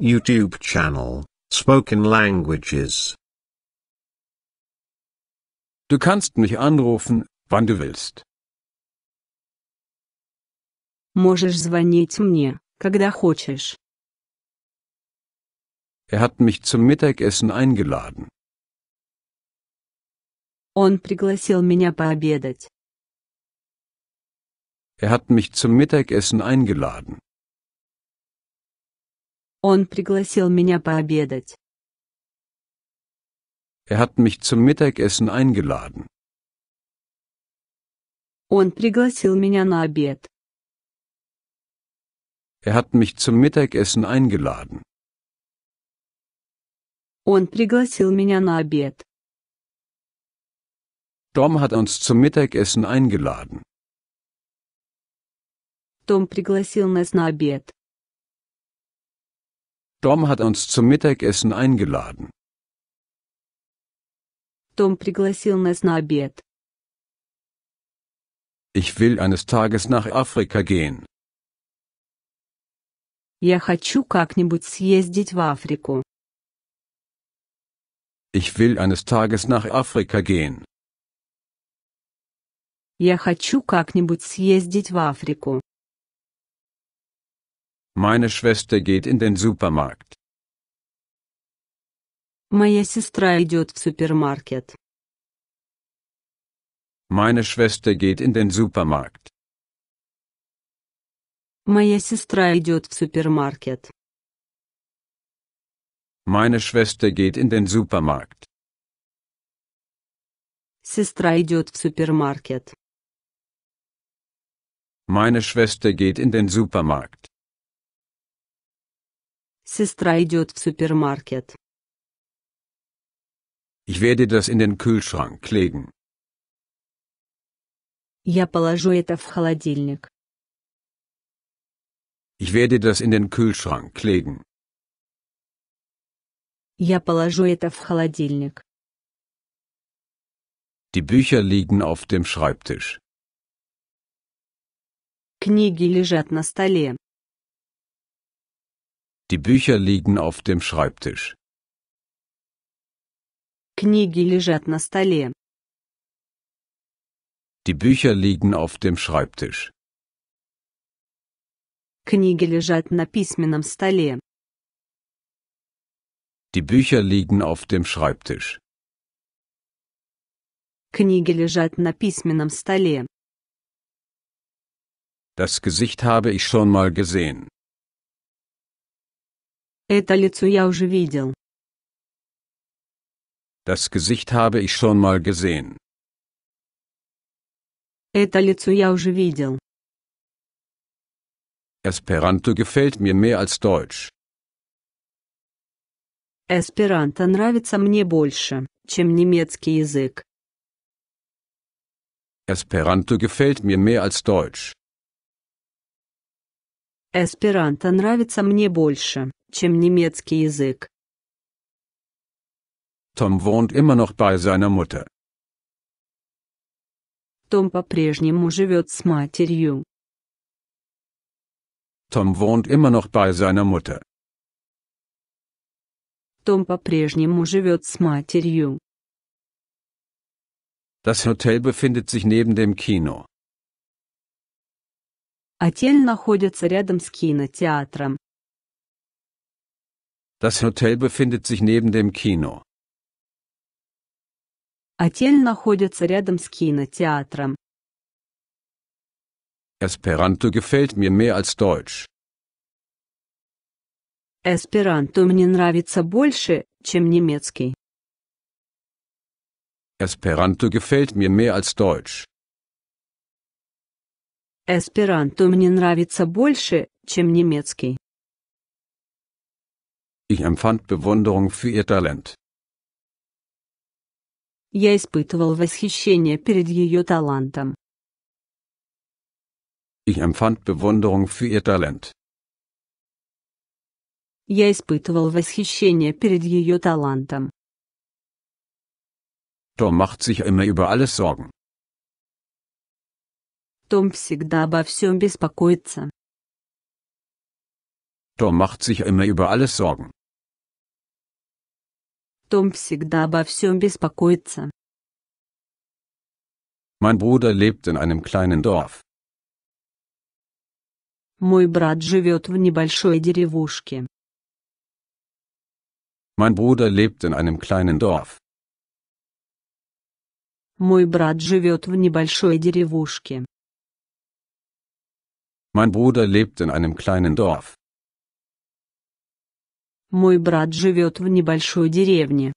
YouTube channel, Spoken Languages. Du kannst mich anrufen, wann du willst. Можешь звонить мне, когда хочешь. Er hat mich zum Mittagessen eingeladen. Он пригласил меня пообедать. Er hat mich zum Mittagessen eingeladen. Он пригласил меня пообедать. Er hat mich zum Mittagessen eingeladen. Он пригласил меня на обед. Er hat mich zum Mittagessen eingeladen. Он пригласил меня на обед. Tom hat uns zum Mittagessen eingeladen. Том пригласил нас на обед. Tom hat uns zum Mittagessen eingeladen. Tom пригласил нас на обед. Ich will eines Tages nach Afrika gehen. Я хочу как-нибудь съездить в Африку. Ich will eines Tages nach Afrika gehen. Я хочу как-нибудь съездить в Африку. Meine Schwester geht in den Supermarkt. Моя сестра идет в супермаркет. Meine Schwester geht in den Supermarkt. Моя сестра идет в супермаркет. Meine Schwester geht in den Supermarkt. Сестра идет в супермаркет. Meine Schwester geht in den Supermarkt. Сестра идет в супермаркет. Ich werde das in den Kühlschrank legen. Я положу это в холодильник. Ich werde das in den Kühlschrank legen. Я положу это в холодильник. Die Bücher liegen auf dem Schreibtisch. Книги лежат на столе. Die Bücher liegen auf dem Schreibtisch. Книги лежат на столе. Die Bücher liegen auf dem Schreibtisch. Книги лежат на письменном столе. Die Bücher liegen auf dem Schreibtisch. Книги лежат на письменном столе. Das Gesicht habe ich schon mal gesehen. Это лицо я уже видел. Das Gesicht habe ich schon mal gesehen. Это лицо я уже видел. Esperanto gefällt mir mehr als Deutsch. Эсперанто нравится мне больше, чем немецкий язык. Esperanto gefällt mir mehr als Deutsch. Эсперанто нравится мне больше, чем немецкий язык. Tom wohnt immer noch bei seiner Mutter. Том по-прежнему живет с матерью. Tom wohnt immer noch bei seiner Mutter. Том по-прежнему живет с матерью. Das Hotel befindet sich neben dem Kino. Отель находится рядом с кинотеатром. Das Hotel befindet sich neben dem Kino. Отель находится рядом с кинотеатром. Esperanto gefällt mir mehr als Deutsch. Эсперанто мне нравится больше, чем немецкий. Esperanto gefällt mir mehr als Deutsch. Эсперанто мне нравится больше, чем немецкий. Ich empfand Bewunderung für ihr Talent. Я испытывал восхищение перед ее талантом. Ich empfand Bewunderung für ihr Talent. Я испытывал восхищение перед ее талантом. Tom macht sich immer über alles Sorgen. Том всегда обо всем беспокоится. Tom macht sich immer über alles Sorgen. Том всегда обо всем беспокоится. Mein Bruder lebt in einem kleinen Dorf. Мой брат живет в небольшой деревушке. Mein Bruder lebt in einem kleinen Dorf. Мой брат живет в небольшой деревушке. Mein Bruder lebt in einem kleinen Dorf. Мой брат живет в небольшой деревне.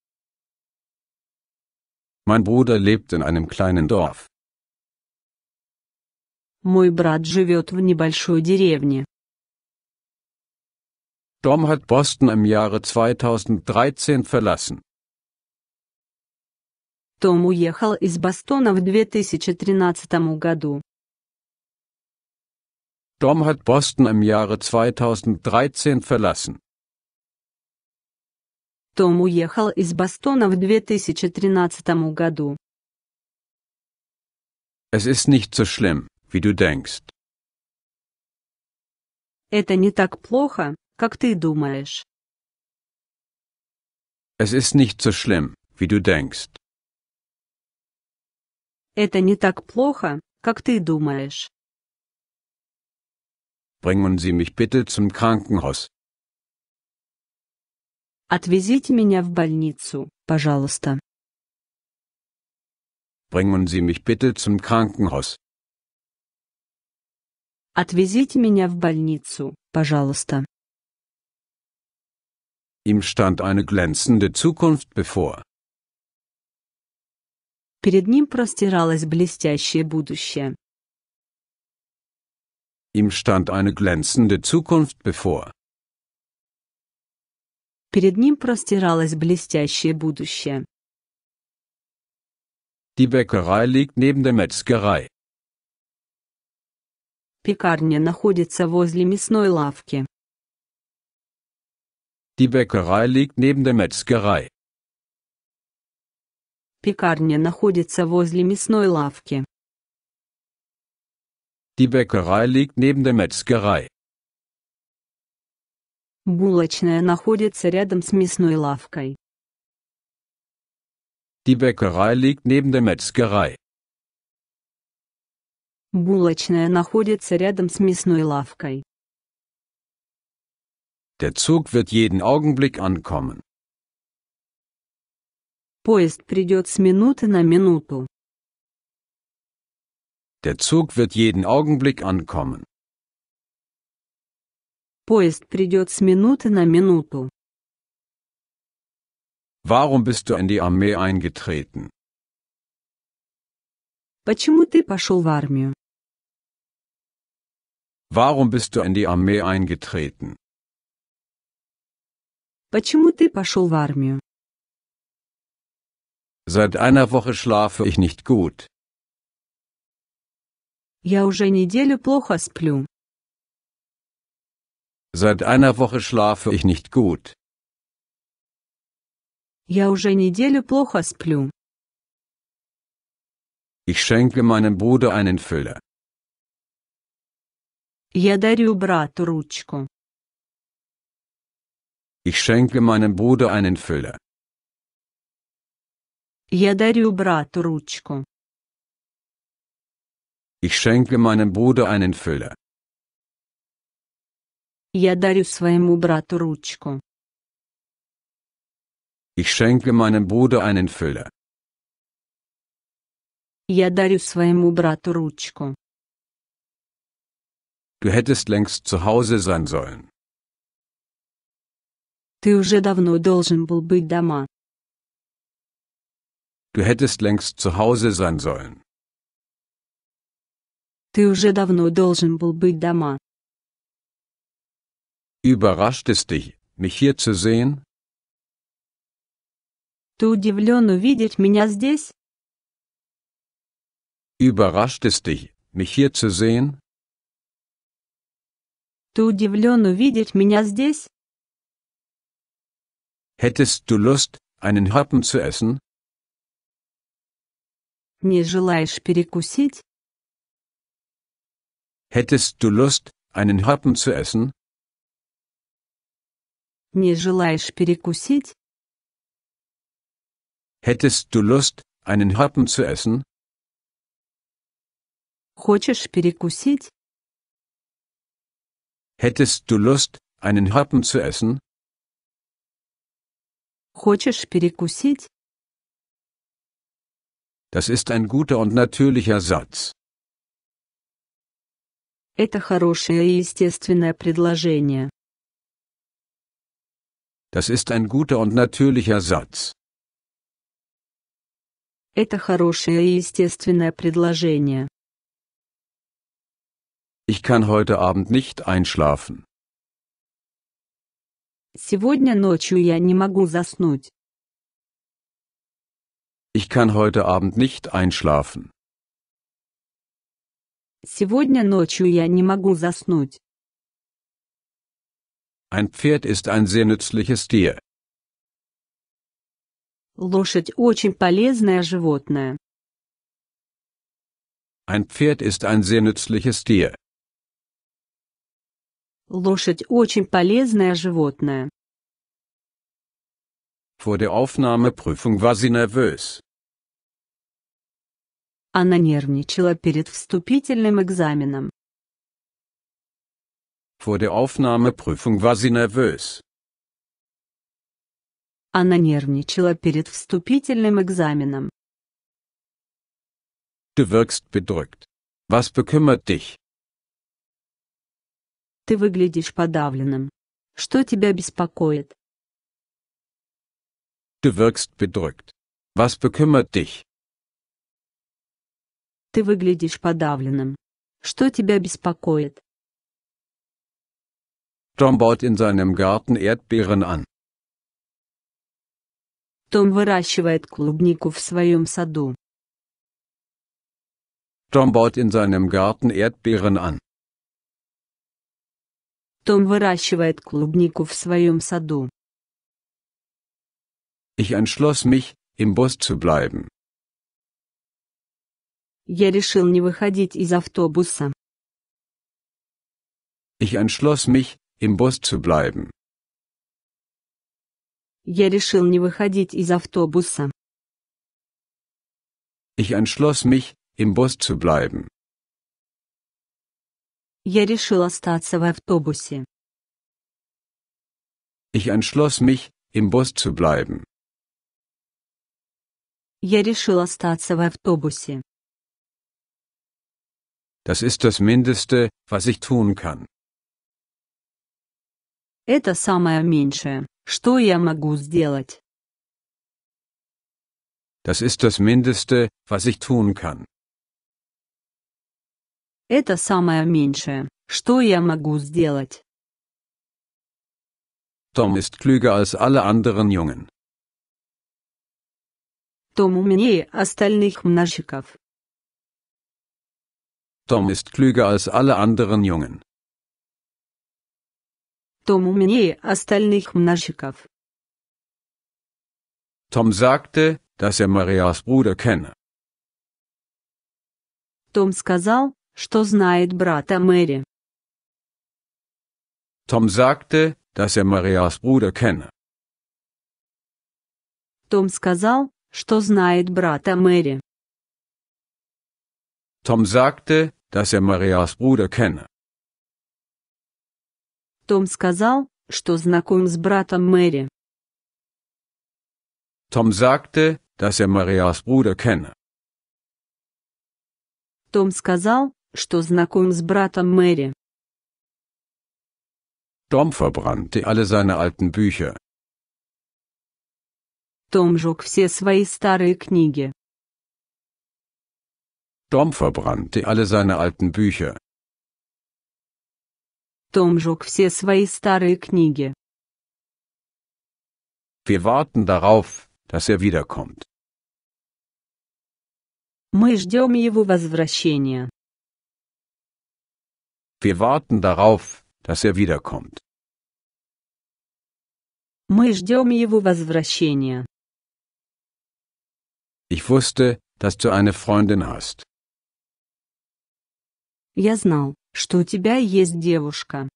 Mein Bruder lebt in einem kleinen Dorf. Мой брат живет в небольшой деревне. Dom hat Boston im Jahre 2013 verlassen. Том уехал из Бостона в 2013 году. Dom hat Boston im Jahre 2013 verlassen. Том уехал из Бостона в 2013 году. Es ist nicht so schlimm, wie du denkst. Это не так плохо, как ты думаешь. Es ist nicht so schlimm, wie du denkst. Это не так плохо, как ты думаешь. Bringen Sie mich bitte zum Krankenhaus. Отвезите меня в больницу, пожалуйста. Bringen Sie mich bitte zum Krankenhaus. Отвезите меня в больницу, пожалуйста. Ihm stand eine glänzende Zukunft bevor. Перед ним простиралось блестящее будущее. Ihm stand eine glänzende Zukunft bevor. Перед ним простиралось блестящее будущее. Die Bäckerei liegt neben der Metzgerei. Пекарня находится возле мясной лавки. Die Bäckerei liegt neben der Metzgerei. Пекарня находится возле мясной лавки. Die Bäckerei liegt neben der Metzgerei. Булочная находится рядом с мясной лавкой. Die Bäckerei liegt neben der Metzgerei. Булочная находится рядом с мясной лавкой. Der Zug wird jeden Augenblick ankommen. Поезд придет с минуты на минуту. Der Zug wird jeden Augenblick ankommen. Поезд придет с минуты на минуту. Warum bist du in die Armee eingetreten? Почему ты пошел в армию? Warum bist du in die Armee eingetreten? Почему ты пошел в армию? Seit einer Woche schlafe ich nicht gut. Я уже неделю плохо сплю. Seit einer Woche schlafe ich nicht gut. Я уже неделю плохо сплю. Ich schenke meinem Bruder einen Füller. Я дарю брату ручку. Ich schenke meinem Bruder einen Füller. Я дарю брату ручку. Ich schenke meinem Bruder einen Füller. Я дарю своему брату ручку. Ich schenke meinem Bruder einen Füller. Я дарю своему брату ручку. Du hättest längst zu Hause sein sollen. Ты уже давно должен был быть дома. Du hättest längst zu Hause sein sollen. Ты уже давно должен был быть дома. Überrascht es dich, mich hier zu sehen? Ты удивлен увидеть меня здесь? Überrascht es dich, mich hier zu sehen? Ты удивлен увидеть меня здесь? Hättest du Lust, einen Happen zu essen? Не желаешь перекусить? Hättest du Lust, einen Happen zu essen? Не желаешь перекусить? Hättest du Lust, einen Happen zu essen? Хочешь перекусить? Hättest du Lust, einen Happen zu essen? Хочешь перекусить? Das ist ein guter und natürlicher Satz. Это хорошее и естественное предложение. Das ist ein guter und natürlicher Satz. Это хорошее и естественное предложение. Ich kann heute Abend nicht einschlafen. Сегодня ночью я не могу заснуть. Ich kann heute Abend nicht einschlafen. Сегодня ночью я не могу заснуть. Ein Pferd ist ein sehr nützliches Tier. Лошадь очень полезное животное. Ein Pferd ist ein sehr nützliches Tier. Лошадь очень полезное животное. Vor der Aufnahmeprüfung war sie nervös. Она нервничала перед вступительным экзаменом. Vor der Aufnahmeprüfung war sie nervös. Она нервничала перед вступительным экзаменом. Du wirkst bedrückt. Was bekümmert dich? Ты выглядишь подавленным. Что тебя беспокоит? Du wirkst bedrückt. Was bekümmert dich? Ты выглядишь подавленным. Что тебя беспокоит? Tom baut in seinem Garten Erdbeeren an. Tom выращивает клубнику в своем саду. Tom baut in seinem Garten Erdbeeren an. Tom выращивает клубнику в своем саду. Ich entschloss mich, im Bus zu bleiben. Я решил не выходить из автобуса. Ich entschloss mich, im Bus zu bleiben. Я решил не выходить из автобуса. Ich entschloss mich, im Bus zu bleiben. Я решил остаться в автобусе. Ich entschloss mich, im Bus zu bleiben. Я решил остаться в автобусе. Das ist das Mindeste, was ich tun kann. Это самое меньшее, что я могу сделать. Das ist das Mindeste, was ich tun kann. Это самое меньшее, что я могу сделать. Tom ist klüger als alle anderen Jungen. Том умнее остальных множиков. Tom ist klüger als alle anderen Jungen. Том умнее остальных множиков. Tom sagte, dass er Marias Bruder kenne. Том сказал, что знает брата Мэри. Tom sagte, dass er Marias Bruder kenne. Том сказал, что знает брата Мэри. Tom sagte, dass er Marias Bruder kenne. Том сказал, что знаком с братом Мэри. Tom sagte, dass er Marias Bruder kenne. Том сказал, что знаком с братом Мэри. Tom verbrannte alle seine alten Bücher. Том жег все свои старые книги. Tom verbrannte alle seine alten Bücher. Том жег все свои старые книги. Wir warten darauf, dass er wiederkommt. Мы ждем его возвращения. Wir warten darauf, dass er wiederkommt. Мы ждем его возвращения. Ich wusste, dass du eine Freundin hast. Я знал, что у тебя есть девушка.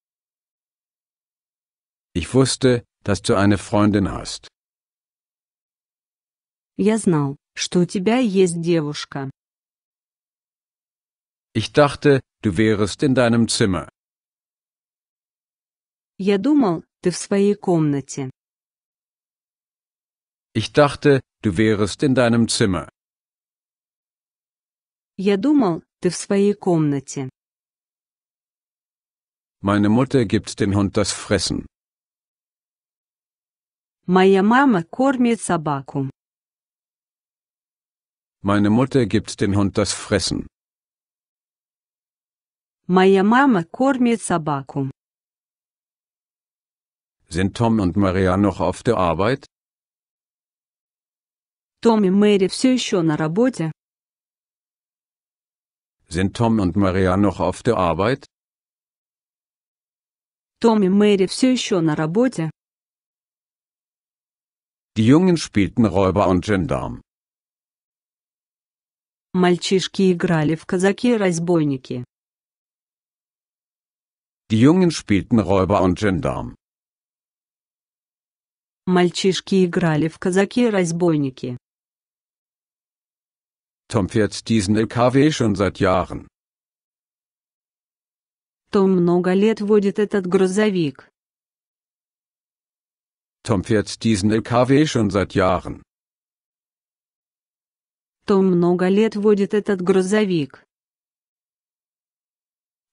Ich wusste, dass du eine Freundin hast. Я знал, что у тебя есть девушка. Ich dachte, du wärest in deinem Zimmer. Я думал, ты в своей комнате. Ich dachte, du wärest in deinem Zimmer. Я думал, ты в своей комнате. Meine Mutter gibt dem Hund das Fressen. Моя мама кормит собаку. Meine Mutter gibt dem Hund das Fressen. Моя мама кормит собаку. Sind Tom und Maria noch auf der Arbeit? Том и Мэри все еще на работе. Sind Tom und Maria noch auf der Arbeit? Том и Мэри все еще на работе. Die Jungen spielten Räuber und Gendarm. Мальчишки играли в казаки и разбойники. Die Jungen spielten Räuber und Gendarm. Мальчишки играли в казаки и разбойники. Tom fährt diesen LKW schon seit Jahren. Том много лет водит этот грузовик. Tom fährt diesen LKW schon seit Jahren. Том много лет водит этот грузовик.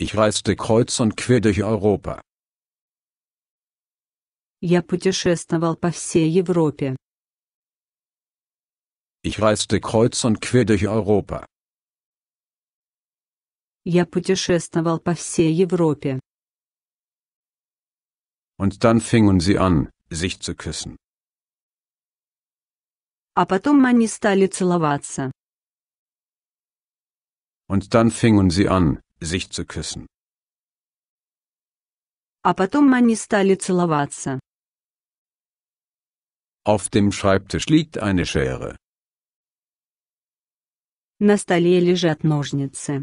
Ich reiste kreuz und quer durch Europa. Я путешествовал по всей Европе. Ich reiste kreuz und quer durch Europa. Я путешествовал по всей Европе. Und dann fingen sie an, sich zu küssen. А потом они стали целоваться. Und dann fingen sie an, sich zu küssen. А потом они стали целоваться. Auf dem Schreibtisch liegt eine Schere. На столе лежат ножницы.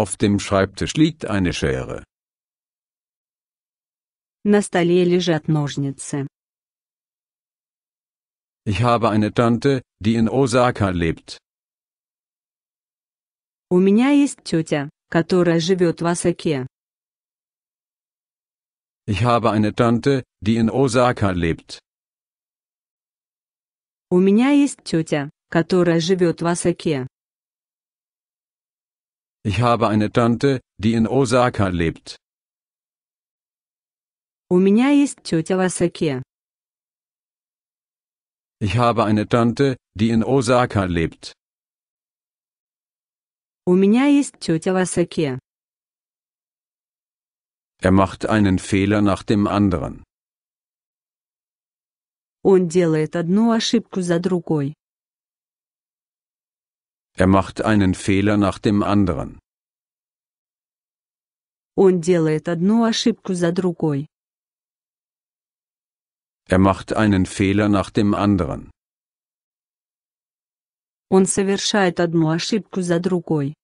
Auf dem Schreibtisch liegt eine Schere. На столе лежат ножницы. Ich habe eine Tante, die in Osaka lebt. У меня есть тетя, которая живет в Осаке. Ich habe eine Tante, die in Osaka lebt. У меня есть тетя, которая живет в Осаке. Ich habe eine Tante, die in Osaka lebt. Ich habe eine Tante, die in Osaka lebt. Er macht einen Fehler nach dem anderen. Он делает одну ошибку за другой. Er macht einen Fehler nach dem anderen. Он делает одну ошибку за другой. Er macht einen Fehler nach dem anderen. Он совершает одну ошибку за другой.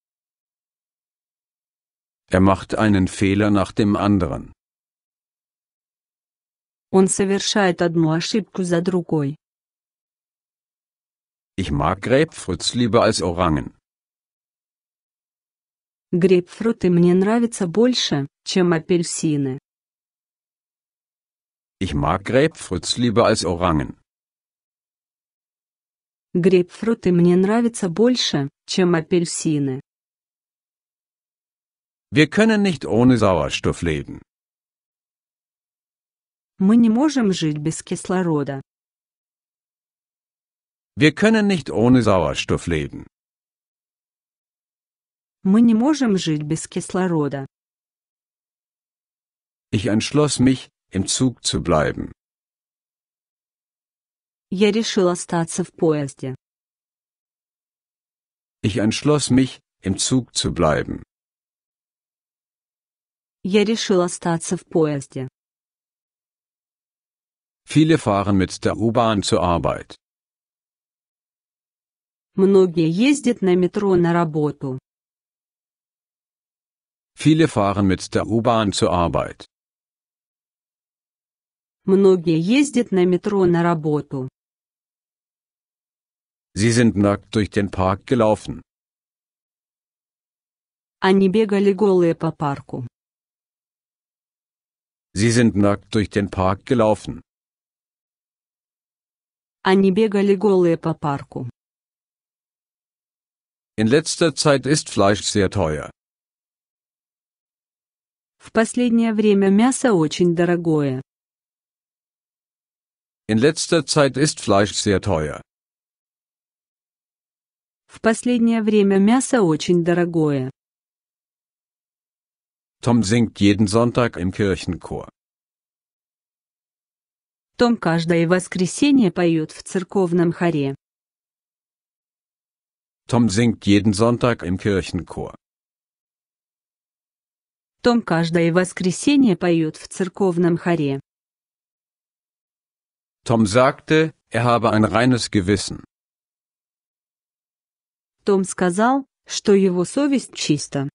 Er macht einen Fehler nach dem anderen. Он совершает одну ошибку за другой. Ich mag Grapefruits lieber als Orangen. Грейпфруты мне нравятся больше, чем апельсины. Ich mag Grapefruits lieber als Orangen. Грейпфруты мне нравятся больше, чем апельсины. Wir können nicht ohne Sauerstoff leben. Мы не можем жить без кислорода. Wir können nicht ohne Sauerstoff leben. Ich entschloss mich, im Zug zu bleiben. Ich entschloss mich, im Zug zu bleiben. Viele fahren mit der U-Bahn zur Arbeit. Многие ездят на метро на работу. Viele fahren mit der U-Bahn zur Arbeit. Многие ездят на метро на работу. Sie sind nackt durch den Park gelaufen. Они бегали голые по парку. Sie sind nackt durch den Park gelaufen. Они бегали голые по парку. In letzter Zeit ist Fleisch sehr teuer. В последнее время мясо очень дорогое. In letzter Zeit ist Fleisch sehr teuer. В последнее время мясо очень дорогое. Том singt jeden Sonntag im Kirchenchor. Том каждое воскресенье поет в церковном хоре. Tom singt jeden Sonntag im Kirchenchor. Том каждое воскресенье поет в церковном хоре. Tom sagte, er habe ein reines Gewissen. Том сказал, что его совесть чиста.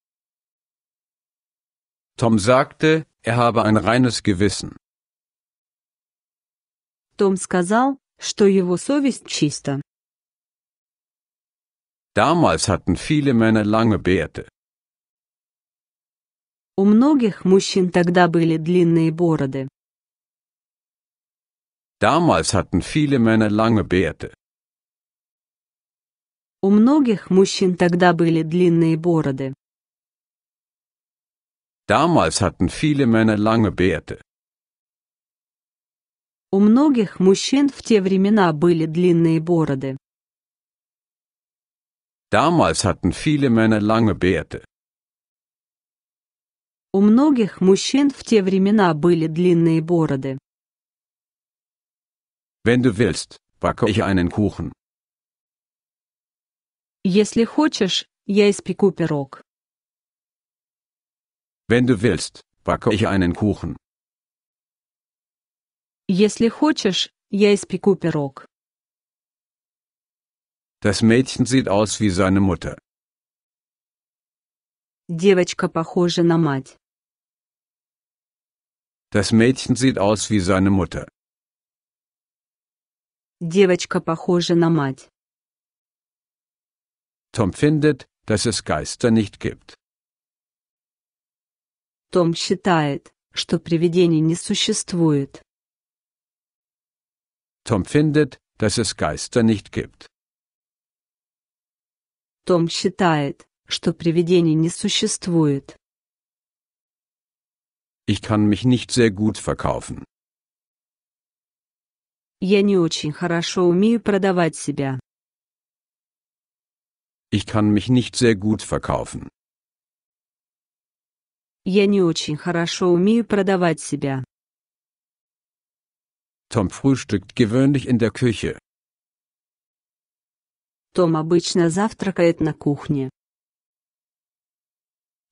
Tom sagte, er habe ein reines Gewissen. Том сказал, что его совесть чиста. Damals hatten viele Männer lange Bärte. У многих мужчин тогда были длинные бороды. Damals hatten viele Männer lange Bärte. У многих мужчин тогда были длинные бороды. Damals hatten viele Männer lange Bärte. У многих мужчин в те времена были длинные бороды. Damals hatten viele Männer lange Bärte. У многих мужчин в те времена были длинные бороды. Wenn du willst, backe ich einen Kuchen. Если хочешь, я испеку пирог. Wenn du willst, backe ich einen Kuchen. Если хочешь, я испеку пирог. Das Mädchen sieht aus wie seine Mutter. Девочка похожа на мать. Das Mädchen sieht aus wie seine Mutter. Девочка похожа на мать. Tom findet, dass es Geister nicht gibt. Том считает, что привидений не существует. Tom findet, dass es Geister nicht gibt. Том считает, что привидений не существует. Ich kann mich nicht sehr gut verkaufen. Я не очень хорошо умею продавать себя. Ich kann mich nicht sehr gut verkaufen. Я не очень хорошо умею продавать себя. Том frühstückt gewöhnlich in der Küche. Том обычно завтракает на кухне.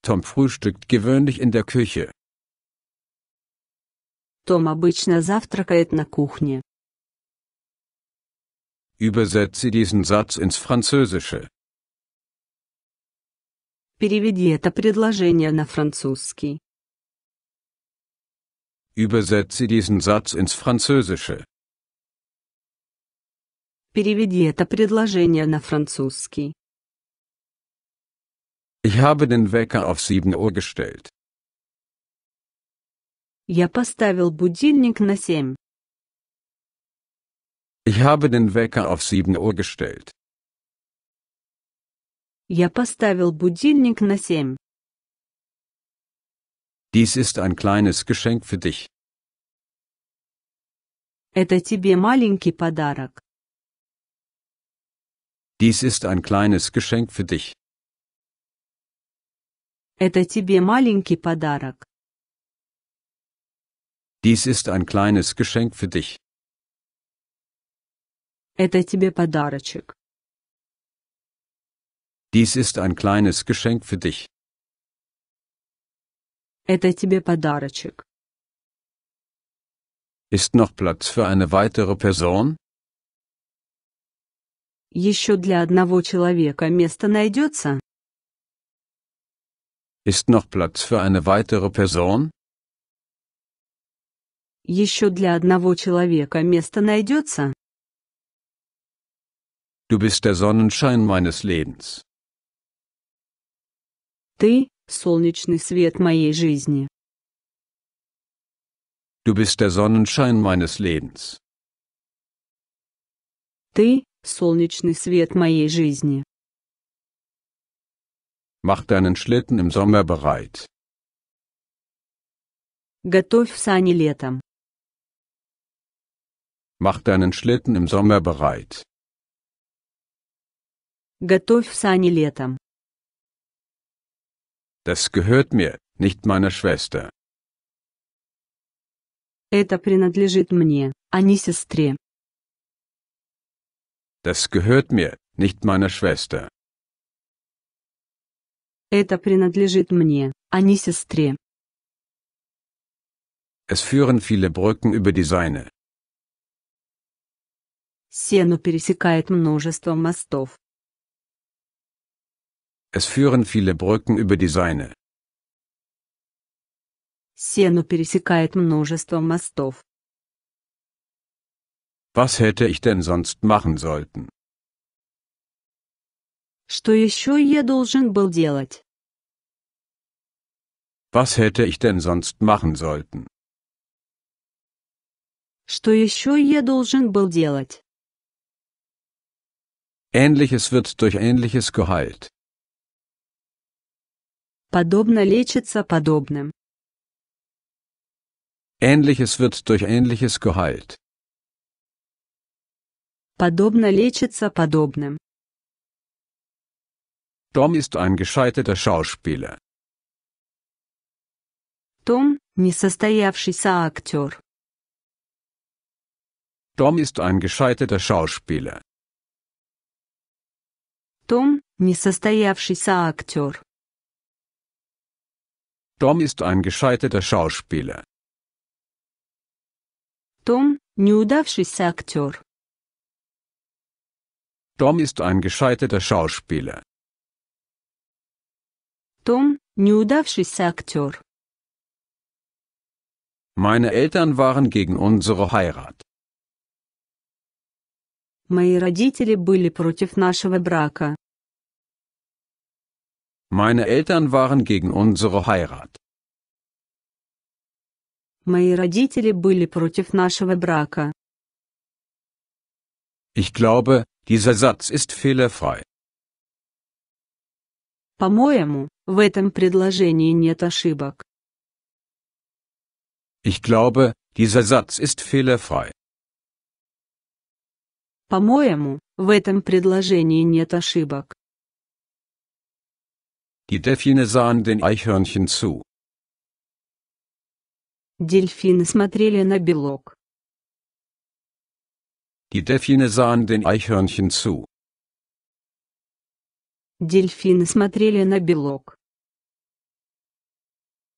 Том frühstückt gewöhnlich in der Küche. Том обычно завтракает на кухне. Übersetze diesen Satz ins Französische. Переведи это предложение на французский. Übersetze diesen Satz ins Französische. Переведи это предложение на французский. Ich habe den Wecker auf 7 Uhr gestellt. Я поставил будильник на семь. Ich habe den Wecker auf 7 Uhr gestellt. Я поставил будильник на семь. Dies ist ein kleines Geschenk für dich. Это тебе маленький подарок. Dies ist ein kleines Geschenk für dich. Это тебе маленький подарок. Dies ist ein kleines Geschenk für dich. Это тебе подарочек. Dies ist ein kleines Geschenk für dich. Это тебе подарочек. Ist noch Platz für eine weitere Person? Еще для одного человека место найдется? Ist noch Platz für eine weitere Person? Еще для одного человека место найдется? Du bist der Sonnenschein meines Lebens. Ты — солнечный свет моей жизни. Du bist der Sonnenschein meines Lebens. Ты солнечный свет моей жизни. Mach deinen Schlitten im Sommer bereit. Готовь сани летом. Mach deinen Schlitten im Sommer bereit. Готовь сани летом. Das gehört mir, nicht meiner Schwester. Это принадлежит мне, а не сестре. Das gehört mir, nicht meiner Schwester. Это принадлежит мне, а не сестре. Es führen viele Brücken über die Seine. Сену пересекает множество мостов. Es führen viele Brücken über die Seine. Сену пересекает множество мостов. Was hätte ich denn sonst machen sollten? Что еще я должен был делать? Was hätte ich denn sonst machen sollten? Что еще я должен был делать? Ähnliches wird durch Ähnliches geheilt. Подобно лечится подобным. Ähnliches wird durch Ähnliches geheilt. Подобно лечится подобным. Tom ist ein gescheiterter Schauspieler. Том – несостоявшийся актер. Tom ist ein gescheiterter Schauspieler. Том – несостоявшийся актер. Tom ist ein gescheiterter Schauspieler. Том – неудавшийся актер. Tom ist ein gescheiterter Schauspieler. Tom, неудавшийся актер. Meine Eltern waren gegen unsere Heirat. Мои родители были против нашего брака. Meine Eltern waren gegen unsere Heirat. Мои родители были против нашего брака. Ich glaube, dieser Satz ist fehlerfrei. По-моему, в этом предложении нет ошибок. Ich glaube, dieser Satz ist fehlerfrei. По-моему, в этом предложении нет ошибок. Die Delfine sahen den Eichhörnchen zu. Дельфины смотрели на белок. Die Delfine sahen den Eichhörnchen zu. Дельфины смотрели на белок.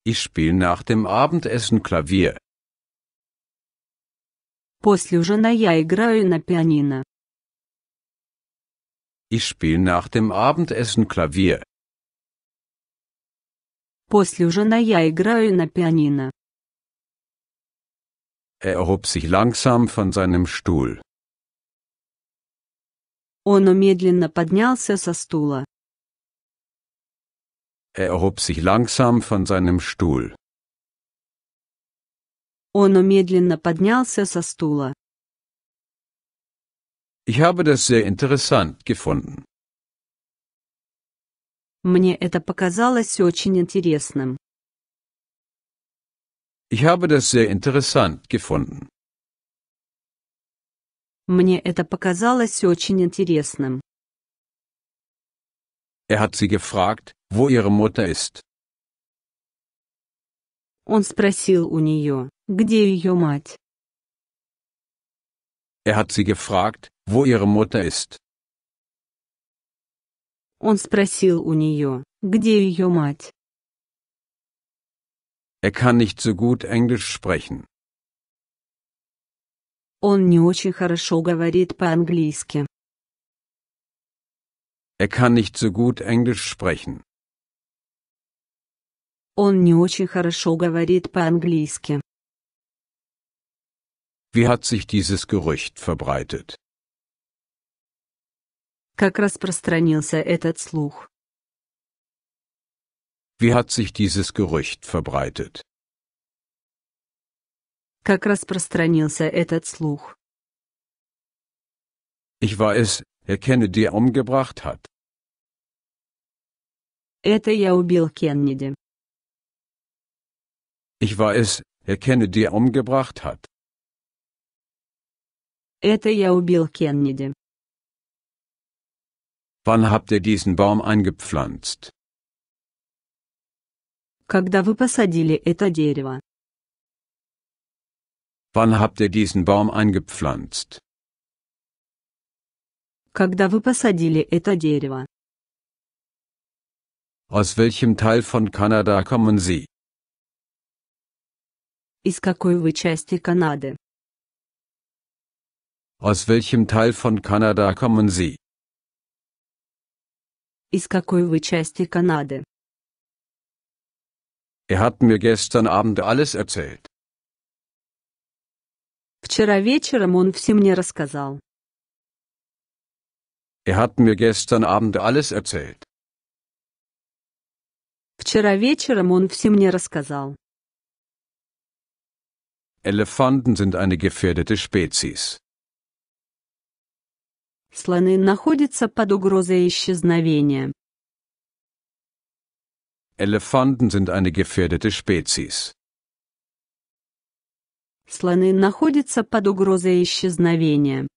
Ich spiel nach dem Abendessen Klavier. После ужина я играю на пианино. Ich spiel nach dem Abendessen Klavier. После ужина я играю на пианино. Er erhob sich langsam von seinem Stuhl. Он медленно поднялся со стула. Er erhob sich langsam von seinem Stuhl. Он медленно поднялся со стула. Ich habe das sehr interessant gefunden. Мне это показалось очень интересным. Ich habe das sehr interessant gefunden. Мне это показалось очень интересным. Er hat sie gefragt, wo ihre Mutter ist. Он спросил у нее, где ее мать. Er hat sie gefragt, wo ihre Mutter ist. Он спросил у нее, где ее мать. Er kann nicht so gut Englisch sprechen. Он не очень хорошо говорит по-английски. Er kann nicht so gut Englisch sprechen. Он не очень хорошо говорит по-английски. Wie hat sich dieses Gerücht verbreitet? Как распространился этот слух? Wie hat sich dieses Gerücht verbreitet? как распространился этот слух. Ich war es, Herr Kennedy umgebracht hat. Это я убил Кеннеди. Ich war es, Herr Kennedy umgebracht hat. Это я убил Кеннеди. Wann habt ihr diesen Baum eingepflanzt? Когда вы посадили это дерево? Wann habt ihr diesen Baum eingepflanzt? Когда вы посадили это дерево? Aus welchem Teil von Kanada kommen Sie? Из какой вы части Канады? Aus welchem Teil von Kanada kommen Sie? Из какой вы части Канады? Er hat mir gestern Abend alles erzählt. Вчера вечером он все мне рассказал. Er hat mir gestern Abend alles erzählt. Вчера вечером он все мне рассказал. Elefanten sind eine gefährdete Spezies. Слоны находятся под угрозой исчезновения. Elefanten sind eine gefährdete Spezies. Слоны находятся под угрозой исчезновения.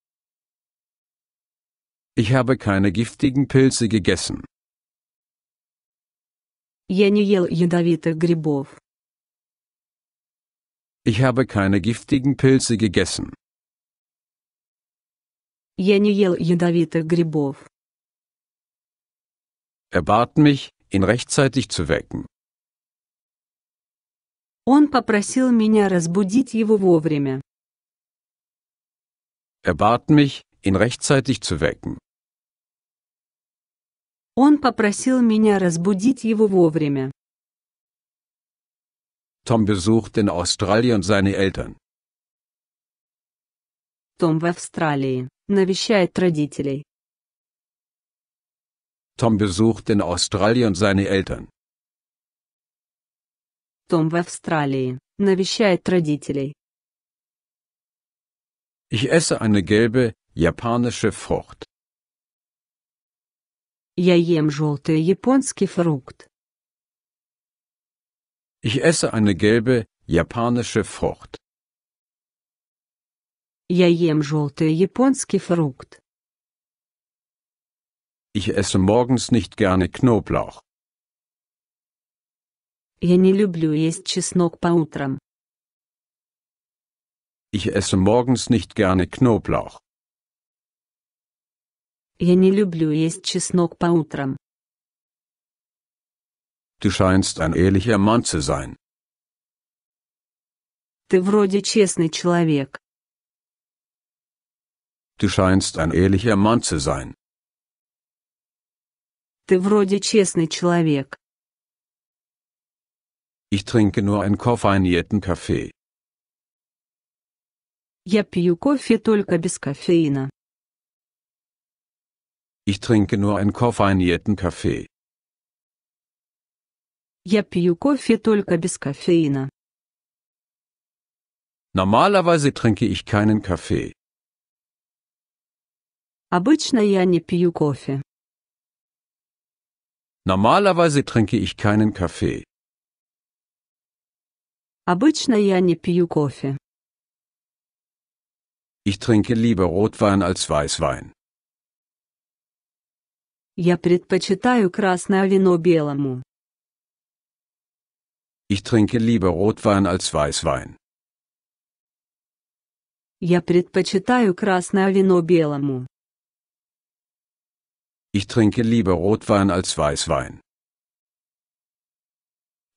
Ich habe keine giftigen Pilze gegessen. Я не ел ядовитых грибов. Ich habe keine giftigen Pilze gegessen. Я не ел ядовитых грибов. Er bat mich, ihn rechtzeitig zu wecken. Он попросил меня разбудить его вовремя. Er bat mich, ihn rechtzeitig zu wecken. Он попросил меня разбудить его вовремя. Tom besucht in Australien seine Eltern. Том в Австралии навещает родителей. Tom besucht in Australien seine Eltern. Том в Австралии навещает родителей. Ich esse eine gelbe japanische Frucht. Я ем желтый японский фрукт. Ich esse eine gelbe japanische Frucht. Я ем желтый японский фрукт. Ich esse morgens nicht gerne Knoblauch. Я не люблю есть чеснок по утрам. Ich esse morgens nicht gerne Knoblauch. Я не люблю есть чеснок по утрам. Du scheinst ein ehrlicher Mann zu sein. Ты вроде честный человек. Du scheinst ein ehrlicher Mann zu sein. Ты вроде честный человек. Ich trinke nur einen koffeinierten Kaffee. Я пью кофе только без кофеина. Ich trinke nur einen koffeinierten Kaffee. Я пью кофе только без кофеина. Normalerweise trinke ich keinen Kaffee. Обычно я не пью кофе. Normalerweise trinke ich keinen Kaffee. Обычно я не пью кофе. Ich trinke lieber Rotwein als Weißwein. Я предпочитаю красное вино белому. Ich trinke lieber Rotwein als Weißwein. Я предпочитаю красное вино белому. Ich trinke lieber Rotwein als Weißwein.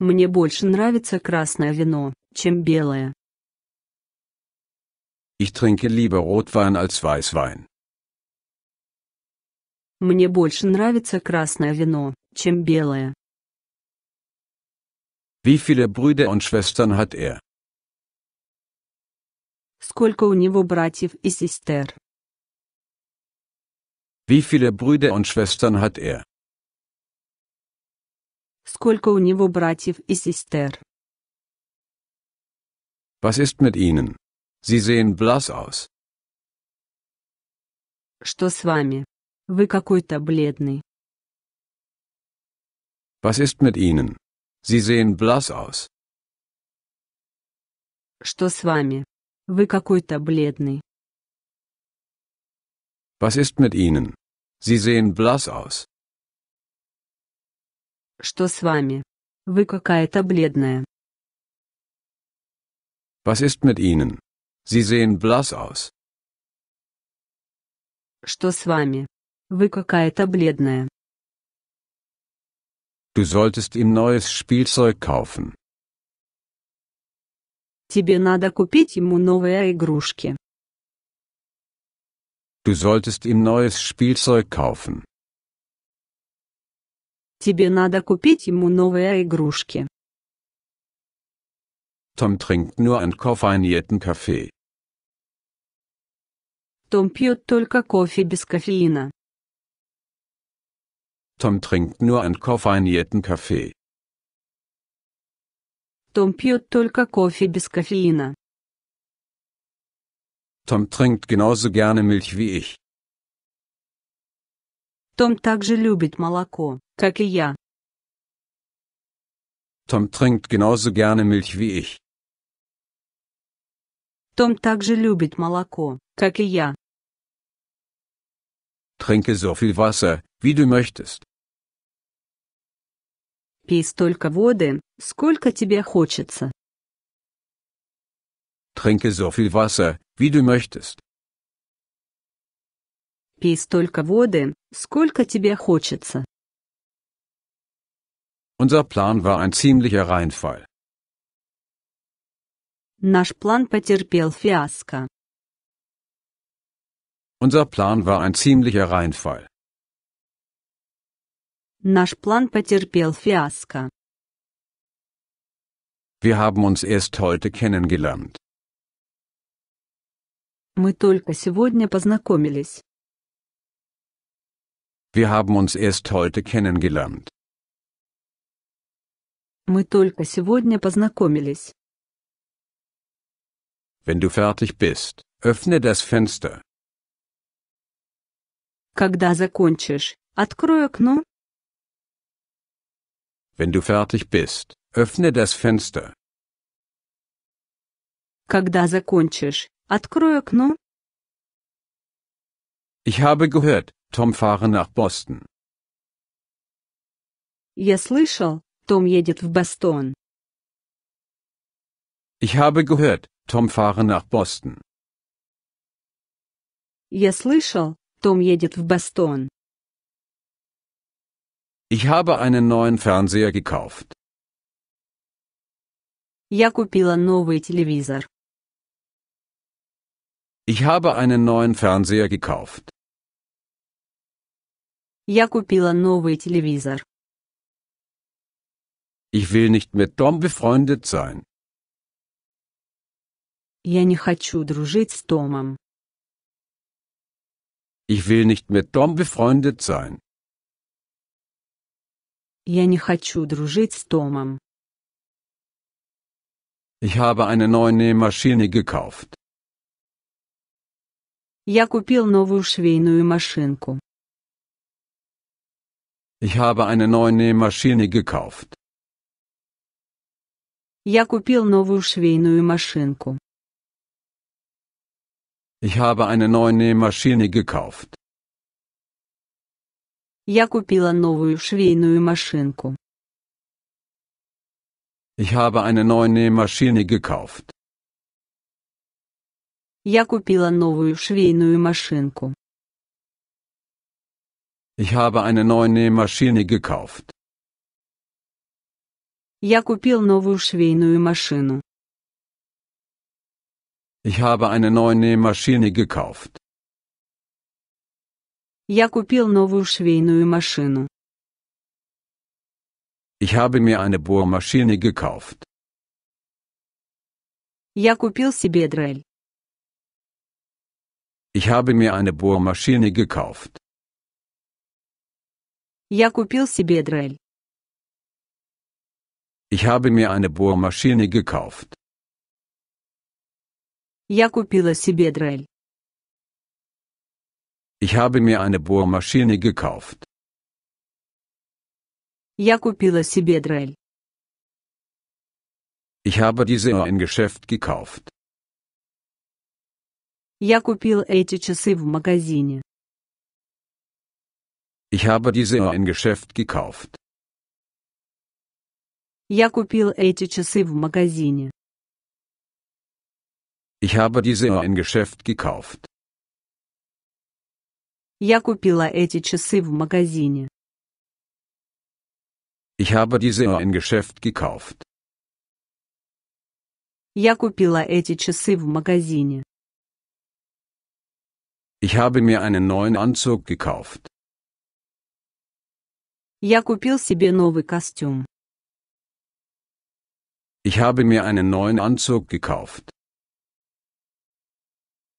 Мне больше нравится красное вино, чем белое. Ich trinke lieber Rotwein als Weißwein. Мне больше нравится красное вино, чем белое. Wie viele Brüder und Schwestern hat er? Сколько у него братьев и сестер? Wie viele Brüder und Schwestern hat er? Сколько у него братьев и сестер? Was ist mit Ihnen? Sie sehen blass aus. Что с вами? Вы какой-то бледный. Was ist mit Ihnen? Sie sehen blass aus. Что с вами? Вы какой-то бледный. Was ist mit Ihnen? Sie sehen blass aus. Что с вами? Вы какая-то бледная. Was ist mit Ihnen? Sie sehen blass aus. Что с вами? Вы какая-то бледная. Du solltest ihm neues Spielzeug kaufen. Тебе надо купить ему новые игрушки. Du solltest ihm neues Spielzeug kaufen. Тебе надо купить ему новые игрушки. Tom trinkt nur einen koffeinierten Kaffee. Том пьет только кофе без кофеина. Tom trinkt nur einen koffeinierten Kaffee. Том пьет только кофе без кофеина. Tom trinkt genauso gerne Milch wie ich. Том также любит молоко, как и я. Tom trinkt genauso gerne Milch wie ich. Том также любит молоко, как и я. Trinke so viel Wasser, wie du möchtest. Пей столько воды, сколько тебе хочется. Trinke so viel Wasser, wie du möchtest. Пей столько воды, сколько тебе хочется. Unser Plan war ein ziemlicher Reinfall. Наш план потерпел фиаско. Unser Plan war ein ziemlicher Reinfall. Наш план потерпел фиаско. Wir haben uns erst heute kennengelernt. Мы только сегодня познакомились. Wir haben uns erst heute kennengelernt. Wenn du fertig bist, öffne das Fenster. Когда закончишь, открой окно. Wenn du fertig bist, öffne das Fenster. Когда закончишь, открой окно. Ich habe gehört, Tom fahre nach Boston. Я слышал, Том едет в Бостон. Ich habe gehört, Tom fahre nach Boston. Я слышал, Том едет в Бостон. Ich habe einen neuen Fernseher gekauft. Я купила новый телевизор. Ich habe einen neuen Fernseher gekauft. Я купила новый телевизор. Ich will nicht mit Tom befreundet sein. Я не хочу дружить с Томом. Ich will nicht mit Tom befreundet sein. Я не хочу дружить с Томом. Ich habe eine neue Nähmaschine gekauft. Я купил новую швейную машинку. Ich habe eine neue Nähmaschine gekauft. Я купил новую швейную машинку. Ich habe eine neue Nähmaschine gekauft. Я купила новую швейную машинку. Ich habe eine neue Nähmaschine gekauft. Я купила новую швейную машинку. Ich habe eine neue Maschine gekauft. Я купил новую швейную машину. Ich habe eine neue Maschine gekauft. Я купил новую швейную машину. Ich habe mir eine Bohrmaschine gekauft. Я купил себе дрель. Ich habe mir eine Bohrmaschine gekauft. Я купил себе дрель. Ich habe mir eine Bohrmaschine gekauft. Я купила себе дрель. Ich habe mir eine Bohrmaschine gekauft. Я купила себе дрель. Ich habe diese in Geschäft gekauft. Я купил эти часы в магазине. Ich habe diese in Geschäft gekauft. Я купил эти часы в магазине. Ich habe diese in Geschäft gekauft. Я купила эти часы в магазине. Ich habe diese in Geschäft gekauft. Я купила эти часы в магазине. Ich habe mir einen neuen Anzug gekauft. Я купил себе новый костюм. Ich habe mir einen neuen Anzug gekauft.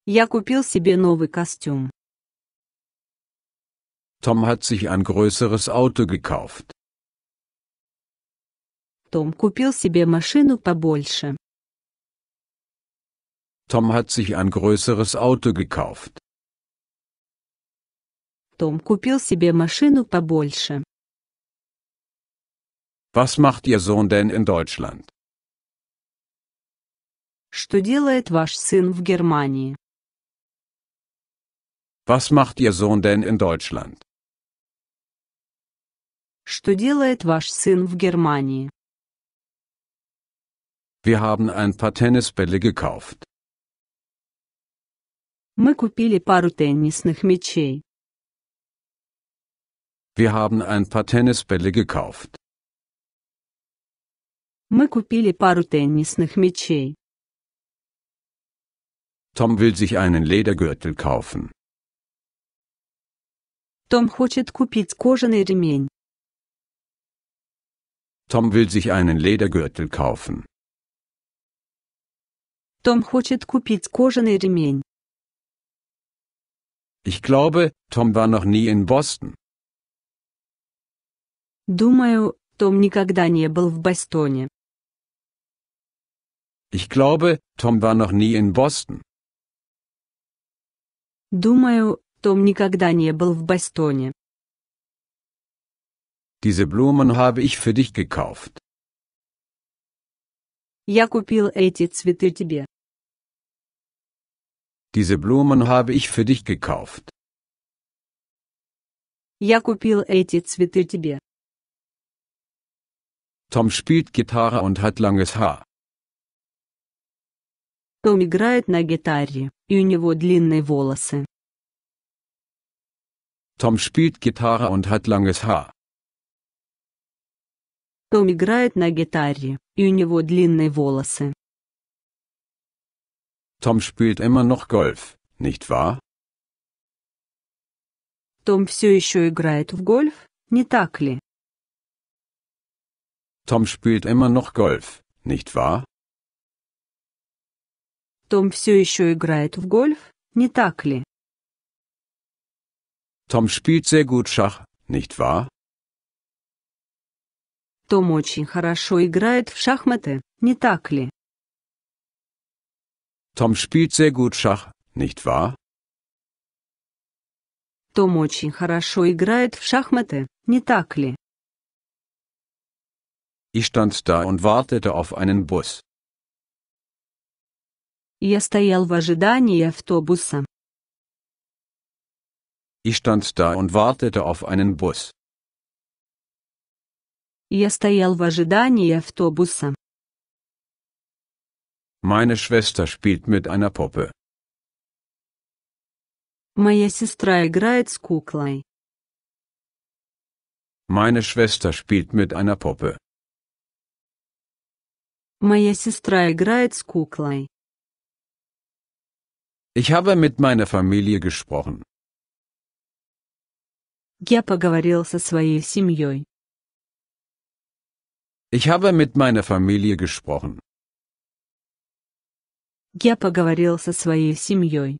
Я купил себе новый костюм. Tom hat sich ein größeres Auto gekauft. Том купил себе машину побольше. Tom hat sich ein größeres Auto gekauft. Том купил себе машину побольше. Was macht Ihr Sohn denn in Deutschland? Что делает ваш сын в Германии? Was macht Ihr Sohn denn in Deutschland? Что делает ваш сын в Германии? Wir haben ein paar Tennisbälle gekauft. Мы купили пару теннисных мячей. Wir haben ein paar Tennisbälle gekauft. Мы купили пару теннисных мячей. Том will sich einen Ledergürtel kaufen. Том хочет купить кожаный ремень. Том will sich einen Ledergürtel kaufen. Том хочет купить кожаный ремень. Ich glaube, Tom war noch nie in Boston. Думаю, Том никогда не был в Бостоне. Ich glaube, Tom war noch nie in Boston. Думаю, Том никогда не был в Бостоне. Diese Blumen habe ich für dich gekauft. Я купил эти цветы тебе. Diese Blumen habe ich für dich gekauft. Я купил эти цветы тебе. Tom spielt Gitarre und hat langes Haar. Том играет на гитаре, и у него длинные волосы. Tom spielt Gitarre und hat langes Haar. Том играет на гитаре, и у него длинные волосы. Tom spielt immer noch Golf, nicht wahr? Том все еще играет в гольф, не так ли? Tom spielt immer noch Golf, nicht wahr? Том все еще играет в гольф, не так ли? Tom spielt sehr gut Schach, nicht wahr? Том очень хорошо играет в шахматы, не так ли? Том spielt sehr gut Schach, nicht wahr? Том очень хорошо играет в шахматы, не так ли? Ich stand da und wartete auf einen Bus. Я стоял в ожидании автобуса. Ich stand da und wartete auf einen Bus. Я стоял в ожидании автобуса. Meine Schwester spielt mit einer Puppe. Моя сестра играет с куклой. Meine Schwester spielt mit einer Puppe. Моя сестра играет с куклой. Ich habe mit meiner Familie gesprochen. Я поговорил со своей семьей. Ich habe mit meiner Familie gesprochen. Я поговорил со своей семьей.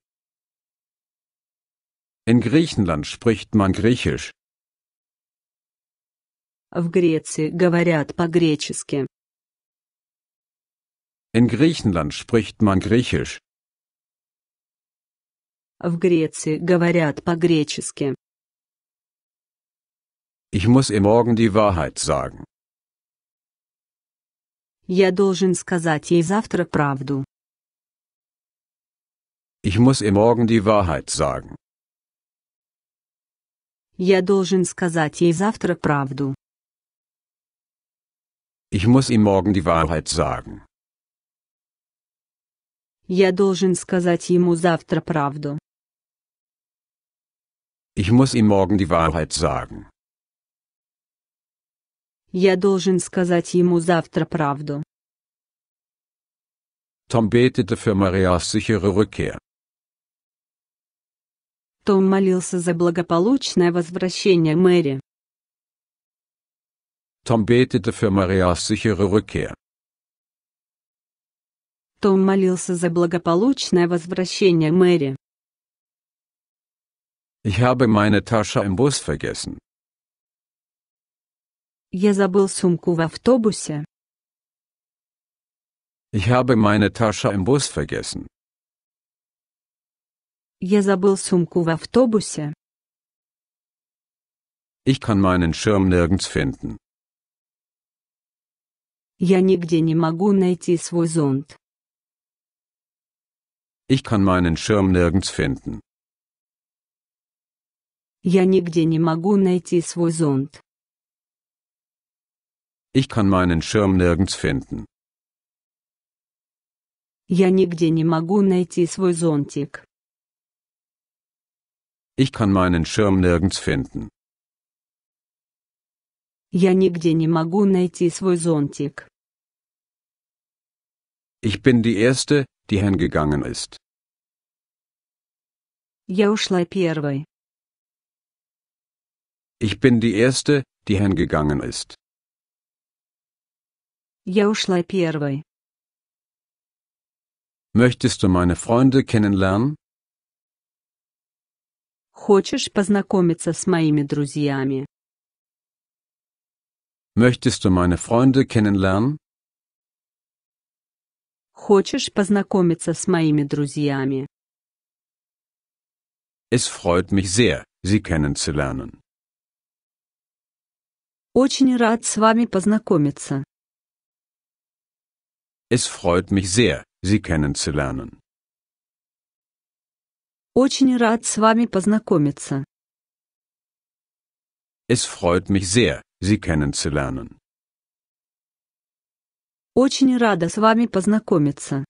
In Griechenland spricht man Griechisch. В Греции говорят по-гречески. In Griechenland spricht man Griechisch. в Греции говорят по-гречески. Ich muss ihr morgen die Wahrheit sagen. Я должен сказать ей завтра правду. Ich muss ihr morgen die Wahrheit sagen. Я должен сказать ей завтра правду. Ich muss ihm morgen die Wahrheit sagen. Я должен сказать ему завтра правду. Ich muss ihm morgen die Wahrheit sagen. Я должен сказать ему завтра правду. Tom betete für Marias sichere Rückkehr. Том молился за благополучное возвращение Мэри. Tom betete für Marias sichere Rückkehr. Том молился за благополучное возвращение Мэри. Ich habe meine Tasche im Bus vergessen. Я забыл сумку в автобусе. Ich habe meine Tasche im Bus vergessen. Я забыл сумку в автобусе. Ich kann meinen Schirm nirgends finden. Я нигде не могу найти свой зонт. Ich kann meinen Schirm nirgends finden. Я нигде не могу найти свой зонт. Ich kann meinen Schirm nirgends finden. Я нигде не могу найти свой зонтик. Ich kann meinen Schirm nirgends finden. Я нигде не могу найти свой зонтик. Ich bin die erste, die hingegangen ist. Я ушла первой. Ich bin die Erste, die hingegangen ist. Möchtest du meine Freunde kennenlernen? Хочешь познакомиться с моими друзьями? Möchtest du meine Freunde kennenlernen? Хочешь познакомиться с моими друзьями? Es freut mich sehr, Sie kennenzulernen. Очень рад с вами познакомиться. Es freut mich sehr, Sie kennenzulernen. Очень рад с вами познакомиться. Es freut mich sehr, Sie kennenzulernen. Очень рада с вами познакомиться.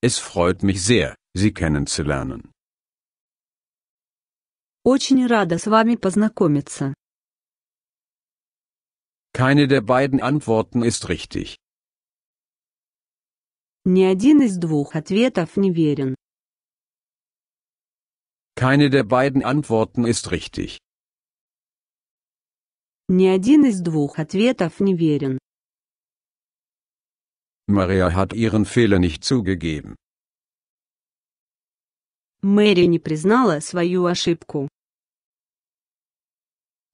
Es freut mich sehr, Sie kennenzulernen. Очень рада с вами познакомиться. Keine der beiden Antworten ist richtig. Ни один из двух ответов неверен. Keine der beiden Antworten ist richtig. Ни один из двух ответов неверен. Maria hat ihren Fehler nicht zugegeben. Мэри не признала свою ошибку.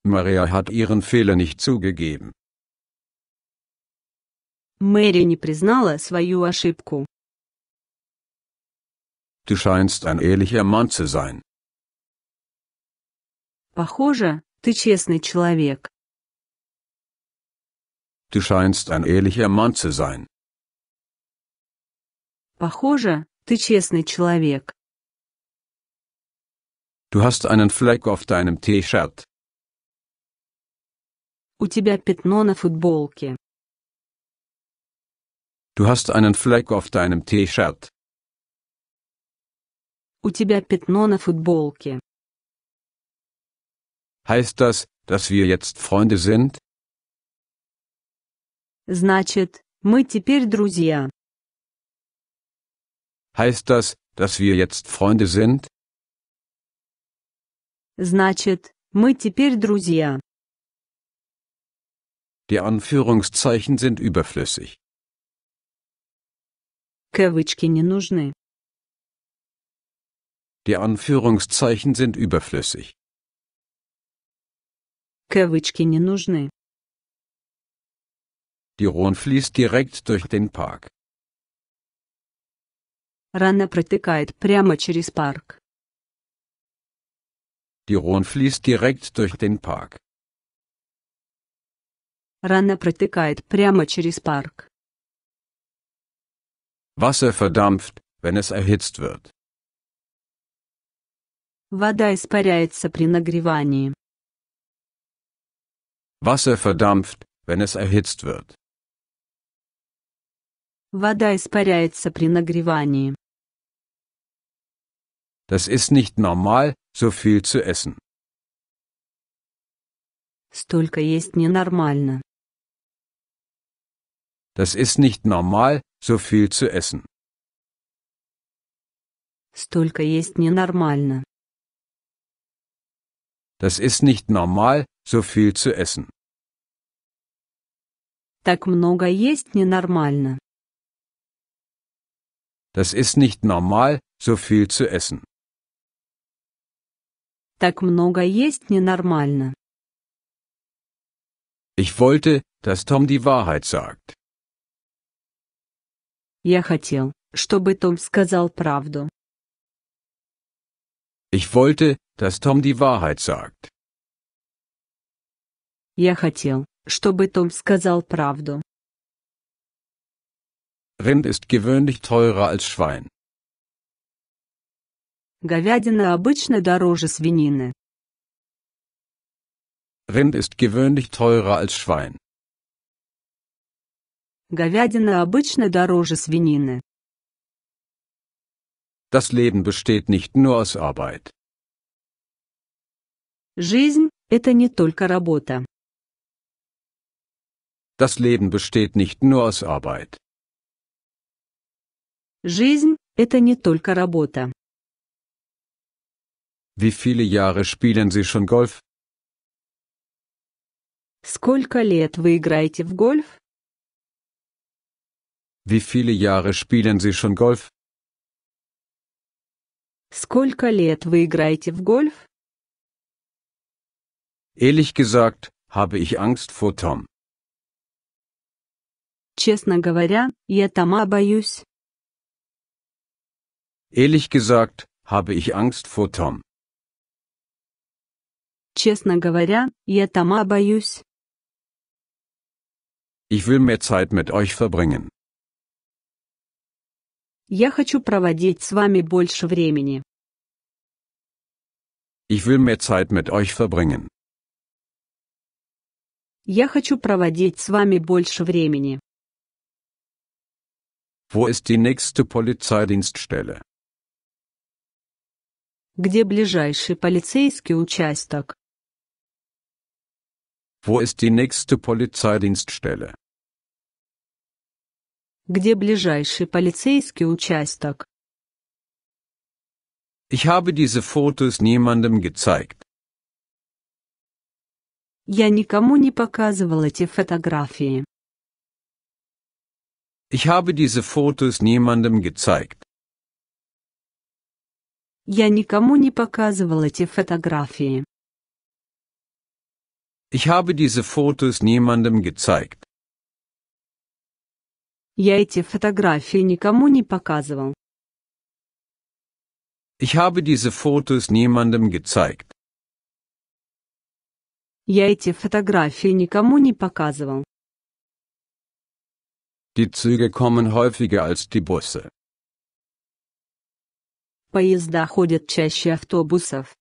Maria hat ihren Fehler nicht zugegeben. Мэри не признала свою ошибку. Du scheinst ein ehrlicher Mann zu sein. Похоже, ты честный человек. Du scheinst ein ehrlicher Mann zu sein. Похоже, ты честный человек. Du hast einen Fleck auf deinem T-Shirt. У тебя пятно на футболке. Du hast einen Fleck auf deinem T-Shirt. У тебя пятно на футболке. Heißt das, dass wir jetzt Freunde sind? Значит, мы теперь друзья. Heißt das, dass wir jetzt Freunde sind? Значит, мы теперь друзья. Die Anführungszeichen sind überflüssig. Кавычки не нужны. Die Anführungszeichen sind überflüssig. Кавычки не нужны. Die Rhone fließt direkt durch den Park. Рана протекает прямо через парк. Die Rhone fließt direkt durch den Park. Рана протекает прямо через парк. Wasser verdampft, wenn es erhitzt wird. Вода испаряется при нагревании. Wasser verdampft, wenn es erhitzt wird. Вода испаряется при нагревании. Das ist nicht normal, so viel zu essen. Столько есть ненормально. Das ist nicht normal, so viel zu essen. Столько есть ненормально. Das ist nicht normal, so viel zu essen. Так много есть ненормально. Das ist nicht normal, so viel zu essen. Так много есть ненормально. Ich wollte, dass Tom die Wahrheit sagt. Я хотел, чтобы Том сказал правду. Ich wollte, dass Tom die Wahrheit sagt. Я хотел, чтобы Том сказал правду. Rind ist gewöhnlich teurer als Schwein. Говядина обычно дороже свинины. Rind ist gewöhnlich teurer als Schwein. Говядина обычно дороже свинины. Das Leben besteht nicht nur aus Arbeit. Жизнь – это не только работа. Das Leben besteht nicht nur aus Arbeit. Жизнь – это не только работа. Wie viele Jahre spielen Sie schon Golf? Сколько лет вы играете в гольф? Wie viele Jahre spielen Sie schon Golf? Сколько лет вы играете в гольф? Ehrlich gesagt, habe ich Angst vor Tom. Честно говоря, я Тома боюсь. Ehrlich gesagt, habe ich Angst vor Tom. Честно говоря, я Тома боюсь. Ich will mehr Zeit mit euch verbringen. Я хочу проводить с вами больше времени. Ich will mehr Zeit mit euch verbringen. Я хочу проводить с вами больше времени. Wo ist die nächste Polizeidienststelle? Где ближайший полицейский участок? Wo ist die nächste Polizeidienststelle? Где ближайший полицейский участок? Ich habe diese Fotos niemandem gezeigt. Я никому не показывал эти фотографии. Ich habe diese Fotos niemandem gezeigt. Я никому не показывал эти фотографии. Ich habe diese Fotos niemandem gezeigt. Я эти фотографии никому не показывал. Ich habe diese Fotos niemandem gezeigt. Я эти фотографии никому не показывал. Die Züge kommen häufiger als die Busse. Поезда ходят чаще автобусов.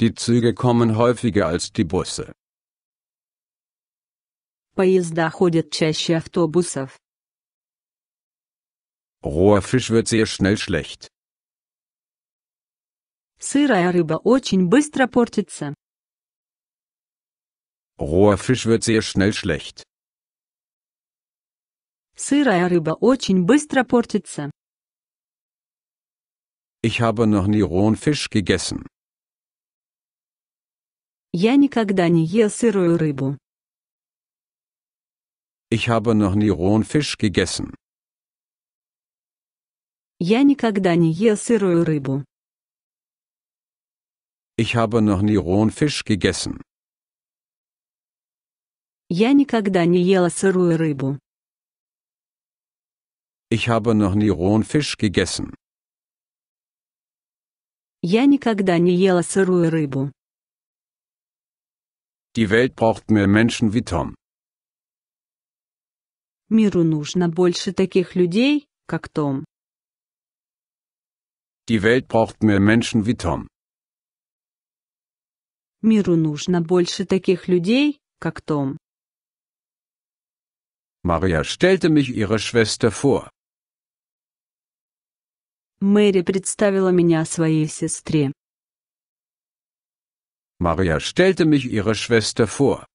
Die Züge kommen häufiger als die Busse. Поезда ходят чаще автобусов. Roher Fisch wird sehr schnell schlecht. Сырая рыба очень быстро портится. Roher Fisch wird sehr schnell schlecht. Сырая рыба очень быстро портится. Ich habe noch nie rohen Fisch gegessen. Я никогда не ел сырую рыбу. Ich habe noch nie rohen Fisch gegessen. Я никогда не ел сырую рыбу. Ich habe noch nie rohen Fisch gegessen. Я никогда не ела сырую рыбу. Ich habe noch nie rohen Fisch gegessen. Я никогда не ела сырую рыбу. Die Welt braucht mehr Menschen wie Tom. Миру нужно больше таких людей, как Том. Die Welt braucht mehr Menschen wie Tom. Миру нужно больше таких людей, как Том. Maria stellte mich ihrer Schwester vor. Мэри представила меня своей сестре. Maria stellte mich ihrer Schwester vor.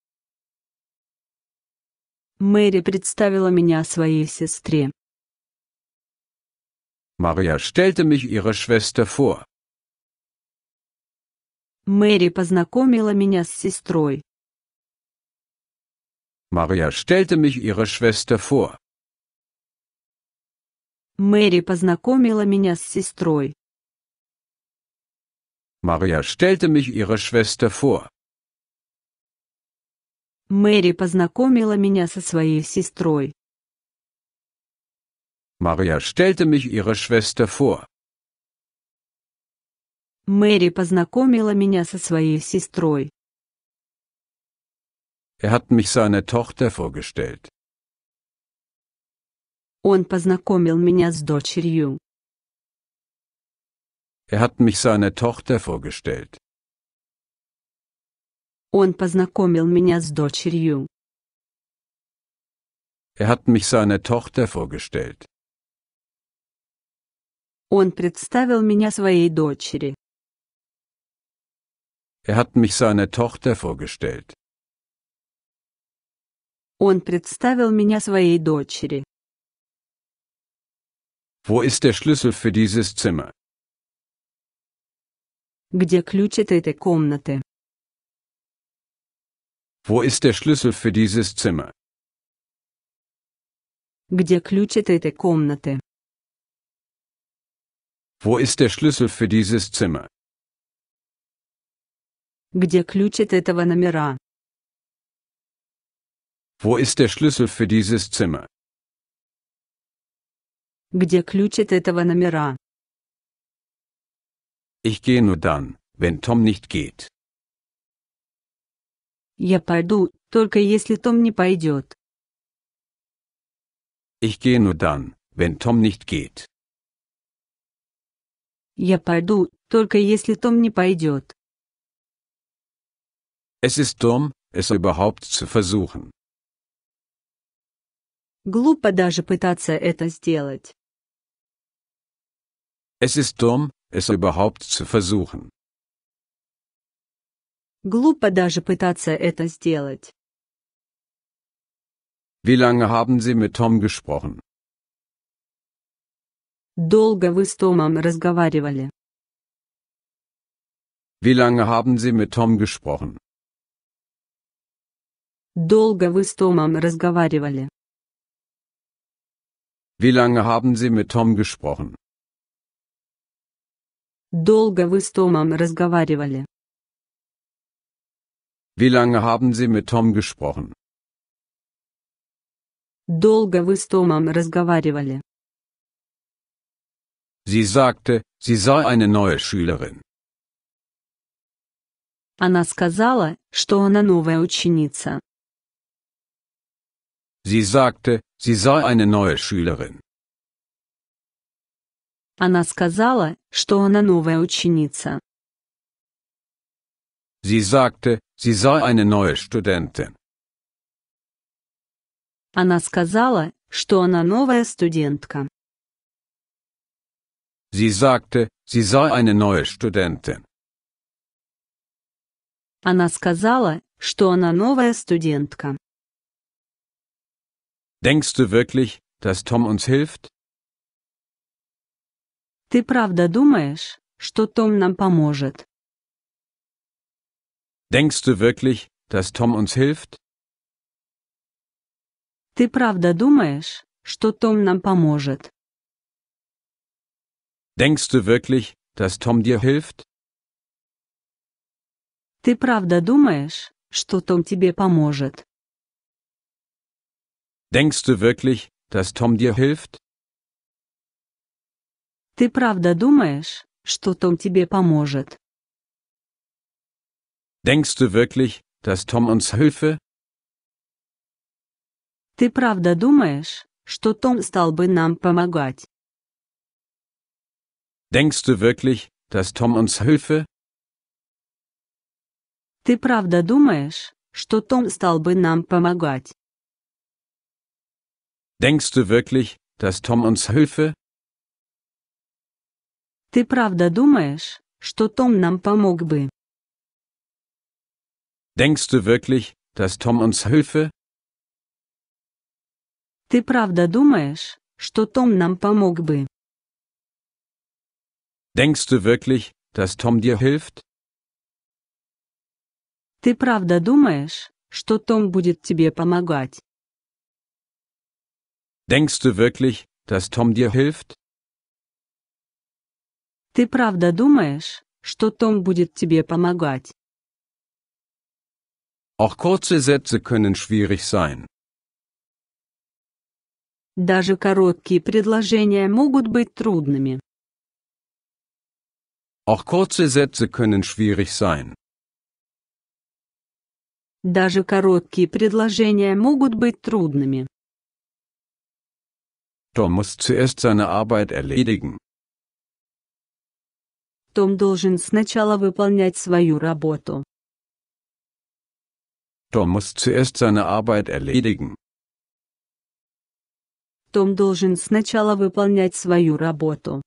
Мэри представила меня своей сестре. Maria stellte mich ihrer Schwester vor. Мэри познакомила меня с сестрой. Maria stellte mich ihrer Schwester vor. Мэри познакомила меня с сестрой. Maria stellte mich ihrer Schwester vor. Мэри познакомила меня со своей сестрой. Maria stellte mich ihrer Schwester vor. Мэри познакомила меня со своей сестрой. Er hat mich seiner Tochter vorgestellt. Он познакомил меня с дочерью. Er hat mich seiner Tochter vorgestellt. Он познакомил меня с дочерью. Er hat mich seiner Tochter vorgestellt. Он представил меня своей дочери. Er hat mich seiner Tochter vorgestellt. Он представил меня своей дочери. Wo ist der Schlüssel für dieses Zimmer? Где ключ от этой комнаты? Wo ist der Schlüssel für dieses Zimmer? Где ключ от этой комнаты? Wo ist der Schlüssel für dieses Zimmer? Где ключ от этого номера? Wo ist der Schlüssel für dieses Zimmer? Где ключ от этого номера? Ich gehe nur dann, wenn Tom nicht geht. Я пойду, только если Том не пойдет. Ich gehe nur dann, wenn Tom nicht geht. Я пойду, только если Том не пойдет. Es ist dumm, es überhaupt zu versuchen. Глупо даже пытаться это сделать. Es ist dumm, es überhaupt zu versuchen. Глупо даже пытаться это сделать. Wie lange haben Sie mit Tom gesprochen? Долго вы с Томом разговаривали? Wie lange haben Sie mit Tom gesprochen? Долго вы с Томом разговаривали? Wie lange haben Sie mit Tom gesprochen? Долго вы с Томом разговаривали? Wie lange haben Sie mit Tom gesprochen? Долго вы с Томом разговаривали? Sie sagte, sie sei eine neue Schülerin. Она сказала, что она новая ученица. Sie sagte, sie sei eine neue Schülerin. Она сказала, что она новая ученица. Sie sagte, sie sei eine neue Studentin. Она сказала, что она новая студентка. Sie sagte, sie sei eine neue Studentin. Она сказала, что она новая студентка. Denkst du wirklich, dass Tom uns hilft? Ты правда думаешь, что Том нам поможет? Denkst du wirklich, dass Tom uns hilft? Ты правда думаешь, что Том нам поможет? Denkst du wirklich, dass Tom dir hilft? Ты правда думаешь, что Том тебе поможет? Denkst du wirklich, dass Tom dir hilft? Ты правда думаешь, что Том тебе поможет? Denkst du wirklich, dass Tom uns Hilfe? Ты правда думаешь, что Том стал бы нам помогать? Denkst du wirklich, dass Tom uns Hilfe? Ты правда думаешь, что Том стал бы нам помогать? Denkst du wirklich, dass Tom uns Hilfe? Ты правда думаешь, что Том нам помог бы? Denkst du wirklich, dass Tom uns Hilfe? Ты правда думаешь, что Том нам помог бы? Denkst du wirklich, dass Tom dir hilft? Ты правда думаешь, что Том будет тебе помогать? Denkst du wirklich, dass Tom dir hilft? Ты правда думаешь, что Том будет тебе помогать? Auch kurze Sätze können schwierig sein. Даже короткие предложения могут быть трудными. Auch kurze Sätze können schwierig sein. Даже короткие предложения могут быть трудными. Том muss zuerst seine Arbeit erledigen. Том должен сначала выполнять свою работу. Tom muss zuerst seine Arbeit erledigen. Том должен сначала выполнять свою работу.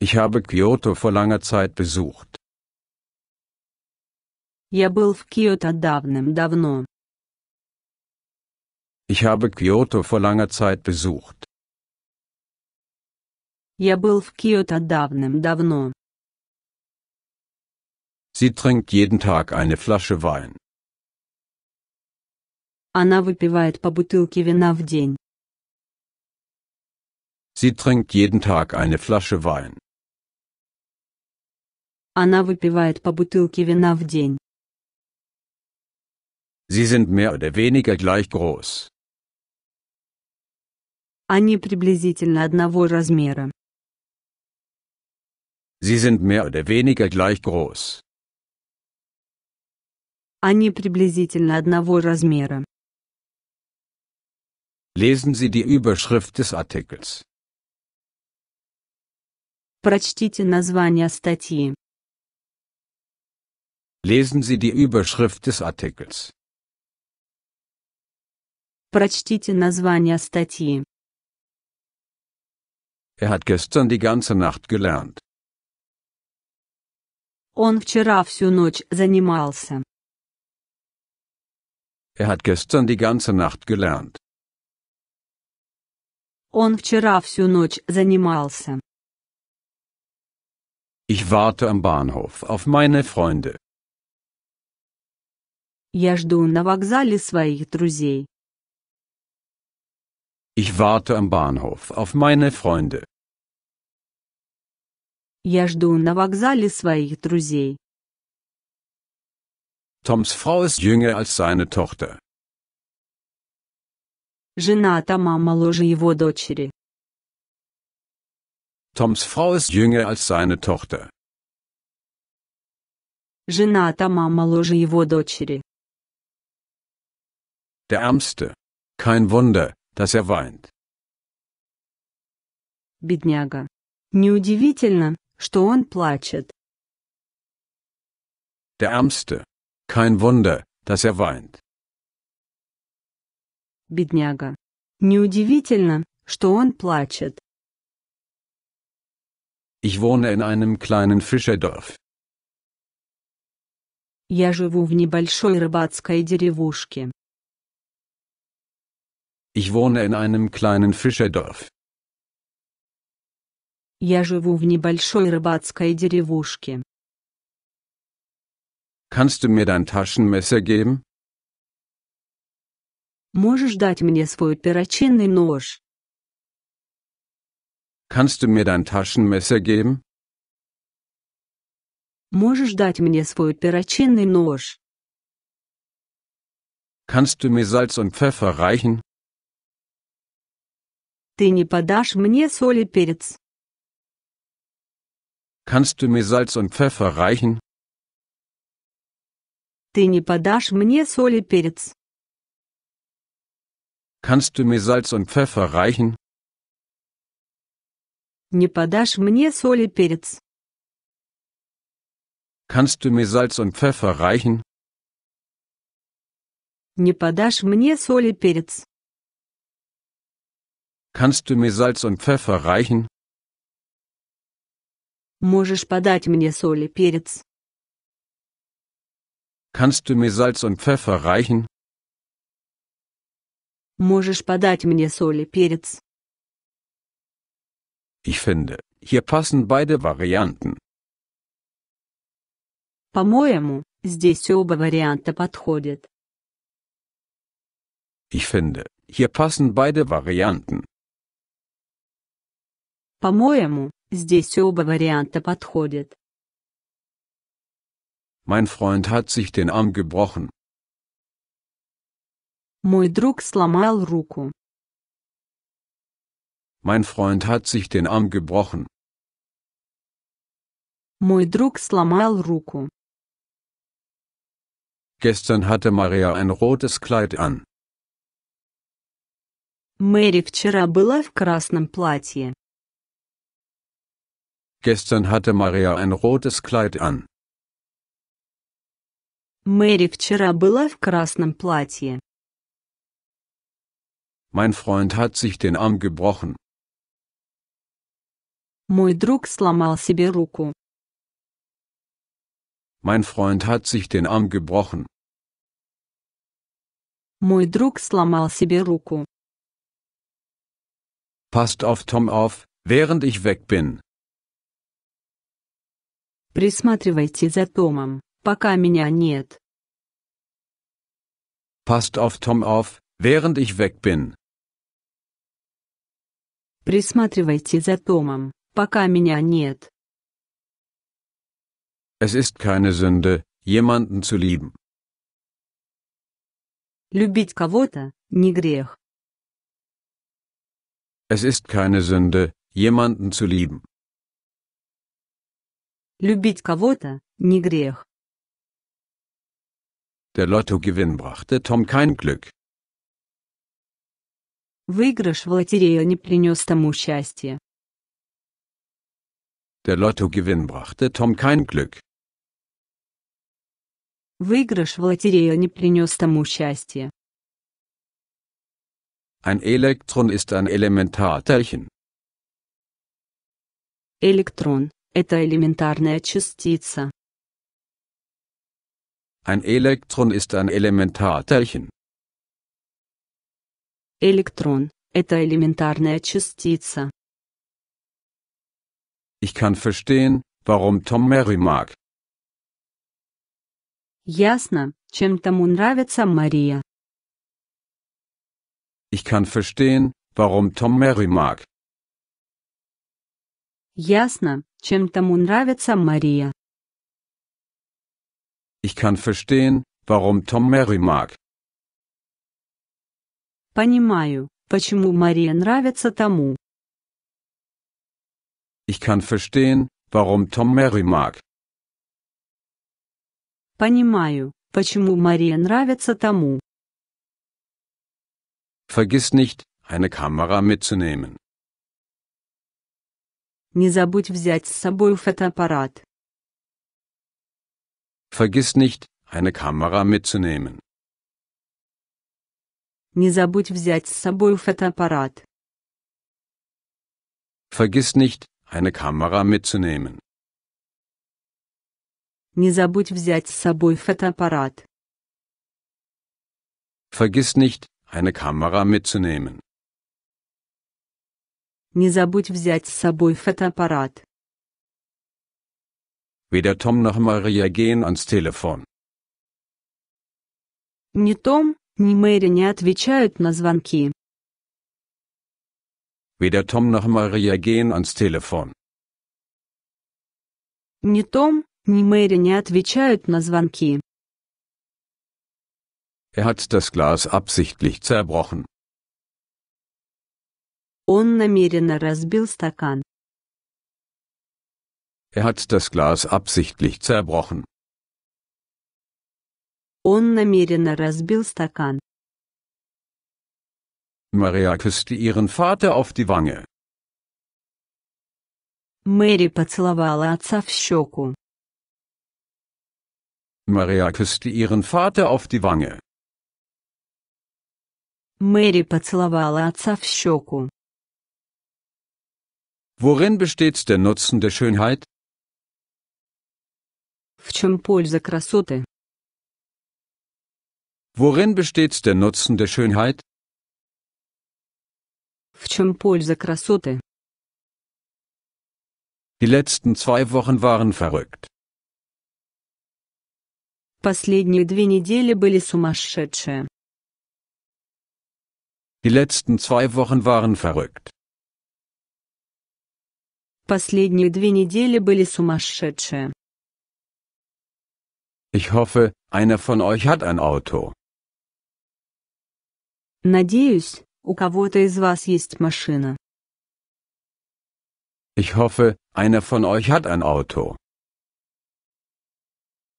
Ich habe Kyoto vor langer Zeit besucht. Я был в Киото давным-давно. Ich habe Kyoto vor langer Zeit besucht. Я был в Киото давным-давно. Sie trinkt jeden Tag eine Flasche Wein. Она выпивает по бутылке вина в день. Sie trinkt jeden Tag eine Flasche Wein. Она выпивает по бутылке вина в день. Sie sind mehr oder weniger gleich groß. Они приблизительно одного размера. Sie sind mehr oder weniger gleich groß. Они приблизительно одного размера. Lesen Sie die Überschrift des Artikels. Прочтите название статьи. Lesen Sie die Überschrift des Artikels. Прочтите название статьи. Er hat gestern die ganze Nacht gelernt. Он вчера всю ночь занимался. Er hat gestern die ganze Nacht gelernt. Он вчера всю ночь занимался. Ich warte am Bahnhof auf meine Freunde. Я жду на вокзале своих друзей. Ich warte am Bahnhof auf meine Freunde. Я жду на вокзале своих друзей. Toms Frau ist jünger als seine Tochter. Жена Тома Toms Frau ist jünger als seine Tochter. Жена Тома Der Ärmste. Kein Wunder, dass er weint. Бедняга. Неудивительно, что он плачет. Der Ärmste. Kein Wunder, dass er weint. Бедняга. Неудивительно, что он плачет. Ich wohne in einem kleinen Fischerdorf. Я живу в небольшой рыбацкой деревушке. Ich wohne in einem kleinen Fischerdorf. Я живу в небольшой рыбацкой деревушке. Kannst du mir dein Taschenmesser geben? Можешь дать мне свой перочинный нож? Kannst du mir dein Taschenmesser geben? Можешь дать мне свой перочинный нож? Kannst du mir Salz und Pfeffer reichen? Ты не подашь мне соль и перец. Kannst du mir Salz und Pfeffer reichen? Ты не подашь мне соль и перец. Kannst du mir Salz und Pfeffer reichen? Не подашь мне соль и перец. Kannst du mir Salz und Pfeffer reichen? Не подашь мне соль и перец. Kannst du mir Salz und Pfeffer reichen? Можешь подать мне соль и перец. Kannst du mir Salz und Pfeffer reichen? Можешь подать мне соль и перец? Ich finde, hier passen beide Varianten. По-моему, здесь оба варианта подходят. Ich finde, hier passen beide Varianten. По-моему, здесь оба варианта подходят. Mein Freund hat sich den Arm gebrochen. Мой друг сломал руку. Mein Freund hat sich den Arm gebrochen. Мой друг сломал руку. Gestern hatte Maria ein rotes Kleid an. Мэри вчера была в красном платье. Gestern hatte Maria ein rotes Kleid an. Мэри вчера была в красном платье. Mein Freund hat sich den Arm gebrochen. Мой друг сломал себе руку. Mein Freund hat sich den Arm gebrochen. Мой друг сломал себе руку. Passt auf Tom auf, während ich weg bin. Присматривайте за Томом пока меня нет. Passt auf Tom auf, während ich weg bin. Присматривайте за Томом, пока меня нет. Es ist keine Sünde, jemanden zu lieben. Любить кого-то не грех. Es ist keine Sünde, jemanden zu lieben. Любить кого-то не грех. Der Lottogewinn brachte Tom kein Glück. Выигрыш в лотерею не принес тому счастья. Der Lottogewinn brachte Tom kein Glück. Выигрыш в лотерею не принес тому счастья. Ein Elektron ist ein Elementarteilchen. Электрон – это элементарная частица. Ein Elektron ist ein Elementarteilchen. Elektron, это элементарная частица. Ich kann verstehen, warum Tom Mary mag. Ясно, чем тому нравится Мария. Ich kann verstehen, warum Tom Mary mag. Ясно, чем тому нравится Мария. Ich kann verstehen, warum Tom Mary mag. Понимаю, почему Мария нравится тому. Ich kann verstehen, warum Tom Mary mag. Понимаю, почему Мария нравится тому. Vergiss nicht, eine Kamera mitzunehmen. Не забудь взять с собой фотоаппарат. Vergiss nicht, eine Kamera mitzunehmen. Не забудь взять с собой фотоаппарат. Vergiss nicht, eine Kamera mitzunehmen. Не забудь взять с собой фотоаппарат. Vergiss nicht, eine Kamera mitzunehmen. Не забудь взять с собой фотоаппарат. Weder Tom noch Maria gehen ans Telefon. Ни Том, ни Мэри не отвечают на звонки. Weder Tom noch Maria gehen ans Telefon. Ни Том, ни Мэри не отвечают на звонки. Er hat das Glas absichtlich zerbrochen. Он намеренно разбил стакан. Er hat das Glas absichtlich zerbrochen. Он намеренно разбил стакан. Maria küsste ihren Vater auf die Wange. Мэри поцеловала отца в щеку. Maria küsste ihren Vater auf die Wange. Мэри поцеловала отца в щеку. Worin besteht der Nutzen der Schönheit? В чем польза красоты? Worin besteht der Nutzen der Schönheit? В чем польза красоты? Die letzten zwei Wochen waren verrückt. Последние две недели были сумасшедшие. Die letzten zwei Wochen waren verrückt. Последние две недели были сумасшедшие. Ich hoffe, einer von euch hat ein Auto. Надеюсь, у кого-то из вас есть машина. Ich hoffe, einer von euch hat ein Auto.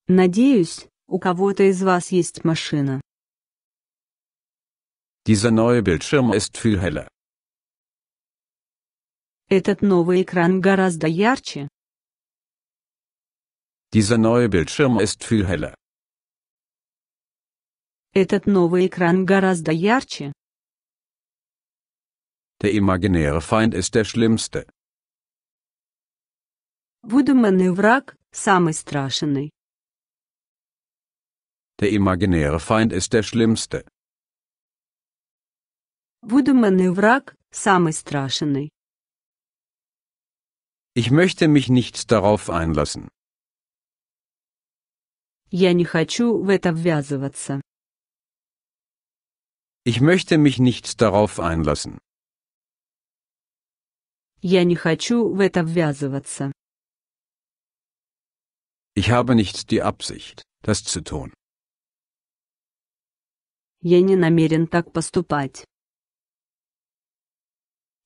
Надеюсь, у кого-то из вас есть машина. Dieser neue Bildschirm ist viel heller. Этот новый экран гораздо ярче. Dieser neue Bildschirm ist viel heller. Этот новый экран гораздо ярче. Der imaginäre Feind ist der schlimmste. Выдуманный враг самый страшный. Der imaginäre Feind ist der schlimmste. Выдуманный враг самый страшный. Ich möchte mich nicht darauf einlassen. Я не хочу в это ввязываться. Ich möchte mich nicht darauf einlassen. Я не хочу в это ввязываться. Ich habe nicht die Absicht, das zu tun. Я не намерен так поступать.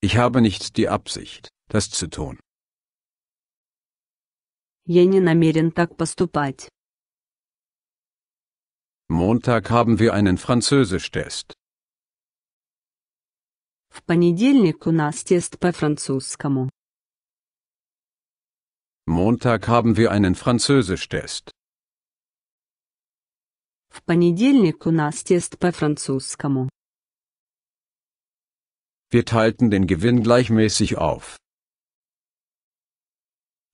Ich habe nicht die Absicht, das zu tun. Я не намерен так поступать. Montag haben wir einen Französisch-Test. В понедельник у нас тест по французскому. Montag haben wir einen Französisch-Test. В понедельник у нас тест по французскому. Wir teilten den Gewinn gleichmäßig auf.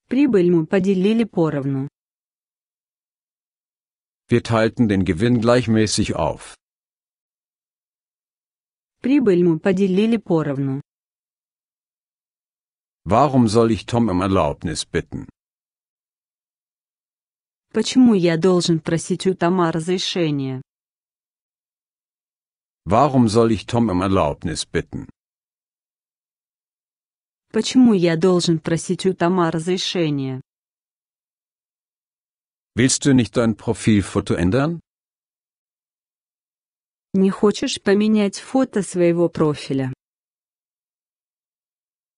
Прибыль мы поделили поровну. Wir teilten den Gewinn gleichmäßig auf. Warum soll ich Tom um Erlaubnis bitten? Почему я должен просить у Тома разрешения? Warum soll ich Tom um Erlaubnis bitten? Почему я должен просить у Тома разрешения? Willst du nicht dein Profilfoto ändern? Не хочешь поменять фото своего профиля?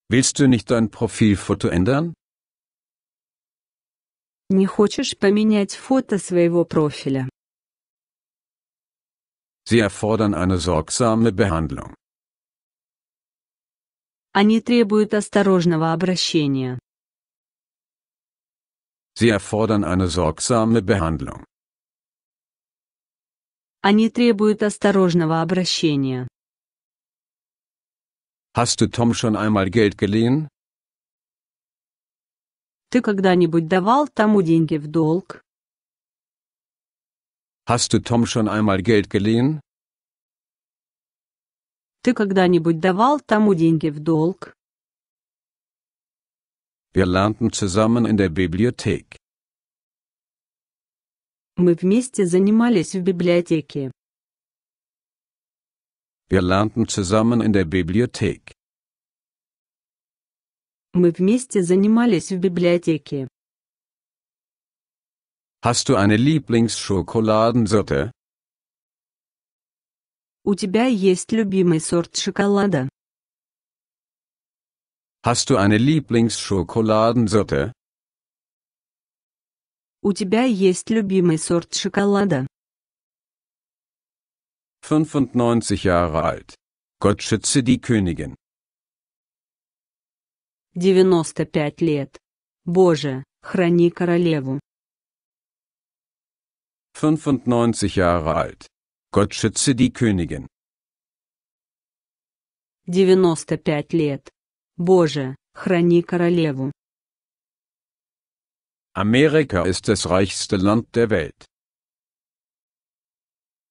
Willst du nicht dein Profilfoto ändern? Не хочешь поменять фото своего профиля? Sie erfordern eine sorgsame Behandlung. Они требуют осторожного обращения. Sie erfordern eine sorgsame Behandlung. Они требуют осторожного обращения. Hast du Tom schon einmal Geld geliehen? Ты когда-нибудь давал тому деньги в долг? Hast du Tom schon einmal Geld geliehen? Ты когда-нибудь давал тому деньги в долг? Wir lernten zusammen in der Bibliothek. Мы вместе занимались в библиотеке. Wir lernten zusammen in der Bibliothek. Мы вместе занимались в библиотеке. Hast du eine Lieblingsschokoladensorte? У тебя есть любимый сорт шоколада? Hast du eine Lieblingsschokoladensorte? У тебя есть любимый сорт шоколада? 95 Jahre alt. Gott schütze die Königin. 95 лет. Боже, храни королеву. 95 Jahre alt. Gott schütze die Königin. 95 лет. Боже, храни королеву. Amerika ist das reichste Land der Welt.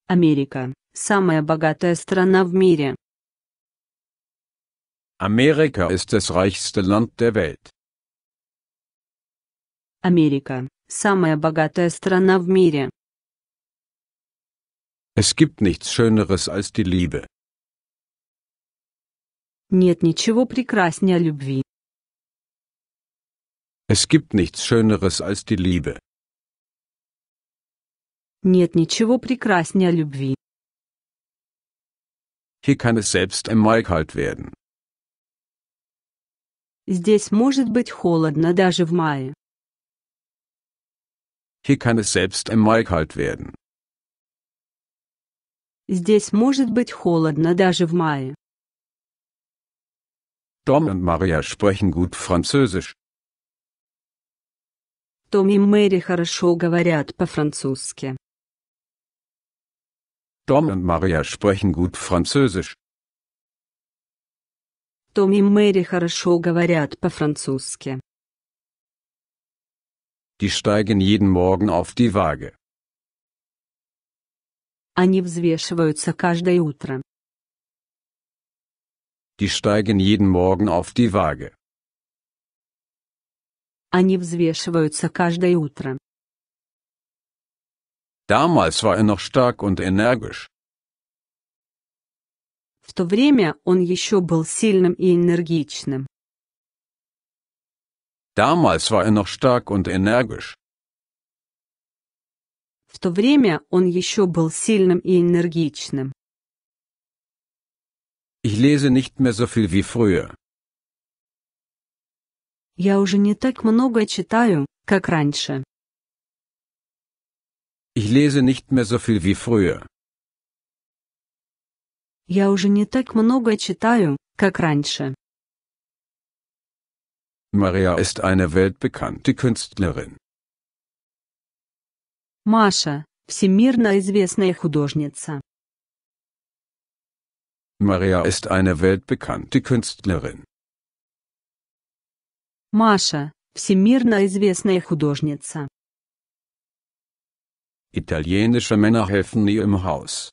Америка – самая богатая страна в мире. Amerika ist das reichste Land der Welt. Америка – самая богатая страна в мире. Es gibt nichts Schöneres als die Liebe. Нет ничего прекраснее любви. Es gibt nichts Schöneres als die Liebe. Нет ничего прекраснее любви. Hier kann es selbst einmal kalt werden. Здесь может быть холодно даже в мае. Hier kann es selbst einmal kalt werden. Здесь может быть холодно даже в мае. Tom und Maria sprechen gut Französisch. Том und Maria sprechen gut Französisch. французски Tom und Maria sprechen gut Französisch. Том и Мэри хорошо говорят по-французски. Die steigen jeden Morgen auf die Waage. Они взвешиваются каждое утро. Die steigen jeden Morgen auf die Waage. Они взвешиваются каждое утро. Damals war er noch stark und energisch. В то время он еще был сильным и энергичным. Damals war er noch stark und energisch. В то время он еще был сильным и энергичным. Ich lese nicht mehr so viel wie früher. Я уже не так много читаю, как раньше. Ich lese nicht mehr so viel wie früher. Я уже не так много читаю, как раньше. Maria ist eine weltbekannte Künstlerin. Маша – всемирно известная художница. Maria ist eine weltbekannte Künstlerin. Маша – всемирно известная художница. Italienische Männer helfen nie im Haus.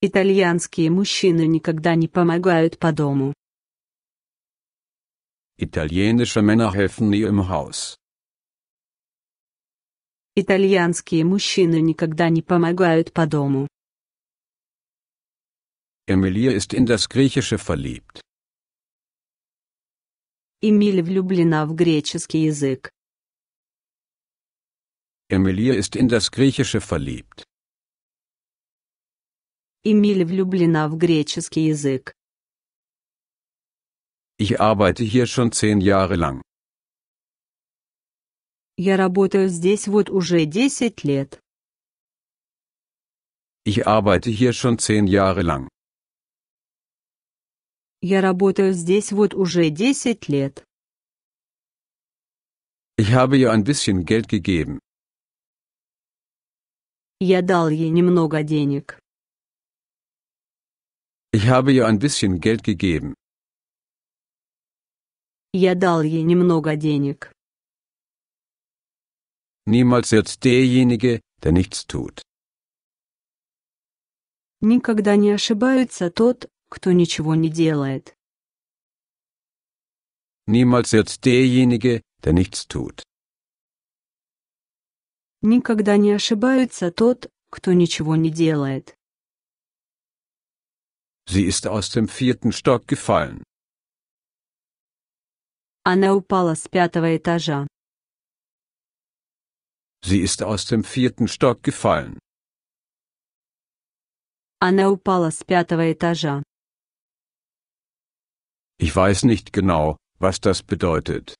Итальянские мужчины никогда не помогают по дому. Italienische Männer helfen nie im Haus. Итальянские мужчины никогда не помогают по дому. Emilie ist in das Griechische verliebt. Emilie влюблена в греческий язык. Emilie ist in das Griechische verliebt. Эмилия влюблена в греческий язык. Ich arbeite hier schon zehn Jahre lang. Я работаю здесь вот уже 10 лет. Ich arbeite hier schon zehn Jahre lang. Я работаю здесь вот уже 10 лет. Ich habe ihr ein bisschen Geld gegeben. Я дал ей немного денег. Ich habe ihr ein bisschen Geld gegeben. Я дал ей немного денег. Niemals wird derjenige, der nichts tut. Никогда не ошибается тот, кто ничего не делает. Niemals wird derjenige, der nichts tut. Никогда не ошибается тот, кто ничего не делает. Sie ist aus dem vierten Stock gefallen. Она упала с пятого этажа. Sie ist aus dem vierten Stock gefallen. Она упала с пятого этажа. Ich weiß nicht genau, was das bedeutet.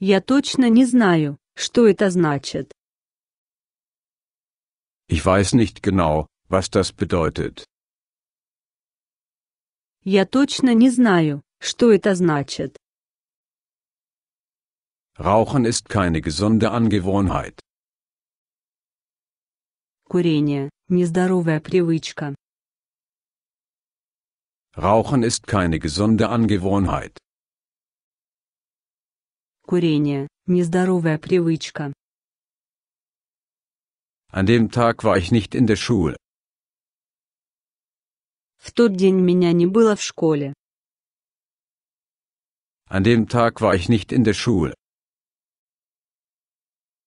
Я точно не знаю, что это значит. Ich weiß nicht genau, was das bedeutet. Я точно не знаю, что это значит. Rauchen ist keine gesunde Angewohnheit. Курение – нездоровая привычка. Rauchen ist keine gesunde Angewohnheit. Курение – нездоровая привычка. An dem Tag war ich nicht in der Schule. В тот день меня не было в школе. An dem Tag war ich nicht in der Schule.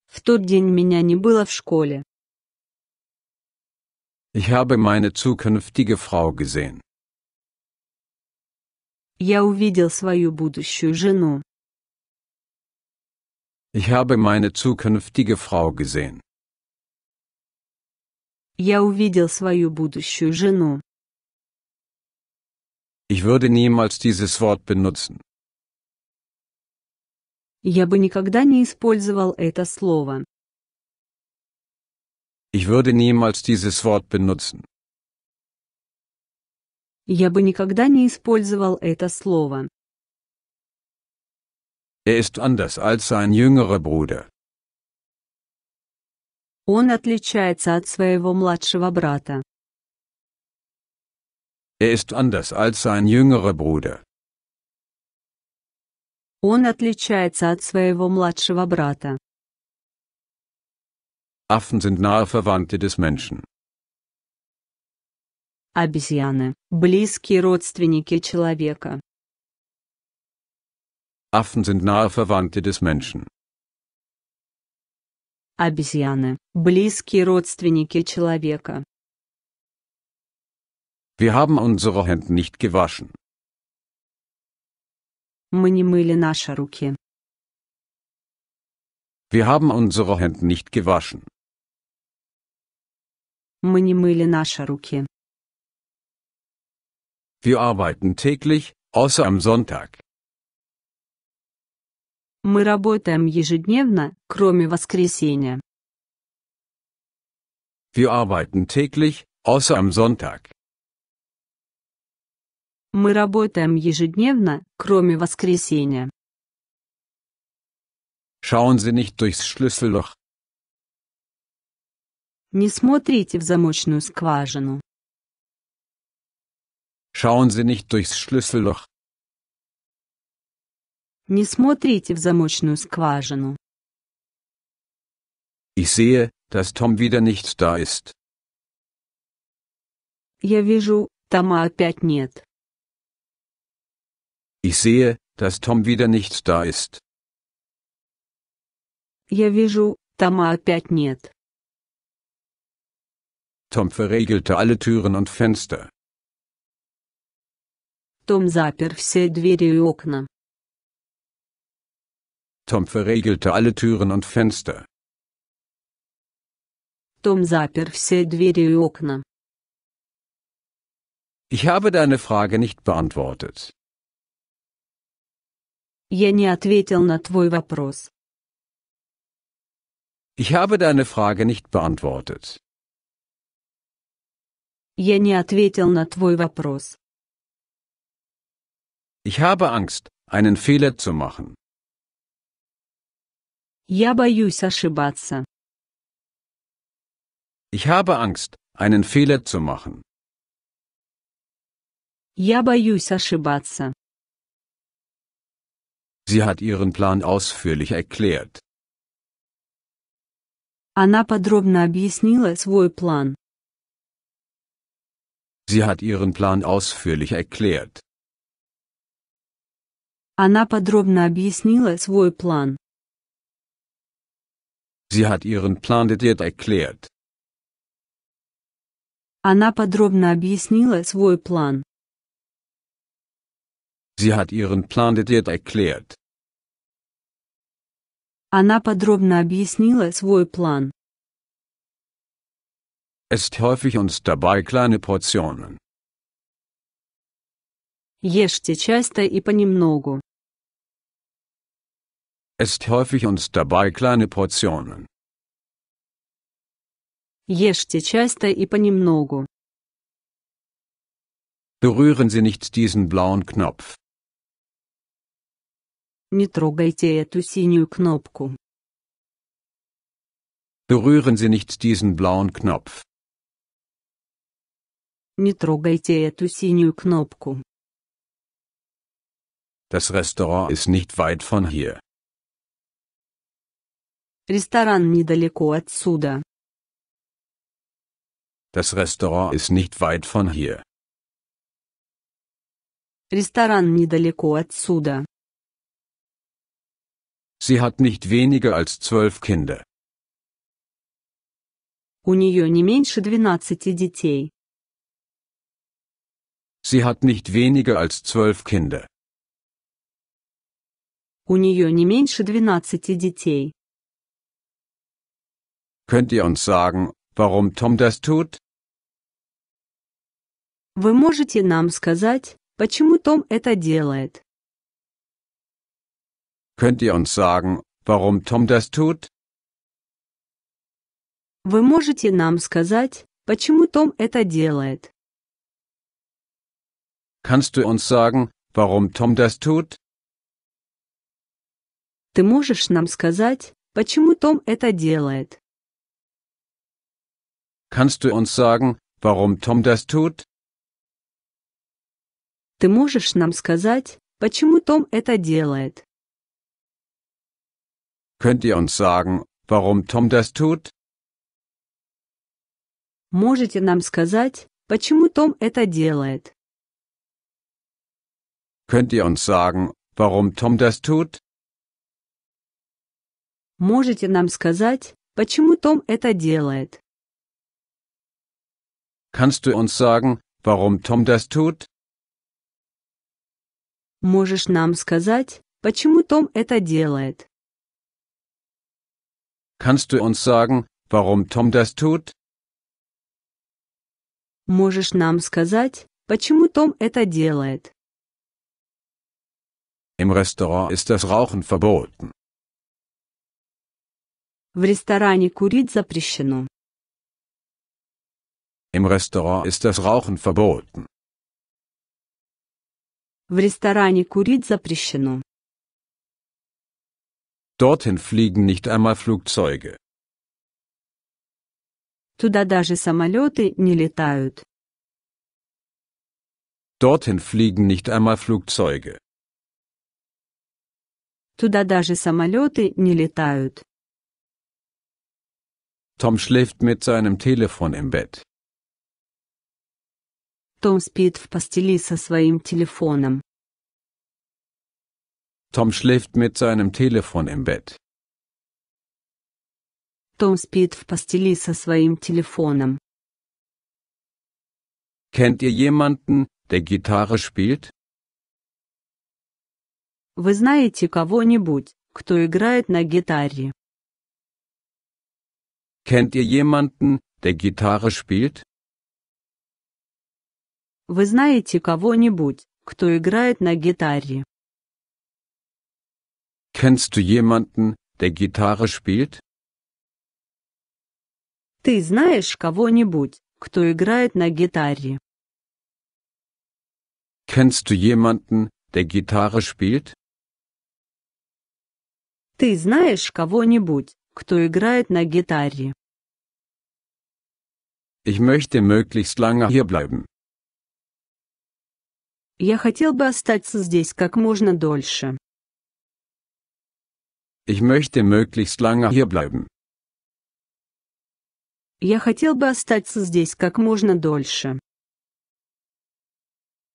В тот день меня не было в школе. Ich habe meine zukünftige Frau gesehen. Я увидел свою будущую жену. Ich habe meine zukünftige Frau gesehen. Я увидел свою будущую жену. Ich würde niemals dieses Wort benutzen. Я бы никогда не использовал это слово. Ich würde niemals dieses Wort benutzen. Я бы никогда не использовал это слово. Er ist anders als sein jüngerer Bruder. Он отличается от своего младшего брата. Er ist anders als sein jüngerer Bruder. Он отличается от своего младшего брата. Affen sind nahe Verwandte des Menschen. Обезьяны – близкие родственники человека. Affen sind nahe Verwandte des Menschen. Обезьяны – близкие родственники человека. Wir haben unsere Hände nicht gewaschen. Мы не мыли наши руки. Wir haben unsere Hände nicht gewaschen. Мы не мыли наши руки. Wir arbeiten täglich, außer am Sonntag. Мы работаем ежедневно, кроме воскресенья. Wir arbeiten täglich, außer am Sonntag. Мы работаем ежедневно, кроме воскресенья. Schauen Sie nicht durchs Schlüsselloch. Не смотрите в замочную скважину. Schauen Sie nicht durchs Schlüsselloch. Не смотрите в замочную скважину. Ich sehe, dass Tom wieder nicht da ist. Я вижу, Тома опять нет. Ich sehe, dass Tom wieder nicht da ist. Я вижу, Тома опять нет. Tom verriegelte alle Türen und Fenster. Tom запер все двери и окна. Tom verriegelte alle Türen und Fenster. Tom запер все двери и окна. Ich habe deine Frage nicht beantwortet. Я не ответил на твой вопрос. Ich habe deine Frage nicht beantwortet. Я не ответил на твой вопрос. Ich habe Angst, einen Fehler zu machen. Я боюсь ошибаться. Ich habe Angst, einen Fehler zu machen. Я боюсь ошибаться. Sie hat ihren Plan ausführlich erklärt. Она подробно объяснила свой план. Sie hat ihren Plan ausführlich erklärt. Она подробно объяснила свой план. Sie hat ihren Plan detailliert erklärt. Она подробно объяснила свой план. Sie hat ihren Plan detailliert erklärt. Она подробно объяснила свой план. Esst häufig und dabei kleine Portionen. Ешьте часто и понемногу. Esst häufig und dabei kleine Portionen. Ешьте часто и понемногу. Berühren Sie nicht diesen blauen Knopf. Не трогайте эту синюю кнопку. Berühren Sie nicht diesen blauen Knopf. Не трогайте эту синюю кнопку. Das Restaurant ist nicht weit von hier. Ресторан недалеко отсюда. Das Restaurant ist nicht weit von hier. Ресторан недалеко отсюда. Sie hat nicht weniger als zwölf Kinder. У нее не меньше двенадцати детей. Sie hat nicht weniger als zwölf Kinder. У нее не меньше двенадцати детей. Könnt ihr uns sagen, warum Tom das tut? Вы можете нам сказать, почему Том это делает? Könnt ihr uns sagen, warum Tom das tut? Вы можете нам сказать, почему Том это делает? Kannst du uns sagen, warum Tom das tut? Ты можешь нам сказать, почему Том это делает? Kannst du uns sagen, warum Tom das tut? Ты можешь нам сказать, почему Том это делает? Könnt ihr uns sagen, warum Tom das tut? Можете нам сказать, почему Том это делает? Könnt ihr uns sagen, warum Tom das tut? Можете нам сказать, почему Том это делает? Kannst du uns sagen, warum Tom das tut? Можешь нам сказать, почему Том это делает? Kannst du uns sagen, warum Tom das tut? Можешь нам сказать, почему Том это делает? Im Restaurant ist das Rauchen verboten. В ресторане курить запрещено. Im Restaurant ist das Rauchen verboten. В ресторане курить запрещено. Dorthin fliegen nicht einmal Flugzeuge. Туда даже самолеты не летают. Dorthin fliegen nicht einmal Flugzeuge. Туда даже самолеты не летают. Tom schläft mit seinem Telefon im Bett. Том спит в постели со своим телефоном. Tom schläft mit seinem Telefon im Bett. Том спит в постели со своим телефоном. Kennt ihr jemanden, der Gitarre spielt? Вы знаете кого-нибудь, кто играет на гитаре? Kennt ihr jemanden, der Gitarre spielt? Вы знаете кого-нибудь, кто играет на гитаре? Kennst du jemanden, der Gitarre spielt? Ты знаешь кого-нибудь, кто играет на гитаре? Kennst du jemanden, der Gitarre spielt? Ты знаешь кого-нибудь, кто играет на гитаре? Ich möchte möglichst lange hierbleiben. Я хотел бы остаться здесь как можно дольше. Ich möchte möglichst lange hier bleiben. Я хотел бы остаться здесь как можно дольше.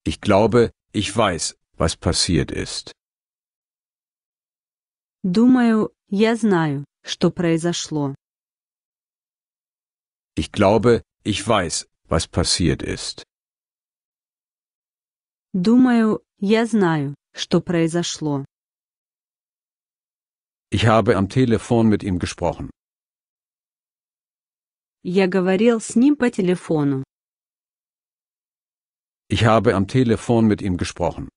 Ich glaube, ich weiß, was passiert ist. Думаю, я знаю, что произошло. Ich glaube, ich weiß, was passiert ist. Думаю, я знаю, что произошло. Ich habe am Telefon mit ihm gesprochen. Я говорил с ним по телефону. Ich habe am Telefon mit ihm gesprochen.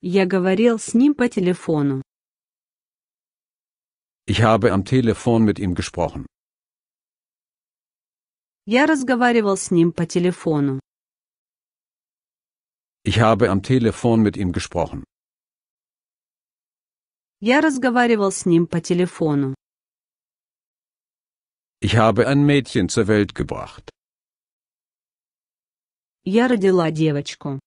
Я говорил с ним по телефону. Ich habe am Telefon mit ihm gesprochen. Я разговаривал с ним по телефону. Ich habe am Telefon mit ihm gesprochen. Я разговаривал с ним по телефону. Ich habe ein Mädchen zur Welt gebracht. Я родила девочку.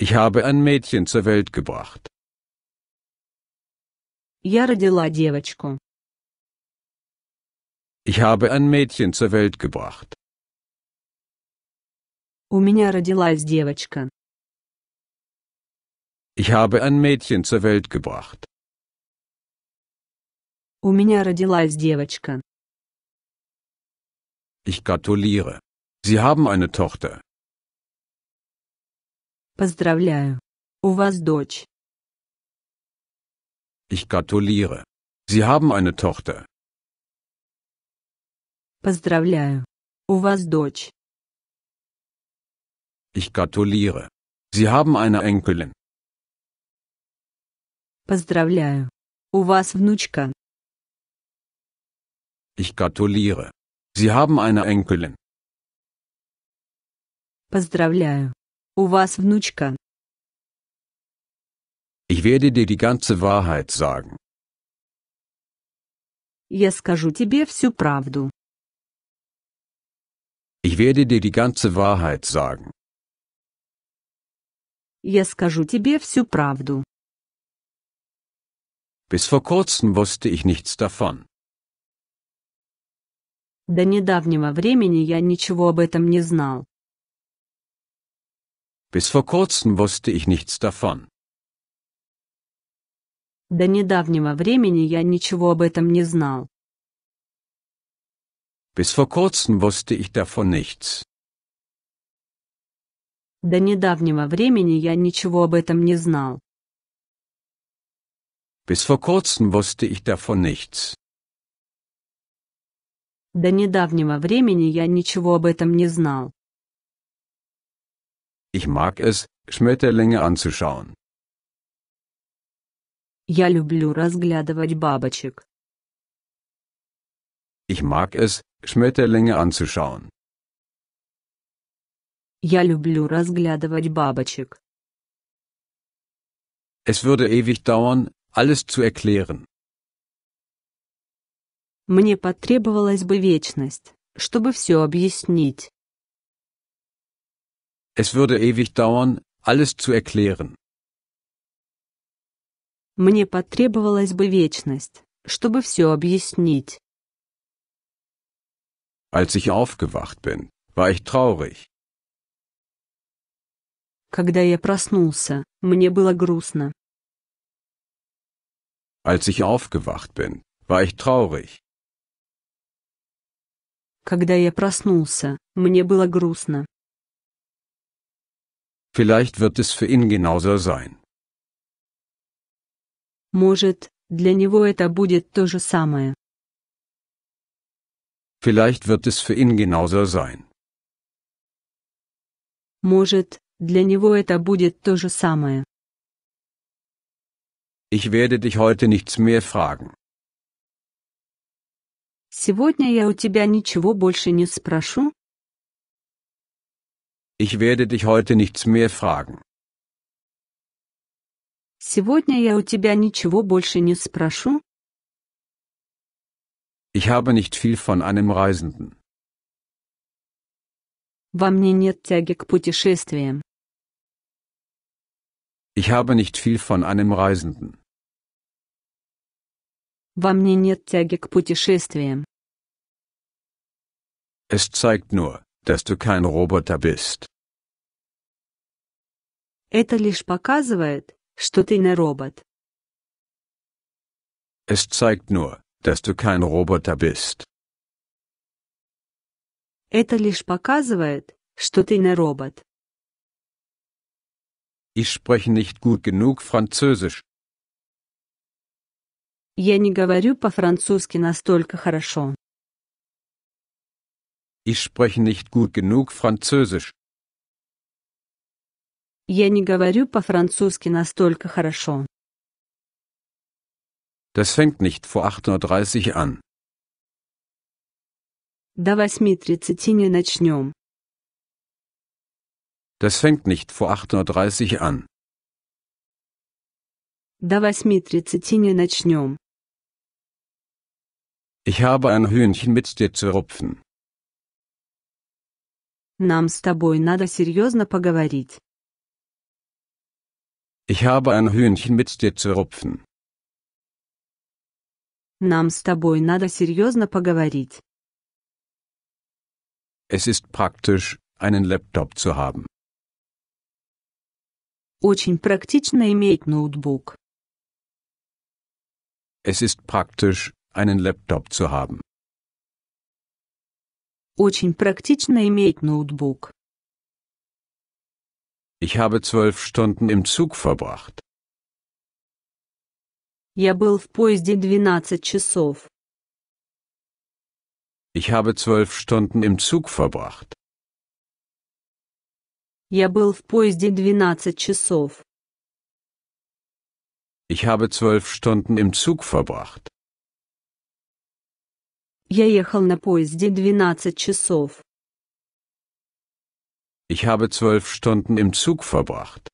Ich habe ein Mädchen zur Welt gebracht. Я родила девочку. Ich habe ein Mädchen zur Welt gebracht. У меня родилась девочка. Ich habe ein Mädchen zur Welt gebracht. У меня родилась девочка. Ich gratuliere. Sie haben eine Tochter. Поздравляю. У вас дочь. Ich gratuliere. Sie haben eine Tochter. Поздравляю. У вас дочь. Ich gratuliere. Sie haben eine Enkelin. Поздравляю. У вас внучка. Ich gratuliere. Sie haben eine Enkelin. Поздравляю. У вас внучка. Ich werde dir die ganze Wahrheit sagen. Я скажу тебе всю правду. Ich werde dir die ganze Wahrheit sagen. Я скажу тебе всю правду. Bis vor kurzem wusste ich nichts davon. До недавнего времени я ничего об этом не знал. Bis vor kurzem wusste ich nichts davon. До недавнего времени я ничего об этом не знал. Bis vor kurzem wusste ich davon nichts. До недавнего времени я ничего об этом не знал. Bis vor kurzem wusste ich davon nichts. До недавнего времени я ничего об этом не знал. Ich mag es, Schmetterlinge anzuschauen. Я люблю разглядывать бабочек. Ich mag es, Schmetterlinge anzuschauen. Я люблю разглядывать бабочек. Es würde ewig dauern, alles zu erklären. Мне потребовалась бы вечность, чтобы все объяснить. Es würde ewig dauern, alles zu erklären. Мне потребовалась бы вечность, чтобы все объяснить. Als ich aufgewacht bin, war ich traurig. Когда я проснулся, мне было грустно. Als ich aufgewacht bin, war ich traurig. Когда я проснулся, мне было грустно. Vielleicht wird es für ihn genauso sein. Может, для него это будет то же самое. Vielleicht wird es für ihn genauso sein. Может, для него это будет то же самое. Ich werde dich heute nichts mehr fragen. Сегодня я у тебя ничего больше не спрошу. Ich werde dich heute nichts mehr fragen. Сегодня я у тебя ничего больше не спрошу. Ich habe nicht viel von einem Reisenden. Во мне нет тяги к путешествиям. Ich habe nicht viel von einem Reisenden. Во мне нет тяги к путешествиям. Es zeigt nur, dass du kein Roboter bist. Это лишь показывает, что ты не робот. Es zeigt nur, dass du kein Roboter bist. Это лишь показывает, что ты не робот. Ich spreche nicht gut genug Französisch. Я не говорю по-французски настолько хорошо. Ich spreche nicht gut genug Französisch. Я не говорю по-французски настолько хорошо. Das fängt nicht vor 8.30 an. До 8.30 не начнем. Das fängt nicht vor 8.30 Uhr an. Ich habe ein Hühnchen mit dir zu rupfen. Нам с тобой надо серьезно поговорить. Ich habe ein Hühnchen mit dir zu rupfen. Нам с тобой надо es ist praktisch, einen Laptop zu haben. Очень практично иметь ноутбук. Es ist praktisch, einen Laptop zu haben. Очень практично иметь ноутбук. Ich habe zwölf Stunden im Zug verbracht. Я был в поезде 12 часов. Ich habe zwölf Stunden im Zug verbracht. Я был в поезде 12 часов. Ich habe zwölf Stunden im Zug verbracht. Я ехал на поезде 12 часов. Ich habe zwölf Stunden im Zug verbracht.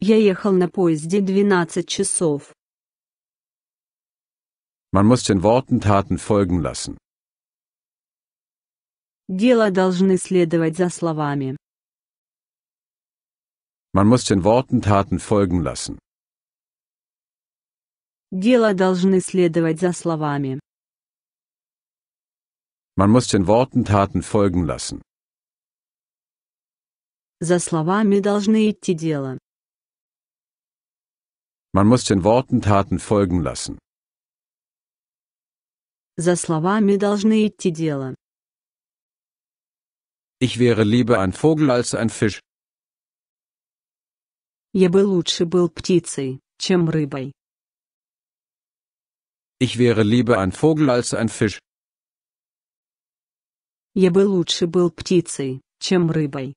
Я ехал на поезде 12 часов. Man muss den Worten Taten folgen lassen. Дела должны следовать за словами. Man muss den Worten Taten folgen lassen. Дела должны следовать за словами. Man muss den Worten Taten folgen lassen. За словами должны идти дела. Man muss den Worten Taten folgen lassen. За словами должны идти дела. Ich wäre lieber ein Vogel als ein Fisch. Я бы лучше был птицей, чем рыбой. Ich wäre lieber ein Vogel als ein Fisch. Я бы лучше был птицей, чем рыбой.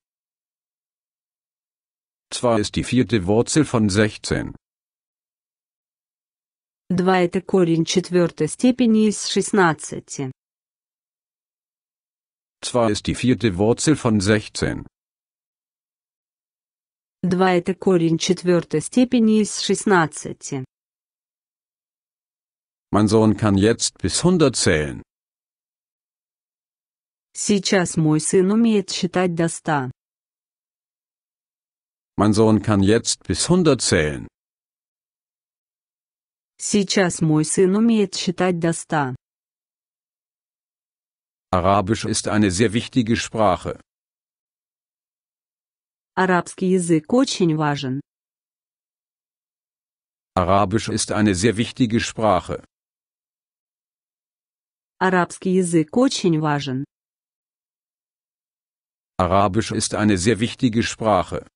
Zwar ist die vierte Wurzel von 16. 2 это корень четвертой степени из 16. 2 ist die vierte Wurzel von 16. 2 это корень четвертой степени из 16. Mein Sohn kann jetzt bis 100 zählen. Сейчас мой сын умеет считать до 100. Mein Sohn kann jetzt bis 100 zählen. Сейчас мой сын умеет считать до ста. Arabisch ist eine sehr wichtige Sprache. Арабский язык очень важен. Arabisch ist eine sehr wichtige Sprache. Арабский язык очень важен. Arabisch ist eine sehr wichtige Sprache.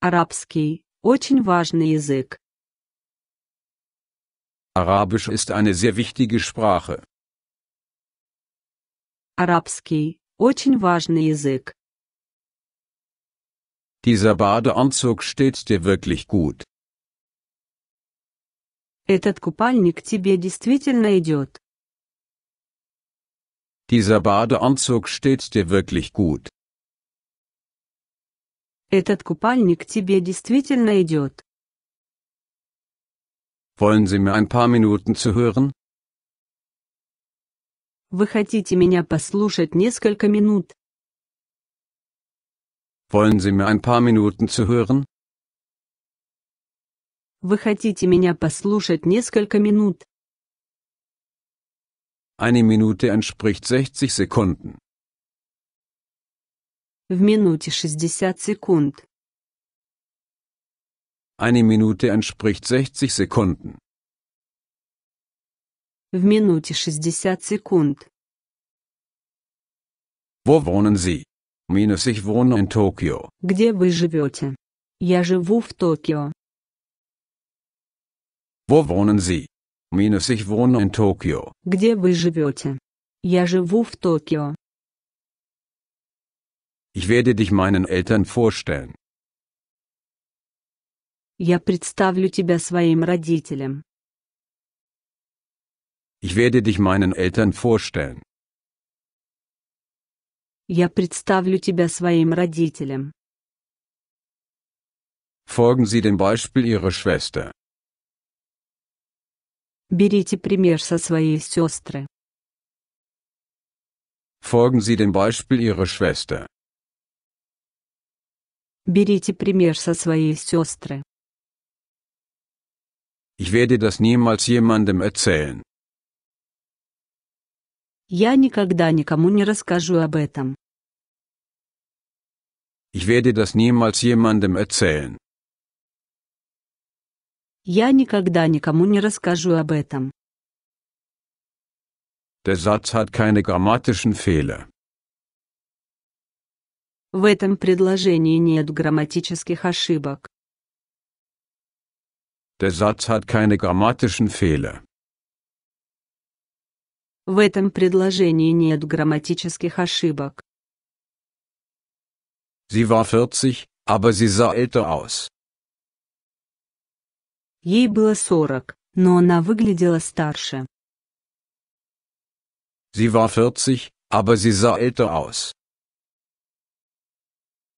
Арабский очень важный язык. Arabisch ist eine sehr wichtige Sprache. Арабский – очень важный язык. Dieser Badeanzug steht dir wirklich gut. Этот купальник тебе действительно идет. Dieser Badeanzug steht dir wirklich gut. Этот купальник тебе действительно идет. Wollen Sie mir ein paar Minuten zuhören? Вы хотите меня послушать несколько минут? Wollen Sie mir ein paar Minuten zuhören? Вы хотите меня послушать несколько минут? Eine Minute entspricht 60 Sekunden. В минуте 60 секунд. Eine Minute entspricht 60 Sekunden. В минуте 60 секунд. Wo wohnen Sie? Minus ich wohne in Tokio. Где вы живете? Я живу в Токио. Wo wohnen Sie? Minus ich wohne in Tokio. Где вы живете? Я живу в Токио. Ich werde dich meinen Eltern vorstellen. Я представлю тебя своим родителям. Ich werde dich meinen Eltern vorstellen. Я представлю тебя своим родителям. Folgen Sie dem Beispiel Ihrer Schwester. Берите пример со своей сестры. Folgen Sie dem Beispiel Ihrer Schwester. Берите пример со своей сестры. Ich werde das niemals jemandem erzählen. Я никогда никому не расскажу об этом. Ich werde das niemals jemandem erzählen. Я никогда никому не расскажу об этом. Der Satz hat keine grammatischen Fehler. В этом предложении нет грамматических ошибок. Der Satz hat keine grammatischen Fehler. В этом предложении нет грамматических ошибок. Sie war 40, aber sie sah älter aus. Ей было 40, но она выглядела старше. Sie war 40, aber sie sah älter aus.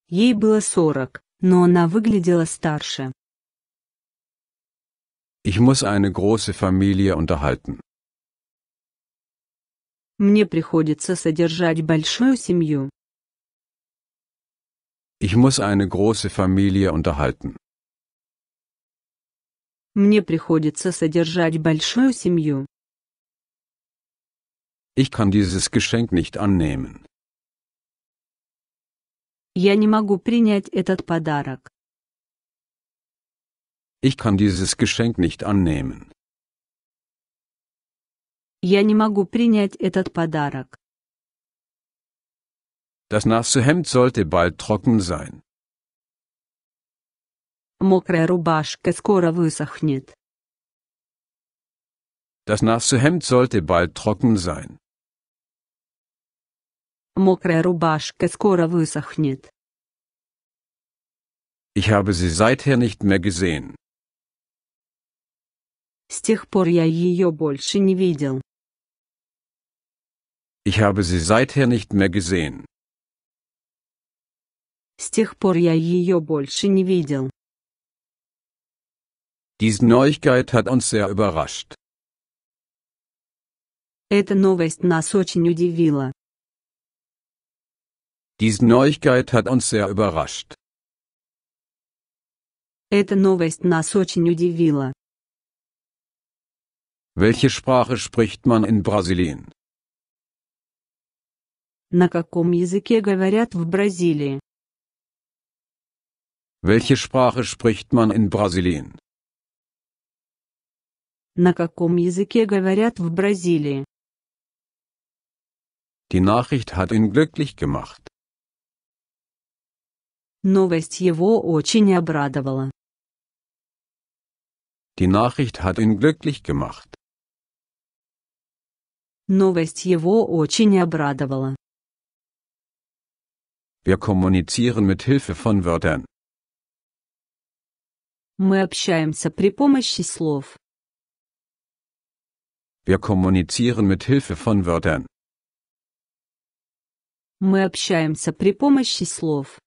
Ей было 40, но она выглядела старше. Ich muss eine große Familie unterhalten. Мне приходится содержать большую семью. Ich muss eine große Familie unterhalten. Мне приходится содержать большую семью. Ich kann dieses Geschenk nicht annehmen. Я не могу принять этот подарок. Ich kann dieses Geschenk nicht annehmen. Я не могу принять этот подарок. Das nasse Hemd sollte bald trocken sein. Мокрая рубашка скоро высохнет. Das nasse Hemd sollte bald trocken sein. Мокрая рубашка скоро высохнет. Ich habe sie seither nicht mehr gesehen. С тех пор я ее больше не видел. Ich habe sie seither nicht mehr gesehen. С тех пор я ее больше не видел. Diese Neuigkeit hat uns sehr überrascht. Эта новость нас очень удивила. Diese Neuigkeit hat uns sehr überrascht. Эта новость нас очень удивила. Welche Sprache spricht man in Brasilien? На каком языке говорят в Бразилии? Welche Sprache spricht man in Brasilien? На каком языке говорят в Бразилии? Die Nachricht hat ihn glücklich gemacht. Новость его очень обрадовала. Die Nachricht hat ihn glücklich gemacht. Новость его очень обрадовала. Wir kommunizieren mit Hilfe von Wörtern. Мы общаемся при помощи слов. Wir kommunizieren mit Hilfe von Wörtern. Мы общаемся при помощи слов.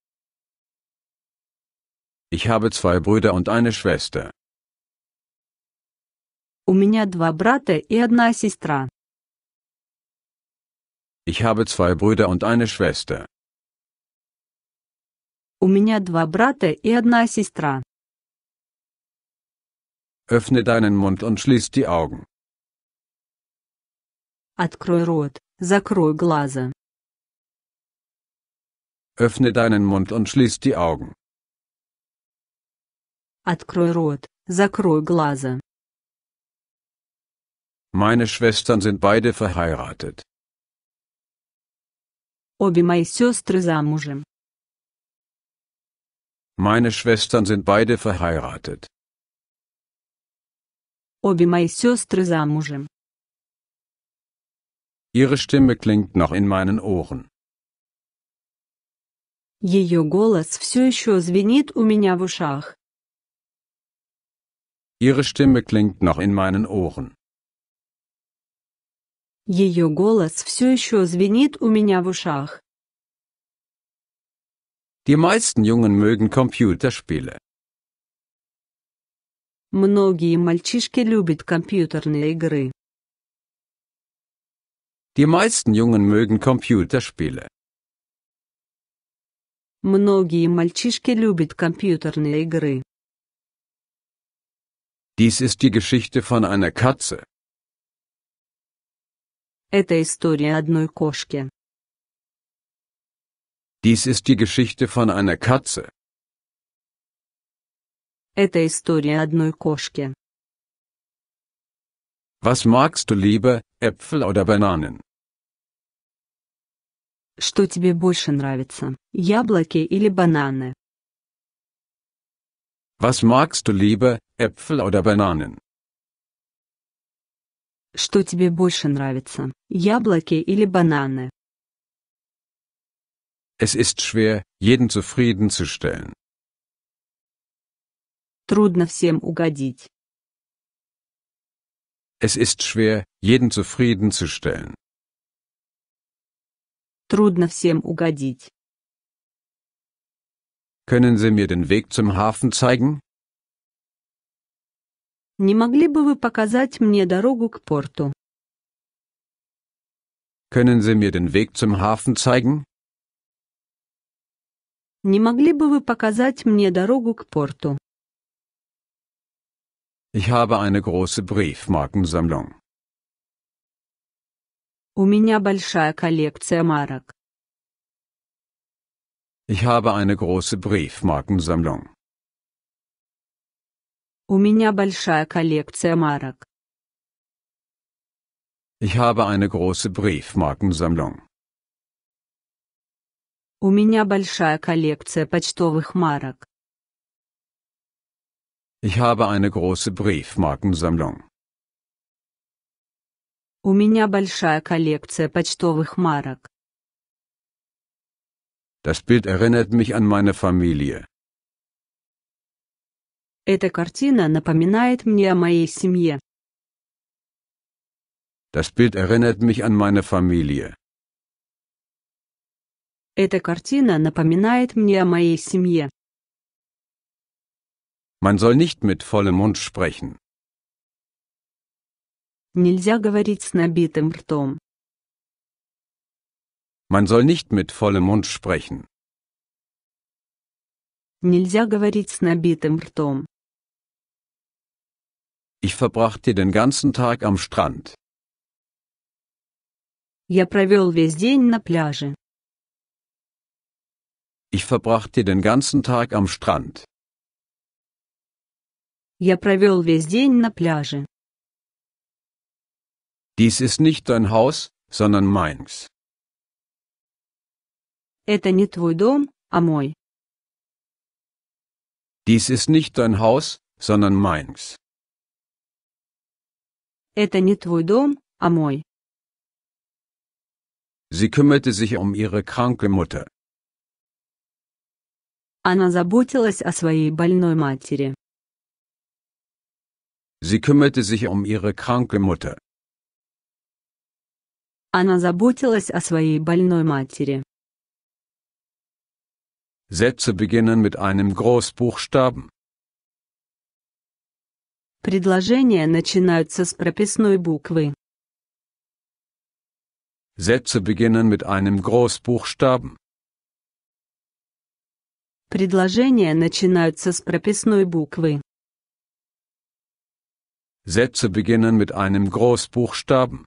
Ich habe zwei Brüder und eine Schwester. У меня два брата и одна сестра. Ich habe zwei Brüder und eine Schwester. У меня два брата и одна сестра. Öffne deinen Mund und schließ die Augen. Открой рот, закрой глаза. Öffne deinen Mund und schließ die Augen. Открой рот, закрой глаза. Meine Schwestern sind beide verheiratet. Обе мои сестры замужем. Meine Schwestern sind beide verheiratet. Обе мои сестры замужем. Ihre Stimme klingt noch in meinen Ohren. Ее голос все еще звенит у меня в ушах. Ihre Stimme klingt noch in meinen Ohren. Ее голос все еще звенит у меня в ушах. Die meisten Jungen mögen Computerspiele. Многие мальчишки любят компьютерные игры. Die meisten Jungen mögen Computerspiele. Многие мальчишки любят компьютерные игры. Dies ist die Geschichte von einer Katze. Это история одной кошки. Dies ist die Geschichte von einer Katze. Это история одной кошки. Was magst du lieber, Äpfel oder Bananen? Что тебе больше нравится, яблоки или бананы? Was magst du lieber, Äpfel oder Bananen? Что тебе больше нравится, яблоки или бананы? Es ist schwer, jeden zufriedenzustellen. Трудно всем угодить. Es ist schwer, jeden zufriedenzustellen. Трудно всем угодить. Können Sie mir den Weg zum Hafen zeigen? Не могли бы вы показать мне дорогу к порту? Können Sie mir den Weg zum Hafen zeigen? Не могли бы вы показать мне дорогу к порту? Ich habe eine große Briefmarkensammlung. У меня большая коллекция марок. Ich habe eine große Briefmarkensammlung. У меня большая коллекция марок. Ich habe eine große Briefmarkensammlung. У меня большая коллекция почтовых марок. Ich habe eine große Briefmarkensammlung. У меня большая коллекция почтовых марок. Das Bild erinnert mich an meine Familie. Эта картина напоминает мне о моей семье. Das Bild erinnert mich an meine Familie. Эта картина напоминает мне о моей семье. Man soll nicht mit vollem Mund sprechen. Нельзя говорить с набитым ртом. Man soll nicht mit vollem Mund sprechen. Нельзя говорить с набитым ртом. Ich verbrachte den ganzen Tag am Strand. Я провел весь день на пляже. Ich verbrachte den ganzen Tag am Strand. Я провел весь день на пляже. Dies ist nicht dein Haus, sondern meins. Это не твой дом, а мой. Dies ist nicht dein Haus, sondern meins. Это не твой дом, а мой. Sie kümmerte sich um ihre kranke Mutter. Она заботилась о своей больной матери. Sie kümmerte sich um ihre kranke Mutter. Она заботилась о своей больной матери. Sätze beginnen mit einem Großbuchstaben. Предложения начинаются с прописной буквы. Sätze beginnen mit einem Großbuchstaben. Предложения начинаются с прописной буквы. Sätze beginnen mit einem Großbuchstaben.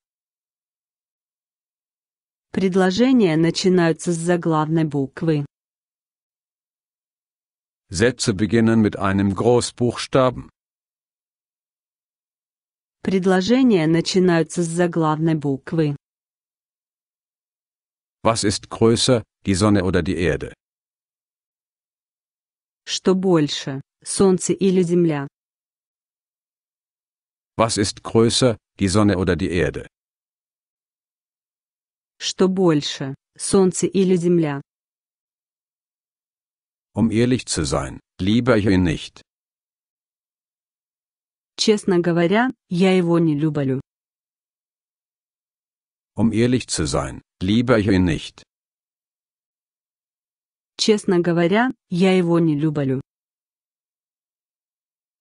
Предложения начинаются с заглавной буквы. Sätze beginnen mit einem Großbuchstaben. Предложения начинаются с заглавной буквы. Was ist größer, die Sonne oder die Erde? Что больше, солнце или земля? Was ist größer, die Sonne oder die Erde? Что больше, солнце или земля? Um ehrlich zu sein, lieber ich ihn nicht. Честно говоря, я его не люблю. Um ehrlich zu sein, liebe ich ihn nicht. Честно говоря, я его не люблю.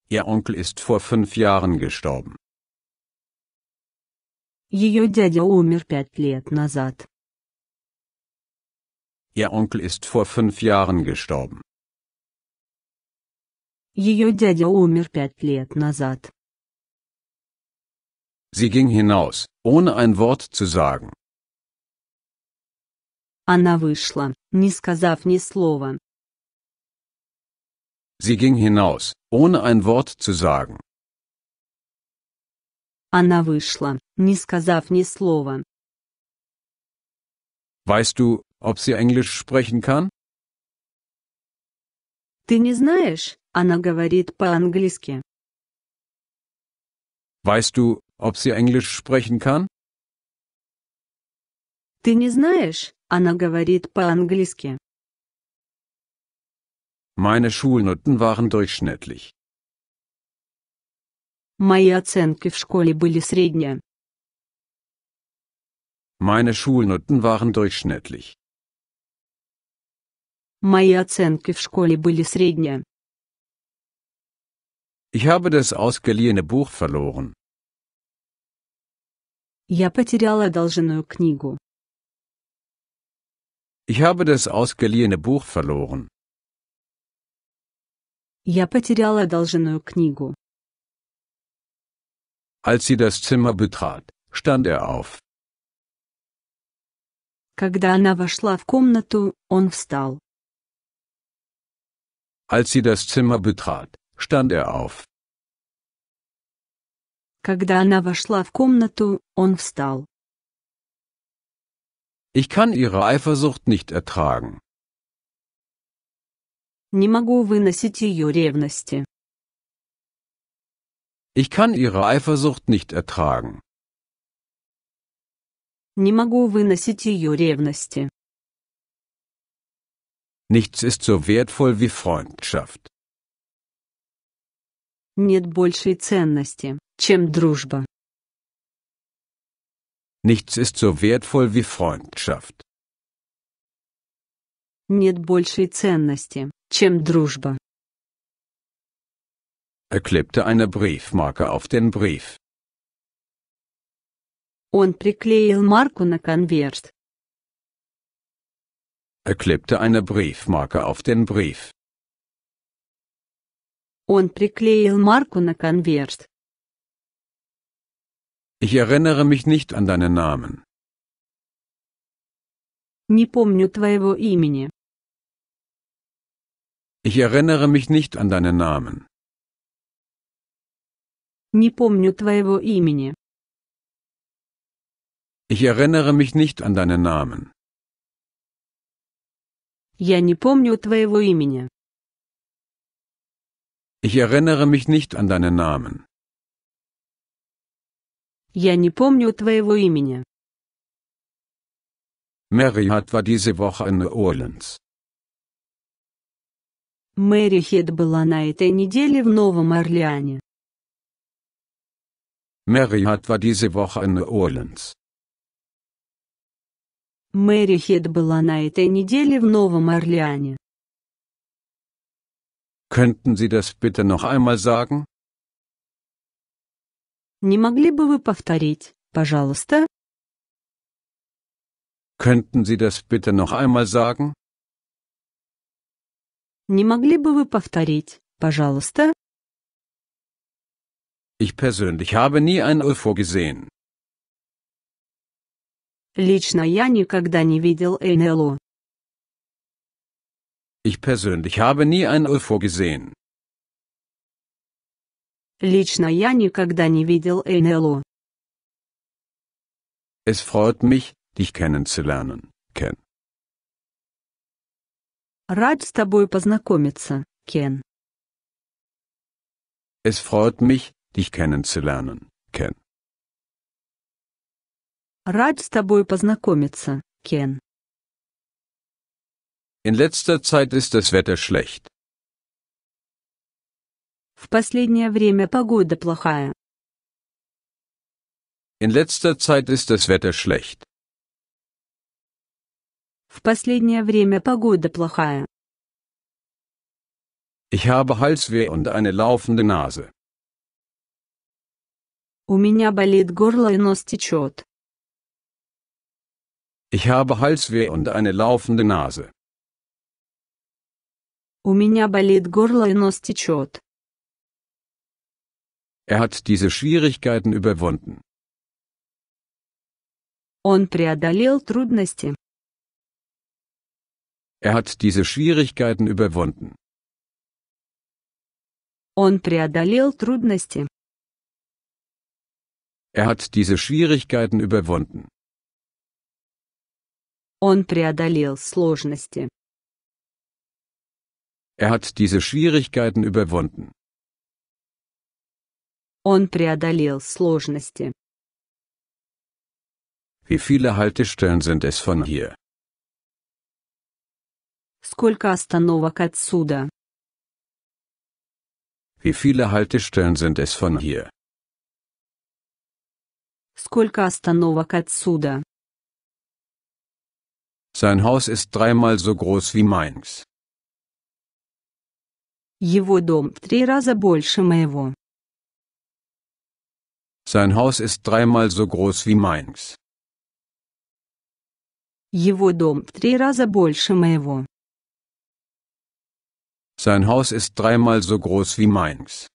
Ihr Onkel ist vor fünf Jahren gestorben. Ее дядя умер пять лет назад. Ihr Onkel ist vor fünf Jahren gestorben. Ее дядя умер пять лет назад. Sie ging hinaus, ohne ein Wort zu sagen. Она вышла, не сказав ни слова. Sie ging hinaus, ohne ein Wort zu sagen. Она вышла, не сказав ни слова. Weißt du, ob sie Englisch sprechen kann? Ты не знаешь, она говорит по-английски. Weißt du, ob sie Englisch sprechen kann? Ты не знаешь, она говорит по-английски. Meine Schulnoten waren durchschnittlich. Мои оценки в школе были средние. Meine Schulnoten waren durchschnittlich. Мои оценки в школе были средние. Ich habe das ausgeliehene Buch verloren. Я потеряла одолженную книгу. Ich habe das ausgeliehene Buch verloren. Я потеряла одолженную книгу. Als sie das Zimmer betrat, stand er auf. Когда она вошла в комнату, он встал. Als sie das Zimmer betrat, stand er auf. Когда она вошла в комнату, он встал. Ich kann ihre Eifersucht nicht ertragen. Не могу выносить ее ревности. Ich kann ihre Eifersucht nicht ertragen. Не могу выносить ее ревности. Nichts ist so wertvoll wie Freundschaft. Нет большей ценности, чем дружба. Nichts ist so wertvoll wie Freundschaft. Нет большей ценности, чем дружба. Er klebte eine Briefmarke auf den Brief. Он приклеил марку на конверт. Er klebte eine Briefmarke auf den Brief. Он приклеил марку на конверт. Ich erinnere mich nicht an deinen Namen. Не помню твоего имени. Ich erinnere mich nicht an deinen Namen. Не помню твоего имени. Ich erinnere mich nicht an deinen Namen. Я не помню твоего имени. Ich erinnere mich nicht an deinen Namen. Я не помню твоего имени. Mary war diese Woche in New Orleans. Мэри Хед была на этой неделе в Новом Орлеане. Mary war diese Woche in New Orleans. Мэри Хед была на этой неделе в Новом Орлеане. Könnten Sie das bitte noch einmal sagen? Не могли бы вы повторить, пожалуйста? Könnten Sie das bitte noch einmal sagen? Не могли бы вы повторить, пожалуйста? Ich persönlich habe nie ein UFO gesehen. Лично я никогда не видел НЛО. Ich persönlich habe nie ein UFO gesehen. Лично я никогда не видел НЛО. Es freut mich, dich kennenzulernen, Ken. Рад с тобой познакомиться, Ken. Es freut mich, dich kennenzulernen, Ken. Рад с тобой познакомиться, Кен. In letzter Zeit ist das Wetter schlecht. В последнее время погода плохая. In letzter Zeit ist das Wetter schlecht. В последнее время погода плохая. Ich habe Halsweh und eine laufende Nase. У меня болит горло и нос течет. Ich habe Halsweh und eine laufende Nase. У меня болит горло и нос течет. Er hat diese Schwierigkeiten überwunden. Он преодолел трудности. Er hat diese Schwierigkeiten überwunden. Он преодолел трудности. Er hat diese Schwierigkeiten überwunden. Он преодолел сложности. Er hat diese Schwierigkeiten überwunden. Он преодолел сложности. Wie viele Haltestellen sind es von hier? Сколько остановок отсюда? Wie viele Haltestellen sind es von hier? Сколько остановок отсюда? Sein Haus ist dreimal so groß wie meins. Его дом в три раза больше моего. Sein Haus ist dreimal so groß wie meins. Его дом в три раза больше моего. Sein Haus ist dreimal so groß wie meins.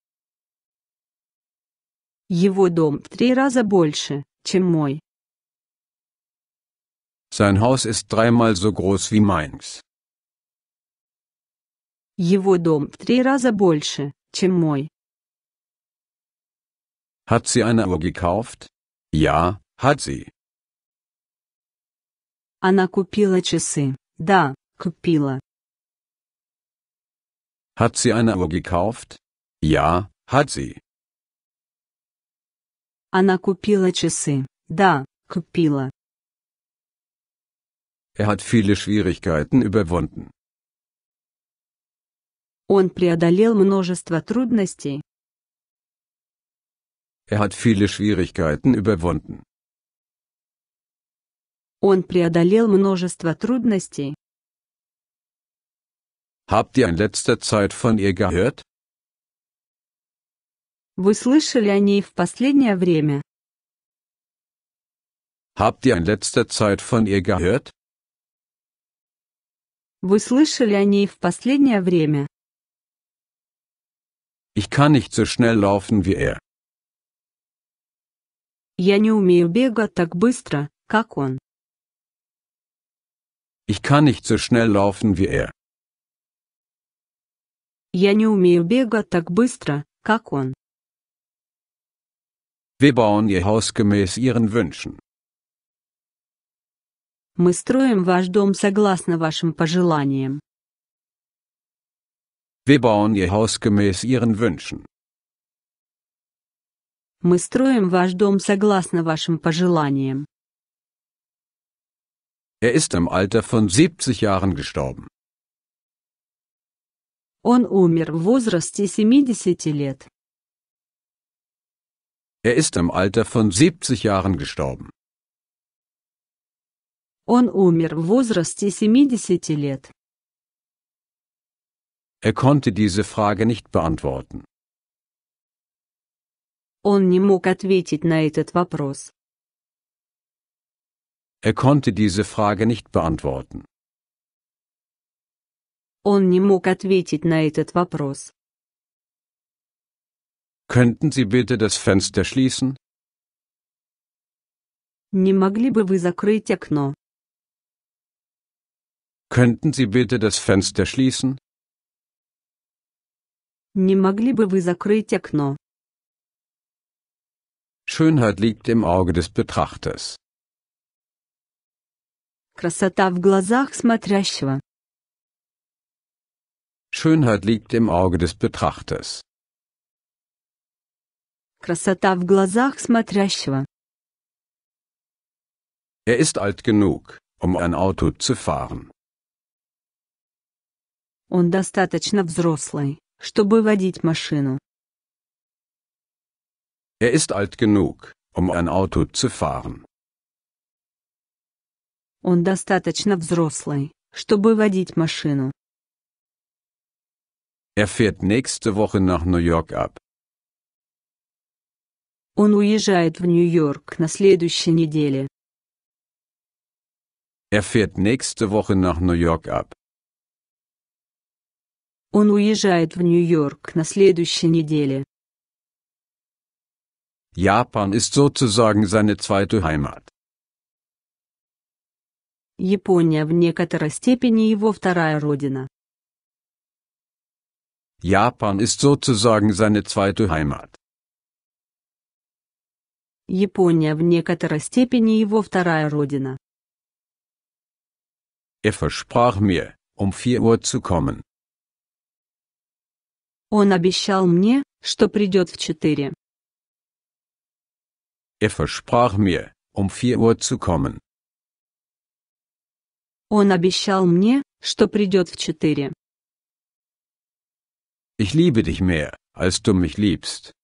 Его дом в три раза больше, чем мой. Sein Haus ist dreimal so groß wie meins. Его дом в три раза больше, чем мой. Hat sie eine Uhr gekauft? Ja, hat sie. Она купила часы. Да, купила. Hat sie eine Uhr gekauft? Ja, hat sie. Она купила часы. Да, купила. Er hat viele Schwierigkeiten überwunden. Он преодолел множество трудностей. Er hat viele Schwierigkeiten überwunden. Он преодолел множество трудностей. Habt ihr in letzter Zeit von ihr gehört? Вы слышали о ней в последнее время? Habt ihr in letzter Zeit von ihr gehört? Вы слышали о ней в последнее время? Ich kann nicht so schnell laufen wie er. Я не умею бегать так быстро, как он. Ich kann nicht so schnell laufen wie er. Я не умею бегать так быстро, как он. Wir bauen ihr Haus gemäß ihren Wünschen. Мы строим ваш дом согласно вашим пожеланиям. Wir bauen Ihr Haus gemäß Ihren Wünschen. Мы строим ваш дом согласно вашим пожеланиям. Er ist im Alter von 70 Jahren gestorben. Он умер в возрасте 70 лет. Er ist im Alter von 70 Jahren gestorben. Он умер в возрасте 70 лет. Er konnte diese Frage nicht beantworten. Он не мог ответить на этот вопрос. Er konnte diese Frage nicht beantworten. Он не мог ответить на этот вопрос. Könnten Sie bitte das Fenster schließen? Не могли бы вы закрыть окно? Könnten Sie bitte das Fenster schließen? Не могли бы вы закрыть окно? Schönheit liegt im Auge des Betrachters. Красота в глазах смотрящего. Schönheit liegt im Auge des Betrachters. Красота в глазах смотрящего. Er ist alt genug, um ein Auto zu fahren. Он достаточно взрослый, чтобы водить машину. Er ist alt genug, um ein Auto zu fahren. Он достаточно взрослый, чтобы водить машину. Er fährt nächste Woche nach New York ab. Он уезжает в Нью-Йорк на следующей неделе. Er fährt nächste Woche nach New York ab. Он уезжает в Нью-Йорк на следующей неделе. Japan ist sozusagen seine zweite Heimat. Япония в некоторой степени его вторая родина. Japan ist sozusagen seine zweite Heimat. Япония в некоторой степени его вторая родина. Er versprach mir, um 4 Uhr zu kommen. Он обещал мне, что придет в четыре. Er versprach mir, um vier Uhr zu kommen. Он обещал мне, что придет в четыре. Ich liebe dich mehr, als du mich liebst.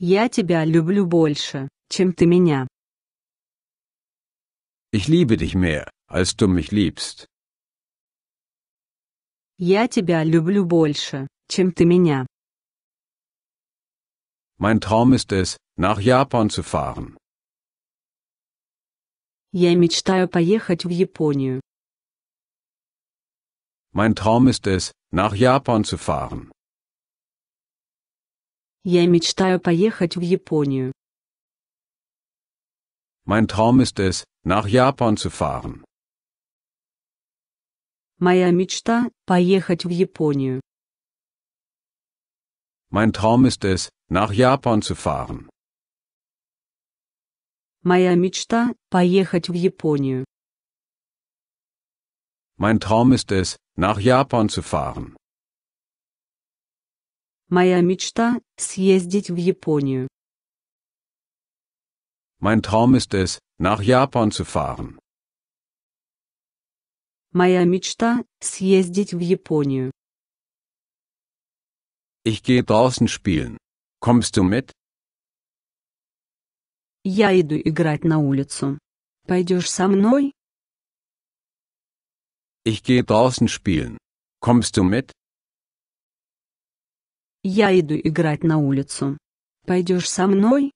Я тебя люблю больше, чем ты меня. Ich liebe dich mehr, als du mich liebst. Я тебя люблю больше, чем ты меня. Mein Traum ist es, nach Japan zu fahren. Я мечтаю поехать в Японию. Mein Traum ist es, nach Japan zu fahren. Я мечтаю поехать в Японию. Mein Traum ist es, nach Japan zu fahren. Моя мечта – поехать в Японию. Mein Traum ist es, nach Japan zu fahren. Моя мечта – поехать в Японию. Mein Traum ist es, nach Japan zu fahren. Моя мечта – съездить в Японию. Mein Traum ist es, nach Japan zu fahren. Моя мечта – съездить в Японию. Ich gehe draußen spielen. Kommst du mit? Я иду играть на улицу. Пойдешь со мной? Ich gehe draußen spielen. Kommst du mit? Я иду играть на улицу. Пойдешь со мной?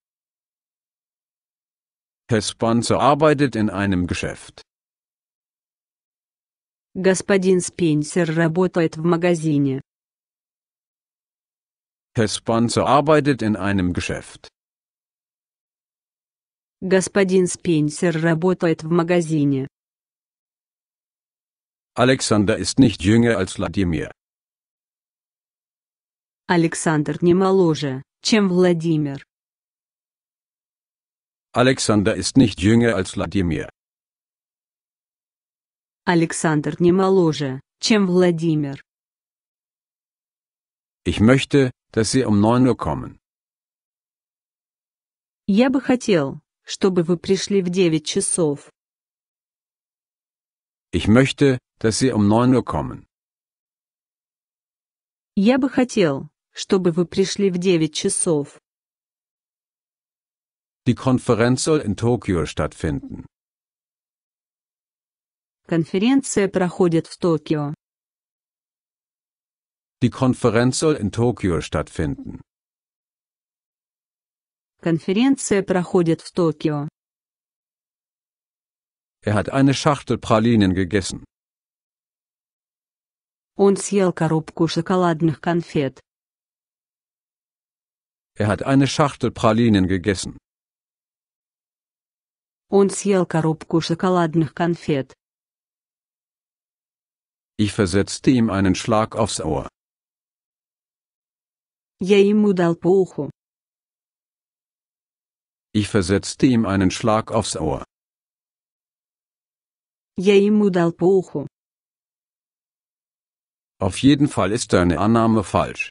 Herr Sponsor arbeitet in einem Geschäft. Господин Спенсер работает в магазине. Herr Spencer arbeitet in einem Geschäft. Господин Спенсер работает в магазине. Александр ist nicht jünger als Владимир. Александр не моложе, чем Владимир. Александр ist nicht jünger als Владимир. Александр не моложе, чем Владимир. Ich möchte, dass Sie um 9 Uhr kommen. Я бы хотел, чтобы вы пришли в 9 часов. Ich möchte, dass Sie um 9 Uhr kommen. Я бы хотел, чтобы вы пришли в 9 часов. Die Konferenz soll in Tokio stattfinden. Конференция проходит в Токио. Die Konferenz soll in Tokio stattfinden. Конференция проходит в Токио. Er hat eine Schachtel Pralinen gegessen. Он съел коробку шоколадных конфет. Er hat eine Schachtel Pralinen gegessen. Он съел коробку шоколадных конфет. Ich versetzte ihm einen Schlag aufs Ohr. Я ему Ich versetzte ihm einen Schlag aufs Ohr. Я ему Auf jeden Fall ist deine Annahme falsch.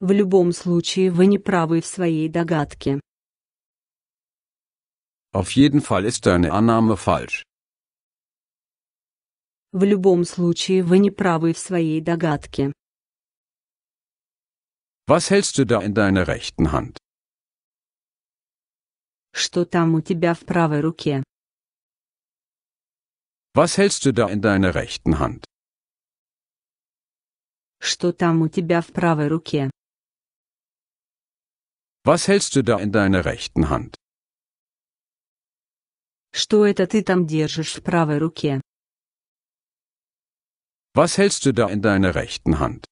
В любом случае вы не правы в своей догадке. Auf jeden Fall ist deine Annahme falsch. В любом случае вы не правы в своей догадке. Was hältst du da in deiner rechten Hand? Что там у тебя в правой руке? Was hältst du da in deiner rechten Hand? Что там у тебя в правой руке? Was hältst du da in deiner rechten Hand? Что это ты там держишь в правой руке? Was hältst du da in deiner rechten Hand?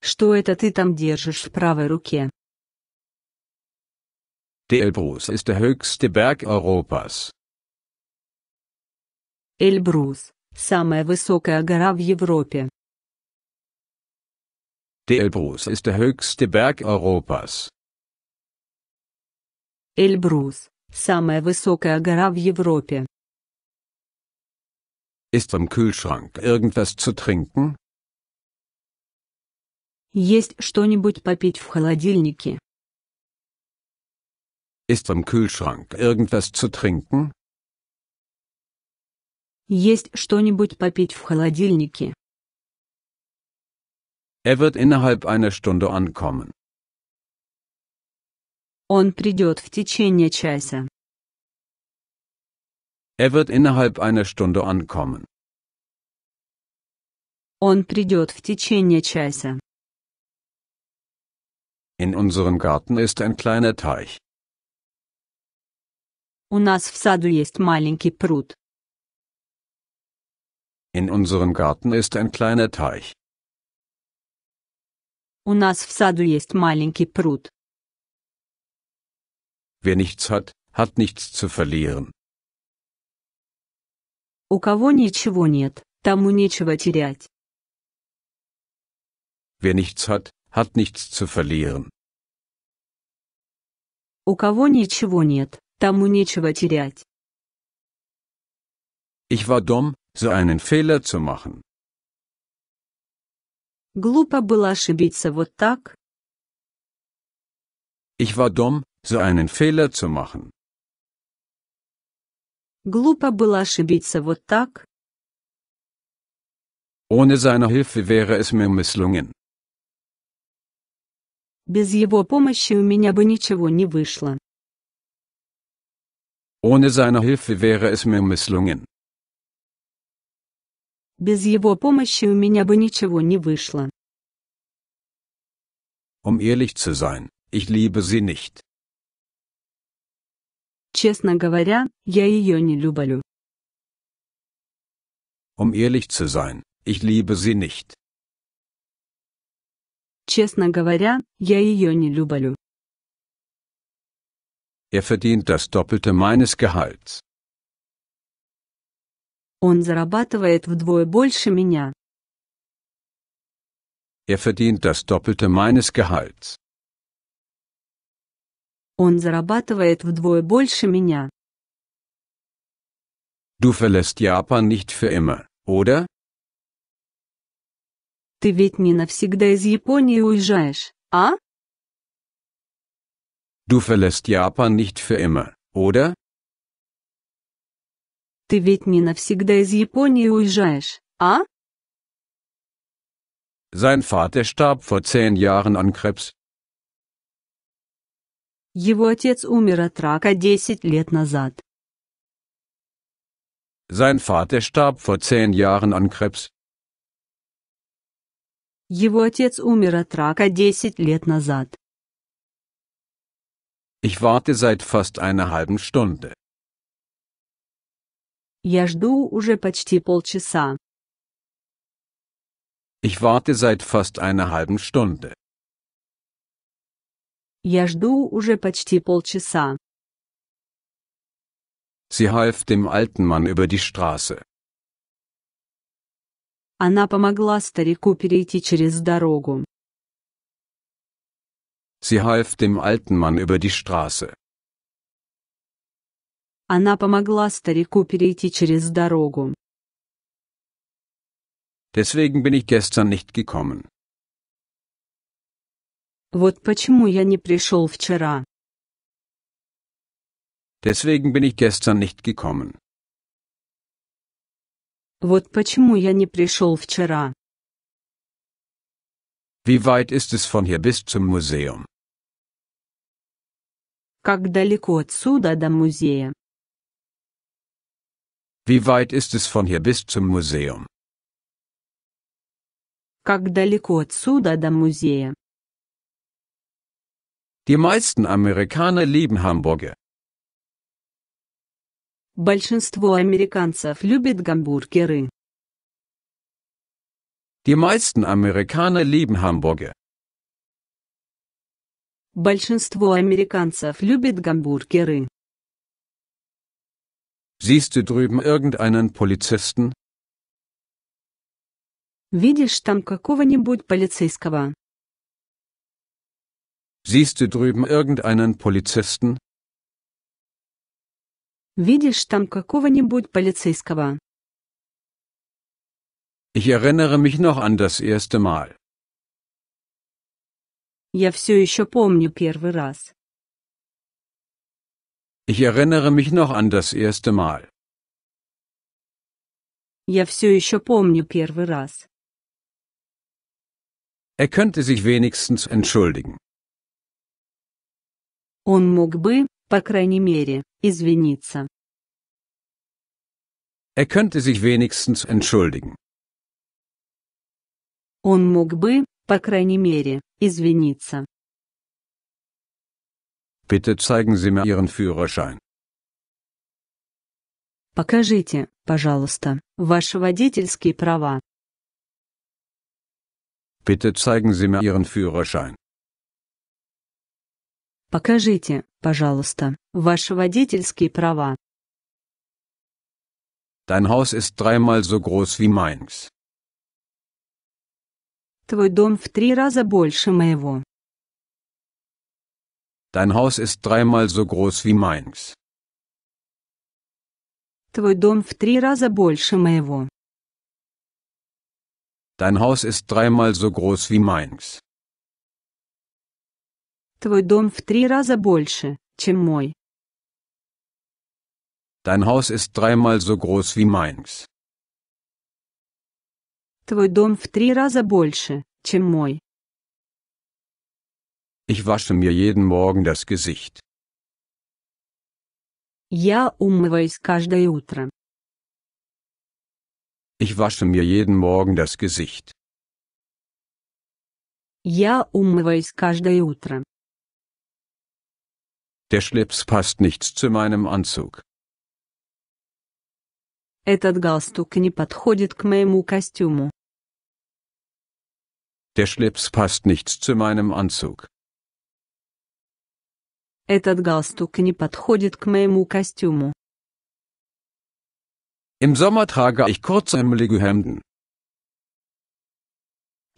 Что это ты там держишь в правой руке? Der ist der höchste Berg Europas. Эльбрус – самая высокая гора в Европе. Der ist der höchste Berg Europas. Эльбрус – самая высокая гора в Европе. Ist im Kühlschrank irgendwas zu trinken? Есть что-нибудь попить в холодильнике? Ist im Kühlschrank irgendwas zu trinken? Есть что-нибудь попить в холодильнике? Er wird innerhalb einer Stunde ankommen. Он придет в течение часа. Er wird innerhalb einer Stunde ankommen. Он придет в течение часа. In unserem Garten ist ein kleiner Teich. У нас в саду есть маленький пруд. In unserem Garten ist ein kleiner Teich. У нас в саду есть маленький пруд. Wer nichts hat, hat nichts zu verlieren. У кого ничего нет, тому нечего терять. Wer nichts hat, hat nichts zu verlieren. У кого ничего нет, тому нечего терять. Ich war dumm, so einen Fehler zu machen. Глупо было ошибиться вот так. Ich war dumm, so einen Fehler zu machen. Глупо было ошибиться вот так. Ohne seine Hilfe wäre es mir misslungen. Без его помощи у меня бы ничего не вышло. Ohne seine Hilfe wäre es mir misslungen. Без его помощи у меня бы ничего не вышло. Um ehrlich zu sein, ich liebe sie nicht. Честно говоря, я ее не люблю. Um ehrlich zu sein, ich liebe sie nicht. Честно говоря, я ее не люблю. Er verdient das Doppelte meines Gehalts. Он зарабатывает вдвое больше меня. Er verdient das Doppelte meines Gehalts. Он зарабатывает вдвое больше меня. Du verlässt Japan nicht für immer, oder? Ты ведь не навсегда из Японии уезжаешь, а? Du verlässt Japan nicht für immer, oder? Ты ведь не навсегда из Японии уезжаешь, а? Sein Vater starb vor zehn Jahren an Krebs. Его отец умер от рака 10 лет назад. Sein Vater starb vor zehn Jahren an Krebs. Его отец умер от рака 10 лет назад. Ich warte seit fast einer halben Stunde. Я жду уже почти полчаса. Ich warte seit fast einer halben Stunde. Я жду уже почти полчаса. Sie half dem alten Mann über die Straße. Она помогла старику перейти через дорогу. Sie half dem alten Mann über die Straße. Она помогла старику перейти через дорогу. Deswegen bin ich gestern nicht gekommen. Вот почему я не пришел вчера. Deswegen bin ich gestern nicht gekommen. Вот почему я не пришел вчера. Wie weit ist es von hier bis zum Museum? Как далеко отсюда до музея? Wie weit ist es von hier bis zum Museum? Как далеко отсюда до музея? Die meisten Amerikaner lieben Hamburger. Большинство американцев любит гамбургеры. Die meisten Amerikaner lieben Hamburger. Большинство американцев любит гамбургеры. Siehst du drüben irgendeinen Polizisten? Видишь там какого-нибудь полицейского? Siehst du drüben irgendeinen Polizisten? Видишь там какого-нибудь полицейского? Ich erinnere mich noch an das erste Mal. Я все еще помню первый раз. Ich erinnere mich noch an das erste Mal. Я все еще помню первый раз. Er könnte sich wenigstens entschuldigen. Он мог бы, по крайней мере, извиниться. Er könnte sich wenigstens entschuldigen. Он мог бы, по крайней мере, извиниться. Bitte zeigen Sie mir Ihren Führerschein. Покажите, пожалуйста, ваши водительские права. Bitte zeigen Sie mir Ihren Führerschein. Покажите, пожалуйста, ваши водительские права. Dein Haus ist dreimal so groß wie meins. Твой дом в три раза больше моего. Dein Haus ist dreimal so groß wie meins. Твой дом в три раза больше моего. Dein Haus ist dreimal so groß wie meins. Твой дом в три раза больше, чем мой. Dein Haus ist dreimal so groß wie meins. Твой дом в три раза больше, чем мой. Ich wasche mir jeden Morgen das Gesicht. Я умываюсь каждое утро. Ich wasche mir jeden Morgen das Gesicht. Я умываюсь каждое утро. Der Schlips passt nicht zu meinem Anzug. Этот галстук не подходит к моему костюму. Der Schlips passt nicht zu meinem Anzug. Этот галстук не подходит к моему костюму. Im Sommer trage ich kurzärmelige Hemden.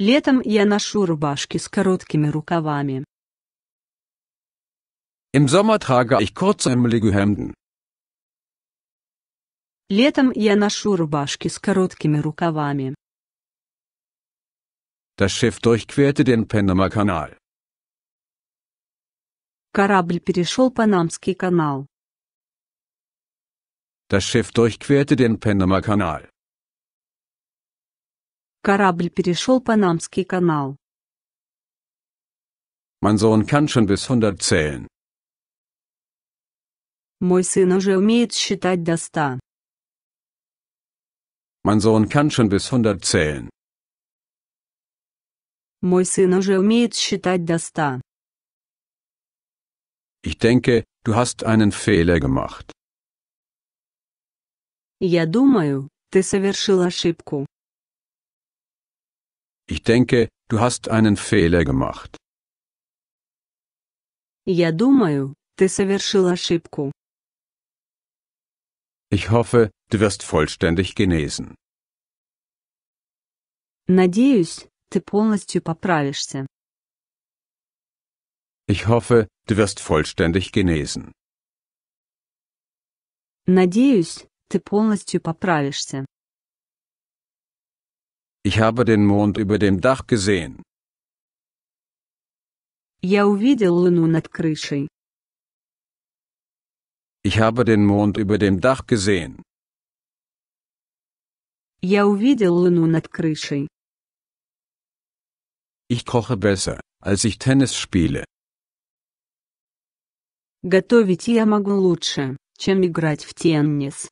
Летом я ношу рубашки с короткими рукавами. Im Sommer trage ich kurzärmelige Hemden. Летом я ношу рубашки с короткими рукавами. Das Schiff durchquerte den Panama-Kanal. Корабль перешел Панамский канал. Das Schiff durchquerte den Panama-Kanal. Корабль перешел Панамский канал. Mein Sohn kann schon bis 100 zählen. Мой сын уже умеет считать до ста. Mein Sohn kann schon bis 100 zählen. Мой сын уже умеет считать до ста. Ich denke, du hast einen Fehler gemacht. Я думаю, ты совершил ошибку. Ich denke, du hast einen Fehler gemacht. Я думаю, ты совершил ошибку. Ich hoffe, du wirst vollständig genesen. Ich hoffe, du wirst vollständig genesen. Надеюсь, ты полностью поправишься. Ich habe den Mond über dem Dach gesehen. Я увидел луну над крышей. Ich habe den Mond über dem Dach gesehen. Я увидел луну над крышей. Ich koche besser, als ich Tennis spiele. Готовить я могу лучше, чем играть в теннис.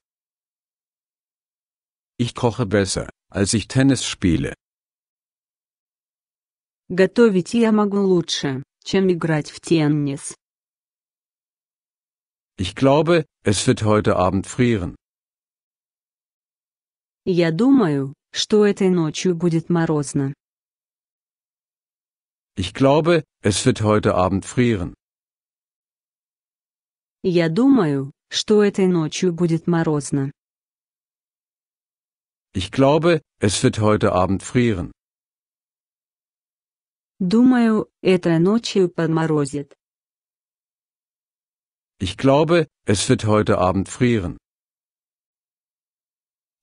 Ich koche besser, als ich Tennis spiele. Готовить я могу лучше, чем играть в теннис. Ich glaube, es wird heute Abend frieren. Я думаю, что этой ночью будет морозно. Ich glaube, es wird heute Abend frieren. Я думаю, что этой ночью будет морозно. Ich glaube, es wird heute Abend frieren. Думаю, этой ночью подморозит. Ich glaube, es wird heute Abend frieren.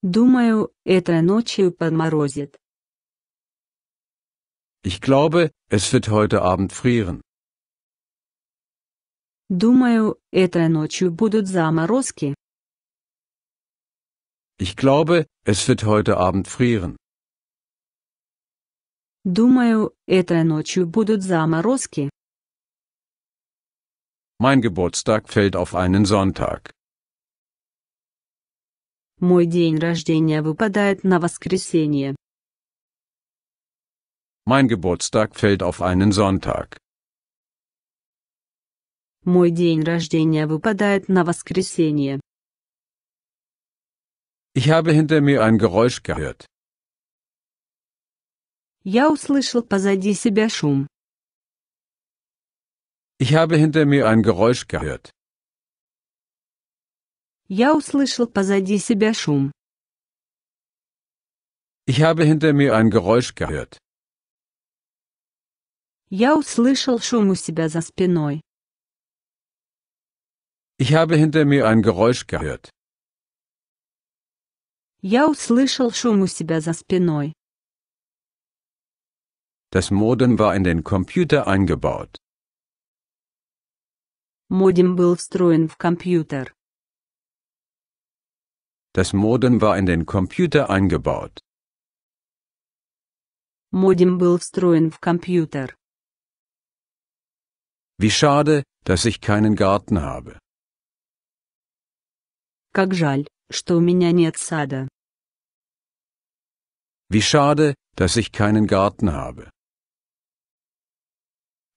Думаю, этой ночью подморозит. Ich glaube, es wird heute Abend frieren. Думаю, этой ночью будут заморозки. Ich glaube, es wird heute Abend frieren. Думаю, этой ночью будут заморозки. Mein Geburtstag fällt auf einen Sonntag. Мой день рождения выпадает на воскресенье. Mein Geburtstag fällt auf einen Sonntag. Мой день рождения выпадает на воскресенье. Ich habe hinter mir ein Geräusch gehört. Я услышал позади себя шум. Ich habe hinter mir ein Geräusch gehört. Я услышал позади себя шум. Ich habe hinter mir ein Geräusch gehört. Я услышал шум у себя за спиной. Ich habe hinter mir ein Geräusch gehört. Я услышал шум у себя за спиной. Das Modem war in den Computer eingebaut. Modem был встроен в компьютер. Das Modem war in den Computer eingebaut. Modem был встроен в компьютер. Wie schade, dass ich keinen Garten habe. Как жаль, что у меня нет сада. Wie schade, dass ich keinen Garten habe.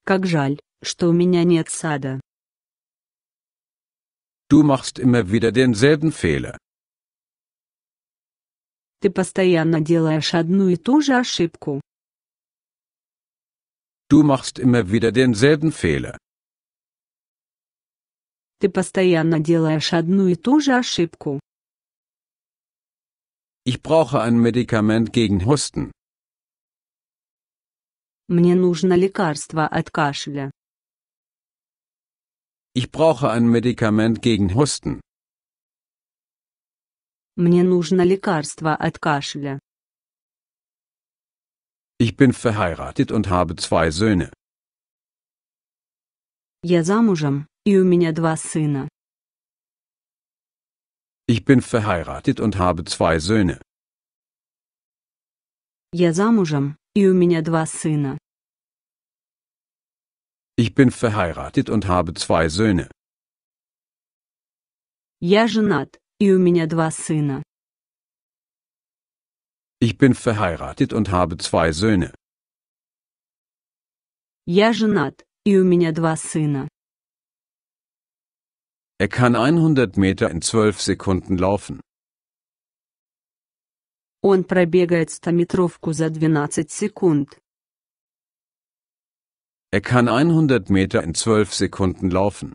Как жаль, что у меня нет сада. Du machst immer wieder denselben Fehler. Ты постоянно делаешь одну и ту же ошибку. Du machst immer wieder denselben Fehler. Ты постоянно делаешь одну и ту же ошибку. Ich brauche ein Medikament gegen Husten. Мне нужно лекарство от кашля. Ich brauche ein Medikament gegen Husten. Мне нужно лекарство от кашля. Ich bin verheiratet und habe zwei Söhne. Я замужем, и у меня два сына. Ich bin verheiratet und habe zwei Söhne. Я замужем, и у меня два сына. Ich bin verheiratet und habe zwei Söhne. Я женат, и у меня два сына. Ich bin verheiratet und habe zwei Söhne. Я женат, и у меня два сына. Er kann 100 Meter in 12 Sekunden laufen. Он пробегает стометровку за 12 секунд. Er kann 100 Meter in 12 Sekunden laufen.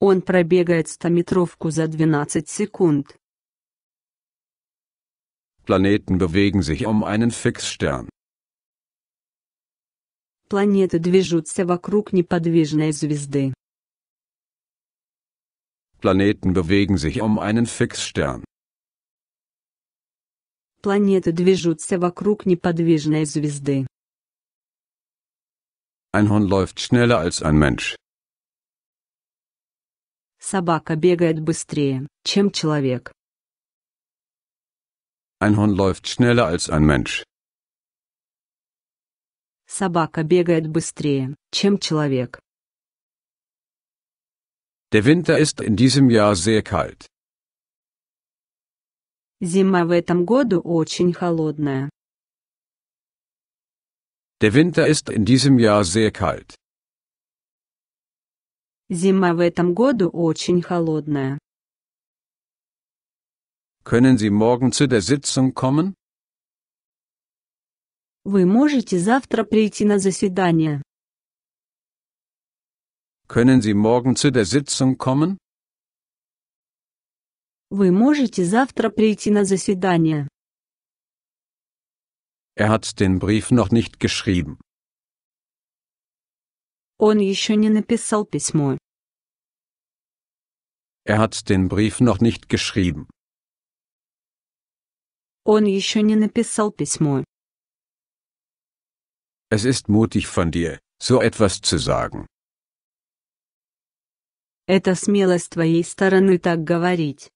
Он пробегает стометровку за 12 секунд. Planeten bewegen sich um einen Fixstern. Планеты движутся вокруг неподвижной звезды. Planeten bewegen sich um einen Fixstern. Планеты движутся вокруг неподвижной звезды. Ein Hund läuft schneller als ein Mensch. Собака бегает быстрее, чем человек. Ein Hund läuft schneller als ein Mensch. Собака бегает быстрее, чем человек. Der Winter ist in diesem Jahr sehr kalt. Зима в этом году очень холодная. Der Winter ist in diesem Jahr sehr kalt. Зима в этом году очень холодная. Können Sie morgen zu der Sitzung kommen? Вы можете завтра прийти на заседание? Können Sie morgen zu der Sitzung kommen? Вы можете завтра прийти на заседание? Er hat den Brief noch nicht geschrieben. Он еще не написал письмо. Er hat den Brief noch nicht geschrieben. Он еще не написал письмо. Es ist mutig von dir, so etwas zu sagen. Это смело с твоей стороны так говорить.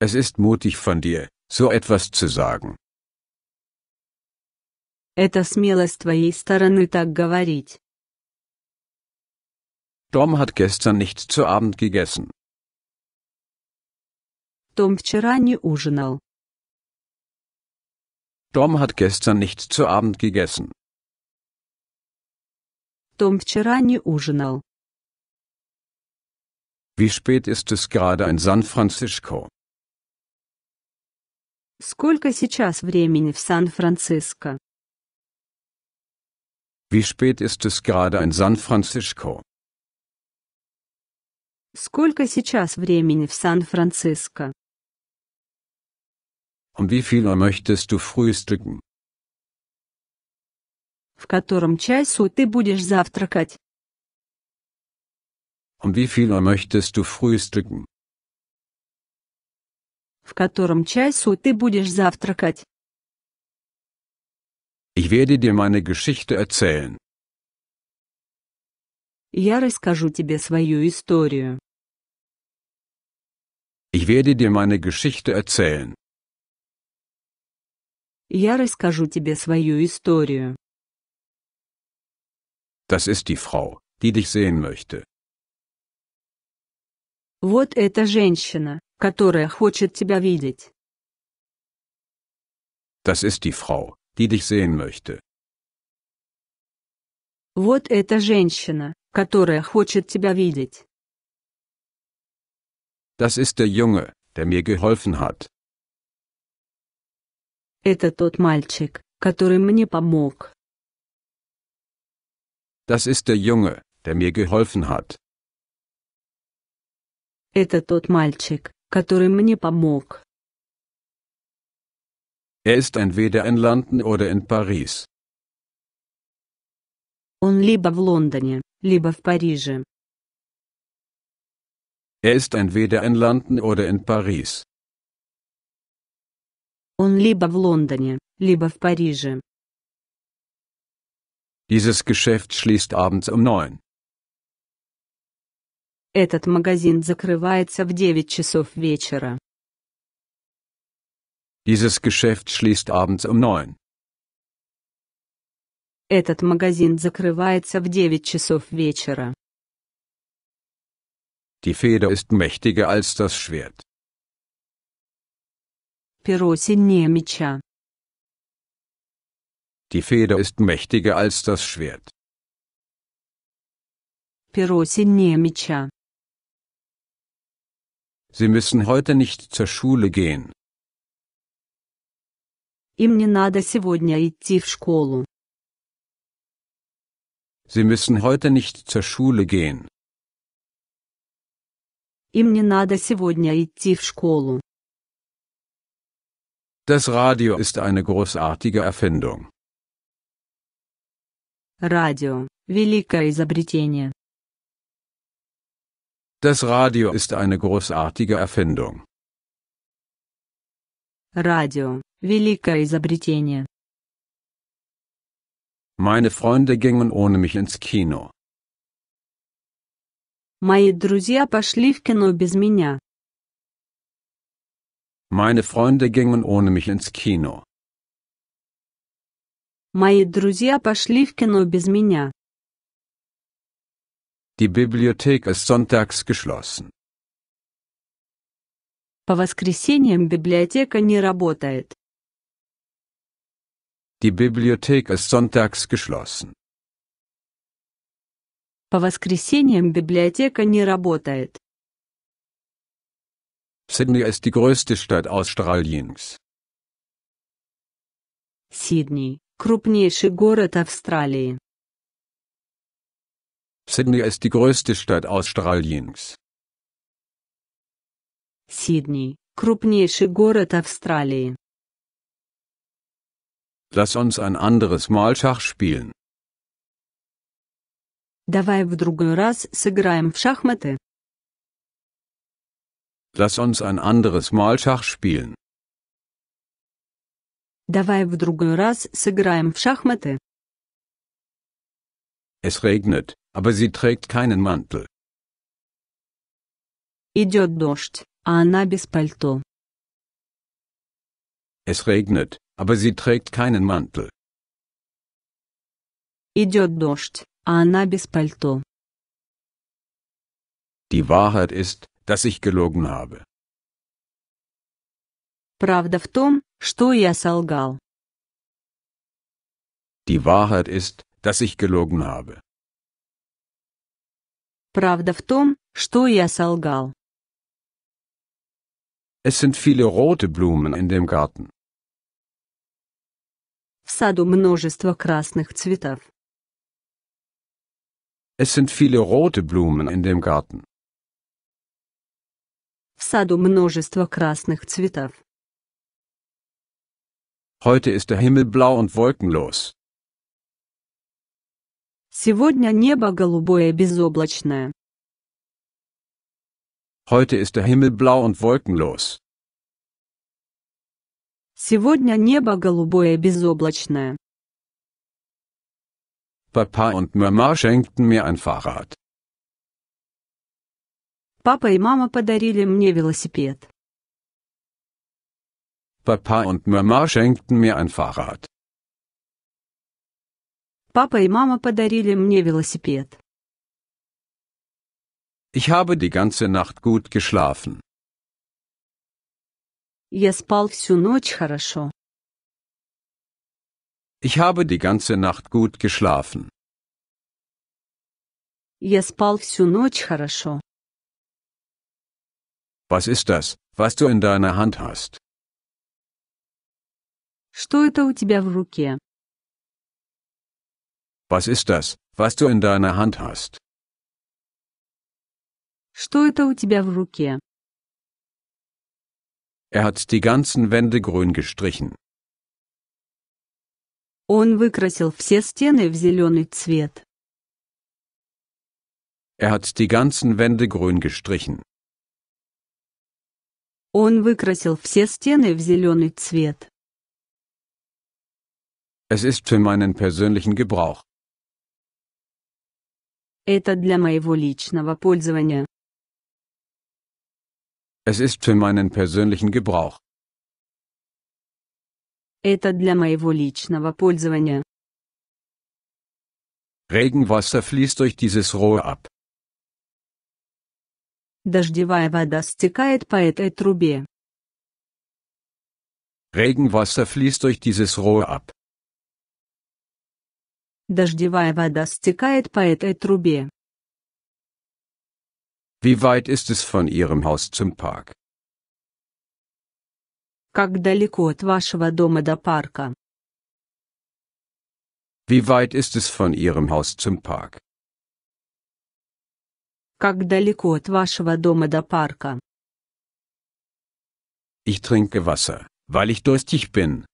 Es ist mutig von dir, so etwas zu sagen. Это смело с твоей стороны так говорить. Tom hat gestern nicht zu Abend gegessen. Том вчера не ужинал. Tom hat gestern nicht zu Abend gegessen. Том вчера не ужинал. Wie spät ist es gerade in San Francisco? Сколько сейчас времени в Сан-Франциско? Wie spät ist es gerade in San Francisco? Сколько сейчас времени в Сан-Франциско? Um wie viel Uhr möchtest du frühstücken? В котором часу ты будешь завтракать? Um wie viel Uhr möchtest du frühstücken? В котором часу ты будешь завтракать? Ich werde dir meine Geschichte erzählen. Я расскажу тебе свою историю. Ich werde dir meine Geschichte erzählen. Я расскажу тебе свою историю. Das ist die Frau, die dich sehen möchte. Вот эта женщина, которая хочет тебя видеть. Das ist die Frau, die dich sehen möchte. Вот эта женщина, которая хочет тебя видеть. Das ist der Junge, der mir geholfen hat. Это тот мальчик, который мне помог. Das ist der Junge, der mir geholfen hat. Это тот мальчик, который мне помог. Er ist entweder in London oder in Paris. Он либо в Лондоне, либо в Париже. Er ist entweder in London oder in Paris. Он либо в Лондоне, либо в Париже. Dieses Geschäft schließt abends um neun. Этот магазин закрывается в 9 часов вечера. Dieses Geschäft schließt abends um neun. Этот магазин закрывается в девять часов вечера. Die Feder ist mächtiger als das Schwert. Перо сильнее меча. Die Feder ist mächtiger als das Schwert. Перо сильнее меча. Sie müssen heute nicht zur Schule gehen, Им не надо сегодня идти в школу. Sie müssen heute nicht zur Schule gehen. Им не надо сегодня идти в школу. Das Radio ist eine großartige Erfindung. Radio, великое изобретение. Das Radio ist eine großartige Erfindung. Radio. Великое изобретение. Meine Freunde gingen ohne mich ins Kino. Мои друзья пошли в кино без меня. Meine Freunde gingen ohne mich ins Kino. Мои друзья пошли в кино без меня. Die Bibliothek ist sonntags geschlossen. По воскресеньям библиотека не работает. Die Bibliothek ist sonntags geschlossen. По воскресеньям библиотека не работает. Sydney ist die größte Stadt Australiens. Сидней – крупнейший город Австралии. Sydney ist die größte Stadt Australiens. Сидней – крупнейший город Австралии. Lass uns ein anderes Mal Schach spielen. Давай в другой раз сыграем в шахматы. Lass uns ein anderes Mal Schach spielen. Давай в другой раз сыграем в шахматы. Es regnet, aber sie trägt keinen Mantel. Идет дождь, а она без пальто. Es regnet, aber sie trägt keinen Mantel. Идет дождь, а она без пальто. Die Wahrheit ist, dass ich gelogen habe. Правда в том, что я солгал. Die Wahrheit ist, dass ich gelogen habe. Правда в том, что я солгал. Es sind viele rote Blumen in dem Garten. В саду множество красных цветов. Es sind viele rote Blumen in dem Garten. В саду множество красных цветов. Heute ist der Himmel blau und wolkenlos. Сегодня небо голубое безоблачное. Heute ist der Himmel blau und wolkenlos. Сегодня небо голубое безоблачное. Papa und Mama schenkten mir ein Fahrrad. Папа и мама подарили мне велосипед. Papa und Mama schenkten mir ein Fahrrad. Папа и мама подарили мне велосипед. Ich habe die ganze Nacht gut geschlafen. Я спал всю ночь хорошо. Ich habe die ganze Nacht gut geschlafen. Я спал всю ночь хорошо. Was ist das, was du in deiner Hand hast? Что это у тебя в руке? Was ist das, was du in deiner Hand hast? Что это у тебя в руке? Er hat die ganzen Wände grün gestrichen. Он выкрасил все стены в зеленый цвет. Er hat die ganzen Wände grün gestrichen. Он выкрасил все стены в зеленый цвет. Es ist für meinen persönlichen Gebrauch. Это для моего личного пользования. Es ist für meinen persönlichen Gebrauch. Это для моего личного пользования. Regenwasser fließt durch dieses Rohr ab. Дождевая вода стекает по этой трубе. Regenwasser fließt durch dieses Rohr ab. Дождевая вода стекает по этой трубе. Wie weit ist es von Ihrem Haus zum Park? Как далеко от вашего дома до парка? Wie weit ist es von Ihrem Haus zum Park? Как далеко от вашего дома до парка? Ich trinke Wasser, weil ich durstig bin.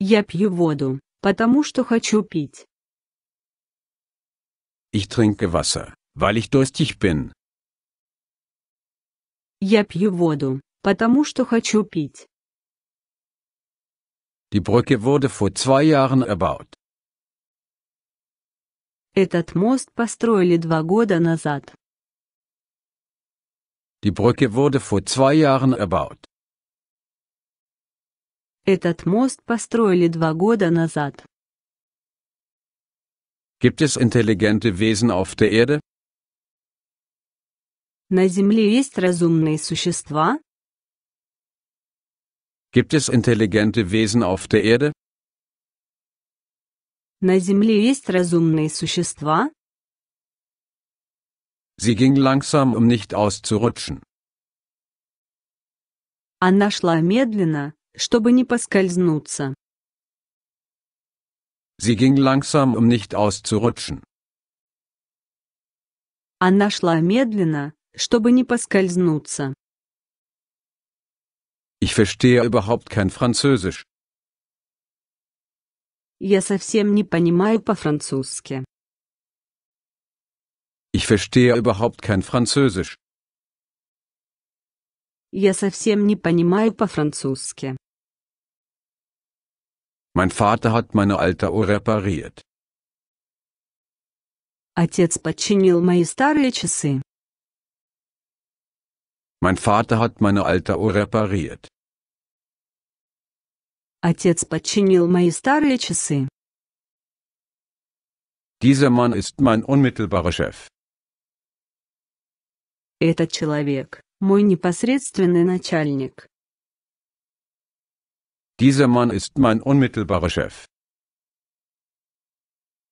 Я пью воду, потому что хочу пить. Ich trinke Wasser, weil ich durstig bin. Я пью воду, потому что хочу пить. Die Brücke wurde vor zwei Jahren erbaut. Этот мост построили два года назад. Die Brücke wurde vor zwei Jahren erbaut. Этот мост построили два года назад. Gibt es intelligente Wesen auf der Erde? На Земле есть разумные существа? Gibt es intelligente Wesen auf der Erde? На Земле есть разумные существа? Sie ging langsam, um nicht auszurutschen. Она шла медленно, чтобы не поскользнуться. Sie ging langsam, um nicht auszurutschen. Она шла медленно, чтобы не поскользнуться. Ich verstehe überhaupt kein Französisch. Я совсем не понимаю по-французски. Ich verstehe überhaupt kein Französisch. Я совсем не понимаю по-французски. Mein Vater hat meine alte Uhr repariert. Отец починил мои старые часы. Mein Vater hat meine alte Uhr repariert. Отец подчинил мои старые часы. Dieser Mann ist mein unmittelbarer Chef. Этот человек – мой непосредственный начальник. Dieser Mann ist mein unmittelbarer Chef.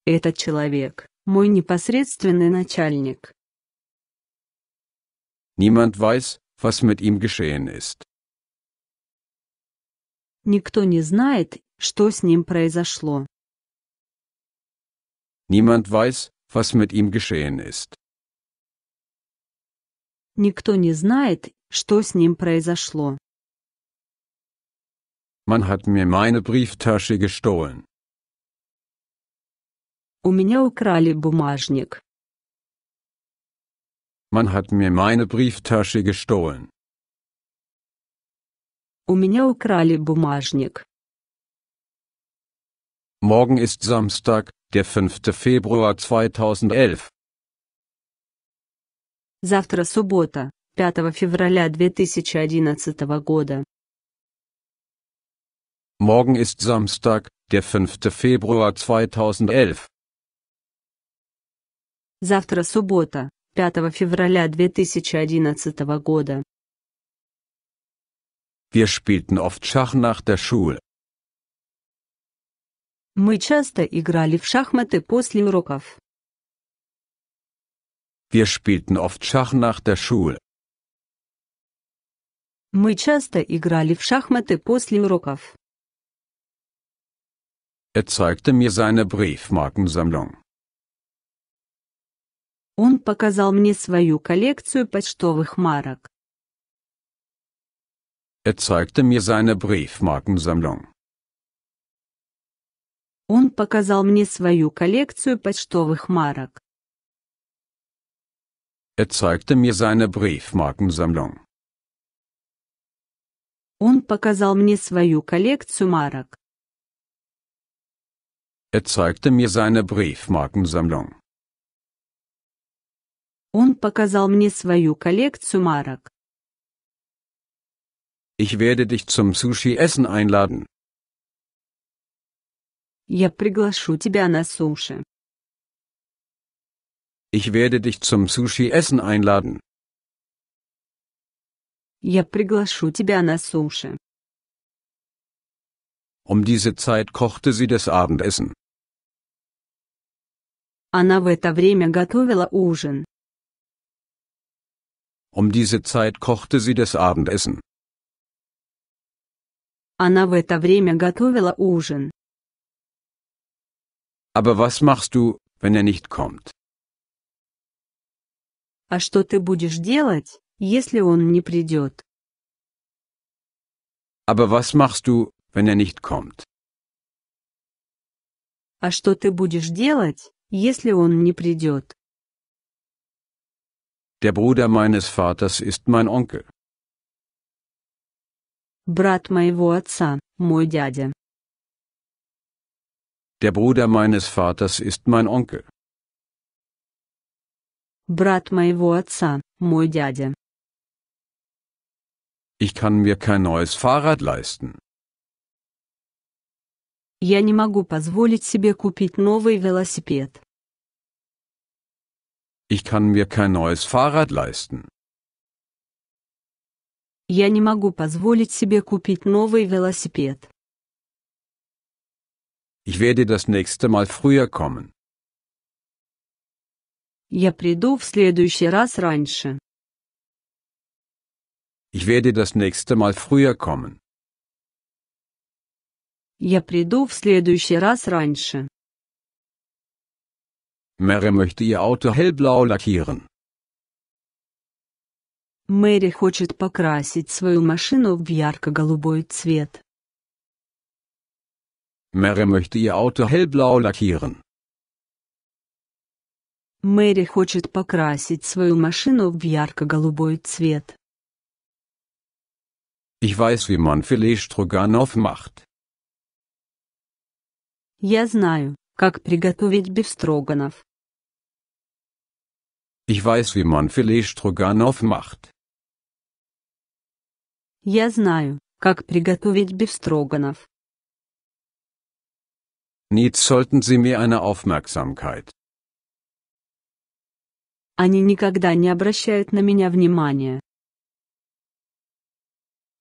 Этот человек – мой непосредственный начальник. Niemand weiß, was mit ihm geschehen ist. Никто не знает, что с ним произошло. Niemand weiß, was mit ihm geschehen ist. Никто не знает, что с ним произошло. Man hat mir meine Brieftasche gestohlen. У меня украли бумажник. Man hat mir meine Brieftasche gestohlen. У меня украли бумажник. Morgen ist Samstag, der 5. Februar 2011. Завтра суббота, 5 февраля 2011 года. Morgen ist Samstag, der 5. Februar 2011. Завтра суббота, 5 февраля 2011 года. Wir spielten oft Schach nach der Schule. Мы часто играли в шахматы после уроков. Wir spielten oft Schach nach der Schule. Мы часто играли в шахматы после уроков. Er zeigte mir seine Briefmarkensammlung. Он показал мне свою коллекцию почтовых марок. Er zeigte mir seine Briefmarkensammlung. Он показал мне свою коллекцию почтовых марок. Er zeigte mir seine Briefmarkensammlung. Он показал мне свою коллекцию марок. Er zeigte mir seine Briefmarkensammlung. Он показал мне свою коллекцию марок. Ich werde dich zum Sushi-Essen einladen. Я приглашу тебя на суши. Ich werde dich zum Sushi-Essen einladen. Я приглашу тебя на суши. Um diese Zeit kochte sie das Abendessen. Она в это время готовила ужин. Um diese Zeit kochte sie das Abendessen. Она в это время готовила ужин. Aber was machst du, wenn er nicht kommt? А что ты будешь делать, если он не придет? Aber was machst du, wenn er nicht kommt? А что ты будешь делать, если он не придет? Der Bruder meines Vaters ist mein Onkel. Брат моего отца, мой дядя. Der Bruder meines Vaters ist mein Onkel. Брат моего отца, мой дядя. Ich kann mir kein neues Fahrrad leisten. Я не могу позволить себе купить новый велосипед. Ich kann mir kein neues Fahrrad leisten. Я не могу позволить себе купить новый велосипед. Ich werde das nächste Mal früher kommen. Я приду в следующий раз раньше. Ich werde das nächste Mal früher kommen. Я приду в следующий раз раньше. Mary möchte ihr Auto hellblau lackieren. Мэри хочет покрасить свою машину в ярко-голубой цвет. Mary möchte ihr Auto hellblau lackieren. Мэри хочет покрасить свою машину в ярко-голубой цвет. Ich weiß, wie man Filet Stroganoff macht. Я знаю, как приготовить бифстроганов. Ich weiß, wie man Filet Stroganov macht. Я знаю, как приготовить бифстроганов. Jetzt sollten Sie mir eine Aufmerksamkeit. Они никогда не обращают на меня внимания.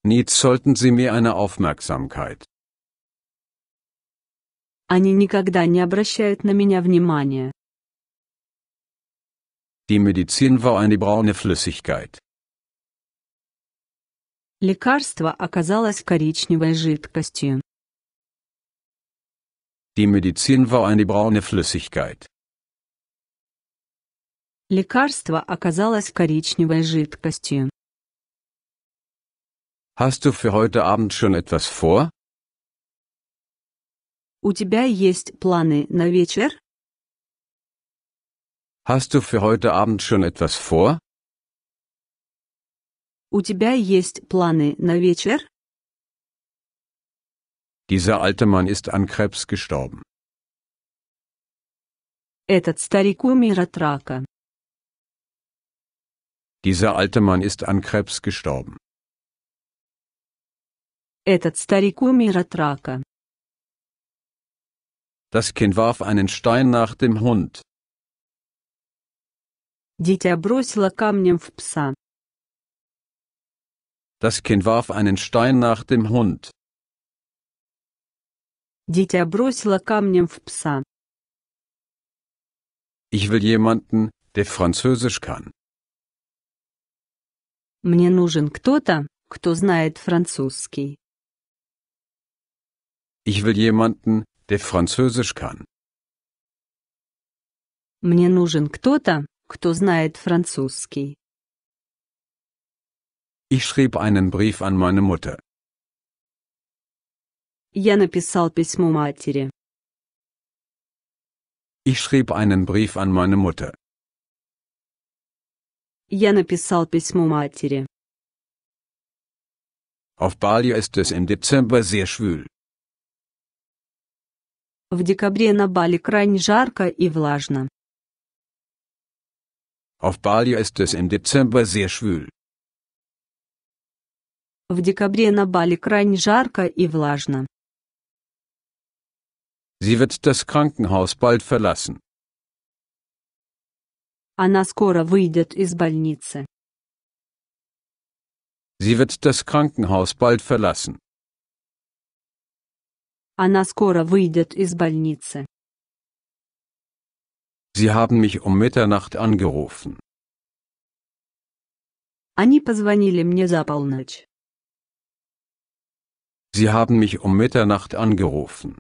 Jetzt sollten Sie mir eine Aufmerksamkeit. Они никогда не обращают на меня внимания. Die Medizin war eine braune Flüssigkeit. Лекарство оказалось коричневой жидкостью. Die Medizin war eine braune Flüssigkeit. Лекарство оказалось коричневой жидкостью. Hast du für heute Abend schon etwas vor? У тебя есть планы на вечер? Hast du für heute Abend schon etwas vor? У тебя есть планы на вечер? Dieser alte Mann ist an Krebs gestorben. Этот старик умер от рака. Dieser alte Mann ist an Krebs gestorben. Этот старик умер от рака. Das Kind warf einen Stein nach dem Hund. Дитя бросило камнем в пса. Das Kind warf einen Stein nach dem Hund. Дитя бросило камнем в пса. Ich will jemanden, der Französisch kann. Мне нужен кто-то, кто знает французский. Ich will jemanden, der Französisch kann. Мне нужен кто-то, Кто знает французский? Ich schrieb einen Brief an meine Mutter. Я написал письмо матери. Ich schrieb einen Brief an meine Mutter. Я написал письмо матери. Auf Bali ist es im Dezember sehr schwül. В декабре на Бали крайне жарко и влажно. Auf Bali ist es im Dezember sehr schwül. В декабре на Бали крайне жарко и влажно. Sie wird das Krankenhaus bald verlassen. Она скоро выйдет из больницы. Sie wird das Krankenhaus bald verlassen. Она скоро выйдет из больницы. Sie haben mich um Mitternacht angerufen. Они позвонили мне за полночь. Sie haben mich um Mitternacht angerufen.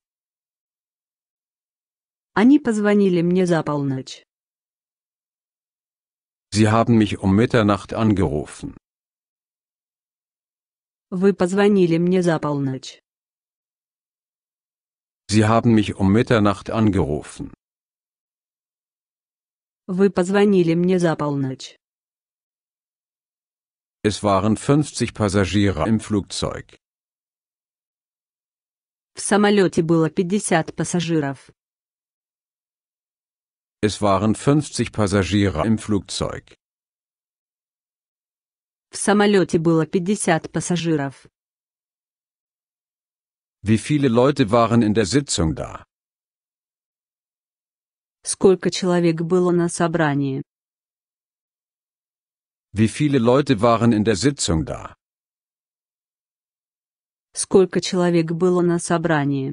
Они позвонили мне за полночь. Sie haben mich um Mitternacht angerufen. Вы позвонили мне за полночь. Sie haben mich um Mitternacht angerufen. Вы позвонили мне за полночь. Es waren 50 Passagiere im Flugzeug. В самолете было 50 пассажиров. Es waren 50 Passagiere im Flugzeug. В самолете было 50 пассажиров. Wie viele Leute waren in der Sitzung da? Сколько человек было на собрании? Wie viele Leute waren in der Sitzung da? Сколько человек было на собрании?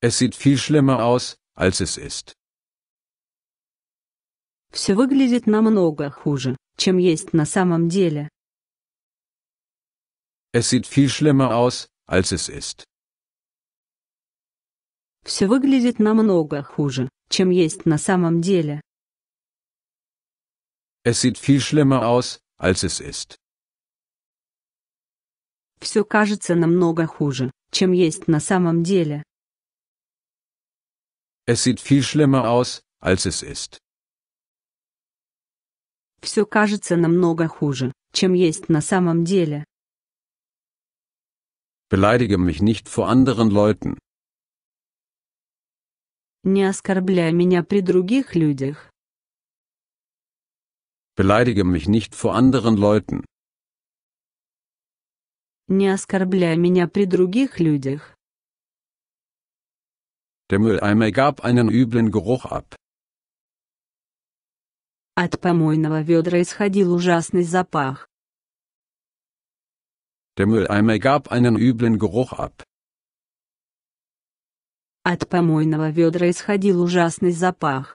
Es sieht viel schlimmer aus, als es ist. Все выглядит намного хуже, чем есть на самом деле. Es sieht viel schlimmer aus, als es ist все выглядит намного хуже, чем есть на самом деле. Es sieht viel schlimmer aus, als es ist. Все кажется намного хуже, чем есть на самом деле. Es sieht viel schlimmer aus, als es ist. Все кажется намного хуже, чем есть на самом деле. Beleidige mich nicht vor anderen Leuten. Не оскорбляй меня при других людях. Beleidige mich nicht vor anderen Leuten. Не оскорбляй меня при других людях. Der Mülleimer gab einen üblen Geruch ab. От помойного ведра исходил ужасный запах. Der Mülleimer gab einen üblen Geruch ab. От помойного ведра исходил ужасный запах.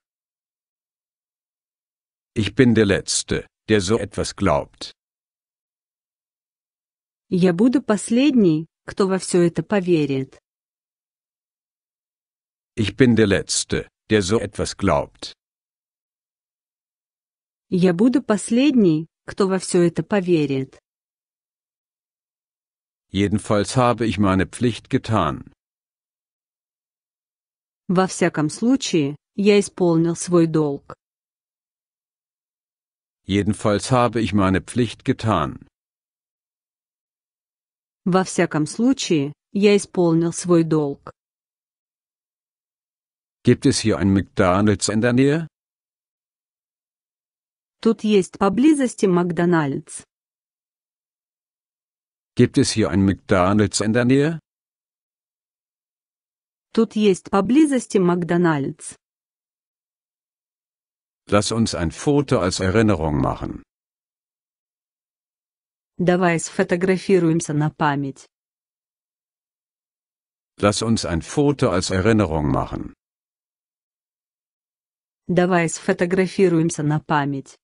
Ich bin der Letzte, der so etwas glaubt. Я буду последний, кто во все это поверит. Ich bin der Letzte, der so etwas glaubt. Я буду последний, кто во все это поверит. Jedenfalls habe ich meine Pflicht getan. Во всяком случае, я исполнил свой долг. Jedenfalls habe ich meine Pflicht getan. Во всяком случае, я исполнил свой долг. Gibt es hier ein McDonald's in der Nähe? Тут есть поблизости Макдональдс. Gibt es hier ein McDonald's in der Nähe? Тут есть поблизости Макдональдс. Lass uns ein Foto als Erinnerung machen. Давай сфотографируемся на память. Lass uns ein Foto als Erinnerung machen. Давай сфотографируемся на память.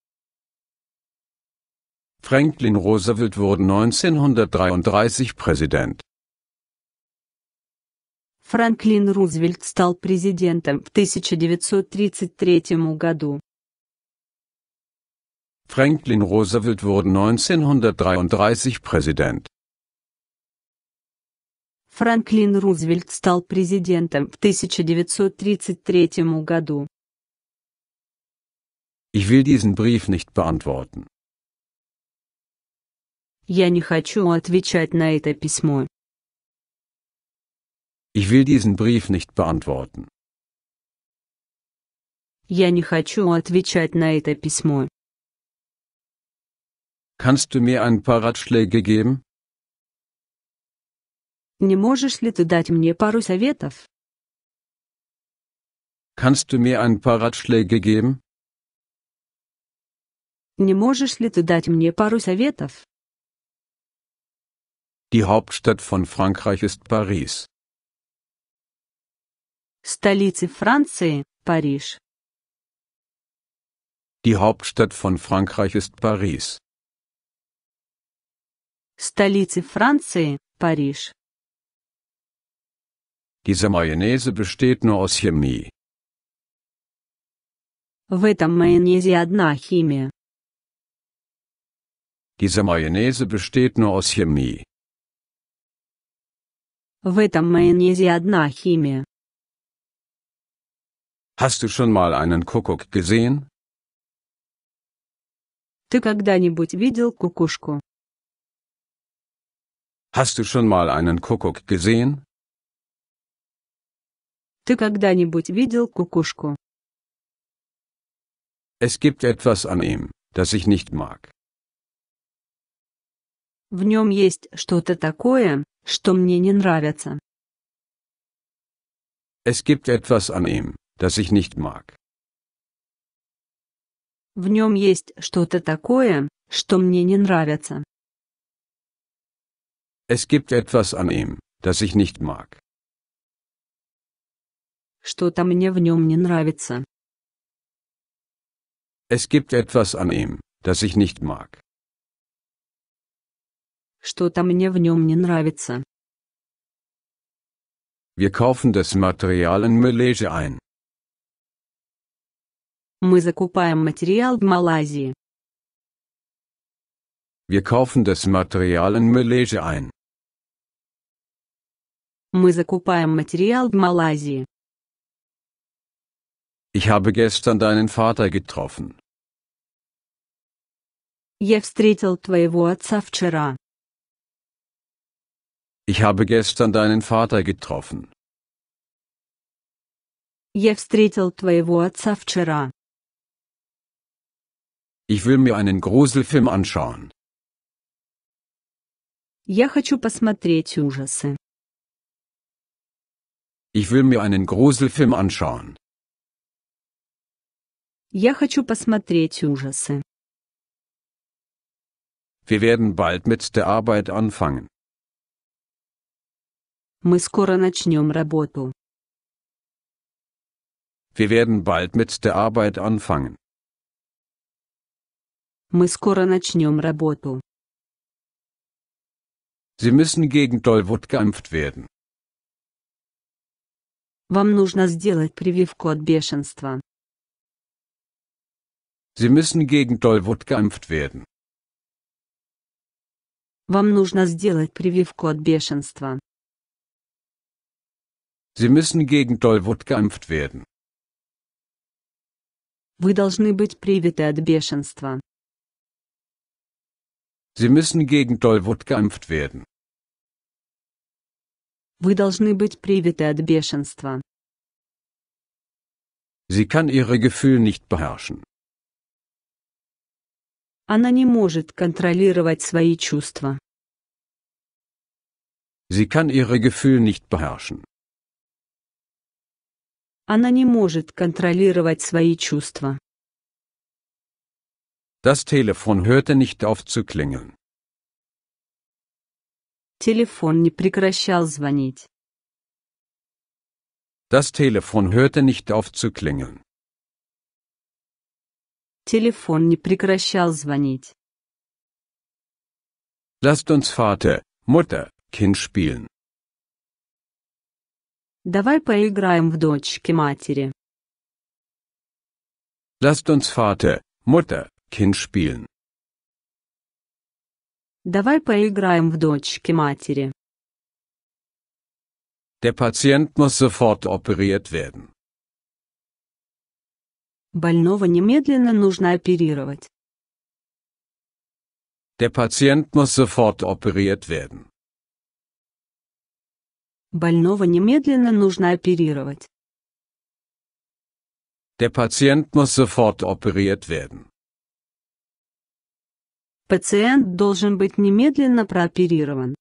Franklin Roosevelt wurde 1933 Präsident. Франклин Рузвельт стал президентом в 1933 году. Франклин Рузвельт wurde 1933 Präsident. Франклин Рузвельт стал президентом в 1933 году. Ich will diesen Brief nicht beantworten. Я не хочу отвечать на это письмо. Ich will diesen Brief nicht beantworten. Я не хочу отвечать на это письмо. Kannst du mir ein paar Ratschläge geben? Не можешь ли ты дать мне пару советов? Kannst du mir ein paar Ratschläge geben? Не можешь ли ты дать мне пару советов? Die Hauptstadt von Frankreich ist Paris. Столицей Франции – Париж. Die Hauptstadt von Frankreich ist Paris. Столицей Франции – Париж. Diese Mayonnaise besteht nur aus Chemie. В этом майонезе одна химия. Diese Mayonnaise besteht nur aus Chemie. В этом майонезе одна химия. Hast du schon mal einen Kuckuck gesehen? Ты когда-нибудь видел кукушку? Hast du schon mal einen Kuckuck gesehen? Ты когда-нибудь видел кукушку? Es gibt etwas an ihm, das ich nicht mag. В нем есть что-то такое, что мне не нравится. Es gibt etwas an ihm, das ich nicht mag. В нем есть что-то такое, что мне не нравится. Es gibt etwas an ihm, das ich nicht mag. Что-то мне в нем не нравится. Es gibt etwas an ihm, das ich nicht mag. Что-то мне в нем не нравится. Wir kaufen das Material in Malaysia ein. Мы закупаем материал в Малайзии. Wir kaufen das Material in Malaysia ein. Мы закупаем материал в Малайзии. Ich habe gestern deinen Vater getroffen. Я встретил твоего отца вчера. Ich habe gestern deinen Vater getroffen. Я встретил твоего отца вчера. Ich will mir einen Gruselfilm anschauen. Я хочу посмотреть ужасы. Ich will mir einen Gruselfilm anschauen. Я хочу посмотреть ужасы. Wir werden bald mit der Arbeit anfangen. Мы скоро начнем работу. Wir werden bald mit der Arbeit anfangen. Мы скоро начнем работу. Sie müssen gegen Tollwut geimpft werden. Вам нужно сделать прививку от бешенства. Sie müssen gegen Tollwut geimpft werden. Вам нужно сделать прививку от бешенства. Sie müssen gegen Tollwut geimpft werden. Вы должны быть привиты от бешенства. Sie müssen gegen Tollwut geimpft werden. Вы должны быть привиты от бешенства. Sie kann ihre Gefühle nicht beherrschen. Она не может контролировать свои чувства. Sie kann ihre Gefühle nicht beherrschen. Она не может контролировать свои чувства. Das Telefon hörte nicht auf zu klingeln. Телефон не прекращал звонить. Das Telefon hörte nicht auf zu klingeln. Телефон не прекращал звонить. Lasst uns Vater, Mutter, Kind spielen. Давай поиграем в дочки матери. Lasst uns Vater, Mutter, Kind Давай поиграем в дочки матери. Der Patient muss sofort operiert werden. Больного немедленно нужно оперировать. Der Patient muss sofort operiert werden. Больного немедленно нужно оперировать. Der Patient muss sofort operiert werden. Пациент должен быть немедленно прооперирован.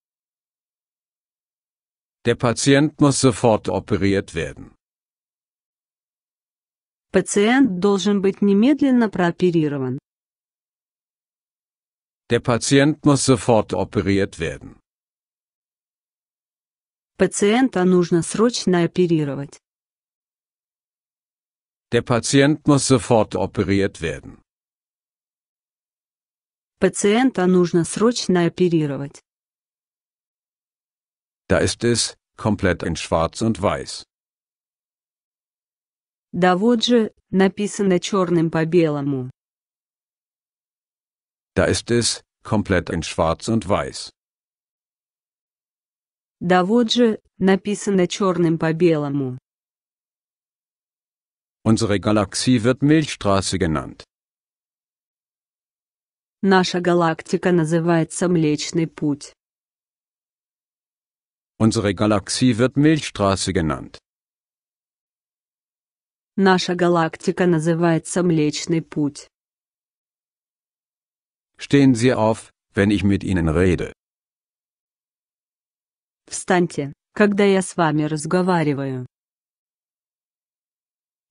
Der Patient muss sofort operiert werden. Пациент должен быть немедленно прооперирован. Der Patient muss sofort operiert werden. Пациента нужно срочно оперировать. Der Patient muss sofort operiert werden. Пациента нужно срочно оперировать. Da ist es, komplett in schwarz und weiß. Да вот же, написано черным по белому. Da ist es, komplett in schwarz und weiß. Да вот же, написано черным по белому. Unsere Galaxie wird Milchstraße genannt. Наша галактика называется Млечный Путь. Unsere Galaxie wird Milchstraße genannt. Наша галактика называется Млечный Путь. Stehen Sie auf, wenn ich mit Ihnen rede. Встаньте, когда я с вами разговариваю.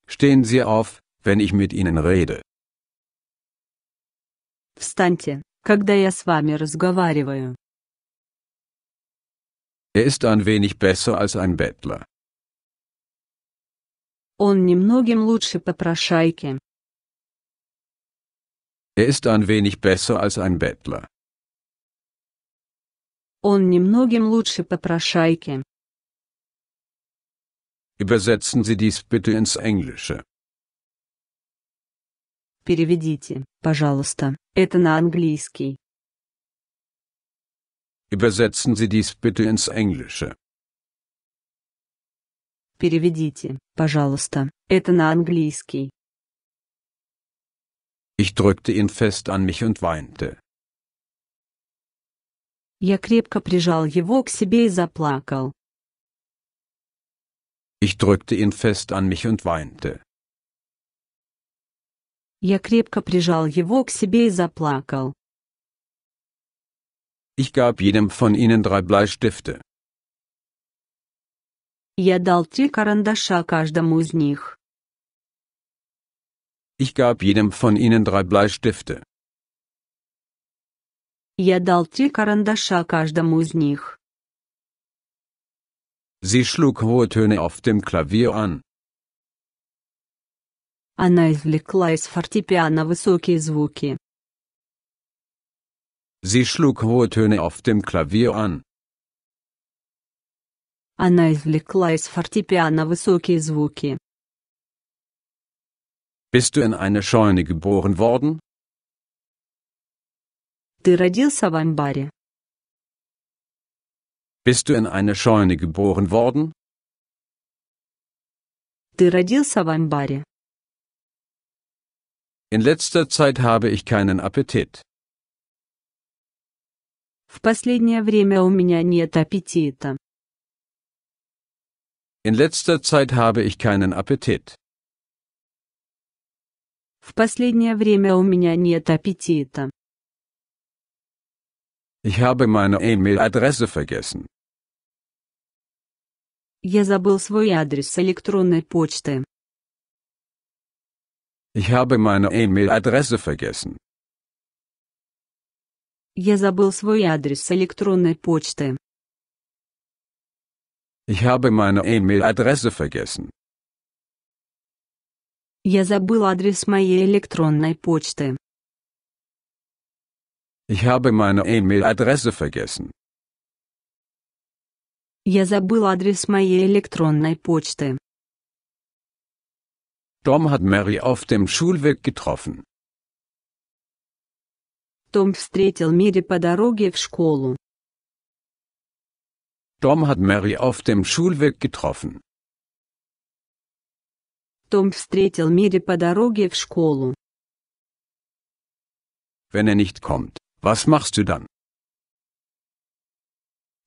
Stehen Sie auf, wenn ich mit Ihnen rede. Встаньте, когда я с вами разговариваю. Er ist ein wenig besser als ein Bettler. Он немногим лучше попрошайки. Er ist ein wenig besser als ein Bettler. Он немногим лучше попрошайки. Übersetzen Sie dies bitte ins Englische. Переведите, пожалуйста, это на английский. Übersetzen Sie dies bitte ins Englische. Переведите, пожалуйста, это на английский. Ich drückte ihn fest an mich und weinte. Я крепко прижал его к себе и заплакал. Ich drückte ihn fest an mich und weinte. Я крепко прижал его к себе и заплакал. Ich gab jedem von ihnen drei Bleistifte. Я дал три карандаша каждому из них. Ich gab jedem von ihnen drei Bleistifte. Я дал три карандаша каждому из них. Sie schlug hohe Töne auf dem Klavier an. Она извлекла из фортепиано высокие звуки. Sie schlug hohe Töne auf dem Klavier an. Она извлекла из фортепиано высокие звуки. Bist du in einer Scheune geboren worden? Ты родился в амбаре. Bist du in einer Scheune geboren worden? Ты родился в амбаре. In letzter Zeit habe ich keinen Appetit. В последнее время у меня нет аппетита. In letzter Zeit habe ich keinen Appetit. В последнее время у меня нет аппетита. Ich habe meine E-Mail-Adresse vergessen. Я забыл свой адрес электронной почты. Ich habe meine E-Mail-Adresse vergessen. Я забыл свой адрес электронной почты. Ich habe meine E-Mail-Adresse vergessen. Я забыл адрес моей электронной почты. Ich habe meine E-Mail-Adresse vergessen. Я забыл адрес моей электронной почты. Tom hat Mary auf dem Schulweg getroffen. Tom встретил Mary по дороге в школу. Tom hat Mary auf dem Schulweg getroffen. Том встретил Мэри по дороге в школу. Wenn er nicht kommt, was machst du dann?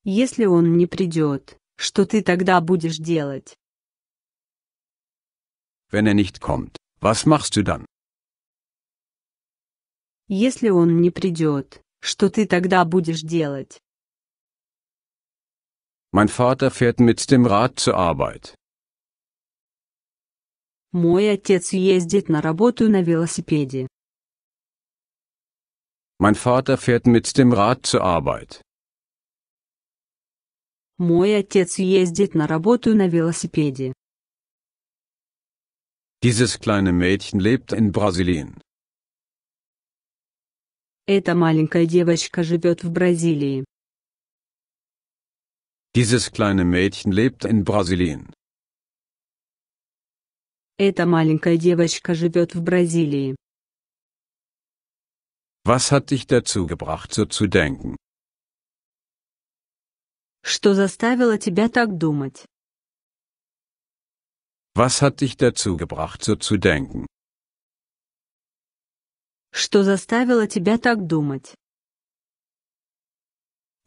Если он не придет, что ты тогда будешь делать? Wenn er nicht kommt, was machst du dann? Если он не придет, что ты тогда будешь делать? Mein Vater fährt mit dem Rad zur Arbeit. Мой отец ездит на работу на велосипеде. Mein Vater fährt mit dem Rad zur Arbeit. Мой отец ездит на работу на велосипеде. Dieses kleine Mädchen lebt in Brasilien. Эта маленькая девочка живет в Бразилии. Dieses kleine Mädchen lebt in Brasilien. Эта маленькая девочка живет в Бразилии. Was hat dich dazu gebracht, so zu denken? Что заставило тебя так думать? Was hat dich dazu gebracht, so zu denken? Что заставило тебя так думать?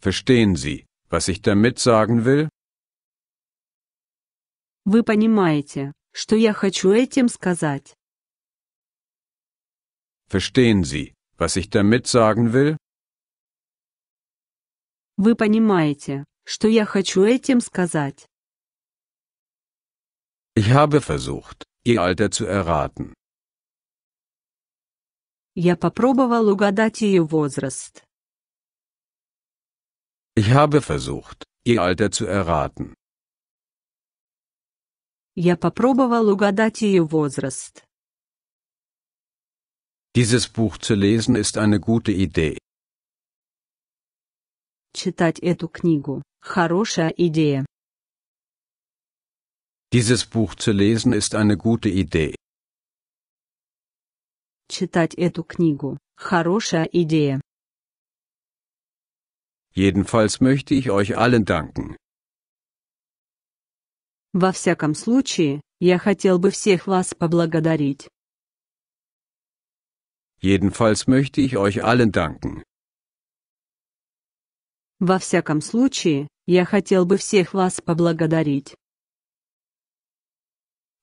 Verstehen Sie, was ich damit sagen will? Вы понимаете, что я хочу этим сказать? Verstehen Sie, was ich damit sagen will? Вы понимаете, что я хочу этим сказать? Ich habe versucht, ihr Alter zu erraten. Я попробовал угадать ее возраст. Ich habe versucht, ihr Alter zu erraten. Я попробовал угадать ее возраст. Dieses Buch zu lesen ist eine gute Idee. Читать эту книгу – хорошая идея. Dieses Buch zu lesen ist eine gute Idee. Читать эту книгу – хорошая идея. Jedenfalls möchte ich euch allen danken. Во всяком случае, я хотел бы всех вас поблагодарить. Jedenfalls möchte ich euch allen danken. Во всяком случае, я хотел бы всех вас поблагодарить.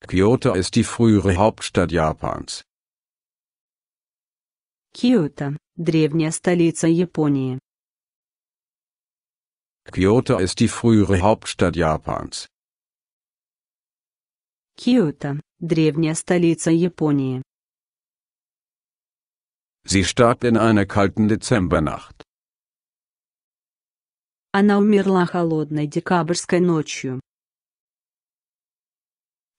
Kyoto ist die frühere Hauptstadt Japans. Kyoto, древняя столица Японии. Kyoto ist die frühere Hauptstadt Japans. Kyoto, древняя столица Японии. Sie starb in einer kalten Dezembernacht. Она умерла холодной декабрьской ночью.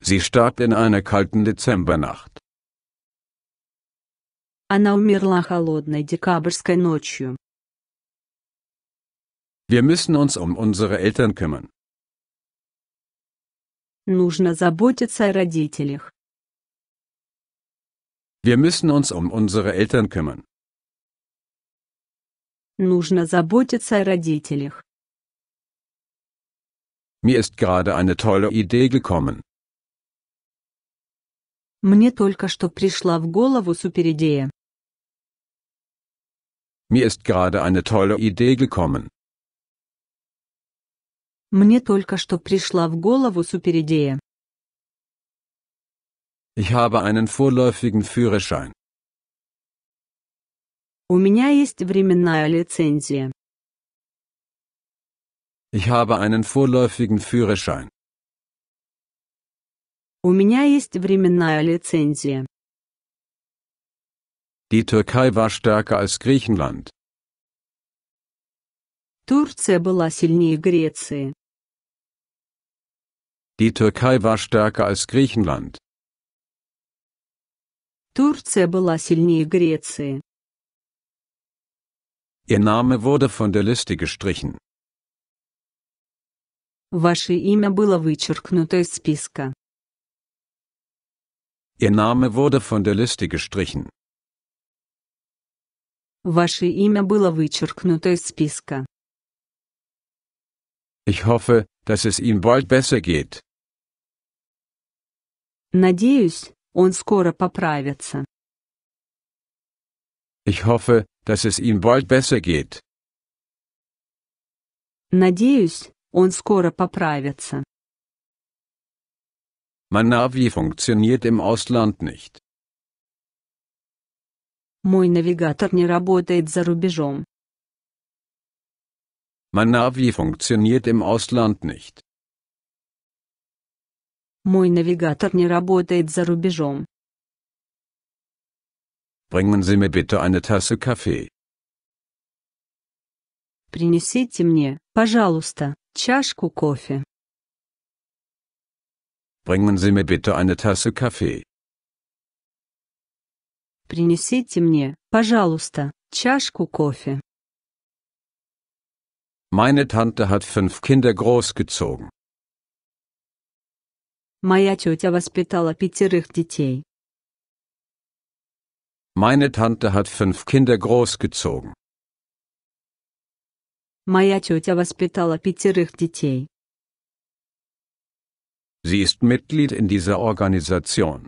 Sie starb in einer kalten Dezembernacht. Она умерла холодной декабрьской ночью. Wir müssen uns um unsere Eltern kümmern. Нужно заботиться о родителях. Wir müssen uns um unsere Eltern kümmern. Нужно заботиться о родителях. Mir ist gerade eine tolle Idee gekommen. Мне только что пришла в голову суперидея. Mir ist gerade eine tolle Idee gekommen. Мне только что пришла в голову суперидея. Ich habe einen vorläufigen Führerschein. У меня есть временная лицензия. Ich habe einen vorläufigen Führerschein. У меня есть временная лицензия. Die Türkei war stärker als Griechenland. Турция была сильнее Греции. Die Türkei war stärker als Griechenland. Турция была сильнее Греции. Ihr Name wurde von der Liste gestrichen. Ваше имя было вычеркнуто из списка. Ihr Name wurde von der Liste gestrichen. Ваше имя было вычеркнуто из списка. Ich hoffe, dass es ihm bald besser geht. Надеюсь, он скоро поправится. Ich hoffe, dass es ihm bald besser geht. Надеюсь, он скоро поправится. Mein Navi funktioniert im Ausland nicht. Мой навигатор не работает за рубежом. Mein Navi funktioniert im Ausland nicht. Мой навигатор не работает за рубежом. Bringen Sie mir bitte eine Tasse Kaffee. Принесите мне, пожалуйста, чашку кофе. Bringen Sie mir bitte eine Tasse Kaffee. Принесите мне, пожалуйста, чашку кофе. Meine Tante hat fünf Kinder großgezogen. Моя тетя воспитала пятерых детей. Meine Tante hat fünf Kinder großgezogen. Моя тетя воспитала пятерых детей. Sie ist Mitglied in dieser Organisation.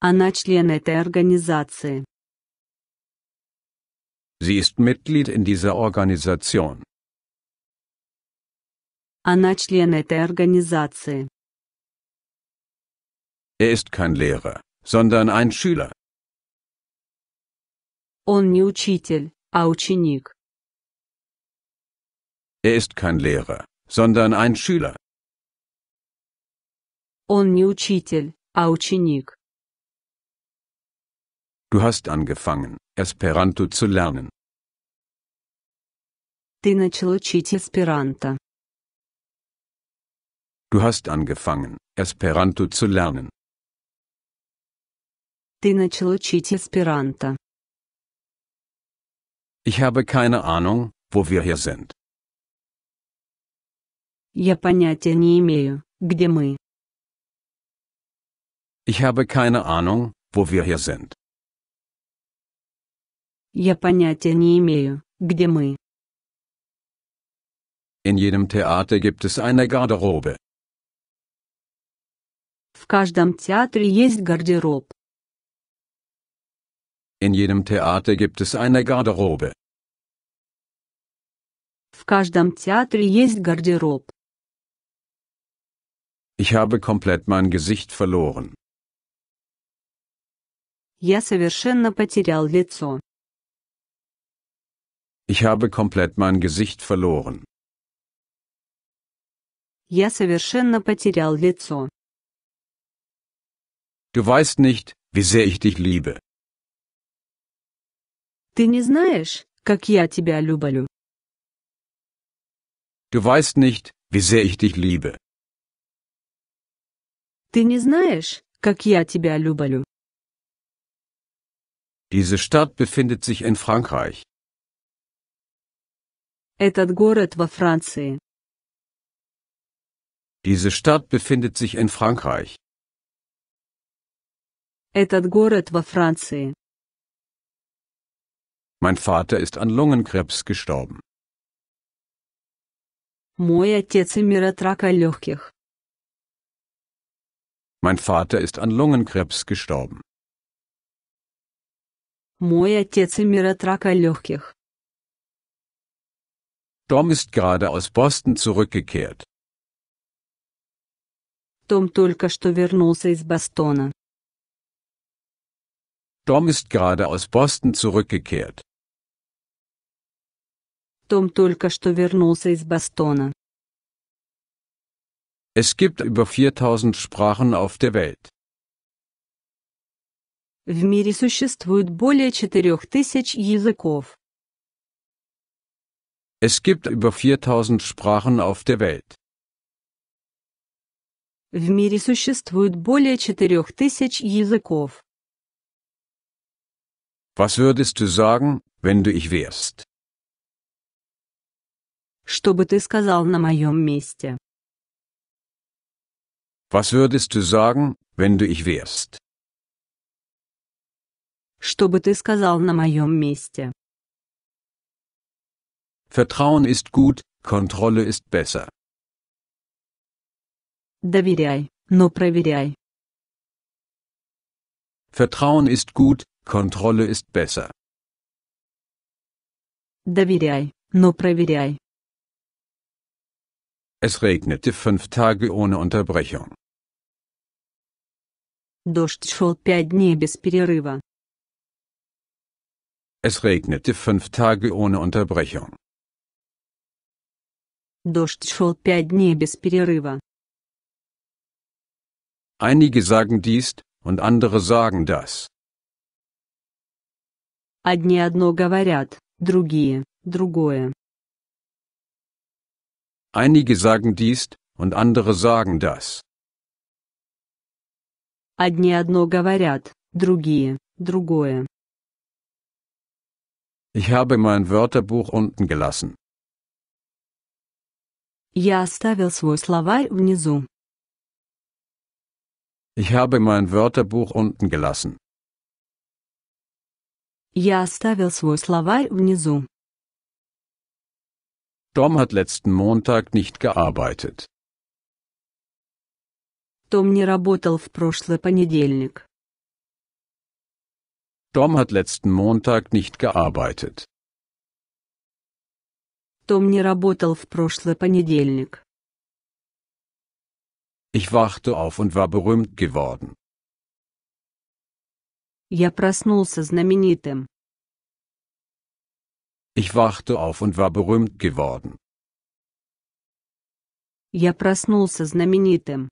Она член этой организации. Sie ist Mitglied in dieser Organisation. Она член этой организации. Er ist kein Lehrer, sondern ein Schüler. Он не учитель, а ученик. Er ist kein Lehrer, sondern ein Schüler. Он не учитель, а ученик. Du hast angefangen, Esperanto zu lernen. Ты начал учить эсперанто. Du hast angefangen, Esperanto zu lernen. Ты начал учить эсперанто. Ich habe keine Ahnung, wo wir hier sind. Я понятия не имею, где мы. Ich habe keine Ahnung, wo wir hier sind. Я понятия не имею, где мы. In jedem Theater gibt es eine Garderobe. В каждом театре есть гардероб. In jedem Theater gibt es eine Garderobe. В каждом театре есть гардероб. Ich habe komplett mein Gesicht verloren. Я совершенно потерял лицо. Ich habe komplett mein Gesicht verloren. Я совершенно потерял лицо. Du weißt nicht, wie sehr ich dich liebe. Ты не знаешь, как я тебя люблю. Du weißt nicht, wie sehr ich dich liebe. Ты не знаешь, как я тебя люблю. Diese Stadt befindet sich in Frankreich. Этот город во Франции. Diese Stadt befindet sich in Frankreich. Этот город во Франции. Mein Vater ist an Lungenkrebs gestorben. Мой отец умер от рака легких. Mein Vater ist an Lungenkrebs gestorben. Мой отец умер от рака легких. Tom ist gerade aus Boston zurückgekehrt. Том только что вернулся из Бостона. Tom ist gerade aus Boston zurückgekehrt. Том только что вернулся из Бостона. Es gibt über 4000 Sprachen auf der Welt. В мире существует более 4000 языков. Es gibt über 4000 Sprachen auf der Welt. В мире существует более 4000 языков. Was würdest du sagen, wenn du ich wärst? Что бы ты сказал на моем месте? Was würdest du sagen, wenn du ich wärst? Что бы ты сказал на моем месте? Vertrauen ist gut, Kontrolle ist besser. Доверяй, но проверяй. Vertrauen ist gut, Kontrolle ist besser. Доверяй, но проверяй. Es regnete fünf Tage ohne Unterbrechung. Дождь шел пять дней без перерыва. Es regnete fünf Tage ohne Unterbrechung. Einige sagen dies, und andere sagen das. Одни одно говорят, другие – другое. Einige sagen dies, und andere sagen das. Одни одно говорят, другие – другое. Ich habe mein Wörterbuch unten gelassen. Я оставил свой словарь внизу. Ich habe mein Wörterbuch unten gelassen. Я оставил свой словарь внизу. Tom hat letzten Montag nicht gearbeitet. Том не работал в прошлый понедельник. Dom hat letzten Montag nicht gearbeitet. Том не работал в прошлый понедельник. Ich wachte auf und war berühmt geworden. Я проснулся знаменитым. Ich wachte auf und war berühmt geworden. Я проснулся знаменитым.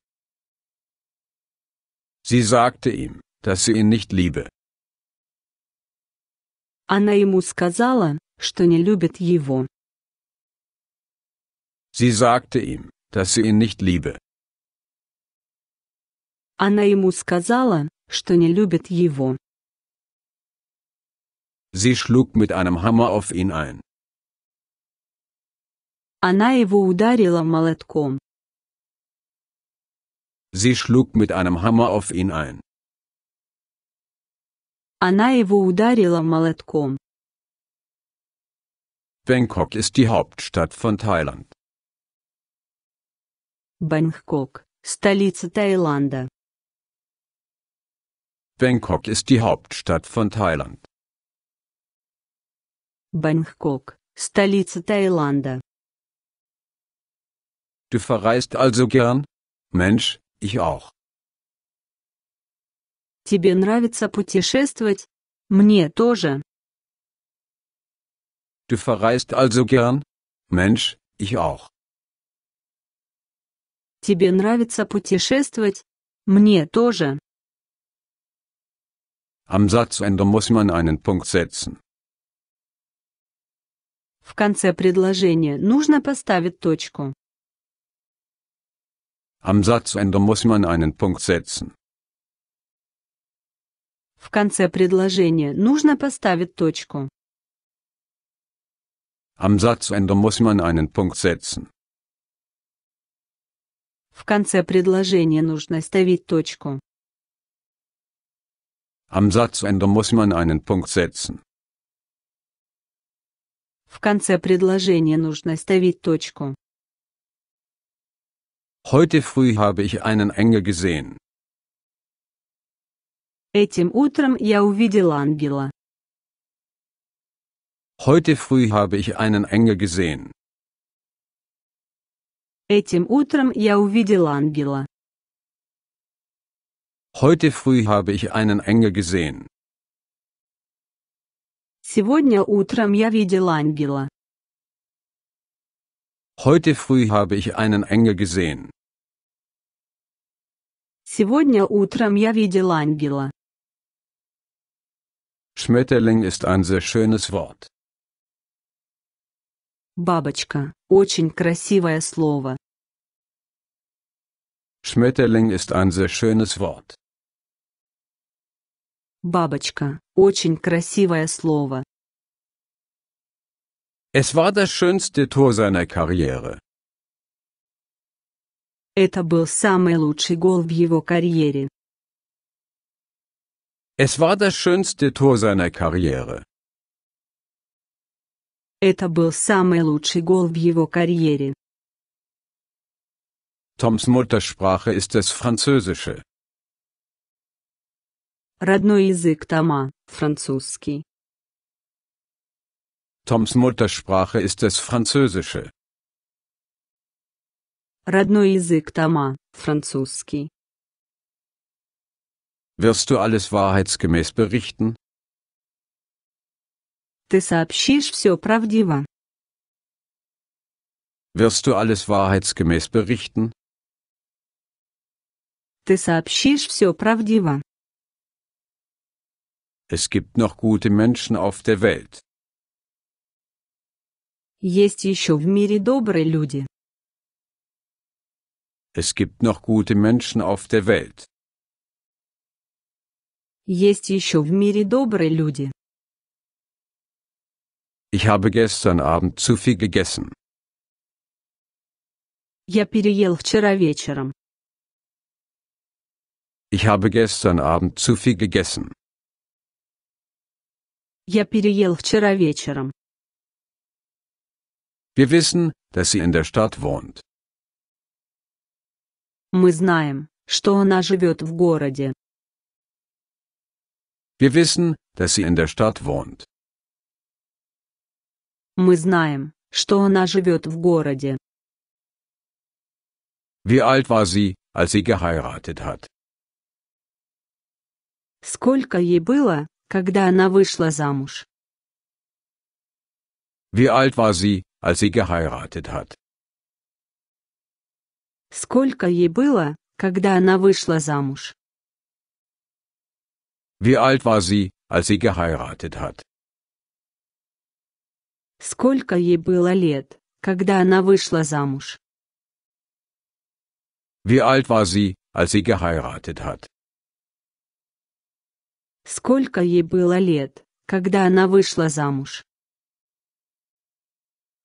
Sie sagte ihm, dass sie ihn nicht liebe. Она ему сказала, что не любит его. Sie sagte ihm, dass sie ihn nicht liebe. Она ему сказала, что не любит его. Sie schlug mit einem Hammer auf ihn ein. Она его ударила молотком. Sie schlug mit einem Hammer auf ihn ein. Она его ударила молотком. Bangkok ist die Hauptstadt von Thailand. Бангкок – столица Таиланда. Bangkok ist die Hauptstadt von Thailand. Бангкок – столица Таиланда. Du verreist also gern? Mensch, ich auch. Тебе нравится путешествовать? Мне тоже. Du verreist also gern? Mensch, ich auch. Тебе нравится путешествовать? Мне тоже. Am Satzende muss man einen Punkt setzen. В конце предложения нужно поставить точку. Am Satzende muss man einen Punkt setzen. В конце предложения нужно поставить точку. Am Satzende muss man einen Punkt setzen. В конце предложения нужно ставить точку. Am Satzende muss man einen Punkt setzen. В конце предложения нужно ставить точку. Heute früh habe ich einen Engel gesehen. Этим утром я увидел ангела. Heute früh habe ich einen Engel gesehen. Этим утром я увидел ангела. Heute früh habe ich einen Engel gesehen. Сегодня утром я видел ангела. Heute früh habe ich einen Engel gesehen. Сегодня утром я видел ангела. Schmetterling ist ein sehr schönes Wort. Бабочка – очень красивое слово. Schmetterling ist ein sehr schönes Wort. Бабочка – очень красивое слово. Es war das schönste Tor seiner Karriere. Это был самый лучший гол в его карьере. Es war das schönste Tor seiner Karriere. Это был самый лучший гол в его карьере. Toms Muttersprache ist das Französische. Родной язык Тома – французский. Toms Muttersprache ist das Französische. Родной язык Тома – французский. Wirst du alles wahrheitsgemäß berichten? Ты сообщишь все правдиво. Wirst du alles wahrheitsgemäß berichten? Ты сообщишь все правдиво. Es gibt noch gute Menschen auf der Welt. Есть еще в мире добрые люди. Es gibt noch gute Menschen auf der Welt. Есть еще в мире добрые люди. Ich habe gestern Abend zu viel gegessen. Я переел вчера вечером. Ich habe gestern Abend zu viel gegessen. Я переел вчера вечером. Wir wissen, dass sie in der Stadt wohnt. Мы знаем, что она живет в городе. Wir wissen, dass sie in der Stadt wohnt. Мы знаем, что она живет в городе. Wie alt war sie, als sie geheiratet hat? Сколько ей было, когда она вышла замуж? Wie alt war sie, als sie geheiratet hat? Сколько ей было, когда она вышла замуж? Wie alt war sie, als sie geheiratet hat? Сколько ей было лет, когда она вышла замуж? Wie alt war sie, als sie geheiratet hat? Сколько ей было лет, когда она вышла замуж?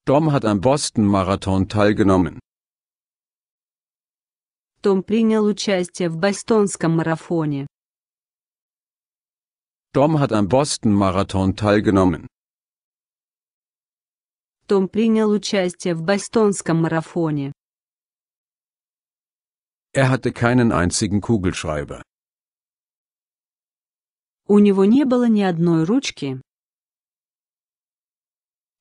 Tom hat am Boston-Marathon teilgenommen. Том принял участие в Бостонском марафоне. Dom hat am Boston marathon teilgenommen. Том принял участие в Бостонском марафоне. Er hatte keinen einzigen Kugelschreiber. У него не было ни одной ручки.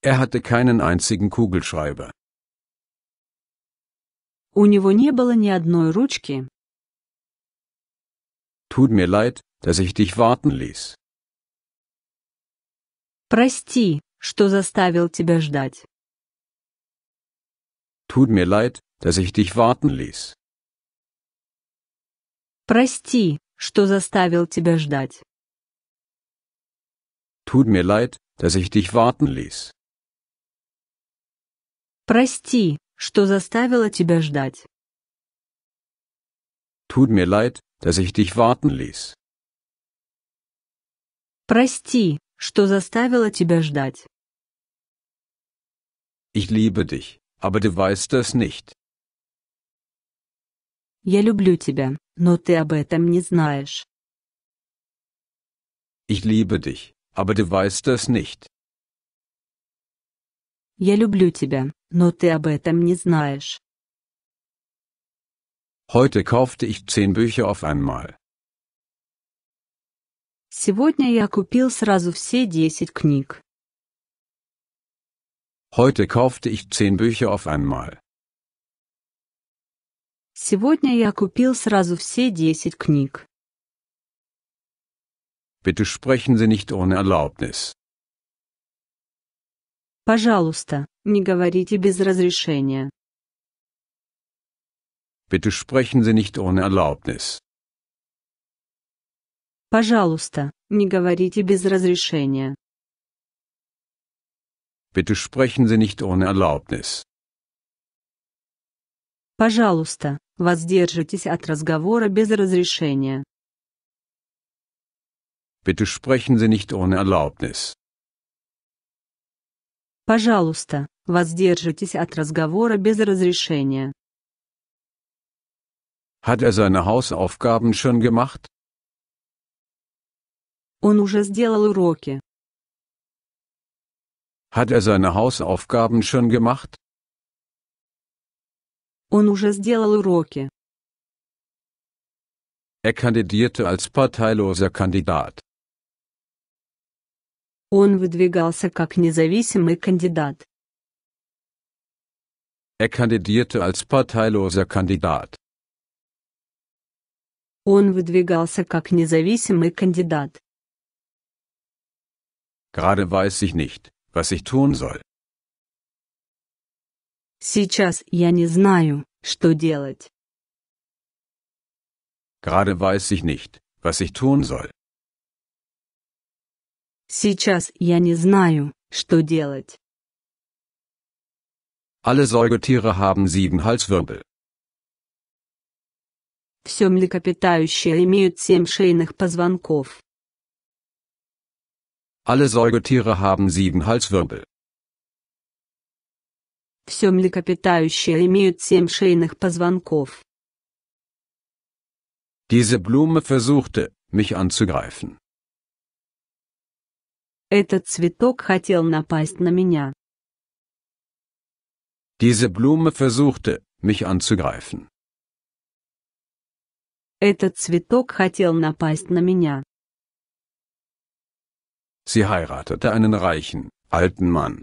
Er hatte keinen einzigen Kugelschreiber. У него не было ни одной ручки. Tut mir leid, dass ich dich warten ließ. Прости, что заставил тебя ждать. Tut mir leid, dass ich dich warten ließ. Прости, что заставил тебя ждать. Tut mir leid, dass ich dich warten ließ. Прости, что заставила тебя ждать. Tut mir leid, dass ich dich warten ließ. Прости, что заставило тебя ждать? Ich liebe dich, aber du weißt das nicht. Я люблю тебя, но ты об этом не знаешь. Ich liebe dich, aber du weißt das nicht. Я люблю тебя, но ты об этом не знаешь. Heute kaufte ich zehn Bücher auf einmal. Сегодня я купил сразу все 10 книг. Heute kaufte ich 10 Bücher auf einmal. Сегодня я купил сразу все 10 книг. Bitte sprechen Sie nicht ohne Erlaubnis. Пожалуйста, не говорите без разрешения. Bitte sprechen Sie nicht ohne Erlaubnis. Пожалуйста, не говорите без разрешения. Bitte sprechen Sie nicht ohne Erlaubnis. Пожалуйста, воздержитесь от разговора без разрешения. Bitte sprechen Sie nicht ohne Erlaubnis. Пожалуйста, воздержитесь от разговора без разрешения. Hat er seine Hausaufgaben schon gemacht? Он уже сделал уроки. Hat er seine Hausaufgaben schon gemacht? Он уже сделал уроки. Er kandidierte als parteiloser Kandidat. Он выдвигался как независимый кандидат. Er kandidierte als parteiloser Kandidat. Он выдвигался как независимый кандидат. Gerade weiß ich nicht, was ich tun soll. Сейчас я не знаю, что делать. Gerade weiß ich nicht, was ich tun soll. Сейчас я не знаю, что делать. Alle Säugetiere haben sieben Halswirbel. Все млекопитающее имеют семь шейных позвонков. Alle Säugetiere haben sieben Halswirbel. Все млекопитающие имеют семь шейных позвонков. Diese Blume versuchte, mich anzugreifen. Этот цветок хотел напасть на меня. Diese Blume versuchte, mich anzugreifen. Этот цветок хотел напасть на меня. Sie heiratete einen reichen, alten Mann.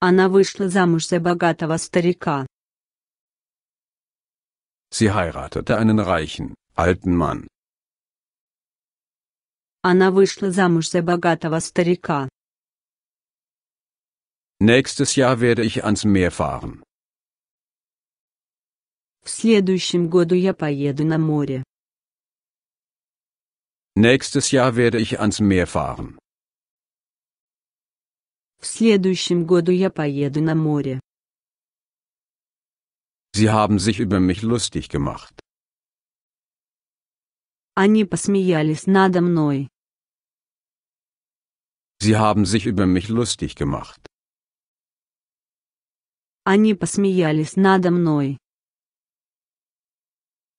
Она вышла замуж за богатого старика. Sie heiratete einen reichen, alten Mann. Она вышла замуж за богатого старика. Nächstes Jahr werde ich ans Meer fahren. В следующем году я поеду на море. Nächstes Jahr werde ich ans Meer fahren. В следующем году я поеду на море. Sie haben sich über mich lustig gemacht. Они посмеялись надо мной. Sie haben sich über mich lustig gemacht. Они посмеялись надо мной.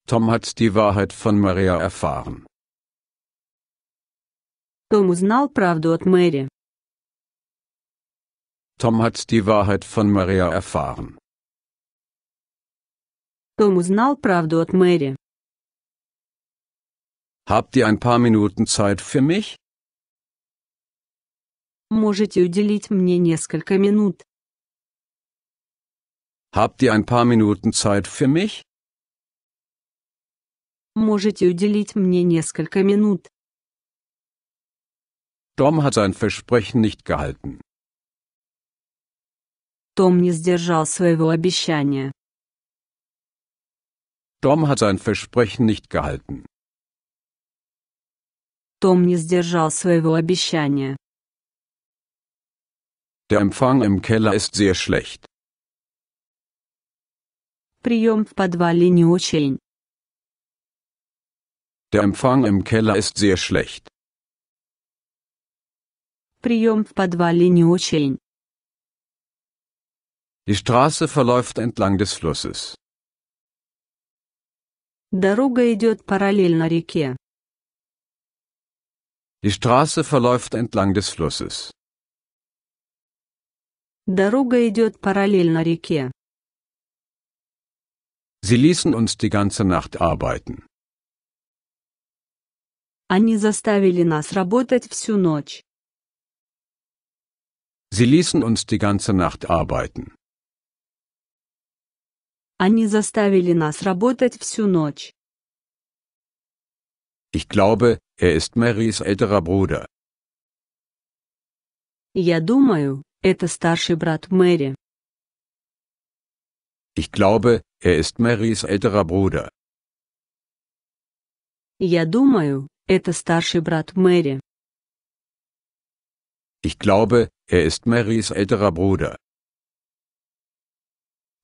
Tom hat die Wahrheit von Maria erfahren. Том узнал правду от Мэри. Том hat die Wahrheit von Maria erfahren. Том узнал правду от Мэри. Habt ihr ein paar Minuten Zeit für mich? Можете уделить мне несколько минут? Habt ihr ein paar Minuten Zeit für mich? Можете уделить мне несколько минут? Tom hat sein Versprechen nicht gehalten. Том не сдержал своего обещания. Tom hat sein Versprechen nicht gehalten. Том не сдержал своего обещания. Der Empfang im Keller ist sehr schlecht. Прием в подвале не очень. Der Empfang im Keller ist sehr schlecht. Прием в подвале не очень. Die Straße verläuft entlang des Flusses. Дорога идет параллельно реке. Die Straße verläuft entlang des Flusses. Дорога идет параллельно реке. Sie ließen uns die ganze Nacht arbeiten. Они заставили нас работать всю ночь. Sie ließen uns die ganze Nacht arbeiten. Они заставили нас работать всю ночь. Ich glaube, er ist Marys älterer Bruder. Я думаю, это старший брат Мэри. Ich glaube, er ist Marys älterer Bruder. Я думаю, это старший брат Мэри. Ich glaube, er ist Marys älterer Bruder.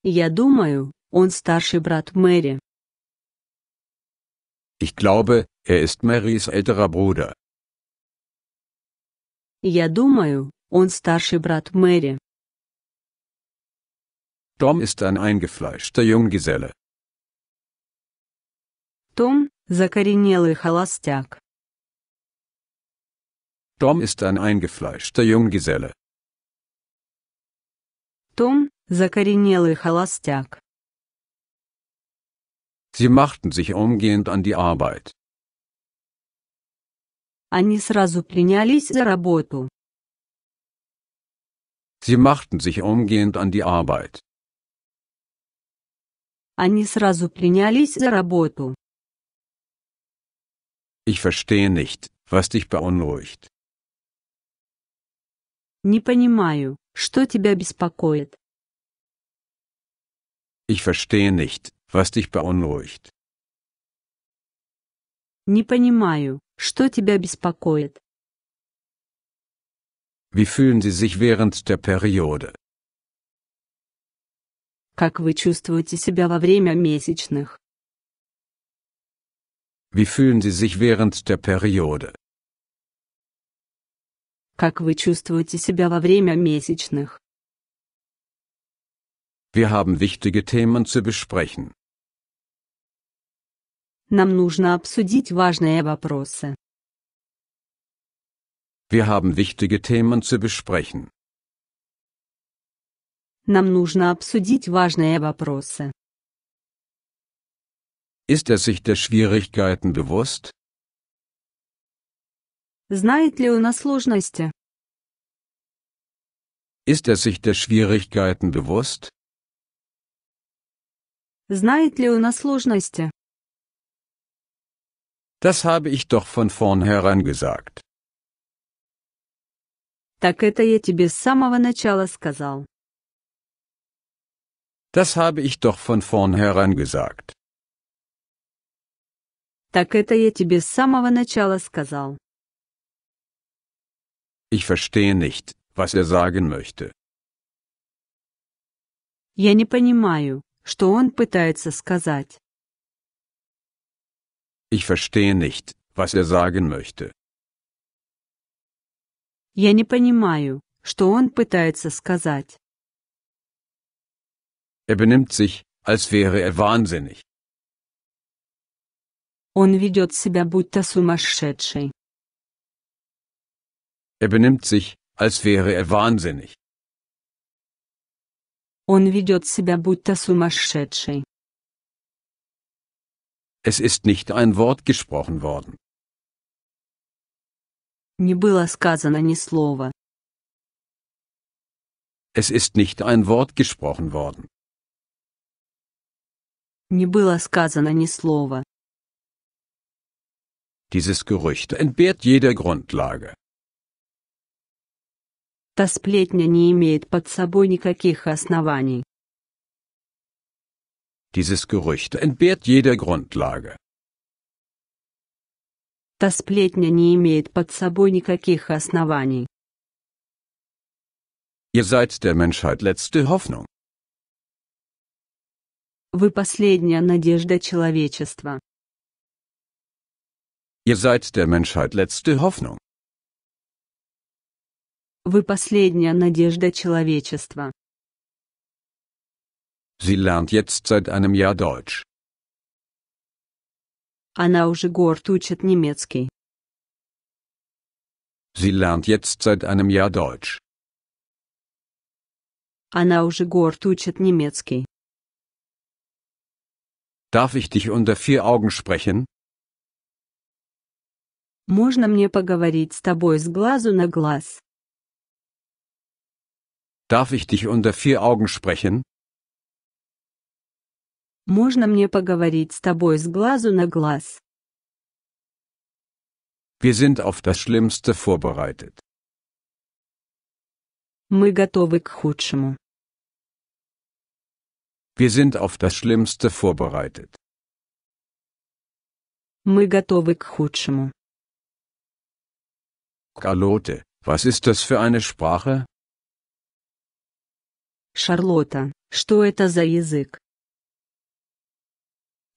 Я думаю, он старший брат Мэри. Ich glaube, er ist Marys älterer Bruder. Я думаю, он старший брат Мэри. Tom ist ein eingefleischter Junggeselle. Том – закоренелый холостяк. Tom ist ein eingefleischter Junggeselle. Tom, закоренелый холостяк. Sie machten sich umgehend an die Arbeit. Они сразу принялись за работу. Sie machten sich umgehend an die Arbeit. Они сразу принялись за работу. Ich verstehe nicht, was dich beunruhigt. Не понимаю, что тебя беспокоит. Ich verstehe nicht, was dich beunruhigt. Не понимаю, что тебя беспокоит. Wie fühlen Sie sich während der Periode? Как вы чувствуете себя во время месячных? Wie fühlen Sie sich während der Periode? Как вы чувствуете себя во время месячных? Wir haben wichtige Themen zu besprechen. Нам нужно обсудить важные вопросы. Wir haben wichtige Themen zu besprechen. Нам нужно обсудить важные вопросы. Ist er sich der Schwierigkeiten bewusst? Знает ли он о сложности? Ist er sich der Schwierigkeiten bewusst? Знает ли он о сложности? Das habe ich doch von vornherein gesagt. Так это я тебе с самого начала сказал. Das habe ich doch von vornherein gesagt. Так это я тебе с самого начала сказал. Ich verstehe nicht, was er sagen möchte. Я не понимаю, что он пытается сказать. Ich verstehe nicht, was er sagen möchte. Я не понимаю, что он пытается сказать. Er benimmt sich, als wäre er wahnsinnig. Он ведет себя будто сумасшедший. Er benimmt sich, als wäre er wahnsinnig. Он ведет себя будто сумасшедший. Es ist nicht ein Wort gesprochen worden. Не было сказано ни слова. Es ist nicht ein Wort gesprochen worden. Не было сказано ни слова. Dieses Gerücht entbehrt jeder Grundlage. Та сплетня не имеет под собой никаких оснований. Dieses Gerücht entbehrt jeder Grundlage. Та сплетня не имеет под собой никаких оснований. Ihr seid der Menschheit letzte Hoffnung. Вы последняя надежда человечества. Ihr seid der Menschheit letzte Hoffnung. Вы последняя надежда человечества. Sie lernt jetzt seit einem Jahr Deutsch. Она уже год учит немецкий. Sie lernt jetzt seit einem Jahr Deutsch. Она уже год учит немецкий. Darf ich dich unter vier Augen sprechen? Можно мне поговорить с тобой с глазу на глаз? Darf ich dich unter vier Augen sprechen? Можно мне поговорить с тобой с глазу на глаз? Wir sind auf das Schlimmste vorbereitet. Мы готовы к худшему. Wir sind auf das Schlimmste vorbereitet. Мы готовы к худшему. Kalote, was ist das für eine Sprache? Шарлотта, что это за язык?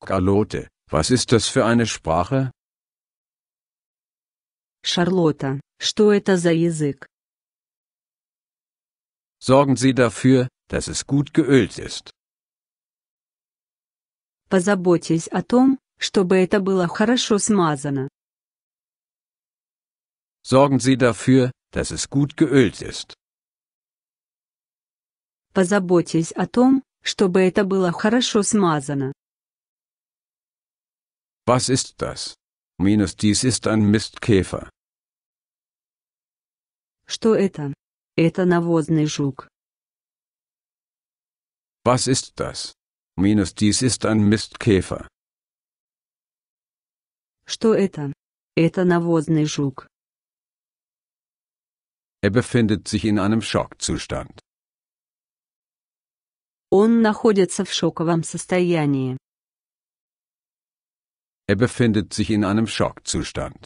Charlotte, was ist das für eine Sprache? Шарлотта, что это за язык? Sorgen Sie dafür, dass es gut geölt ist. Позаботьтесь о том, чтобы это было хорошо смазано. Sorgen Sie dafür, dass es gut geölt ist. Позаботьтесь о том, чтобы это было хорошо смазано. Was ist das? Minus dies ist ein Mistkäfer. Что это? Это навозный жук. Was ist das? Minus dies ist ein Mistkäfer. Что это? Это навозный жук. Er befindet sich in einem Schockzustand. Он находится в шоковом состоянии. Er befindet sich in einem Schockzustand.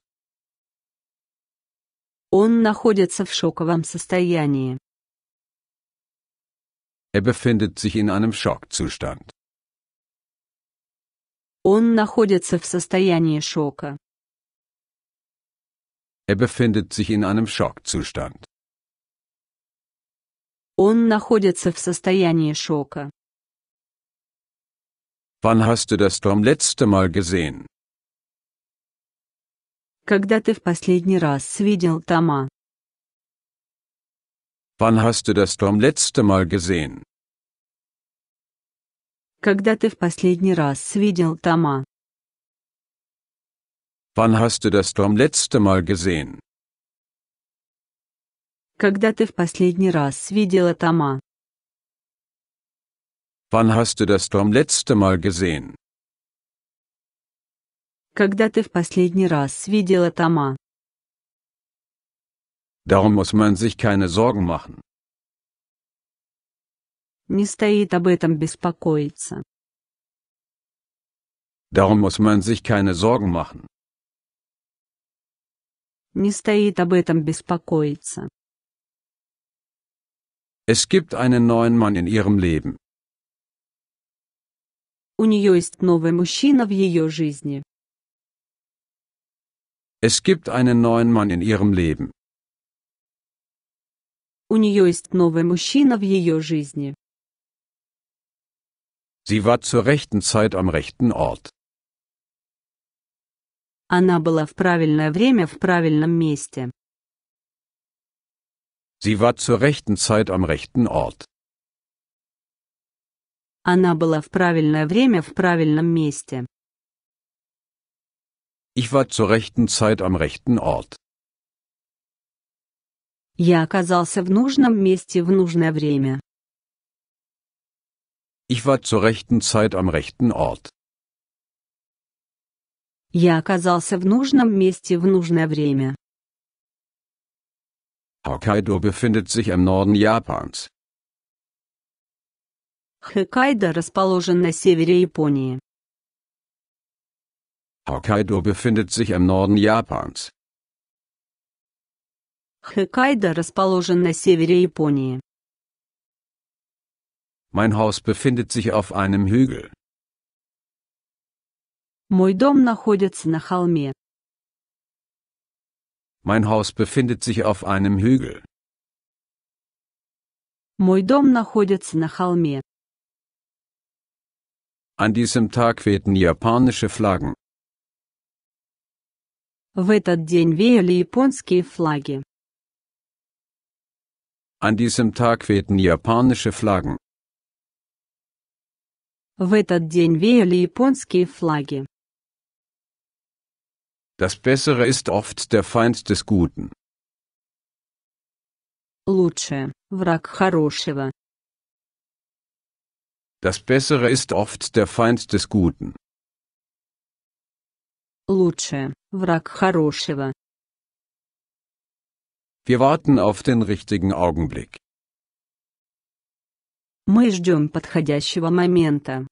Он находится в шоковом состоянии. Er befindet sich in einem Schockzustand. Он находится в состоянии шока. Er befindet sich in einem Schockzustand. Он находится в состоянии шока. Wann hast du das zum letzten Mal gesehen? Когда ты в последний раз видел Тома? Wann hast du das zum letzten Mal gesehen? Когда ты в последний раз видел Тома? Wann hast du das zum letzten Mal gesehen? Когда ты в последний раз видела Тома? Wann hast du das Tom letzte Mal gesehen? Когда ты в последний раз видела Тома? Darum muss man sich keine Sorgen machen. Не стоит об этом беспокоиться. Darum muss man sich keine Sorgen machen. Не стоит об этом беспокоиться. Es gibt einen neuen Mann in ihrem Leben. У нее есть новый мужчина в ее жизни. Es gibt einen neuen Mann in ihrem Leben. У нее есть новый мужчина в ее жизни. Sie war zur rechten Zeit am rechten Ort. Она была в правильное время в правильном месте. Sie war zur rechten Zeit am rechten Ort. Она была в правильное время в правильном месте. Ich war zur rechten Zeit am rechten Ort. Я оказался в нужном месте в нужное время. Ich war zur rechten Zeit am rechten Ort. Я оказался в нужном месте в нужное время. Hokkaido befindet sich im Norden Japans. Хоккайдо расположен на севере Японии. Hokkaido befindet sich im Norden Japans. Хоккайдо расположен на севере Японии. Mein Haus befindet sich auf einem Hügel. Мой дом находится на холме. Mein Haus befindet sich auf einem Hügel. Мой дом находится на холме. An diesem Tag wehten japanische Flaggen. В этот день веяли японские флаги. An diesem Tag wehten japanische Flaggen. В этот день веяли японские флаги. Das Bessere ist oft der Feind des Guten. Лучшее – враг хорошего. Das Bessere ist oft der Feind des Guten. Лучшее – враг хорошего. Wir warten auf den richtigen Augenblick. Мы ждем подходящего момента.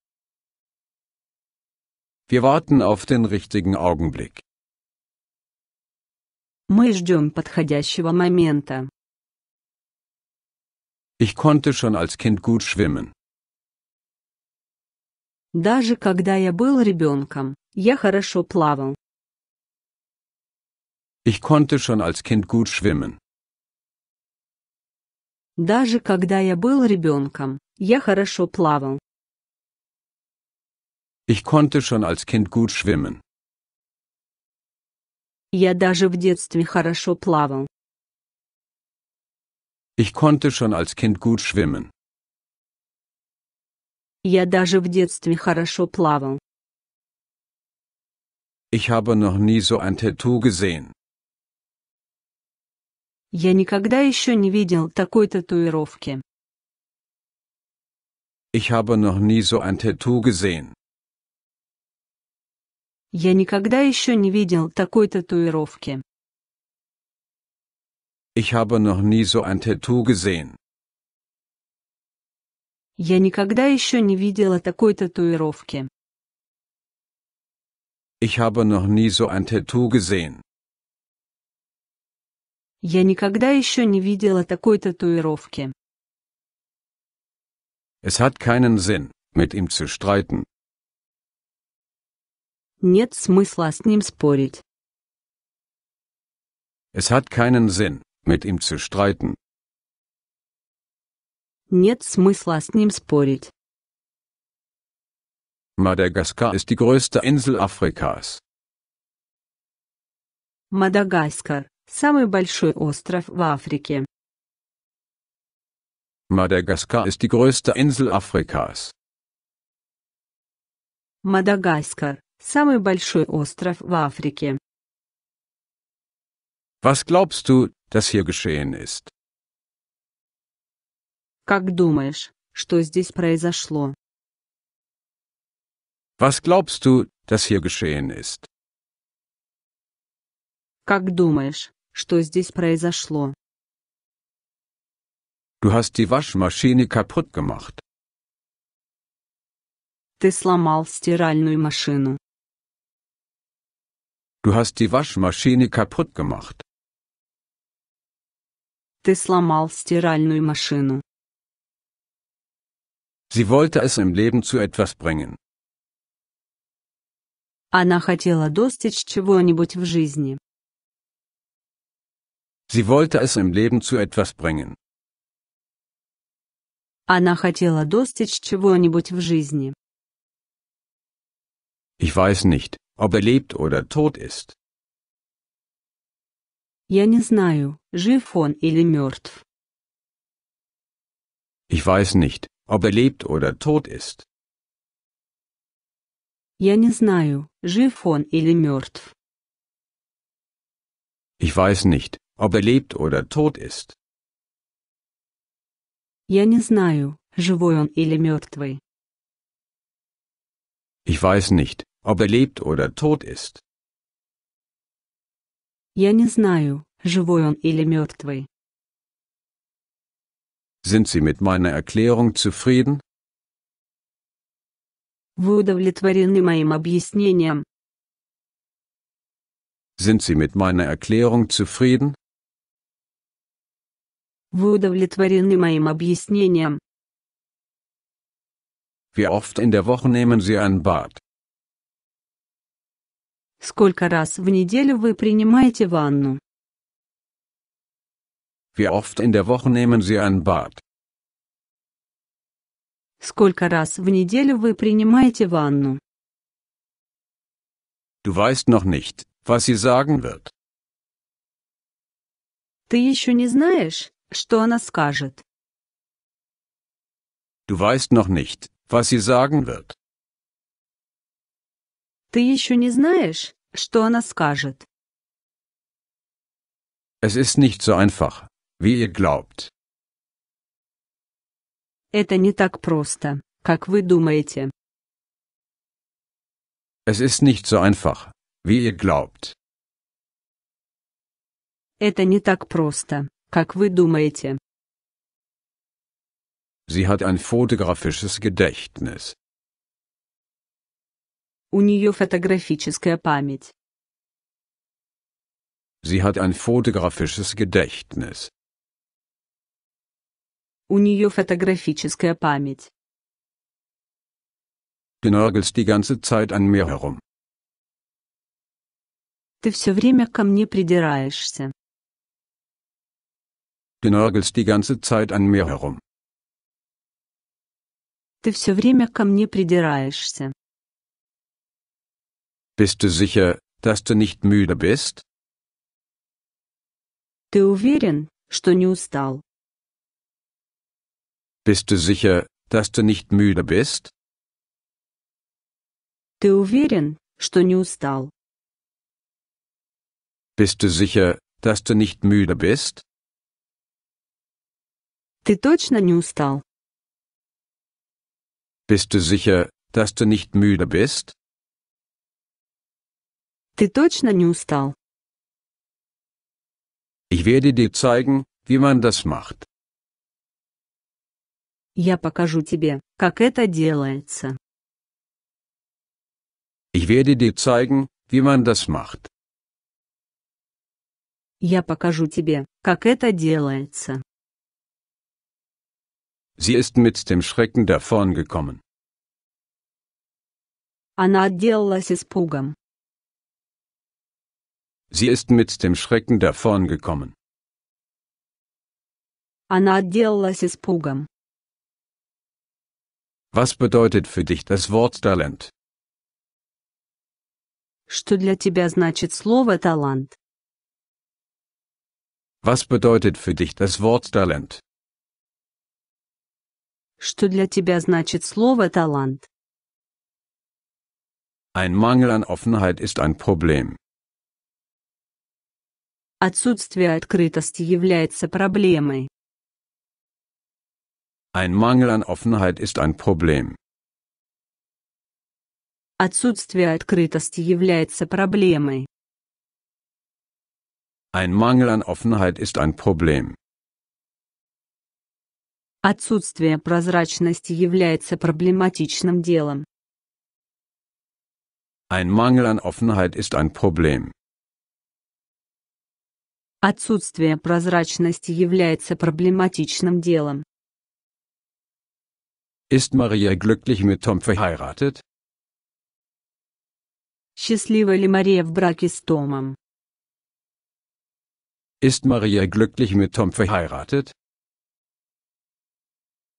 Wir warten auf den richtigen Augenblick. Мы ждем подходящего момента. Ich konnte schon als Kind gut schwimmen. Даже когда я был ребенком, я хорошо плавал. Ich konnte schon als Kind gut schwimmen. Даже когда я был ребенком, я хорошо плавал. Ich konnte schon als Kind gut schwimmen. Я даже в детстве хорошо плавал. Ich konnte schon als Kind gut schwimmen. Я даже в детстве хорошо плавал. Ich habe noch nie so ein Tattoo gesehen. Я никогда еще не видел такой татуировки. Ich habe noch nie so ein Tattoo gesehen. Я никогда еще не видел такой татуировки. Ich habe noch nie so ein Tattoo gesehen. Я никогда еще не видела такой татуировки. Ich habe noch nie so ein Tattoo gesehen. Я никогда еще не видела такой татуировки. Es hat keinen Sinn, mit ihm zu streiten. Нет смысла с ним спорить. Es hat keinen Sinn, mit ihm zu streiten. Нет смысла с ним спорить. Madagaskar ist die größte Insel Afrikas. Madagaskar, самый большой остров в Африке. Madagaskar ist die größte Insel Afrikas. Madagaskar Самый большой остров в Африке. Was glaubst du, dass hier geschehen ist? Как думаешь, что здесь произошло? Was glaubst du, dass hier geschehen ist? Как думаешь, что здесь произошло? Du hast die Waschmaschine kaputt gemacht. Ты сломал стиральную машину. Du hast die Waschmaschine kaputt gemacht. Ты сломал стиральную машину. Sie wollte es im Leben zu etwas bringen. Она хотела достичь чего-нибудь в жизни. Sie wollte es im Leben zu etwas bringen. Она хотела достичь чего-нибудь в жизни. Ich weiß nicht, ob er lebt oder tot ist. Я не знаю, жив он Ich weiß nicht, ob er lebt oder tot ist. Я не знаю, жив он Ich weiß nicht, ob er lebt oder tot ist. Я не знаю, живой он Ich weiß nicht, ob er lebt oder tot ist. Я не знаю, живой он или мертвый. Sind Sie mit meiner Erklärung zufrieden? Вы удовлетворены моим объяснением? Sind Sie mit meiner Erklärung zufrieden? Вы удовлетворены моим объяснением? Wie oft in der Woche nehmen Sie ein Bad? Сколько раз в неделю вы принимаете ванну? Wie oft in der Woche nehmen Sie ein Bad? Сколько раз в неделю вы принимаете ванну? Du weißt noch nicht, was sie sagen wird. Ты еще не знаешь, что она скажет. Du weißt noch nicht, was sie sagen wird. Ты еще не знаешь, что она скажет. Es ist nicht so einfach, wie ihr glaubt. Это не так просто, как вы думаете. Es ist nicht so einfach, wie ihr glaubt. Это не так просто, как вы думаете. Sie hat ein fotografisches Gedächtnis. У нее фотографическая память. Sie hat ein fotografisches Gedächtnis. У нее фотографическая память. Du nörgelst die ganze Zeit an mir herum. Ты все время ко мне придираешься. Du nörgelst die ganze Zeit an mir herum. Ты все время ко мне придираешься. Bist du sicher, dass du nicht müde bist? Ты уверен, что не устал? Bist du sicher, dass du nicht müde bist? Ты уверен, что не устал? Bist du sicher, dass du nicht müde bist? Ты точно не устал? Bist du sicher, dass du nicht müde bist? Ты точно не устал? Ich werde dir zeigen, wie man das macht. Я покажу тебе, как это делается. Ich werde dir zeigen, wie man das macht. Я покажу тебе, как это делается. Sie ist mit dem Schrecken davongekommen. Она отделалась испугом. Sie ist mit dem Schrecken davongekommen. Она отделалась испугом. Was bedeutet für dich das Wort Talent? Что для тебя значит слово талант? Was bedeutet für dich das Wort Talent? Что для тебя значит слово талант? Ein Mangel an Offenheit ist ein Problem. Отсутствие открытости является проблемой. Ein Mangel an Offenheit ist ein Problem. Отсутствие открытости является проблемой. Ein Mangel an Offenheit ist ein Problem. Отсутствие прозрачности является проблематичным делом. Ein Mangel an Offenheit ist ein Problem. Отсутствие прозрачности является проблематичным делом. Ist Maria glücklich mit Tom verheiratet? Счастлива ли Мария в браке с Томом? Ist Maria glücklich mit Tom verheiratet?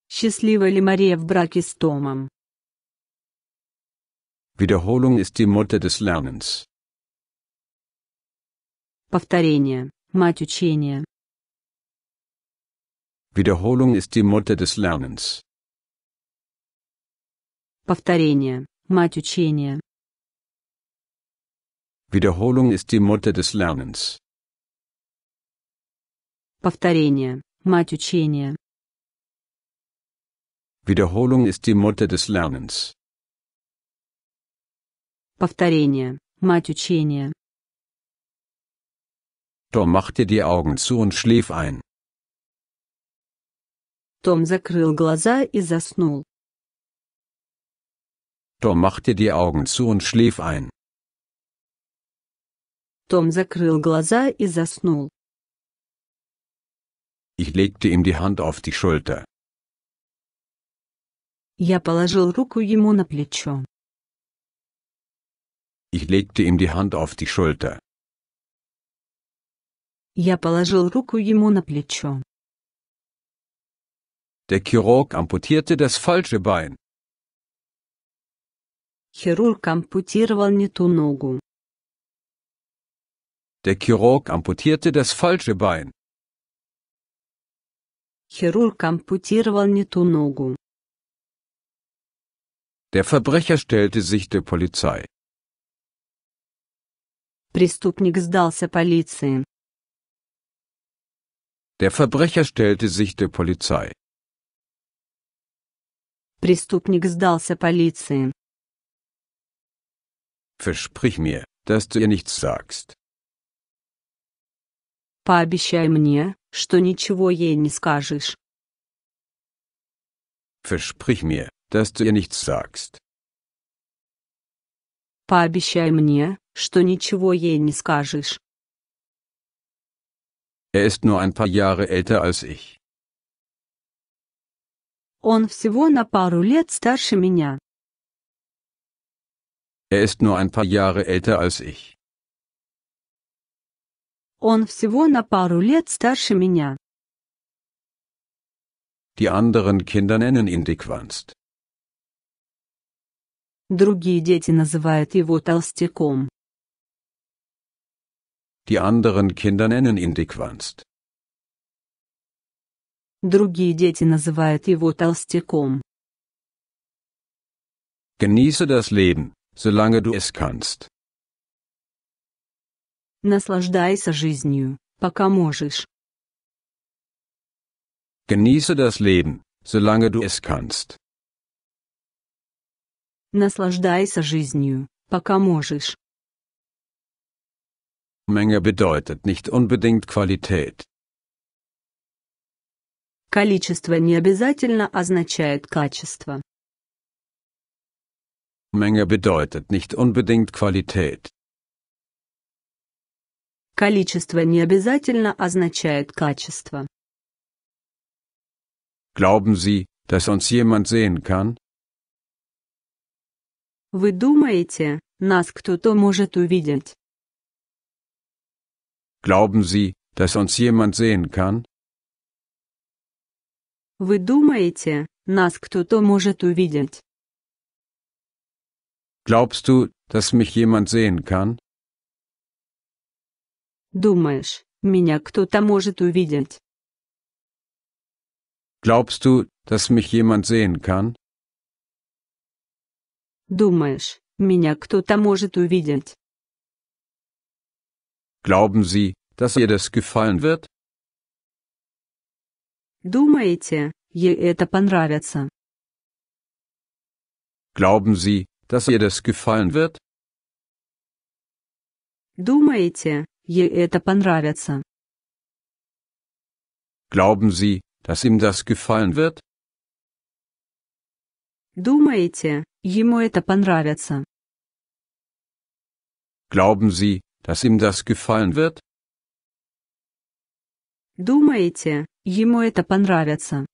Счастлива ли Мария в браке с Томом? Wiederholung ist die Mutter des Lernens. Повторение Мать учения. Wiederholung ist die Mutter des Lernens. Повторение. Мать учения. Wiederholung ist die Mutter des Lernens. Повторение. Мать учения. Wiederholung ist die Mutter des Lernens. Повторение. Мать учения. Tom machte die Augen zu und schlief ein. Том закрыл глаза и заснул. Tom machte die Augen zu und schlief ein. Том закрыл глаза и заснул. Ich legte ihm die Hand auf die Schulter. Я положил руку ему на плечо. Ich legte ihm die Hand auf die Schulter. Я положил руку ему на плечо. Der Chirurg amputierte das falsche Bein. Хирург ампутировал не ту ногу. Der Chirurg amputierte das falsche Bein. Хирург ампутировал не ту ногу. Der Verbrecher stellte sich der Polizei. Преступник сдался полиции. Der Verbrecher stellte sich der Polizei. Преступник сдался полиции. Versprich mir, dass du ihr nichts sagst. Пообещай мне, что ничего ей не скажешь. Versprich mir, dass du ihr nichts sagst. Пообещай мне, что ничего ей не скажешь. Er ist nur ein paar Jahre älter als ich. Он всего на пару лет старше меня. Er ist nur ein paar Jahre älter als ich. Он всего на пару лет старше меня. Die anderen Kinder nennen ihn Dickwanst. Другие дети называют его толстяком. Die anderen Kinder nennen ihn Dickwanst. Другие дети называют его толстяком. Genieße das Leben, solange du es kannst. Наслаждайся жизнью, пока можешь. Genieße das Leben, solange du es kannst. Наслаждайся жизнью, пока можешь. Menge bedeutet nicht unbedingt Qualität. Количество не обязательно означает качество. Menge bedeutet nicht unbedingt Qualität. Количество не обязательно означает качество. Glauben Sie, dass uns jemand sehen kann? Вы думаете, нас кто-то может увидеть? Glauben Sie, dass uns jemand sehen kann? Вы думаете, нас кто-то может увидеть? Glaubst du, dass mich jemand sehen kann? Думаешь, меня кто-то может увидеть? Glaubst du, dass mich jemand sehen kann? Думаешь, меня кто-то может увидеть? Glauben Sie, dass ihr das gefallen wird? Думаете, ей это понравится? Glauben Sie, dass ihr das gefallen wird? Думаете, ей это понравится? Glauben Sie, dass ihm das gefallen wird? Думаете, ему это понравится? Glauben Sie, dass ihm das gefallen wird? Думаете, ему это понравится?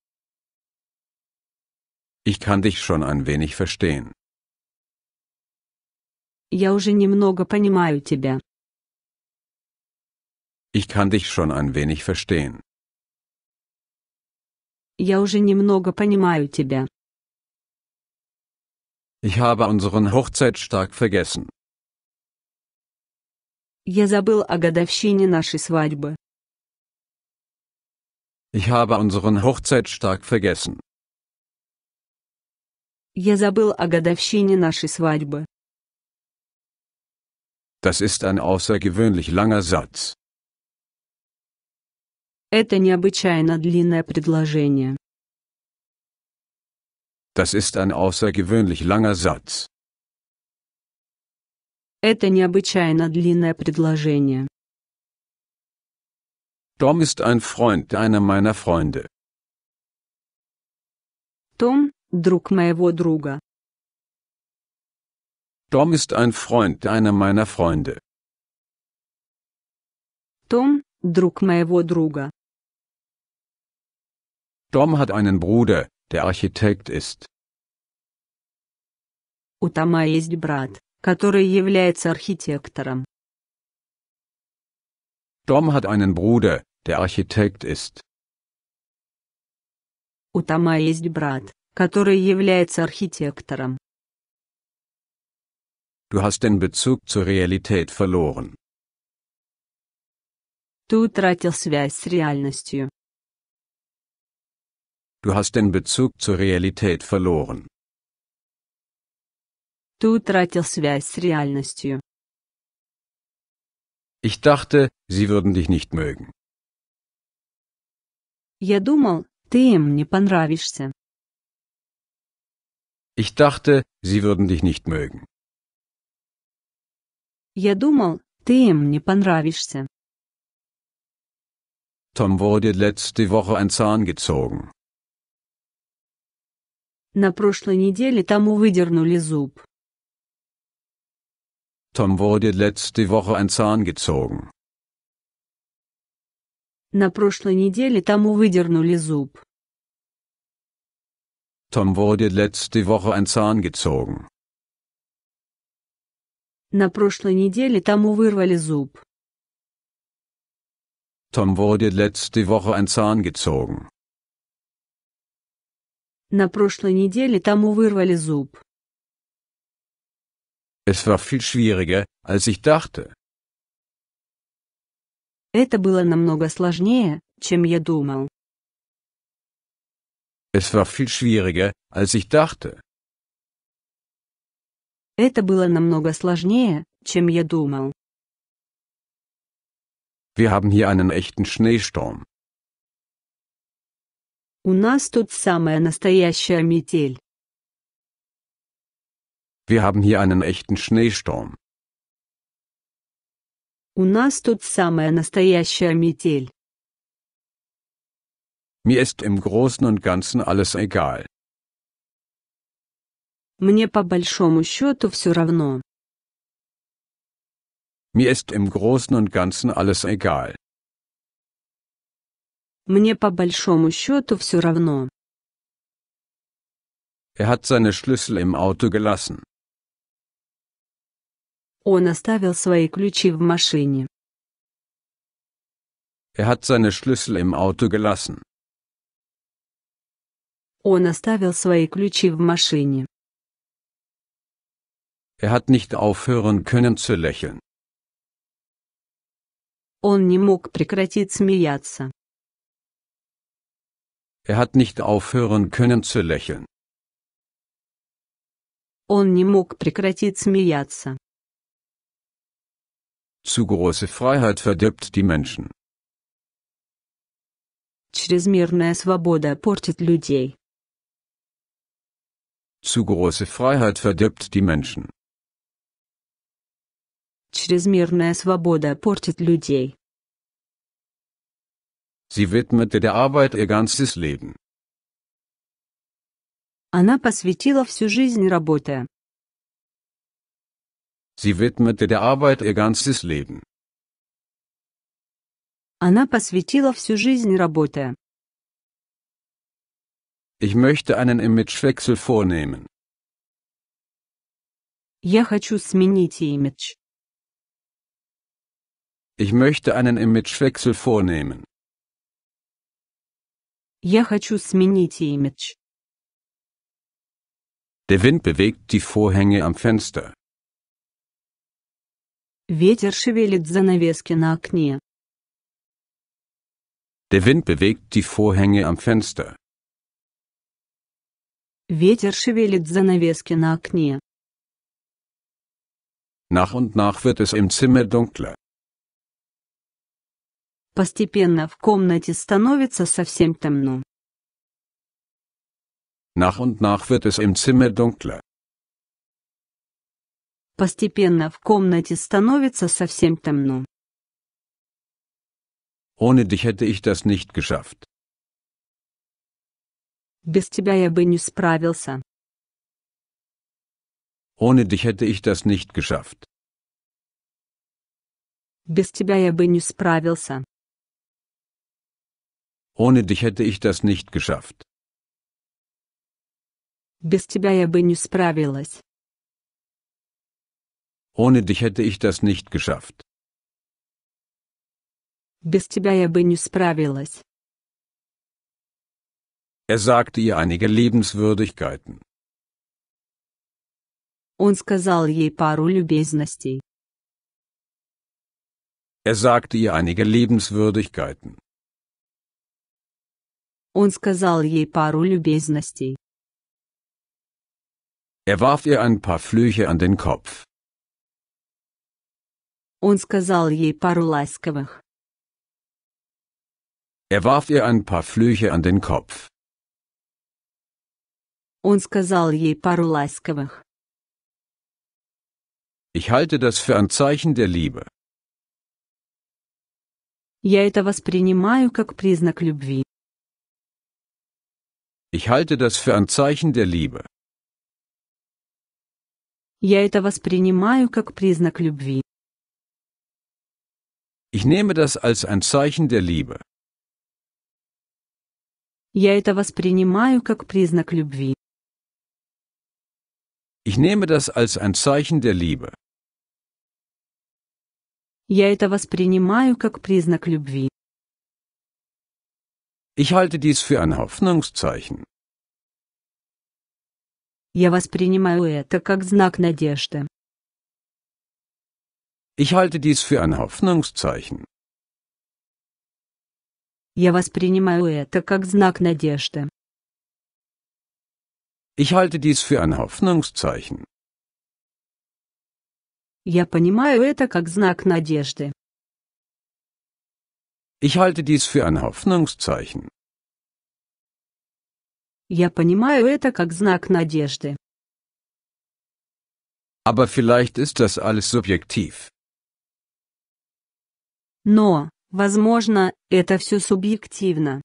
Ich kann dich schon ein wenig verstehen. Я уже немного понимаю тебя. Ich kann dich schon ein wenig verstehen. Я уже немного понимаю тебя. Ich habe unseren Hochzeit stark vergessen. Я забыл о годовщине нашей свадьбы. Ich habe unseren Hochzeitstag vergessen. Я забыл о годовщине нашей свадьбы. Das ist ein außergewöhnlich langer Satz. Это необычайно длинное предложение. Das ist ein außergewöhnlich langer Satz. Это необычайно длинное предложение. Tom ist ein Freund einer meiner Freunde. Том – друг моего друга. Tom ist ein Freund einer meiner Freunde. Том – друг моего друга. Tom hat einen Bruder, der Architekt ist. У Тома есть брат, который является архитектором. Tom hat einen Bruder, der Architekt ist. У Тома есть брат, который является архитектором. Du hast den Bezug zur Realität verloren. Ты утратил связь с реальностью. Du hast den Bezug zur Realität verloren. Ты утратил связь с реальностью. Ich dachte, sie würden dich nicht mögen. Я думал, ты им не понравишься. Ich dachte, sie würden dich nicht mögen. Я думал, ты им не понравишься. Tom wurde letzte Woche ein Zahn gezogen. На прошлой неделе тому выдернули зуб. Tom wurde letzte Woche ein Zahn gezogen. На прошлой неделе тому выдернули зуб. Tom wurde letzte Woche ein Zahn gezogen. На прошлой неделе тому вырвали зуб. Tom wurde letzte Woche ein Zahn gezogen. На прошлой неделе тому вырвали зуб. Es war viel schwieriger, als ich dachte. Это было намного сложнее, чем я думал. Es war viel schwieriger, als ich dachte. Это было намного сложнее, чем я думал. Wir haben hier einen echten Schneesturm. У нас тут самая настоящая метель. Wir haben hier einen echten Schneesturm. У нас тут самая настоящая метель. Mir ist im Großen und Ganzen alles egal. Мне по большому счету все равно. Mir ist im Großen und Ganzen alles egal. Мне по большому счету все равно. Er hat seine Schlüssel im Auto gelassen. Он оставил свои ключи в машине. Er hat seine Schlüssel im Auto gelassen. Он оставил свои ключи в машине. Er hat nicht aufhören können zu lächeln. Он не мог прекратить смеяться. Er hat nicht aufhören können zu lächeln. Он не мог прекратить смеяться. Zu große Freiheit verdirbt die Menschen. Zu große Freiheit verdirbt die Menschen. Sie widmete der Arbeit ihr ganzes Leben. Она посвятила всю жизнь работе. Sie widmete der Arbeit ihr ganzes Leben. Она посвятила всю жизнь работе. Ich möchte einen Imagewechsel vornehmen. Я хочу сменить имидж. Ich möchte einen Imagewechsel vornehmen. Я хочу сменить имидж. Der Wind bewegt die Vorhänge am Fenster. Ветер шевелит занавески на окне. Der Wind bewegt die Vorhänge am Fenster. Ветер шевелит занавески на окне. Nach und nach wird es im Zimmer dunkler. Постепенно в комнате становится совсем темно. Nach und nach wird es im Zimmer dunkler. Постепенно в комнате становится совсем темно. Ohne dich hätte ich das nicht geschafft. Без тебя я бы не справился. Ohne dich hätte ich das nicht geschafft. Без тебя я бы не справился. Ohne dich hätte ich das nicht geschafft. Без тебя я бы не справилась. Ohne dich hätte ich das nicht geschafft. Без тебя я бы не справилась. Er sagte ihr einige Lebenswürdigkeiten. Он сказал ей пару любезностей. Er sagte ihr einige Lebenswürdigkeiten. Он сказал ей пару любезностей. Er warf ihr ein paar Flüche an den Kopf. Он сказал ей пару ласковых. Er warf ihr ein paar Flüche an den Kopf. Он сказал ей пару ласковых. Ich halte das für ein Zeichen der Liebe. Я это воспринимаю как признак любви. Ich halte das für ein Zeichen der Liebe. Я это воспринимаю как признак любви. Ich nehme das als ein Zeichen der Liebe. Я это воспринимаю как признак любви. Ich nehme das als ein Zeichen der Liebe. Я это воспринимаю как признак любви. Ich halte dies für ein Hoffnungszeichen. Я воспринимаю это как знак надежды. Ich halte dies für ein Hoffnungszeichen. Я воспринимаю это как знак надежды. Ich halte dies für ein Hoffnungszeichen. Я понимаю это как знак надежды. Ich halte dies für ein Hoffnungszeichen. Я понимаю это как знак надежды. Aber vielleicht ist das alles subjektiv. Но, возможно, это все субъективно.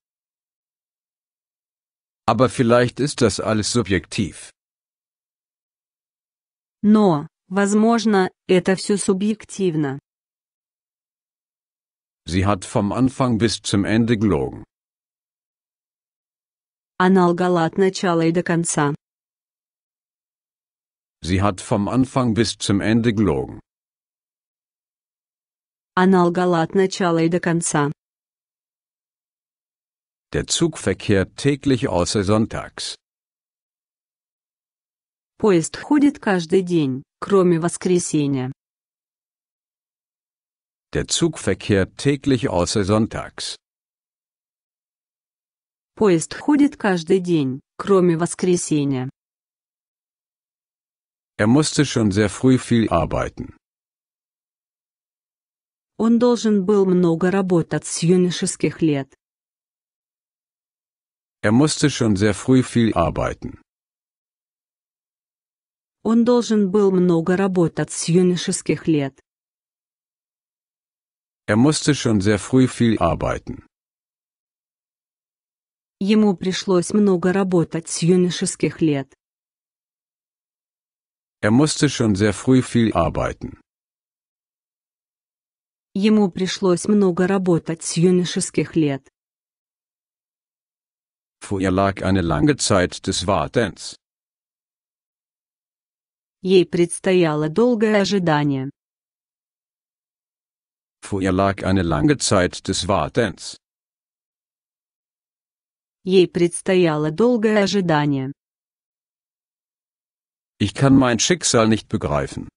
Aber vielleicht ist das alles subjektiv. Но, возможно, это все субъективно. Sie hat vom Anfang bis zum Ende gelogen. Она лгала от начала и до конца. Sie hat vom Anfang bis zum Ende gelogen. Она лгала от начала и до конца. Der Zug verkehrt täglich außer sonntags. Поезд ходит каждый день, кроме воскресенья. Der Zug verkehrt täglich außer sonntags. Поезд ходит каждый день, кроме воскресенья. Er musste schon sehr früh viel arbeiten. Он должен был много работать с юношеских лет. Er musste schon sehr früh viel arbeiten. Он должен был много работать с юношеских лет. Er musste schon sehr früh viel arbeiten. Ему пришлось много работать с юношеских лет. Er musste schon sehr früh viel arbeiten. Ему пришлось много работать с юношеских лет. Vorher lag eine lange Zeit des Wartens. Ей предстояло долгое ожидание. Vorher lag eine lange Zeit des Wartens. Ей предстояло долгое ожидание. Ich kann mein Schicksal nicht begreifen.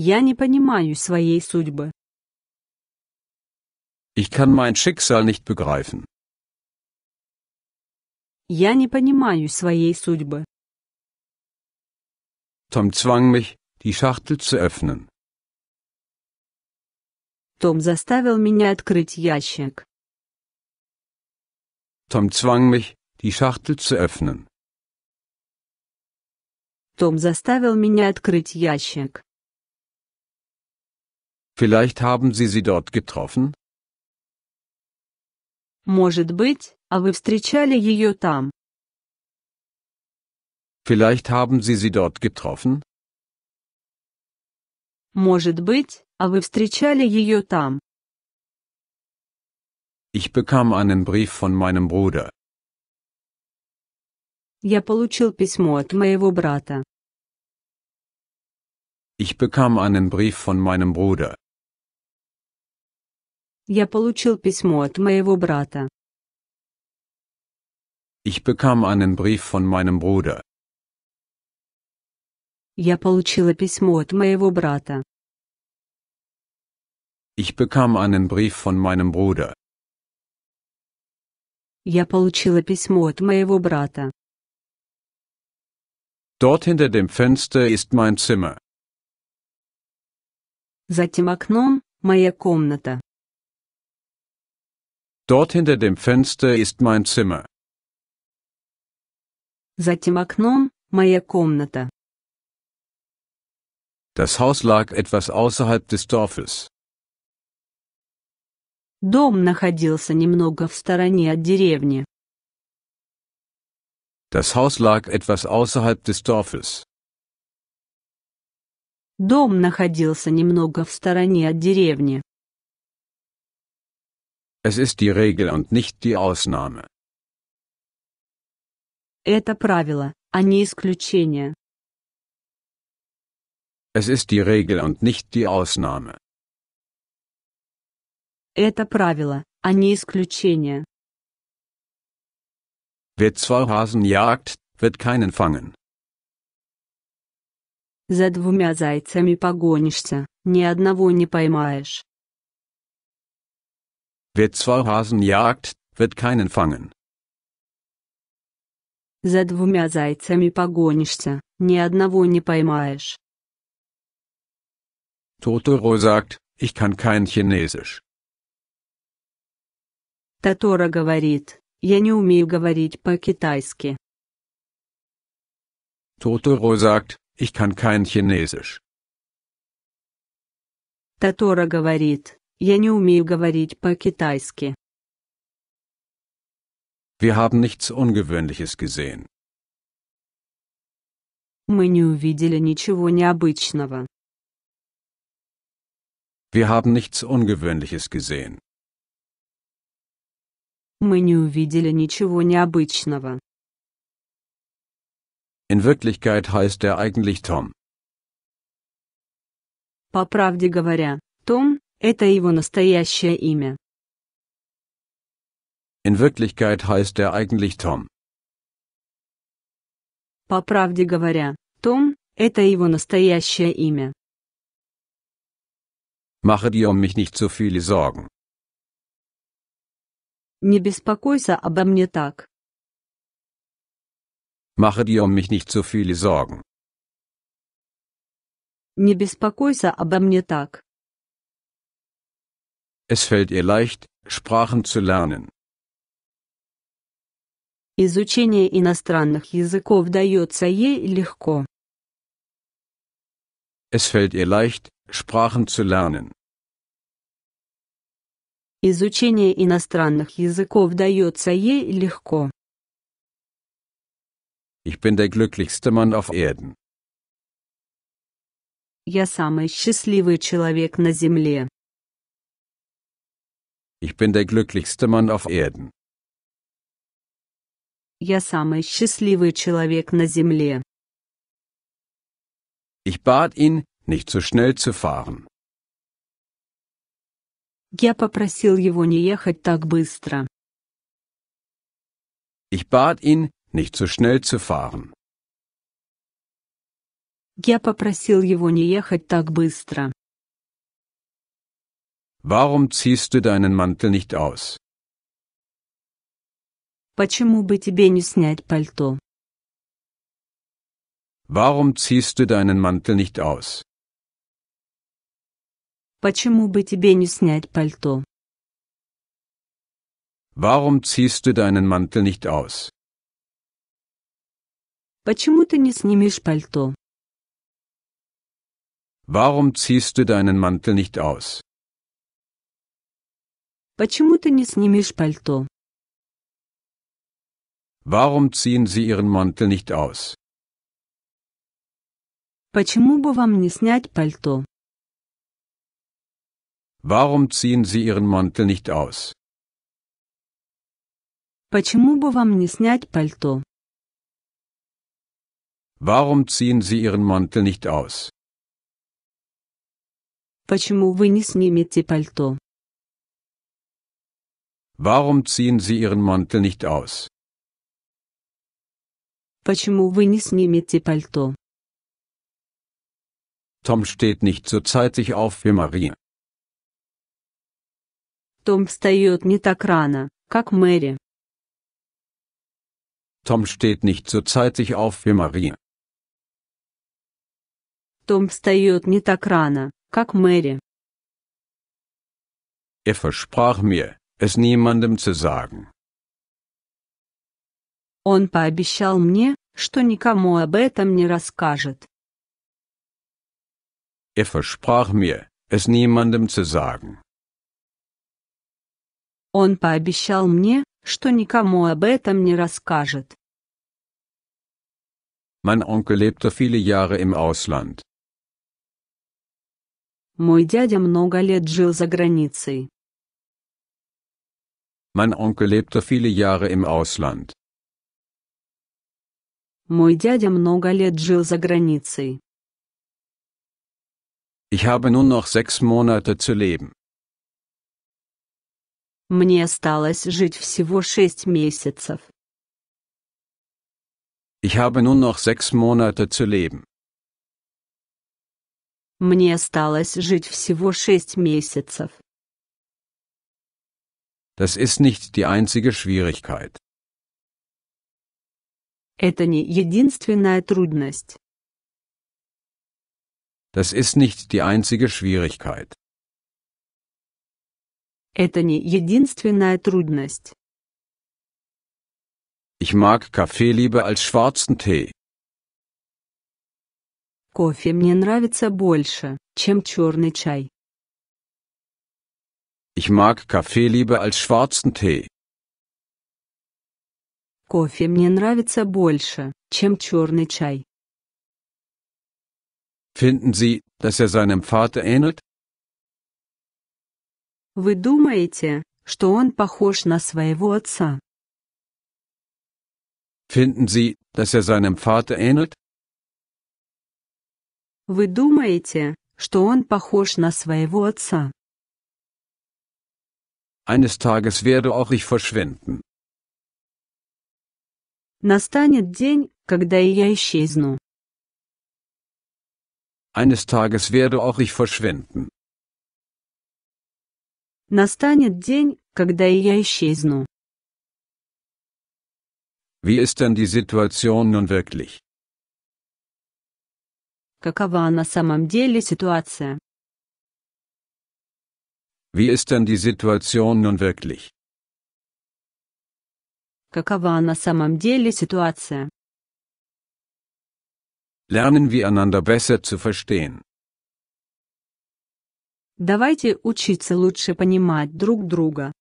Я не понимаю своей судьбы. Ich kann mein Schicksal nicht begreifen. Я не понимаю своей судьбы. Tom zwang mich, die Schachtel zu öffnen. Том заставил меня открыть ящик. Tom zwang mich, die Schachtel zu öffnen. Том заставил меня открыть ящик. Vielleicht haben Sie sie dort getroffen? Может быть, а вы встречали ее там? Vielleicht haben Sie sie dort getroffen? Может быть, а вы встречали ее там? Ich bekam einen Brief von meinem Bruder. Я получил письмо от моего брата. Ich bekam einen Brief von meinem Bruder. Я получил письмо от моего брата. Ich bekam einen Brief von meinem Bruder. Я получила письмо от моего брата. Ich bekam einen Brief von meinem Bruder. Я получила письмо от моего брата. Dort hinter dem Fenster ist mein Zimmer. За тем окном моя комната. Dort hinter dem Fenster ist mein Zimmer. За тем окном моя комната. Das Haus lag etwas außerhalb des Dorfes. Дом находился немного в стороне от деревни. Das Haus lag etwas außerhalb des Dorfes. Дом находился немного в стороне от деревни. Es ist die Regel und nicht die Ausnahme. Это правило, а не исключение. Es ist die Regel und nicht die Ausnahme. Это правило, а не исключение. Wer zwei Hasen jagt, wird keinen fangen. За двумя зайцами погонишься, ни одного не поймаешь. Wer zwei Hasen jagt, wird keinen fangen. За двумя зайцами погонишься, ни одного не поймаешь. Totoro sagt, ich kann kein Chinesisch. Татора говорит, я не умею говорить по-китайски. Totoro sagt, ich kann kein Chinesisch. Татора говорит, Я не умею говорить по-китайски. Wir haben nichts Ungewöhnliches gesehen. Мы не увидели ничего необычного. Wir haben nichts Ungewöhnliches gesehen. Мы не увидели ничего необычного. In Wirklichkeit heißt er eigentlich Tom. По правде говоря, Том это его настоящее имя. In Wirklichkeit heißt er eigentlich Tom. По правде говоря, Том – это его настоящее имя. Mache dir um mich nicht so viele Sorgen. Не беспокойся обо мне так. Mache dir um mich nicht so viele Sorgen. Не беспокойся обо мне так. Es fällt ihr leicht, Sprachen zu lernen. Изучение иностранных языков дается ей легко. Es fällt ihr leicht, Sprachen zu lernen. Изучение иностранных языков дается ей легко. Ich bin der glücklichste Mann auf Erden. Я самый счастливый человек на земле. Ich bin der glücklichste Mann auf Erden. Я самый счастливый человек на земле. Ich bat ihn, nicht zu so schnell zu fahren. Я попросил его не ехать так быстро. Ich bat ihn, nicht zu so schnell zu fahren. Я попросил его не ехать так быстро. Warum ziehst du deinen Mantel nicht aus? Почему бы тебе не снять пальто? Warum ziehst du deinen Mantel nicht aus? Почему бы тебе не снять пальто? Warum ziehst du deinen Mantel nicht aus? Почему ты не снимешь пальто? Warum ziehst du deinen Mantel nicht aus? Почему ты не снимешь пальто? Warum ziehen Sie Ihren Mantel nicht aus? Почему бы вам не снять пальто? Warum ziehen Sie Ihren Mantel nicht aus? Почему бы вам не снять пальто? Warum ziehen Sie Ihren Mantel nicht aus? Почему вы не снимете пальто? Warum ziehen Sie Ihren Mantel nicht aus? Почему вы не снимете пальто? Tom steht nicht so zeitig auf wie Marie. Том встает не так рано, как Мэри. Tom steht nicht so zeitig auf wie Marie. Том встает не так рано, как Мэри. Er versprach mir, es niemandem zu sagen. Он пообещал мне, что никому об этом не расскажет. Er versprach mir, es niemandem zu sagen. Он пообещал мне, что никому об этом не расскажет. Mein Onkel lebte viele Jahre im Ausland. Мой дядя много лет жил за границей. Mein Onkel lebte viele Jahre im Ausland. Мой дядя много лет жил за границей. Ich habe nur noch sechs Monate zu leben. Мне осталось жить всего шесть месяцев. Ich habe nur noch sechs Monate zu leben. Мне осталось жить всего шесть месяцев. Das ist nicht die einzige Schwierigkeit. Это не единственная трудность. Das ist nicht die einzige Schwierigkeit. Это не единственная трудность. Ich mag Kaffee lieber als schwarzen Tee. Кофе мне нравится больше, чем черный чай. Ich mag Kaffee lieber als schwarzen Tee. Кофе мне нравится больше, чем черный чай. Finden Sie, dass er seinem Vater ähnelt? Вы думаете, что он похож на своего отца? Finden Sie, dass er seinem Vater ähnelt? Вы думаете, что он похож на своего отца? Eines Tages werde auch ich verschwinden. Настанет день, когда я исчезну. Eines Tages werde auch ich verschwinden. Настанет день, когда я исчезну. Wie ist denn die Situation nun wirklich? Какова на самом деле ситуация? Wie ist denn die Situation nun wirklich? Какова на самом деле ситуация? Lernen wir einander besser zu verstehen. Давайте учиться лучше понимать друг друга.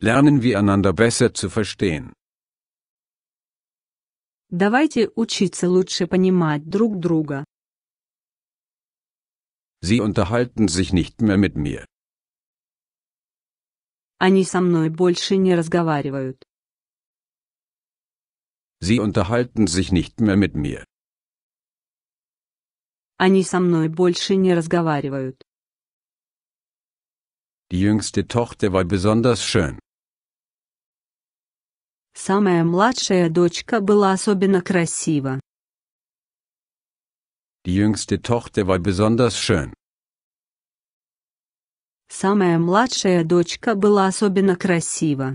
Lernen wir einander besser zu verstehen. Давайте учиться лучше понимать друг друга. Sie unterhalten sich nicht mehr mit mir. Они со мной больше не разговаривают. Sie unterhalten sich nicht mehr mit mir. Они со мной больше не разговаривают. Die jüngste Tochter war besonders schön. Самая младшая дочка была особенно красива. Die jüngste Tochter war besonders schön. Самая младшая дочка была особенно красива.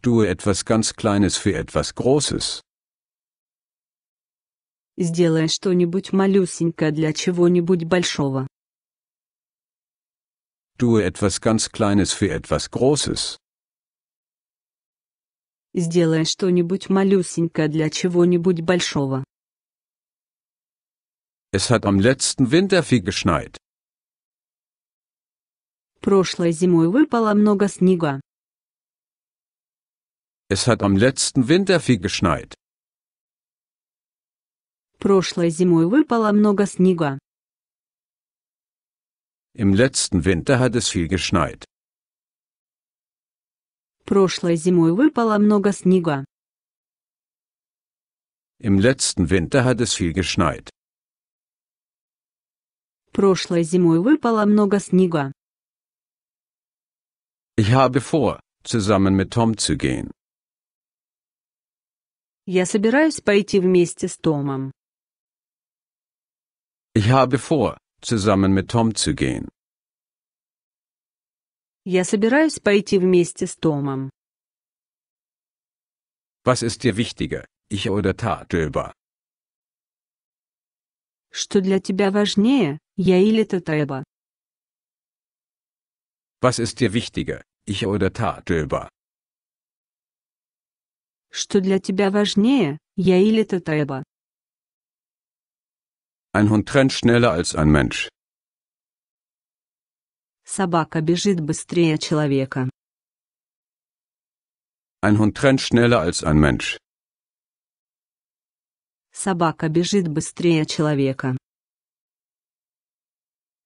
Tue etwas ganz Kleines für etwas Großes. Сделай что-нибудь малюсенькое для чего-нибудь большого. Tue etwas ganz Kleines für etwas Großes. Сделай что-нибудь малюсенькое для чего-нибудь большого. Es hat am letzten Winter viel geschneit. Прошлой зимой выпало много снега. Es hat am letzten Winter viel geschneit. Прошлой зимой выпало много снега. Im letzten Winter hat es viel geschneit. Прошлой зимой выпало много снега. Im letzten Winter hat es viel geschneit. Прошлой зимой выпало много снега. Ich habe vor, zusammen mit Tom zu gehen. Я собираюсь пойти вместе с Томом. Ich habe vor, zusammen mit Tom zu gehen. Я собираюсь пойти вместе с Томом. Was ist dir wichtiger, ich oder Tatöber? Что для тебя важнее, Was ist dir wichtiger, ich oder Tatöber? Что для тебя важнее, я или ты Ein Hund rennt schneller als ein Mensch. Собака бежит быстрее человека. Ein Hund rennt schneller als ein Mensch. Собака бежит быстрее человека.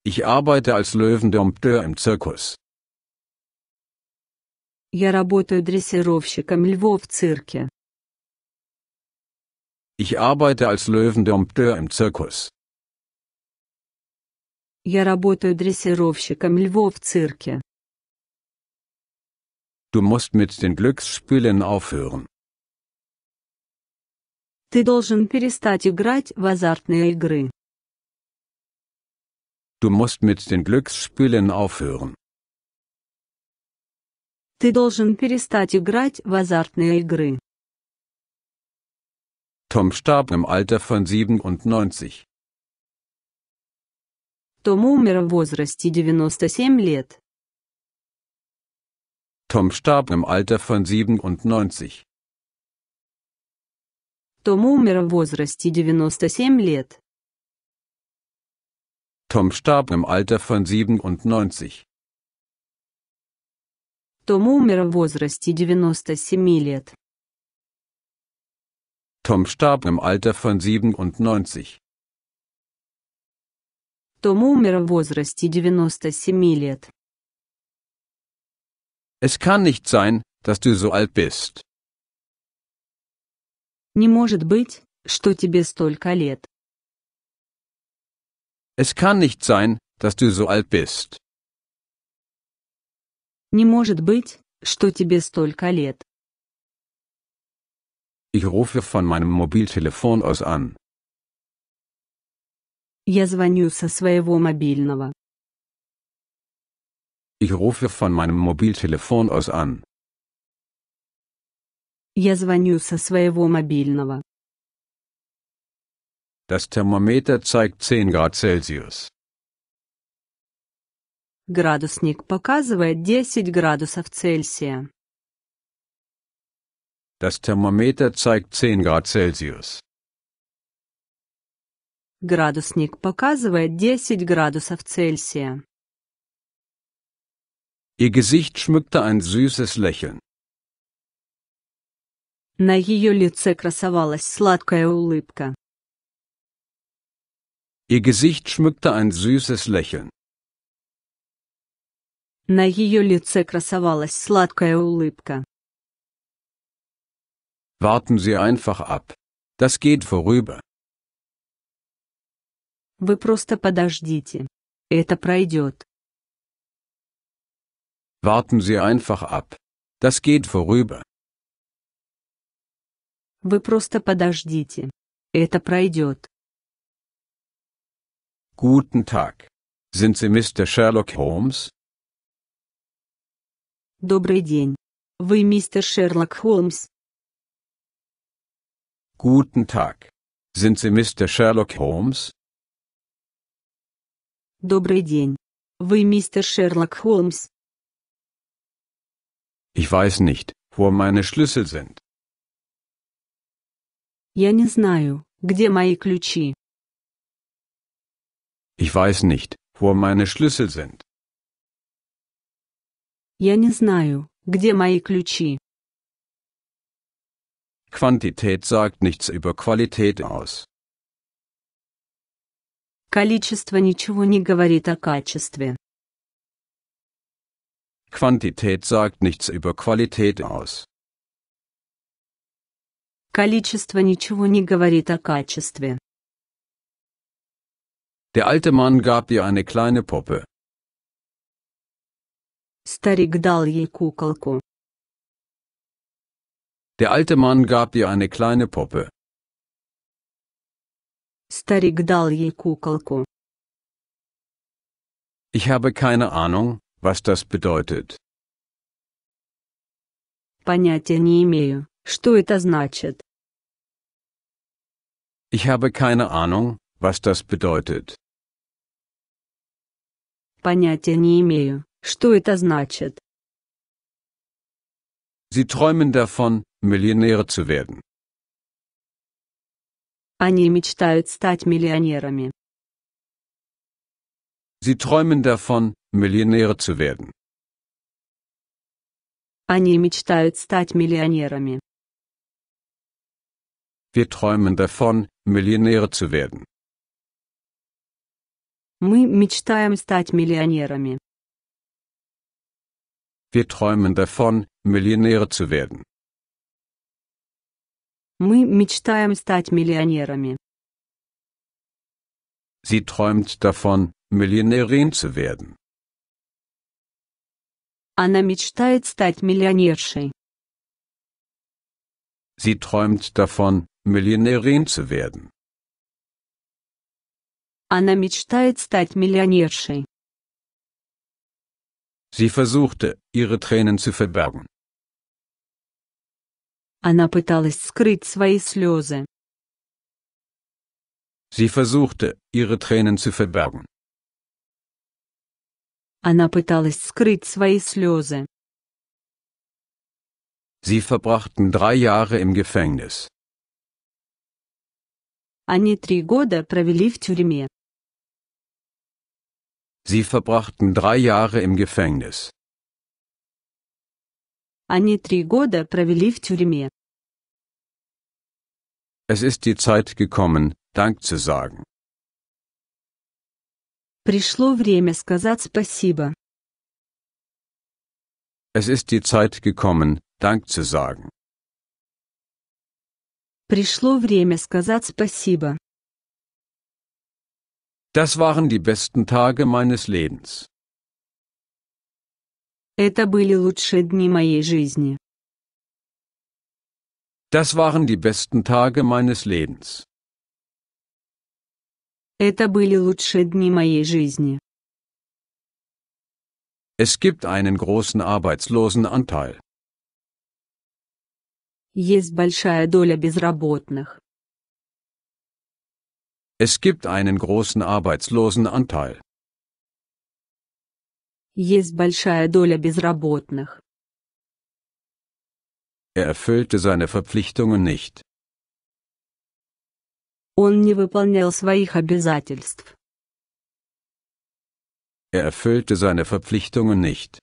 Ich arbeite als Löwendompteur im Zirkus. Я работаю дрессировщиком львов в цирке. Ich arbeite als Löwendompteur im Zirkus. Я работаю дрессировщиком львов в цирке. Du musst mit den Glücksspielen aufhören. Ты должен перестать играть в азартные игры. Du musst mit den Glücksspielen aufhören. Ты должен перестать играть в азартные игры. Tom starb im Alter von 97. Том умер в возрасте 97 лет. Tom starb im Alter von 97. Том умер в возрасте 97 лет. Tom starb im Alter von 97. Tom умер в возрасте 97 лет. Tom starb im Alter von 97. Том умер в возрасте 97 лет. Es kann nicht sein, dass du so alt bist. Не может быть, что тебе столько лет. Es kann nicht sein, dass du so alt bist. Не может быть, что тебе столько лет. Ich rufe von meinem Mobiltelefon aus an. Я звоню со своего мобильного. Ich rufe von meinem Mobiltelefon aus an. Я звоню со своего мобильного. Das Thermometer zeigt 10 Grad Celsius. Градусник показывает 10 градусов Цельсия. Das Thermometer zeigt 10 Grad Celsius. Градусник показывает 10 градусов Цельсия. Ihr Gesicht schmückte ein süßes Lächeln. На ее лице красовалась сладкая улыбка. Ihr Gesicht schmückte ein süßes Lächeln. На ее лице красовалась сладкая улыбка. Warten Sie einfach ab. Das geht vorüber. Вы просто подождите. Это пройдет. Warten Sie einfach ab. Das geht vorüber. Вы просто подождите. Это пройдет. Guten Tag. Sind Sie Mr. Sherlock Holmes? Добрый день. Вы мистер Шерлок Холмс? Guten Tag. Sind Sie Mr. Sherlock Holmes? Добрый день. Вы мистер Шерлок Холмс? Ich weiß nicht, wo meine Schlüssel sind. Я не знаю, где мои ключи. Ich weiß nicht, wo meine Schlüssel sind. Я не знаю, где мои ключи. Quantität sagt nichts über Qualität aus. Количество ничего не говорит о качестве. Quantität sagt nichts über Qualität aus. Количество ничего не говорит о качестве. Der alte Mann gab ihr eine kleine Puppe. Старик дал ей куколку. Der alte Mann gab ihr eine kleine Puppe. Старик дал ей куколку. Ich habe keine Ahnung, was das bedeutet. Понятия не имею, что это значит. Ich habe keine Ahnung, was das bedeutet. Понятия не имею, что это значит. Sie träumen davon, Millionäre zu werden. Они мечтают стать миллионерами. Sie träumen davon, Millionäre zu werden. Они мечтают стать миллионерами. Wir träumen davon, Millionäre zu werden. Мы мечтаем стать миллионерами. Wir träumen davon, Millionäre zu werden. Мы мечтаем стать миллионерами. Sie träumt davon, Millionärin zu werden. Она мечтает стать миллионершей. Sie träumt davon, Millionärin zu werden. Она мечтает стать миллионершей. Sie versuchte, ihre Tränen zu verbergen. Она пыталась скрыть свои слезы. Sie versuchte, ihre Tränen zu verbergen. Она пыталась скрыть свои слезы. Sie verbrachten drei Jahre im Gefängnis. Они три года провели в тюрьме. Sie verbrachten drei Jahre im Gefängnis. Они три года провели в тюрьме. Es ist die Zeit gekommen, Dank zu sagen. Пришло время сказать спасибо. Es ist die Zeit gekommen, Dank zu sagen. Пришло время сказать спасибо. Das waren die besten Tage meines Lebens. Это были лучшие дни моей жизни. Das waren die besten Tage meines Lebens. Это были лучшие дни моей жизни. Es gibt einen großen Arbeitslosenanteil. Есть большая доля безработных. Es gibt einen großen Arbeitslosenanteil. Есть большая доля безработных. Er erfüllte seine Verpflichtungen nicht. Он не выполнял своих обязательств. Er erfüllte seine Verpflichtungen nicht.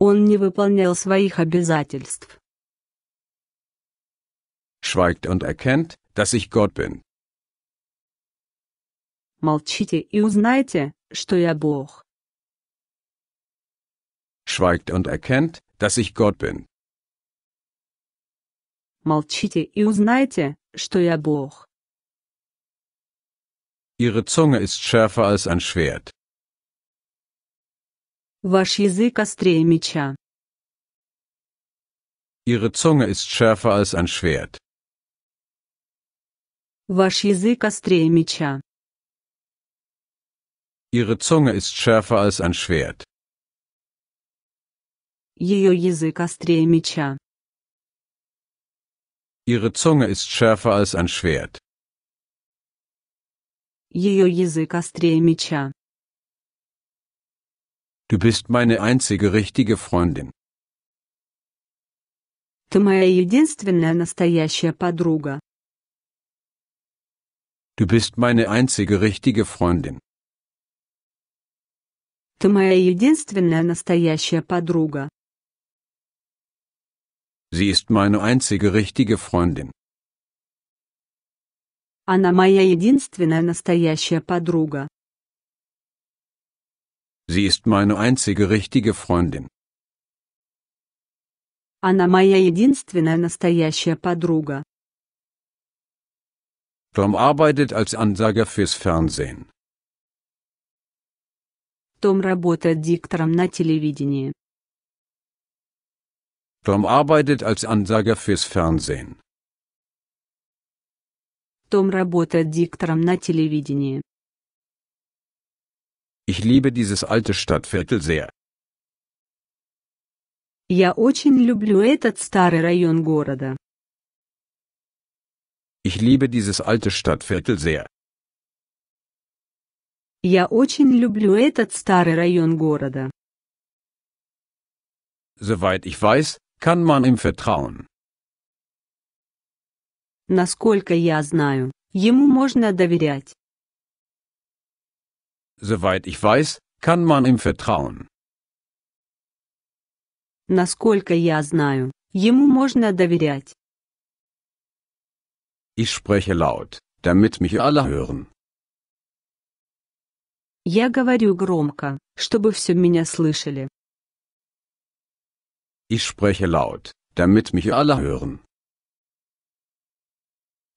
Он не выполнял своих обязательств. Schweigt und erkennt, dass ich Gott bin. Молчите и узнайте, что я Бог. Schweigt und erkennt, dass ich Gott bin. Молчите и узнайте, что я Бог. Ihre Zunge ist schärfer als ein Schwert. Ваш язык острее меча. Ihre Zunge ist schärfer als ein Schwert. Ваш язык острее меча. Ihre Zunge ist schärfer als ein Schwert. Ее язык острее меча. Ihre Zunge ist schärfer als ein Schwert. Ее язык острее меча. Du bist meine einzige richtige Freundin. Ты моя единственная настоящая подруга. Du bist meine einzige richtige Freundin. Ты моя единственная настоящая подруга. Sie ist meine einzige richtige Freundin. Она моя единственная настоящая подруга. Sie ist meine einzige richtige Freundin. Она моя единственная настоящая подруга. Tom arbeitet als Ansager fürs Fernsehen. Том работает диктором на телевидении. Tom arbeitet als Ansager fürs Fernsehen. Том работает диктором на телевидении. Ich liebe dieses alte Stadtviertel sehr. Я очень люблю этот старый район города. Ich liebe dieses alte Stadtviertel sehr. Я очень люблю этот старый район города. Soweit ich weiß, kann man ihm vertrauen. Насколько я знаю, ему можно доверять. Soweit ich weiß, kann man ihm vertrauen. Насколько я знаю, ему можно доверять. Ich spreche laut, damit mich alle hören. Я говорю громко, чтобы все меня слышали. Ich spreche laut, damit mich alle hören.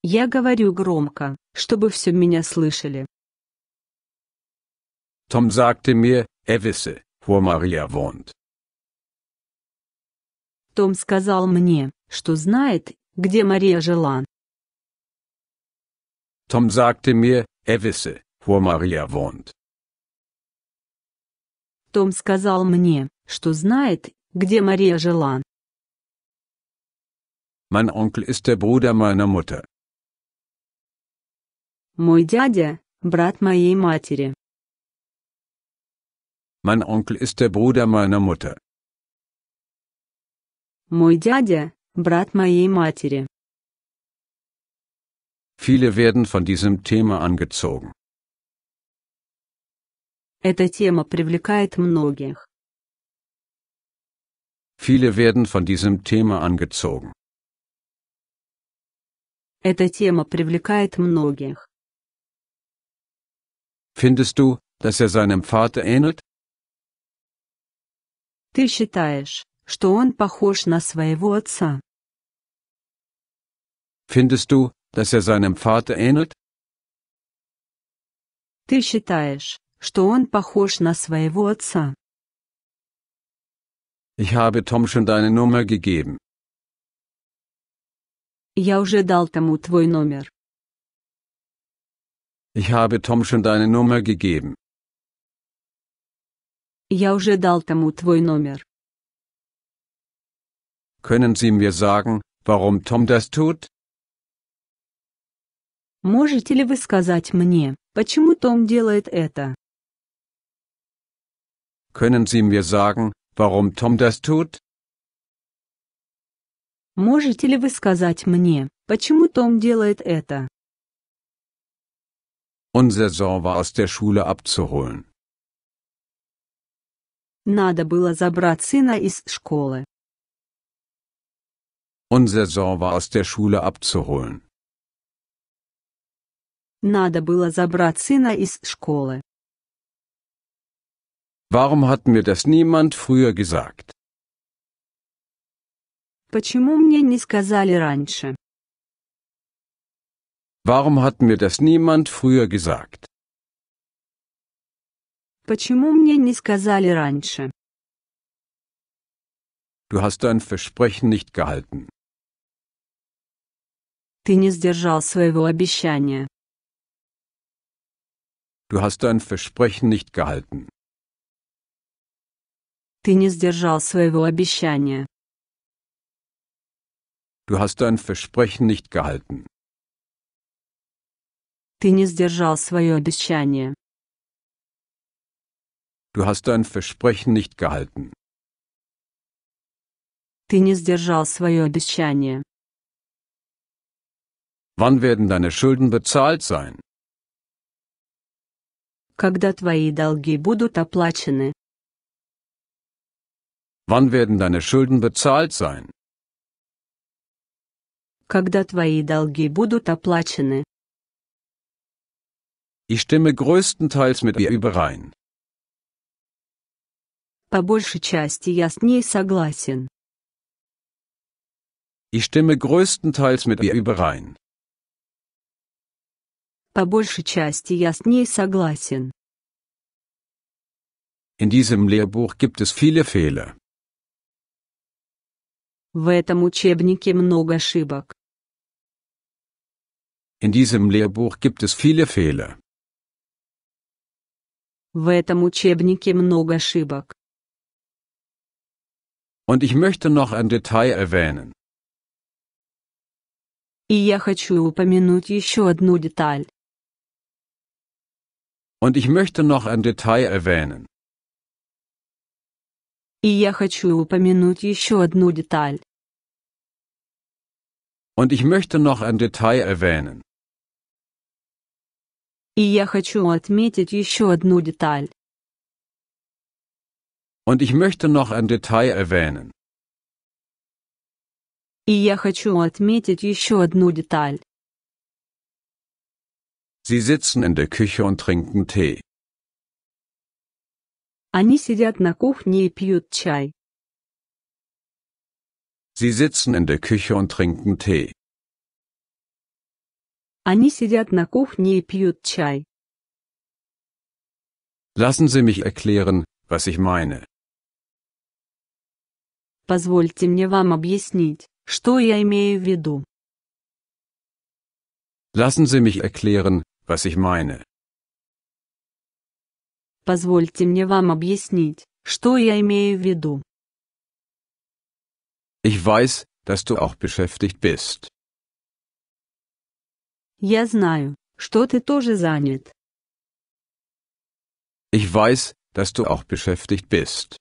Я говорю громко, чтобы все меня слышали. Tom sagte mir, er wisse, wo Maria wohnt. Том сказал мне, что знает, где Мария жила. Tom sagte mir, er wisse, wo Maria wohnt. Том сказал мне, что знает, где Мария жила. Mein Onkel ist der Bruder meiner Mutter. Мой дядя – брат моей матери. Mein Onkel ist der Bruder meiner Mutter. Мой дядя – брат моей матери. Viele werden von diesem Thema angezogen. Эта тема привлекает многих. Viele werden von diesem Thema angezogen. Эта тема привлекает многих. Findest du, dass er seinem Vater ähnelt? Ты считаешь, что он похож на своего отца? Findest du, dass er seinem Vater ähnelt? Ты считаешь, что он похож на своего отца? Ich habe Tom schon deine Nummer gegeben. Я уже дал тому твой номер. Ich habe Tom schon deine Nummer gegeben. Я уже дал тому твой номер. Können Sie mir sagen, warum Tom das tut? Можете ли вы сказать мне, почему Том делает это? Können Sie mir sagen, warum Tom das tut? Можете ли вы сказать мне, почему Том делает это? Unser Sohn war aus der Schule abzuholen. Надо было забрать сына из школы. Unser Sohn war aus der Schule abzuholen. Надо было забрать сына из школы. Warum hat mir das niemand früher gesagt? Почему мне не сказали раньше? Warum hat mir das niemand früher gesagt? Почему мне не сказали раньше? Du hast dein Versprechen nicht gehalten. Ты не сдержал своего обещания. Du hast dein Versprechen nicht gehalten. Ты не сдержал своего обещания. Du hast dein Versprechen nicht gehalten. Ты не сдержал свое обещание. Du hast dein Versprechen nicht gehalten. Ты не сдержал свое обещание. Wann werden deine Schulden bezahlt sein? когда твои долги будут оплачены? Wann werden deine Schulden bezahlt sein? Когда твои долги будут оплачены? Ich stimme größtenteils mit ihr überein. По большей части я с ней согласен. Ich stimme größtenteils mit ihr überein. По большей части я с ней согласен. In diesem Lehrbuch gibt es viele Fehler. В этом учебнике много ошибок. In diesem Lehrbuch gibt es viele Fehler. В этом учебнике много ошибок. Und ich möchte noch ein Detail erwähnen. И я хочу упомянуть еще одну деталь. Und ich möchte noch ein Detail erwähnen. Und ich möchte noch ein Detail erwähnen. Und ich möchte noch ein Detail erwähnen. И я хочу отметить еще одну деталь. Sie sitzen in der Küche und trinken Tee. Они сидят на кухне и пьют чай. Sie sitzen in der Küche und trinken Tee. Они сидят на кухне и пьют чай. Lassen Sie mich erklären, was ich meine. Позвольте мне вам объяснить, что я имею в виду. Lassen Sie mich erklären, was ich meine. Позвольте мне вам объяснить, что я имею в виду. Ich weiß, dass du auch beschäftigt bist. Я знаю, что ты тоже занят. Ich weiß, dass du auch beschäftigt bist.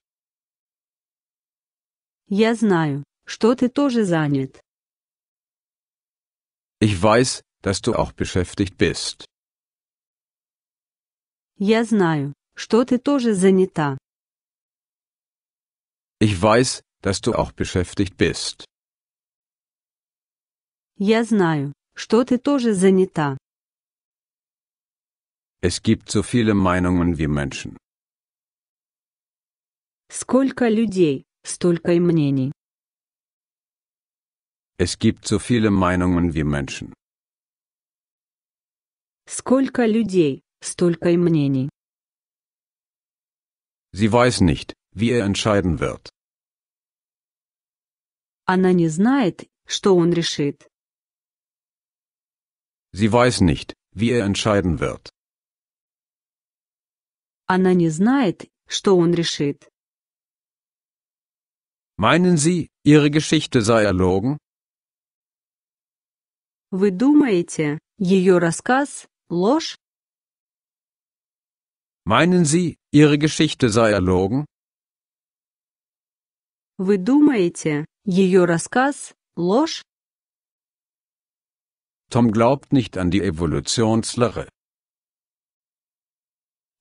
Я знаю, что ты тоже занят. Ich weiß, dass du auch beschäftigt bist. Я знаю, что ты тоже занята. Ich weiß, dass du auch beschäftigt bist. Я знаю, что ты тоже занята. Es gibt so viele Meinungen wie Menschen. Сколько людей, столько и мнений. Es gibt so viele Meinungen wie Menschen. Сколько людей, столько и мнений. Sie weiß nicht, wie er entscheiden wird. Она не знает, что он решит. Sie weiß nicht, wie er entscheiden wird. Она не знает, что он решит. Meinen Sie, Ihre Geschichte sei erlogen? Вы думаете, ее рассказ ложь? Meinen Sie, Ihre Geschichte sei erlogen? Вы думаете, ее рассказ – ложь? Tom glaubt nicht an die Evolutionslehre.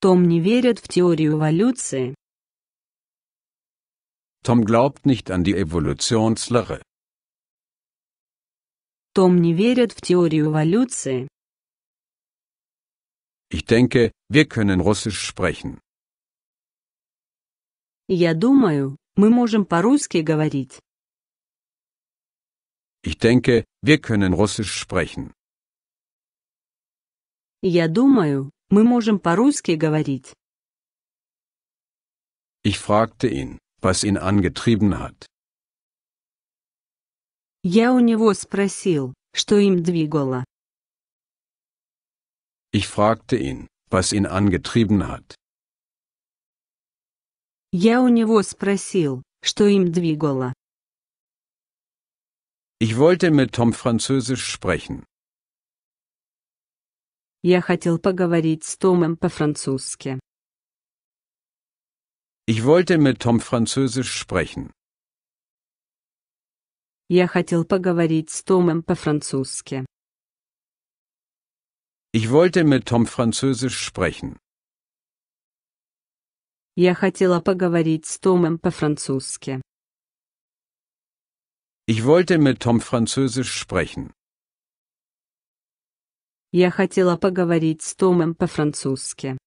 Том не верит в теорию эволюции. Tom glaubt nicht an die Evolutionslehre. Том не верит в теорию эволюции. Ich denke, wir können Russisch sprechen. Я думаю, мы можем по-русски говорить. Ich denke, wir können Russisch sprechen. Я думаю, мы можем по-русски говорить. Ich fragte ihn, was ihn angetrieben hat. Я у него спросил, что им двигало. Ich fragte ihn, was ihn angetrieben hat. Я у него спросил, что им двигало. Ich wollte mit Tom Französisch sprechen. Я хотел поговорить с Томом по-французски. Ich wollte mit Tom Französisch sprechen. Я хотел поговорить с Томом по-французски. Ich wollte mit Tom Französisch sprechen. Я хотела поговорить с Томом по-французски. Ich wollte mit Tom Französisch sprechen. Я хотела поговорить с Томом по-французски.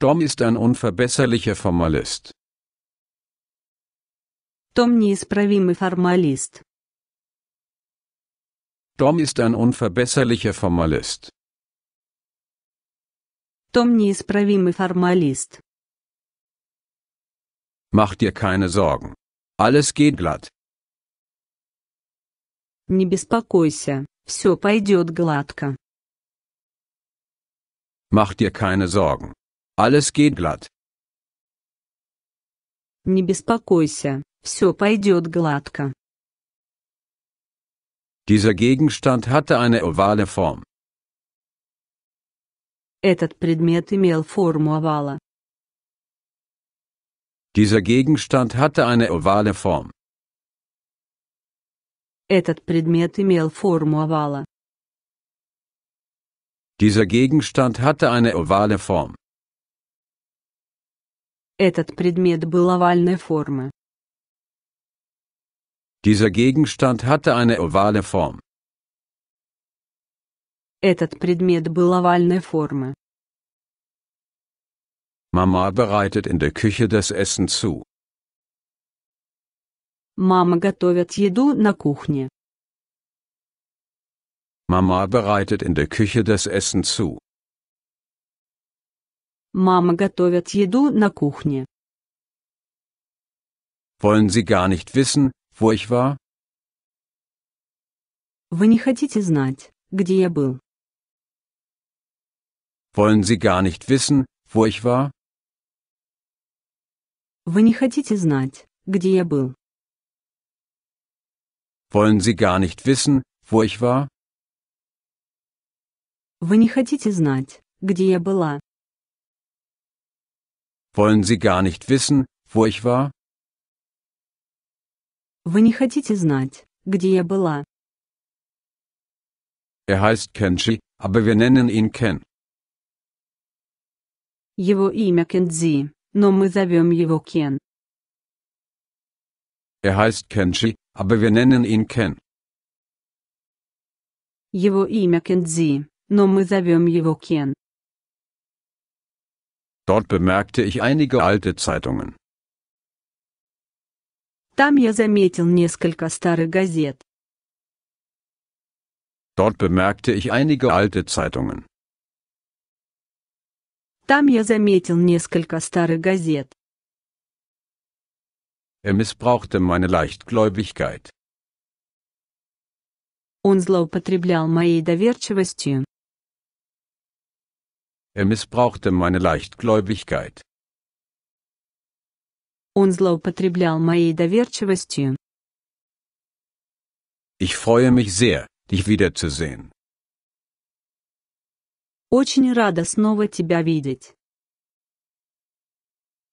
Tom ist ein unverbesserlicher Formalist. Том неисправимый формалист. Tom ist ein unverbesserlicher Formalist. Том неисправимый формалист. Mach dir keine Sorgen. Alles geht glatt. Не беспокойся, все пойдет гладко. Mach dir keine Sorgen. Alles geht glatt. Не беспокойся, все пойдет гладко. Dieser Gegenstand hatte eine ovale Form. Этот предмет имел форму овала. Dieser Gegenstand hatte eine ovale Form. Этот предмет имел форму овала. Dieser Gegenstand hatte eine ovale Form. Этот предмет был овальной формы. Dieser Gegenstand hatte eine ovale Form. Этот предмет был овальной формы. Mama bereitet in der Küche das Essen zu. Мама готовит еду на кухне. Mama bereitet in der Küche das Essen zu. Мама готовит еду на кухне. Wollen Sie gar nicht wissen, wo ich war? Вы не хотите знать, где я был? Wollen Sie gar nicht wissen, wo ich war? Вы не хотите знать, где я был? Wollen Sie gar nicht wissen, wo ich war? Вы не хотите знать, где я была? Wollen Sie gar nicht wissen, wo ich war? Вы не хотите знать, где я была? Er heißt Kenji, aber wir nennen ihn Ken. Его имя Кензи, но мы зовем его Кен. Er heißt Kenji, aber wir nennen ihn Ken. Его имя Кензи, но мы зовем его Кен. Dort bemerkte ich einige alte Zeitungen. Там я заметил несколько старых газет. Dort bemerkte ich einige alte Zeitungen. Там я заметил несколько старых газет. Er missbrauchte meine Leichtgläubigkeit. Он злоупотреблял моей доверчивостью. Er missbrauchte meine Leichtgläubigkeit. Он злоупотреблял моей доверчивостью. Ich freue mich sehr, dich wiederzusehen. Очень рада снова тебя видеть.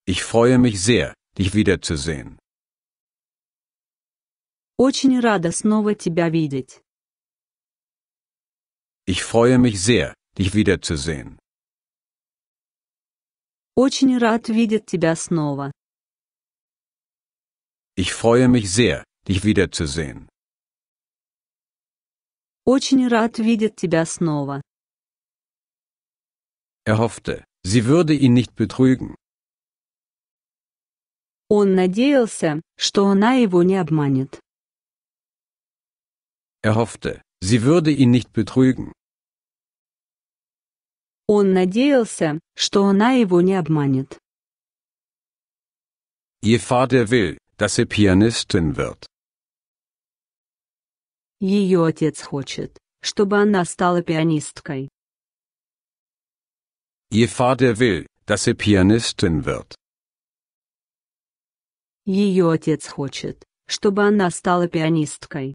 Ich freue mich sehr, dich wiederzusehen. Очень рада снова тебя видеть. Ich freue mich sehr, dich wiederzusehen. Очень рад видеть тебя снова. Ich freue mich sehr, dich wiederzusehen. Очень рад видеть тебя снова. Er hoffte, sie würde ihn nicht betrügen. Он надеялся, что она его не обманет. Er hoffte, sie würde ihn nicht betrügen. Он надеялся, что она его не обманет. Ihr Vater will, dass sie Pianistin wird. Ее отец хочет, чтобы она стала пианисткой. Ihr Vater will, dass sie Pianistin wird. Ее отец хочет, чтобы она стала пианисткой.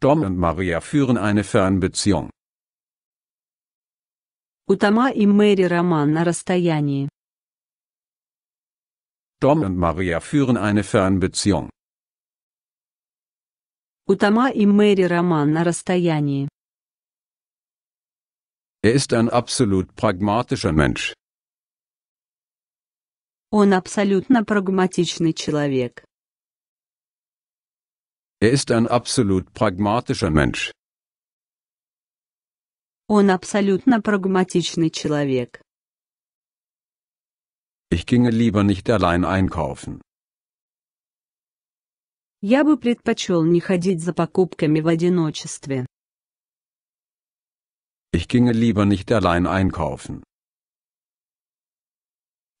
Dom und Maria führen eine Fernbeziehung. У Тома и Мэри роман на расстоянии. Tom und Maria führen eine Fernbeziehung. У Тома и Мэри роман на расстоянии. Er ist ein absolut pragmatischer Mensch. Он абсолютно прагматичный человек. Er ist ein absolut pragmatischer Mensch. Он абсолютно прагматичный человек. Ich ginge lieber nicht allein einkaufen. Я бы предпочел не ходить за покупками в одиночестве. Ich ginge lieber nicht allein einkaufen.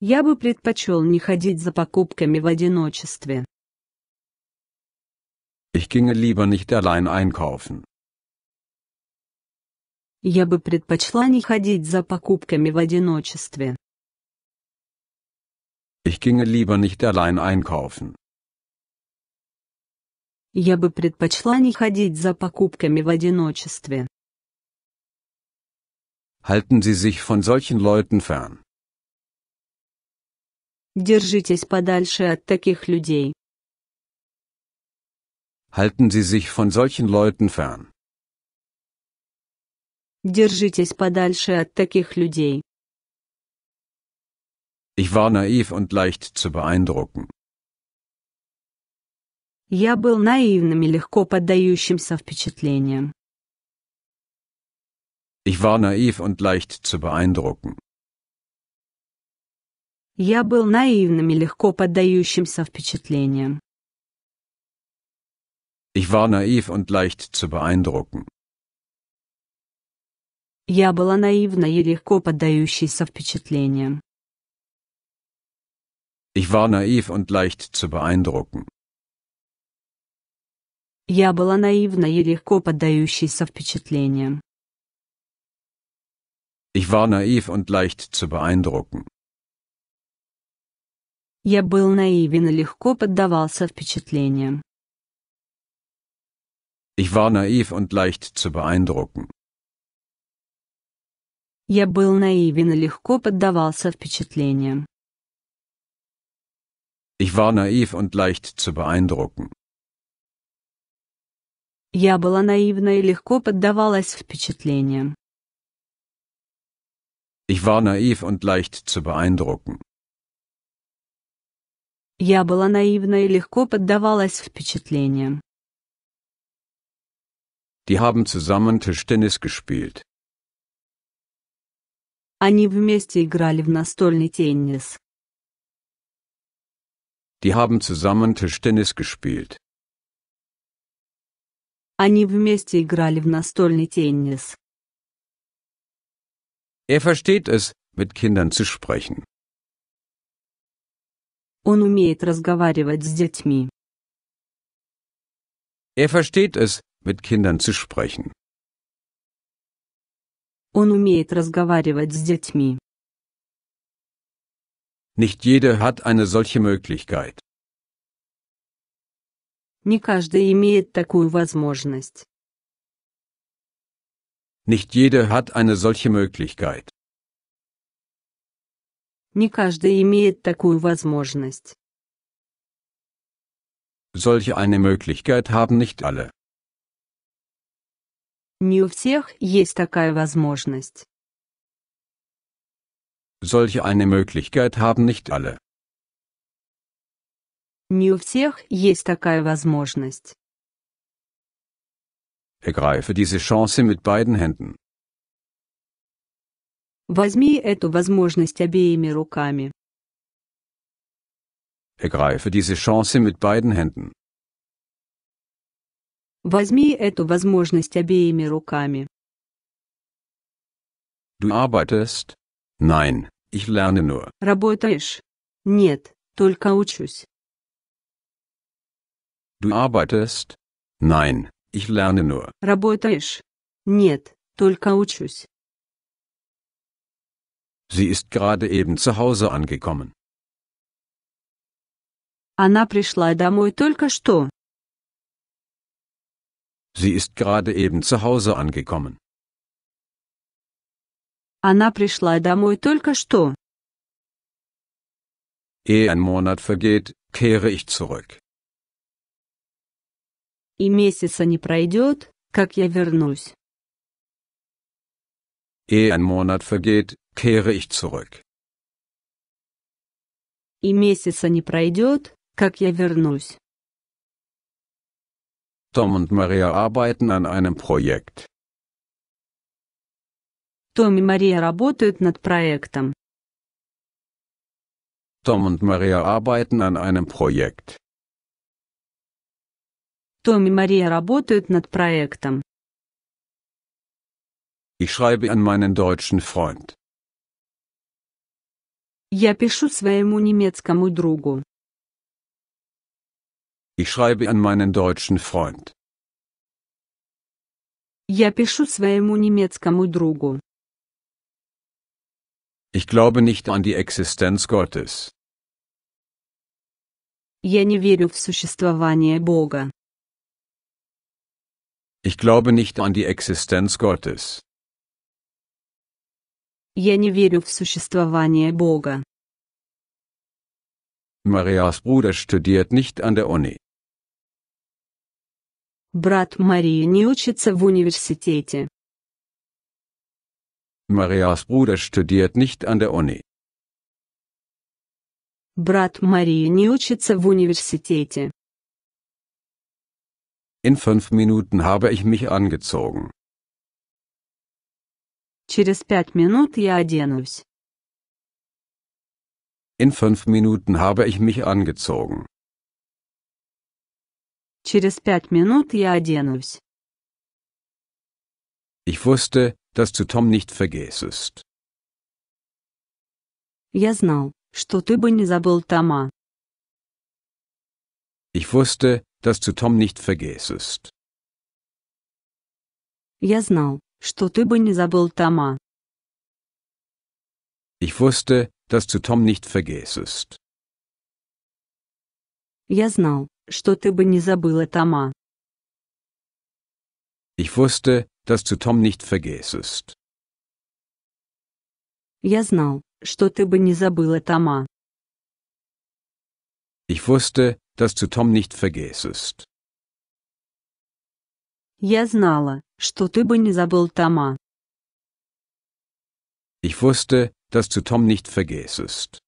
Я бы предпочел не ходить за покупками в одиночестве. Ich ginge lieber nicht allein einkaufen. Я бы предпочла не ходить за покупками в одиночестве. Ich ginge lieber nicht allein einkaufen. Я бы предпочла не ходить за покупками в одиночестве. Halten Sie sich von solchen Leuten fern. Держитесь подальше от таких людей. Halten Sie sich von solchen Leuten fern. Держитесь подальше от таких людей. Ich war naiv und leicht zu beeindrucken. Я был наивным и легко поддающимся впечатлениям. Ich war naiv und leicht zu beeindrucken. Я был наивным и легко поддающимся впечатлениям. Ich war naiv und leicht zu beeindrucken. Я была наивна и легко поддающейся впечатлениям. Ich war naiv und leicht zu beeindrucken. Я была наивна и легко поддающейся впечатлениям. Ich war naiv und leicht zu beeindrucken. Я был наивен и легко поддавался впечатлениям. Ich war naiv und leicht zu beeindrucken. Я был наивен и легко поддавался впечатлениям. Ich war naiv und leicht zu beeindrucken. Я была наивна и легко поддавалась впечатлениям. Ich war naiv und leicht zu beeindrucken. Я была наивна и легко поддавалась впечатлениям. Die haben zusammen Tischtennis gespielt. Они вместе играли в настольный теннис. Die haben zusammen Tischtennis gespielt. Они вместе играли в настольный теннис. Er versteht es, mit Kindern zu sprechen. Он умеет разговаривать с детьми. Er versteht es, mit Kindern zu sprechen. Он умеет разговаривать с детьми. Nicht jeder hat eine solche Möglichkeit. Не каждый имеет такую возможность. Nicht jeder hat eine solche Möglichkeit. Solche eine Möglichkeit haben nicht alle. Не у всех есть такая возможность. Solche eine Möglichkeit haben nicht alle. Не у всех есть такая возможность. Ergreife diese Chance mit beiden Händen. Возьми эту возможность обеими руками. Ergreife diese Chance mit beiden Händen. Возьми эту возможность обеими руками. Du arbeitest, Nein, ich lerne nur. Работаешь? Нет, только учусь. Du arbeitest? Nein, ich lerne nur. Работаешь? Нет, только учусь. Sie ist gerade eben zu Hause angekommen. Она пришла домой только что. Sie ist gerade eben zu Hause angekommen. Она пришла домой только что. Ehe ein Monat vergeht, kehre ich zurück. И месяца не пройдет, как я вернусь. Ehe ein Monat vergeht, kehre ich zurück. И месяца не пройдет, как я вернусь. Tom und Maria arbeiten an einem Projekt. Том и Мария работают над проектом. Том и Мария arbeiten an einem Projekt. Том и Мария работают над проектом. Ich schreibe an meinen deutschen Freund. Я пишу своему немецкому другу. Ich schreibe an meinen deutschen Freund. Я пишу своему немецкому другу. Ich glaube nicht an die Existenz Gottes. Я не верю в существование Бога. Ich glaube nicht an die Existenz Gottes. Я не верю в существование Бога. Marias Bruder studiert nicht an der Uni. Брат Марии не учится в университете. Marias Bruder studiert nicht an der Uni. Брат Марии не учится в университете. In fünf Minuten habe ich mich angezogen. Через пять минут я оденусь. In fünf Minuten habe ich mich angezogen. Через пять минут я оденусь. Ich wusste, dass du Tom nicht vergessest. Я знал, что ты Ich wusste, dass du Tom nicht vergessest. Я знал, что ты Ich wusste, dass du Tom nicht vergessest. Я знал, что ты Ich wusste, dass du Tom nicht vergessest. Я знал, Ich wusste, dass du Tom nicht vergessest. Я знала, Ich wusste, dass du Tom nicht vergessest.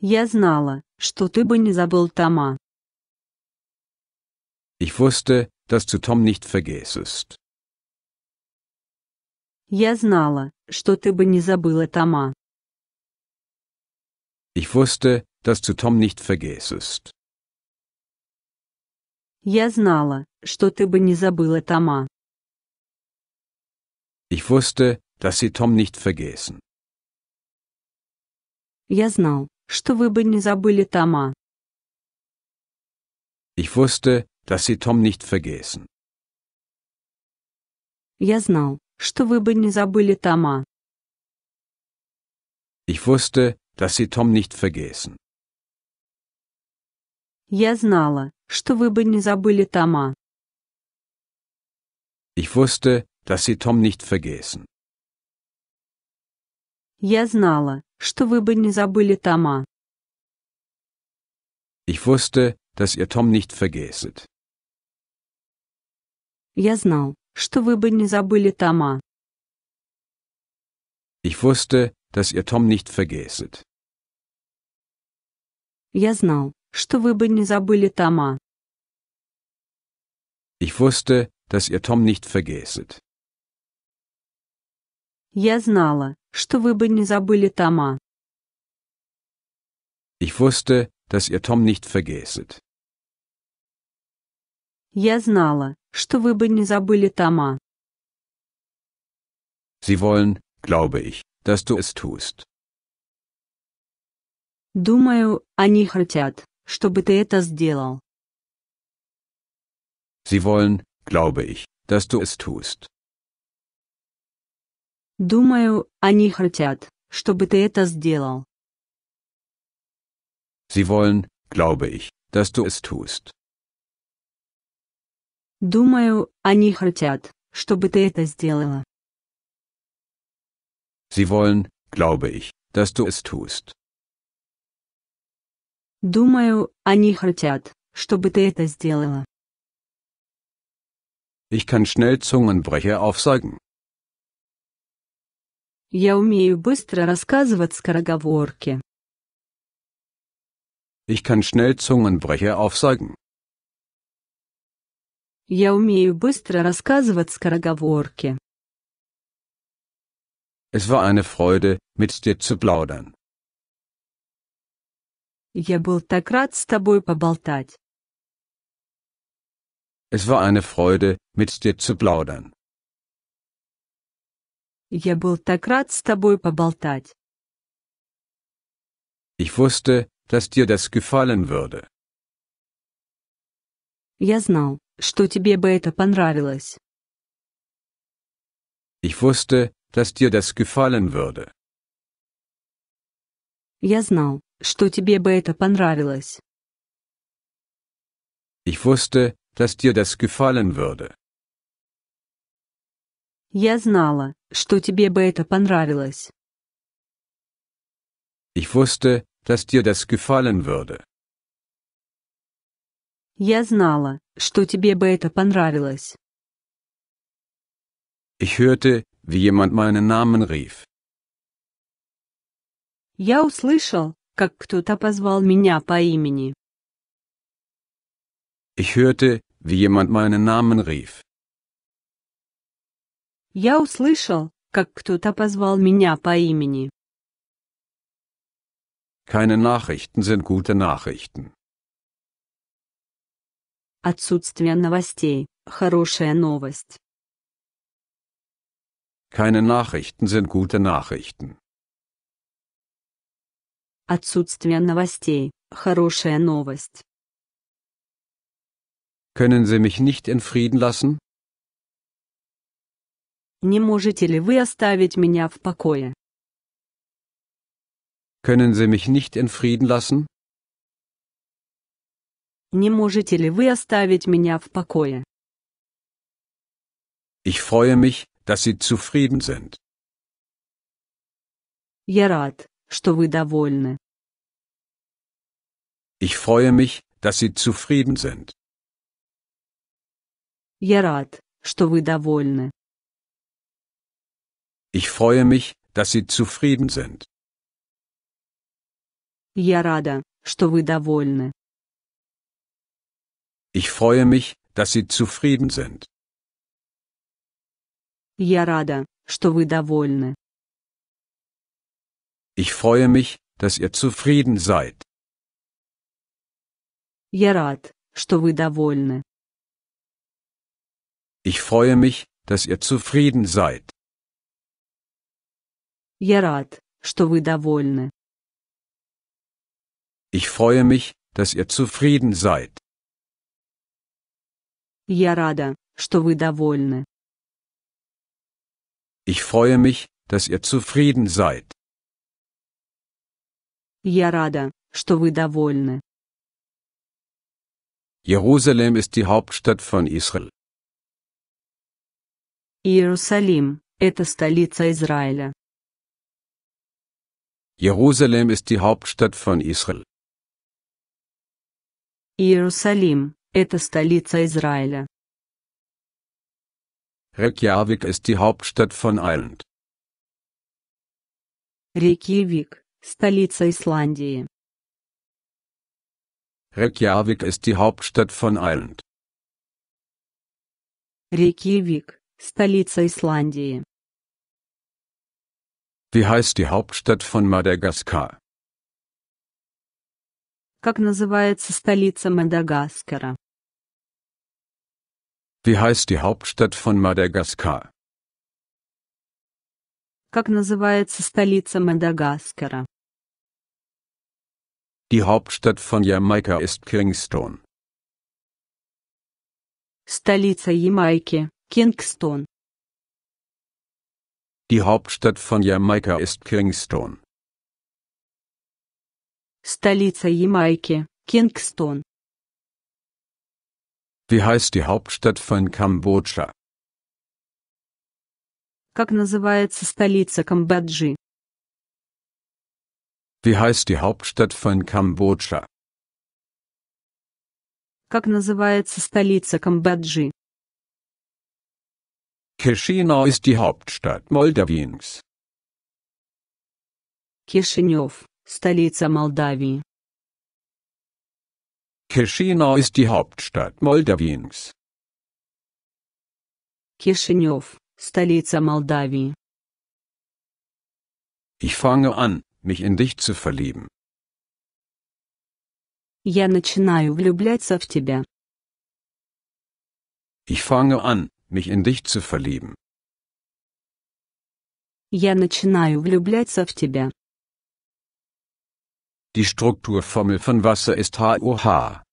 Я знала, что ты бы не забыл Тома. Ich wusste, dass du Tom nicht vergessest. Я знала, что ты бы не забыла Тома. Ich wusste, dass du Tom nicht vergessest. Я знала, что ты бы не забыла Тома. Ich wusste, dass sie Tom nicht vergessen. Я знал, что вы бы не забыли Тома. Ich wusste, dass sie Tom nicht vergessen. Я знал, Ich wusste, dass sie Tom nicht vergessen. Я знала, Ich wusste, dass sie Tom nicht vergessen. Я знала, что вы бы не забыли Тома. Ich wusste, dass ihr Tom nicht vergesset. Я знал, что вы бы не забыли Тома. Ich wusste, dass ihr Tom nicht vergesset. Я знал, что вы бы не забыли Тома. Ich wusste, dass ihr Tom nicht vergesset. Я знала, что вы бы не забыли Тома. Ich wusste, dass ihr Tom nicht vergesset. Я знала, что вы бы не забыли тома. Sie wollen, glaube ich, dass du es tust. Думаю, они хотят, чтобы ты это сделал. Sie wollen, glaube ich, dass du es tust. Думаю, они хотят, чтобы ты это сделал. Sie wollen, glaube ich, dass du es tust. Думаю, они хотят, чтобы ты это сделала. Sie wollen, glaube ich, dass du es tust. Думаю, они хотят, чтобы ты это сделала. Ich kann schnell Zungenbrecher aufsagen. Я умею быстро рассказывать скороговорки. Ich kann schnell Zungenbrecher aufsagen. Я умею быстро рассказывать скороговорки. Es war eine Freude, mit dir zu plaudern. Я был так рад с тобой поболтать. Es war eine Freude, mit dir zu plaudern. Я был так рад с тобой поболтать. Ich wusste, dass dir das gefallen würde. Я знал, что тебе бы это понравилось. Ich wusste, dass dir das gefallen würde. Я знал, что тебе бы это понравилось. Ich wusste, dass dir das gefallen würde. Я знала, что тебе бы это понравилось. Ich wusste, dass dir das gefallen würde. Я знала, что тебе бы это понравилось. Ich hörte, wie jemand meinen Namen rief. Я услышал, как кто-то позвал меня по имени. Ich hörte, wie jemand meinen Namen rief. Я услышал, как кто-то позвал меня по имени. Keine Nachrichten sind gute Nachrichten. Отсутствие новостей – хорошая новость. Keine Nachrichten sind gute Nachrichten. Отсутствие новостей – хорошая новость. Können Sie mich nicht in Frieden lassen? Не можете ли вы оставить меня в покое? Können Sie mich nicht in Frieden lassen? Не можете ли вы оставить меня в покое? Ich freue mich, dass Sie zufrieden sind. Я рад, что вы довольны. Ich freue mich, dass Sie zufrieden sind. Я рад, что вы довольны. Ich freue mich, dass Sie zufrieden sind. Я рада, что вы довольны. Ich freue mich, dass Sie zufrieden sind. Я рада, что вы довольны. Ich freue mich, dass ihr zufrieden seid. Я рад, что вы довольны. Ich freue mich, dass ihr zufrieden seid. Я рад, что вы довольны. Ich freue mich, dass ihr zufrieden seid. Я рада, что вы довольны. Ich freue mich, dass ihr zufrieden seid. Я рада, что вы довольны. Jerusalem ist die Hauptstadt von Israel. Иерусалим – это столица Израиля. Jerusalem ist die Hauptstadt von Israel. Иерусалим Это столица Израиля. Reykjavik ist die Hauptstadt von Island. Рейкьявик – столица Исландии. Reykjavik ist die Hauptstadt von Island. Рейкьявик – столица Исландии. Wie heißt die Hauptstadt von Madagaskar? Как называется столица Мадагаскара? Wie heißt die Hauptstadt von Madagaskar? Как называется столица Мадагаскара? Die Hauptstadt von Jamaika ist Kingston. Столица Ямайки – Кингстон. Die Hauptstadt von Jamaika ist Kingston. Столица Ямайки – Кингстон. Wie heißt die Hauptstadt von Kambodscha? Как называется столица Камбоджи? Wie heißt die Hauptstadt von Kambodscha? Как называется столица Камбоджи? Chisinau ist die Hauptstadt Moldawiens. Кишинев, столица Молдавии. Chișinau ist die Hauptstadt Moldawiens. Chișinău, столица Moldawien. Ich fange an, mich in dich zu verlieben. Я начинаю влюбляться в тебя. Ich fange an, mich in dich zu verlieben. Я начинаю влюбляться в тебя. Die Strukturformel von Wasser ist HOH.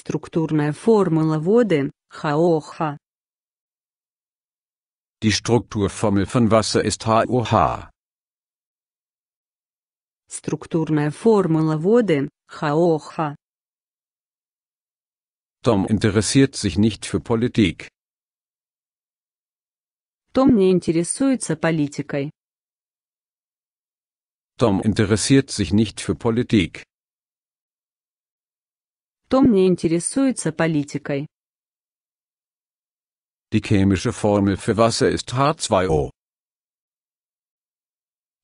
Структурная формула воды HOH. Die Strukturformel von Wasser ist HOH. Структурная формула воды HOH. Tom interessiert sich nicht für Politik. Том не интересуется политикой. Tom interessiert sich nicht für Politik. Том не интересуется политикой. Die chemische Formel für Wasser ist H2O.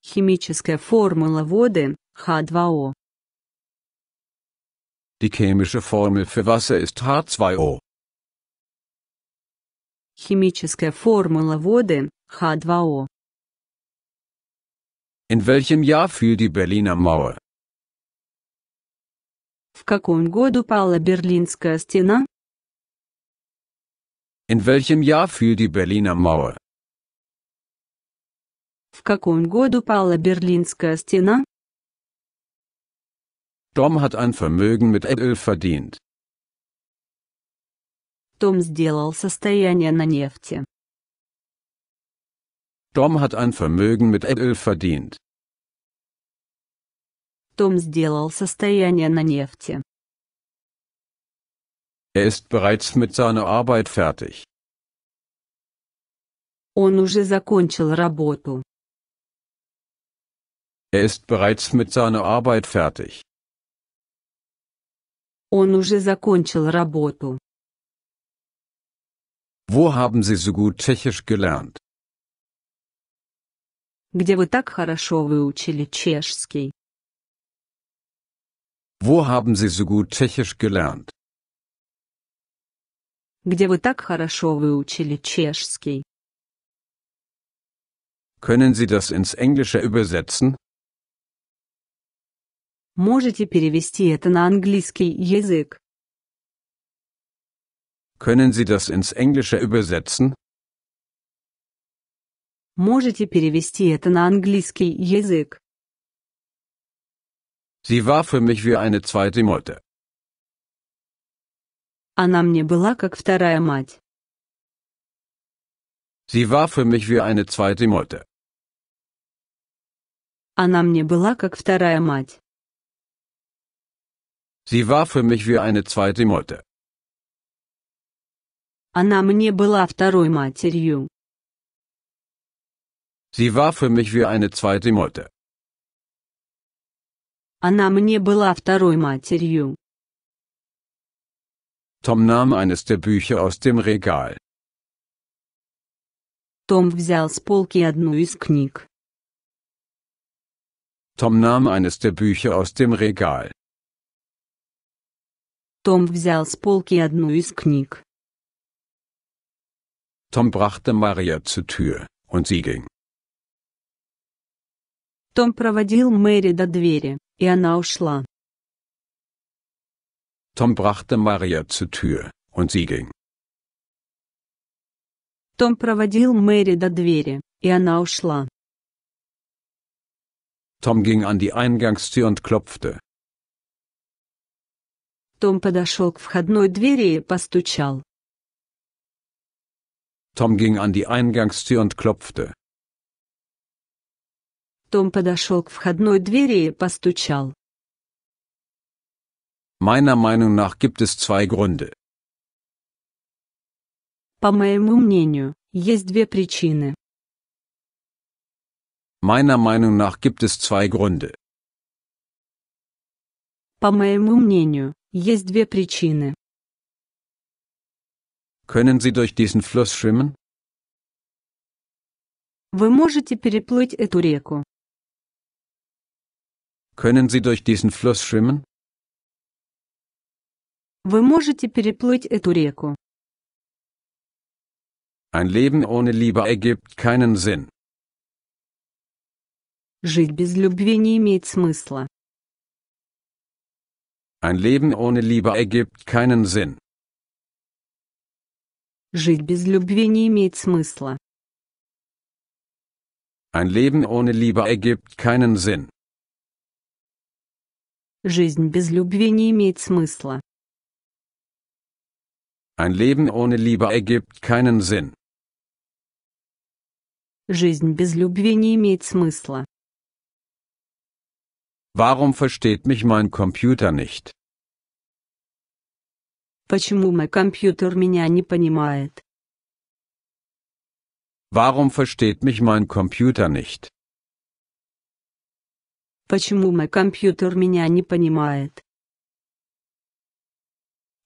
Химическая формула воды H2O. Die chemische Formel für Wasser ist H2O. Химическая формула воды H2O. In welchem Jahr fiel die Berliner Mauer? В каком году пала Берлинская стена? In welchem Jahr fiel die Berliner Mauer? В каком году пала Берлинская стена? Tom hat ein Vermögen mit Erdöl verdient. Том сделал состояние на нефти. Tom hat ein Vermögen mit Erdöl verdient. Том сделал состояние на нефти. Er ist bereits mit seiner Arbeit fertig. Он уже закончил работу. Er ist bereits mit seiner Arbeit fertig. Он уже закончил работу. Wo haben Sie so gut Tschechisch gelernt? Где вы так хорошо выучили чешский? Wo haben Sie so gut Tschechisch gelernt? Где вы так хорошо выучили чешский? Können Sie das ins Englische übersetzen? Можете перевести это на английский язык? Können Sie das ins Englische übersetzen? Можете перевести это на английский язык? Sie war für mich wie eine zweite Mutter. Она мне была как вторая мать. Sie war für mich wie eine zweite Mutter. Она мне была как вторая мать. Sie war für mich wie eine zweite Mutter. Она мне была второй матерью. Sie war für mich wie eine zweite Mutter. Она мне была второй матерью. Tom nahm eines der Bücher aus dem Regal. Том взял с полки одну из книг. Tom nahm eines der Bücher aus dem Regal. Том взял с полки одну из книг. Tom brachte Maria zur Tür, und sie ging. Том проводил Мэри до двери, она ушла. Tom brachte Maria zur Tür, und sie ging. Том проводил Мэри до двери, и она ушла. Tom ging an die Eingangstür und klopfte. Том подошел к входной двери и постучал. Tom ging an die Eingangstür und klopfte. Том подошел к входной двери и постучал. Meiner Meinung nach gibt es zwei Gründe. По моему мнению, есть две причины. Meiner Meinung nach gibt es zwei Gründe. По моему мнению, есть две причины. Können Sie durch diesen Fluss schwimmen? Вы можете переплыть эту реку. Können Sie durch diesen Fluss schwimmen? Вы можете переплыть эту реку. Ein Leben ohne Liebe ergibt keinen Sinn. Жить без любви не имеет смысла. Ein Leben ohne Liebe ergibt keinen Sinn. Жить без любви не имеет смысла. Ein Leben ohne Liebe ergibt keinen Sinn. Жизнь без любви не имеет смысла. Ein Leben ohne Liebe ergibt keinen Sinn. Жизнь без любви не имеет смысла. Warum versteht mich mein Computer nicht? Почему мой компьютер меня не понимает? Warum versteht mich mein Computer nicht? Почему мой компьютер меня не понимает?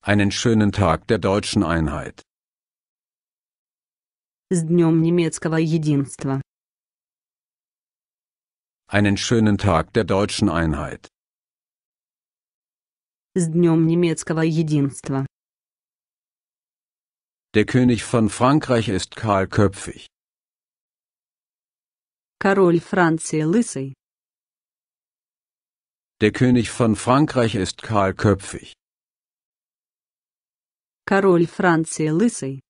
Einen schönen Tag der deutschen Einheit. С днем немецкого единства. Einen schönen Tag der deutschen Einheit. С днем немецкого единства. Der König von Frankreich ist kahlköpfig. Король Франции лысый. Der König von Frankreich ist kahlköpfig. Король Франции лысый.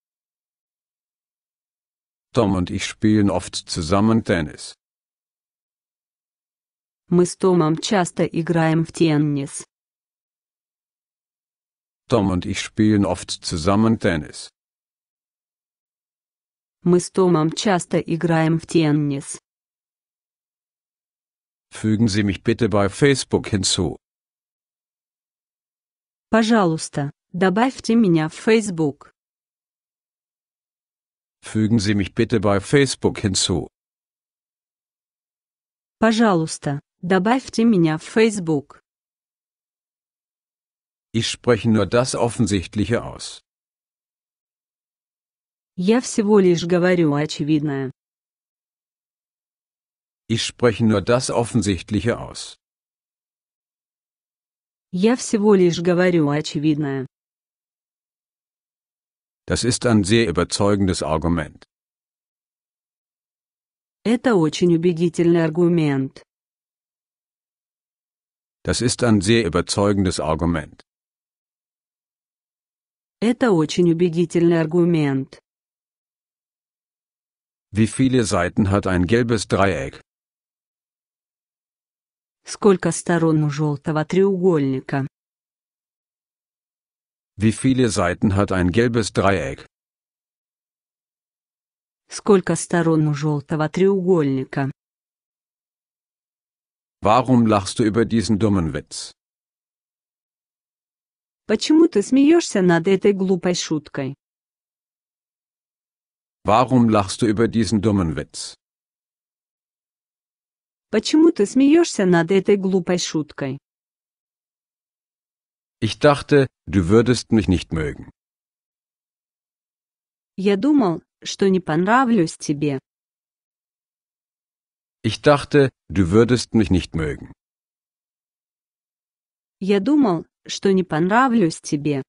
Tom und ich spielen oft zusammen Tennis. Мы с Томом часто играем в теннис. Tom und ich spielen oft zusammen Tennis. Мы с Томом часто играем в теннис. Fügen Sie mich bitte bei Facebook hinzu. Пожалуйста, добавьте меня в Facebook. Fügen Sie mich bitte bei Facebook hinzu. Пожалуйста, добавьте меня в Facebook. Ich spreche nur das Offensichtliche aus. Я всего лишь говорю очевидное. Ich spreche nur das Offensichtliche aus. Я всего лишь говорю очевидное. Das ist ein sehr überzeugendes Argument. Это очень убедительный аргумент. Das ist ein sehr überzeugendes Argument. Это очень убедительный аргумент. Wie viele Seiten hat ein gelbes Dreieck? Сколько сторон у желтого треугольника? Wie viele Seiten hat ein gelbes Dreieck? Сколько сторон у желтого треугольника? Warum lachst du über diesen dummen Witz? Почему ты смеешься над этой глупой шуткой? Warum lachst du über diesen dummen Witz? Почему ты смеешься над этой глупой шуткой? Ich dachte, du würdest mich nicht mögen. Я думал, что не понравлюсь тебе. Ich dachte, du würdest mich nicht mögen. Я думал, что не понравлюсь тебе.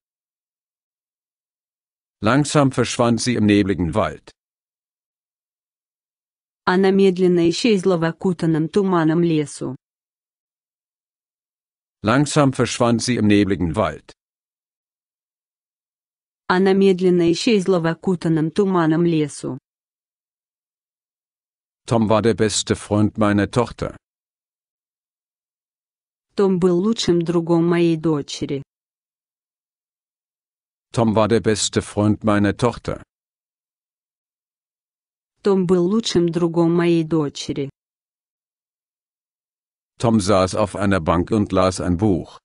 Langsam verschwand sie im nebligen Wald. Она медленно исчезла в окутанном туманом лесу. Langsam verschwand sie im nebligen Wald. Она медленно исчезла в окутанном туманом лесу. Tom war der beste Freund meiner Tochter. Том был лучшим другом моей дочери. Tom war der beste Freund meiner Tochter. Том был лучшим другом моей дочери. Том saß auf einer Bank und las ein Buch.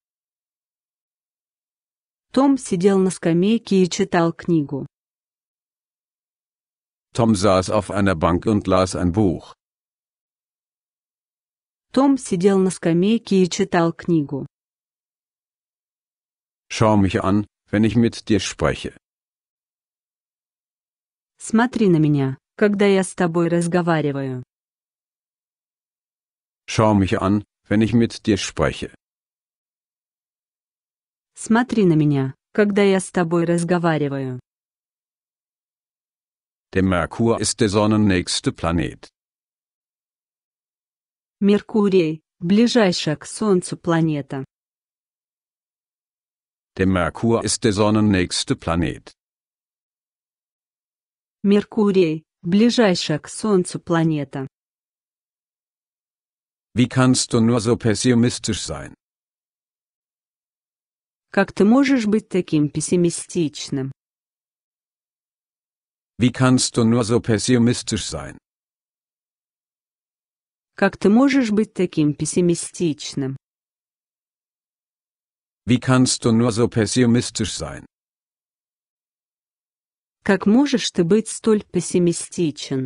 Том сидел на скамейке и читал книгу. Tom saß auf einer Bank und las ein Buch. Том сидел на скамейке и читал книгу. Schau mich an, wenn ich mit dir spreche. Смотри на меня, когда я с тобой разговариваю. Schau mich an, wenn ich mit dir spreche. Смотри на меня, когда я с тобой разговариваю. Der Merkur ist der sonnennächste Planet. Меркурий – ближайшая к Солнцу планета. Der Merkur ist der sonnennächste Planet. Меркурий Ближайшая к Солнцу планета. Wie kannst du nur so pessimistisch sein? Как ты можешь быть таким пессимистичным? Wie kannst du nur so pessimistisch sein? Как ты можешь быть таким пессимистичным? Wie kannst du nur so pessimistisch sein? Как можешь ты быть столь пессимистичен?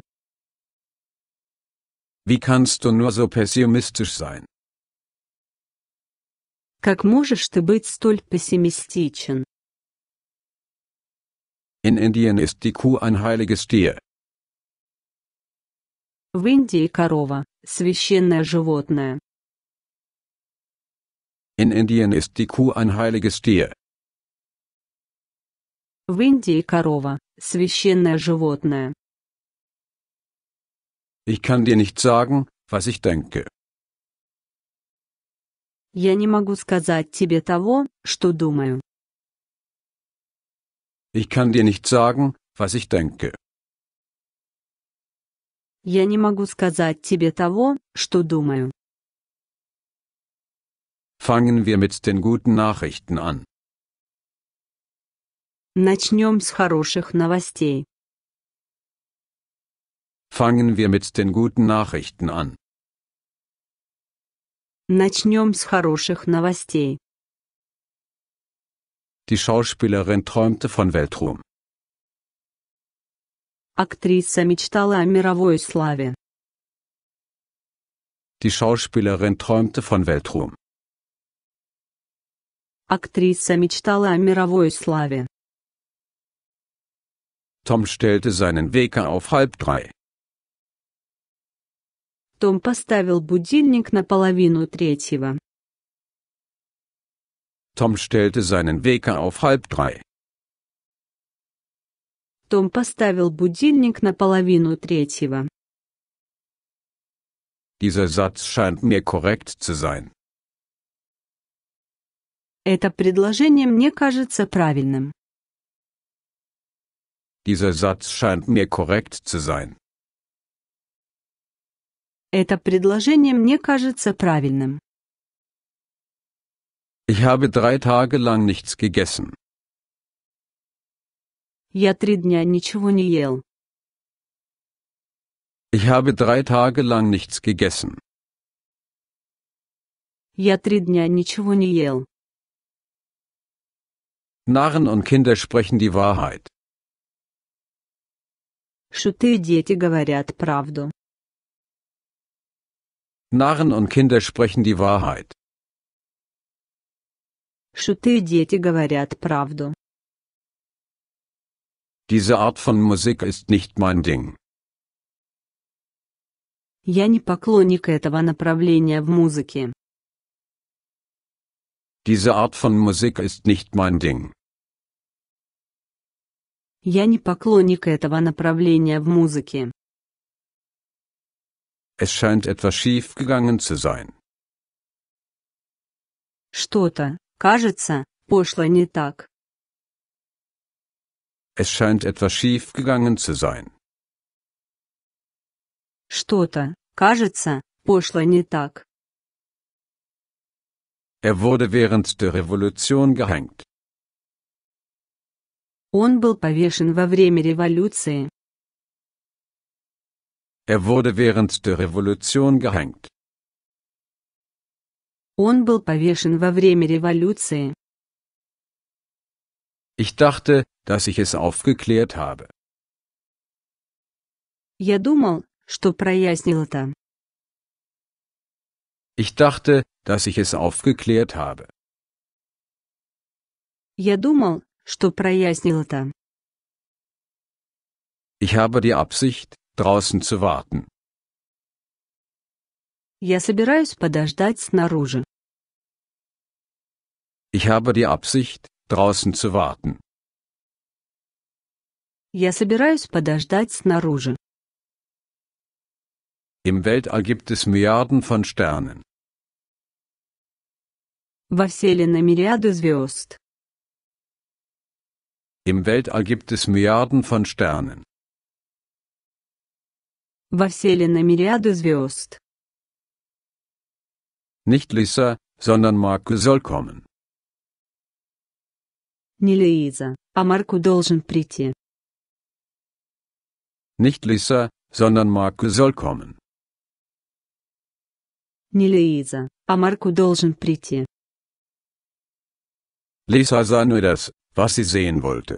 Wie kannst du nur so pessimistisch sein? Как можешь ты быть столь пессимистичен? In Indien ist die Kuh ein heiliges Tier. В Индии корова – священное животное. In Indien ist die Kuh ein heiliges Tier. В Индии корова – священное животное. Ich kann dir nicht sagen, was ich denke. Я не могу сказать тебе того, что думаю. Ich kann dir nicht sagen, was ich denke. Я не могу сказать тебе того, что думаю. Fangen wir mit den guten Nachrichten an. Начнем с хороших новостей. Fangen wir mit den guten Nachrichten an. Начнем с хороших новостей. Die Schauspielerin träumte von Weltruhm. Актриса мечтала о мировой славе. Die Schauspielerin träumte von Weltruhm. Актриса мечтала о мировой славе. Tom stellte seinen Wecker auf halb drei. Том поставил будильник на половину третьего. Tom stellte seinen Wecker auf halb drei. Том поставил будильник на половину третьего. Dieser Satz scheint mir korrekt zu sein. Это предложение мне кажется правильным. Dieser Satz scheint mir korrekt zu sein. Это предложение мне кажется правильным. Ich habe drei Tage lang nichts gegessen. Я три дня ничего не ел. Ich habe drei Tage lang nichts gegessen. Я три дня ничего не ел. Narren und Kinder sprechen die Wahrheit. Шуты и дети говорят правду. Нарен и Kinder sprechen die Wahrheit. Шуты и дети говорят правду. Diese Art von Musik ist nicht mein Ding. Я не поклонник этого направления в музыке. Diese Art von Musik ist nicht mein Ding. Я не поклонник этого направления в музыке. Es scheint etwas schief gegangen zu sein. Что-то, кажется, пошло не так. Es scheint etwas schief gegangen zu sein. Что-то, кажется, пошло не так. Er wurde während der Revolution gehängt. Он был повешен во время революции. Er wurde während der Revolution gehängt. Он был повешен во время революции. Ich dachte, dass ich es aufgeklärt habe. Я думал, что прояснил это. Ich dachte, dass ich es aufgeklärt habe. Я думал, что прояснило-то? Ich habe die Absicht, draußen zu warten. Я собираюсь подождать снаружи. Ich habe die Absicht, draußen zu warten. Я собираюсь подождать снаружи. Im Weltall gibt es Milliarden von Sternen. Во Вселенной мириады звезд. Im Weltall gibt es Milliarden von Sternen. Во Вселенной мириады звезд. Nicht Lisa, sondern Marco soll kommen. Не Лиза, а Марку должен прийти. Nicht Lisa, sondern Marco soll kommen. Не Лиза, а Марку должен прийти. Lisa sah nur das was sie sehen wollte.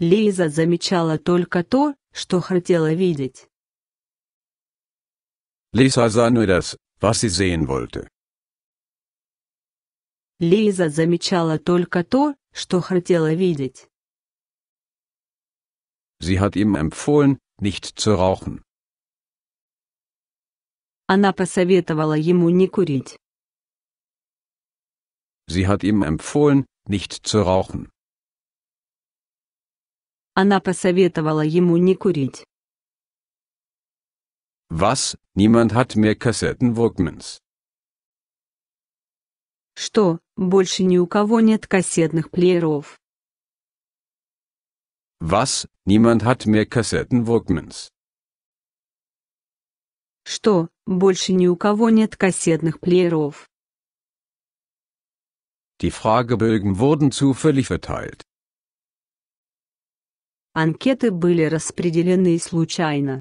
Лиза замечала только то, что хотела видеть. Lisa sah nur das, was sie sehen wollte. Лиза замечала только то, что хотела видеть. Sie hat ihm empfohlen, nicht zu rauchen. Она посоветовала ему не курить. Sie hat ihm empfohlen, nicht zu rauchen. Она посоветовала ему не курить. Was? Niemand hat mehr Kassetten Walkmans. Что, больше ни у кого нет кассетных плееров? Was? Niemand hat mehr Kassetten Walkmans. Что, больше ни у кого нет кассетных плееров? Die Fragebögen wurden zufällig verteilt. Анкеты были распределены случайно.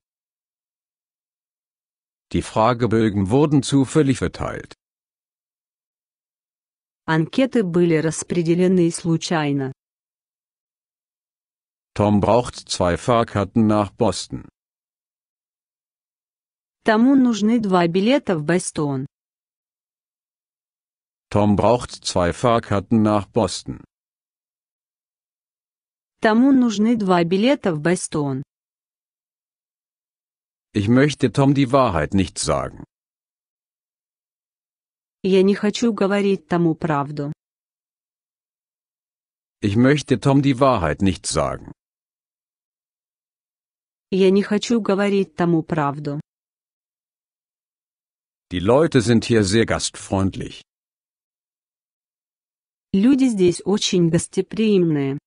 Die Fragebögen wurden zufällig verteilt. Анкеты были распределены случайно. Tom braucht zwei Fahrkarten nach Boston. Тому нужны два билета в Бостон. Tom braucht zwei Fahrkarten nach Boston. Тому нужны два билета в Бостон. Ich möchte Tom die Wahrheit nicht sagen. Я не хочу говорить тому правду. Ich möchte Tom die Wahrheit nicht sagen. Я не хочу говорить тому правду. Die Leute sind hier sehr gastfreundlich. Люди здесь очень гостеприимные.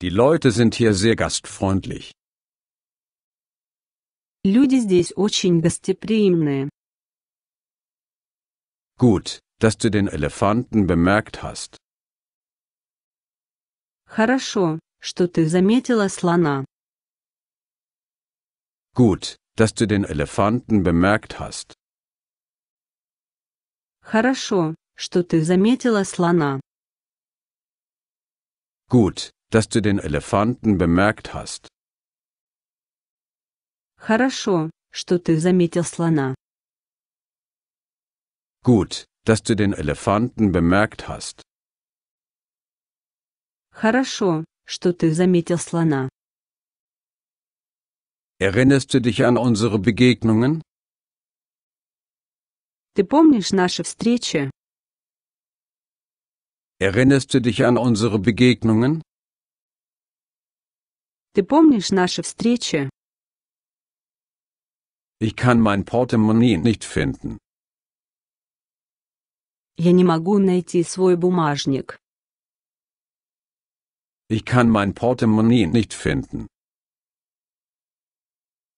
Die Leute sind hier sehr gastfreundlich. Люди здесь очень гостеприимные. Gut, dass du den Elefanten bemerkt hast. Хорошо, что ты заметила слона. Gut, dass du den Elefanten bemerkt hast. Хорошо, что ты заметила слона. Gut, dass du den Elefanten bemerkt hast. Хорошо, что ты заметил слона. Gut, dass du den Elefanten bemerkt hast. Хорошо, что ты заметил слона. Erinnerst du dich an unsere Begegnungen? Ты помнишь наши встречи? Erinnerst du dich an unsere Begegnungen? Ты помнишь наши встречи? Ich kann mein Portemonnaie nicht finden. Я не могу найти свой бумажник. Ich kann mein Portemonnaie nicht finden.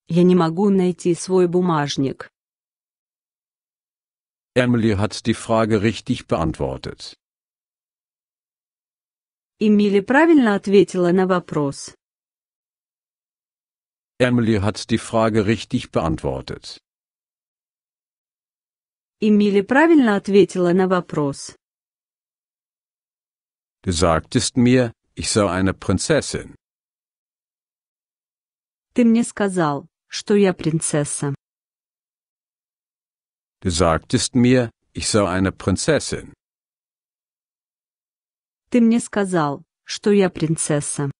Я не могу найти свой бумажник. Emily hat die Frage richtig beantwortet. Эмили правильно ответила на вопрос. Emily hat die Frage richtig beantwortet. Эмили правильно ответила на вопрос. Du sagtest mir, ich sei eine Prinzessin. Ты мне сказал, что я принцесса. Du sagtest mir, ich sei eine Prinzessin. Ты мне сказал, что я принцесса.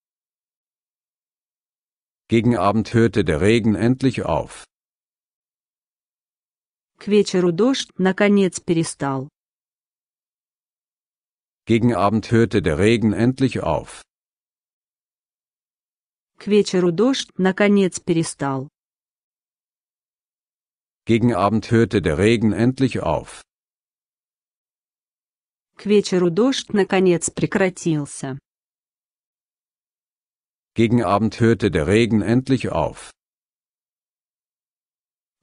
Gegen Abend hörte der Regen endlich auf. К вечеру дождь наконец перестал. Gegen Abend hörte der Regen endlich auf. К вечеру дождь наконец перестал. Gegen Abend hörte der Regen endlich auf. К вечеру дождь наконец прекратился. Gegen Abend hörte der Regen endlich auf.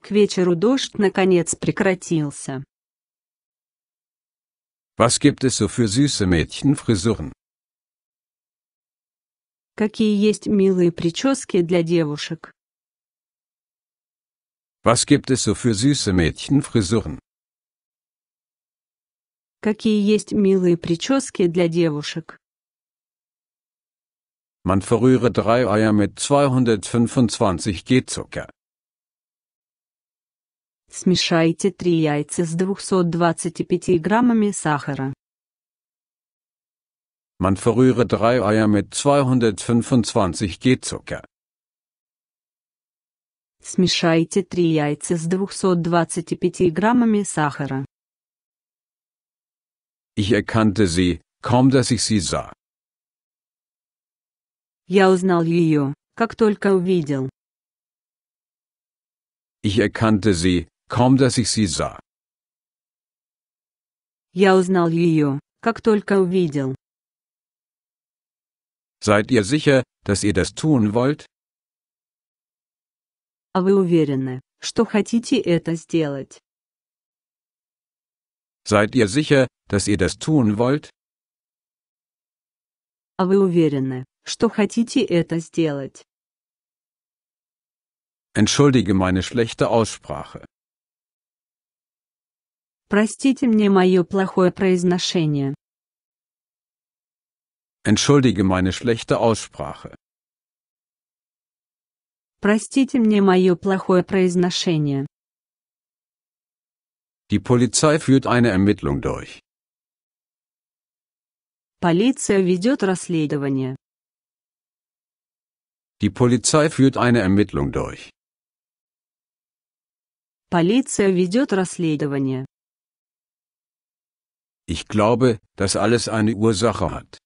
К вечеру дождь наконец прекратился. Was gibt es so für süße Mädchenfrisuren? Какие есть милые прически для девушек? Was gibt es so für süße Mädchenfrisuren? Какие есть милые прически для девушек. Man verrühre drei Eier mit 225 G Zucker. Смешайте три яйца с 225 граммами сахара. Man verrühre drei Eier mit 225 G Zucker. Смешайте три яйца с 225 граммами сахара. Ich erkannte sie, kaum dass ich sie sah. Я узнал ее, как только увидел. Ich erkannte sie, kaum dass ich sie sah. Я узнал ее, как только увидел. Seid ihr sicher, dass ihr das tun wollt? А вы уверены, что хотите это сделать? Seid ihr sicher, dass ihr das tun wollt? А вы уверены, что хотите это сделать? Entschuldige meine schlechte Aussprache. Простите мне мое плохое произношение. Entschuldige meine schlechte Aussprache. Простите мне мое плохое произношение. Die Polizei führt eine Ermittlung durch. Полиция ведет расследование. Die Polizei führt eine Ermittlung durch. Полиция ведет расследование. Ich glaube, dass alles eine Ursache hat.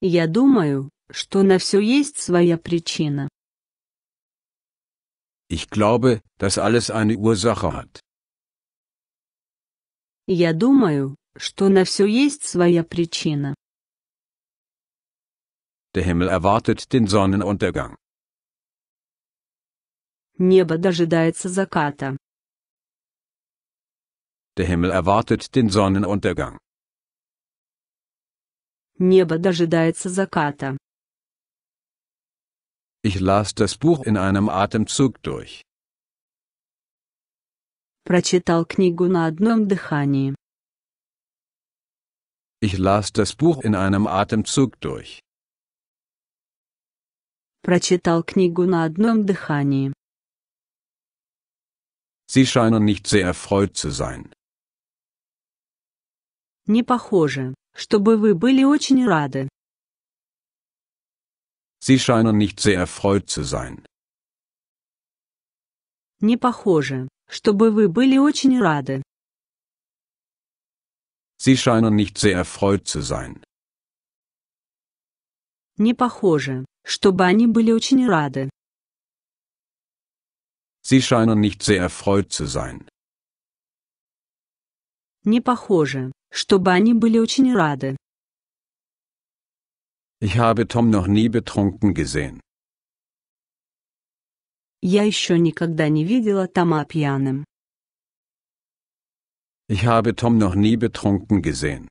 Я думаю, что на все есть своя причина. Ich glaube, dass alles eine Ursache hat. Я думаю, что на все есть своя причина. Der Himmel erwartet den Sonnenuntergang. Небо дожидается заката. Der Himmel erwartet den Sonnenuntergang. Небо дожидается заката. Ich las das Buch in einem Atemzug durch. Прочитал книгу на одном дыхании. Ich las das Buch in einem Atemzug durch. Прочитал книгу на одном дыхании. Sie scheinen nicht sehr erfreut zu sein. Не похоже, чтобы вы были очень рады. Sie scheinen nicht sehr erfreut zu sein. Не похоже, чтобы вы были очень рады. Sie scheinen nicht sehr erfreut zu sein. Не похоже, чтобы они были очень рады. Sie scheinen nicht sehr erfreut zu sein. Не похоже, чтобы они были очень рады. Ich habe Tom noch nie betrunken gesehen. Я еще никогда не видела Тома пьяным. Ich habe Tom noch nie betrunken gesehen.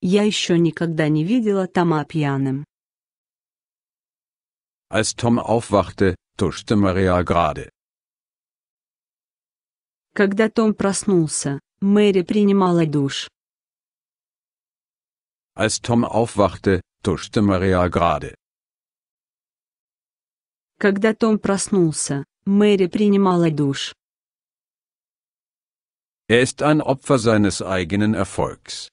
Я еще никогда не видела Тома пьяным. Als Tom aufwachte, tuschte Maria gerade. Когда Том проснулся, Мэри принимала душ. Als Tom aufwachte, tuschte Maria gerade. Когда Том проснулся, Мэри принимала душ. Er ist ein Opfer seines eigenen Erfolgs.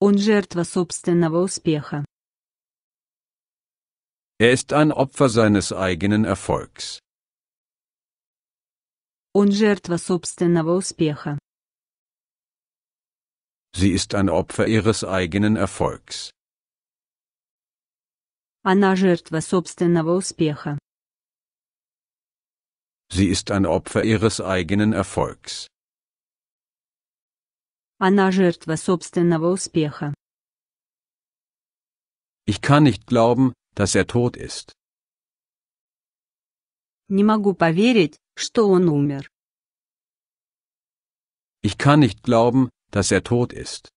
Он жертва собственного успеха. Er ist ein Opfer seines eigenen Erfolgs. Он жертва собственного успеха. Sie ist ein Opfer ihres eigenen Erfolgs. Она жертва собственного успеха. Sie ist ein Opfer ihres eigenen Erfolgs. Она жертва собственного успеха. Ich kann nicht glauben, dass er tot ist. Не могу поверить, что он умер. Ich kann nicht glauben, dass er tot ist.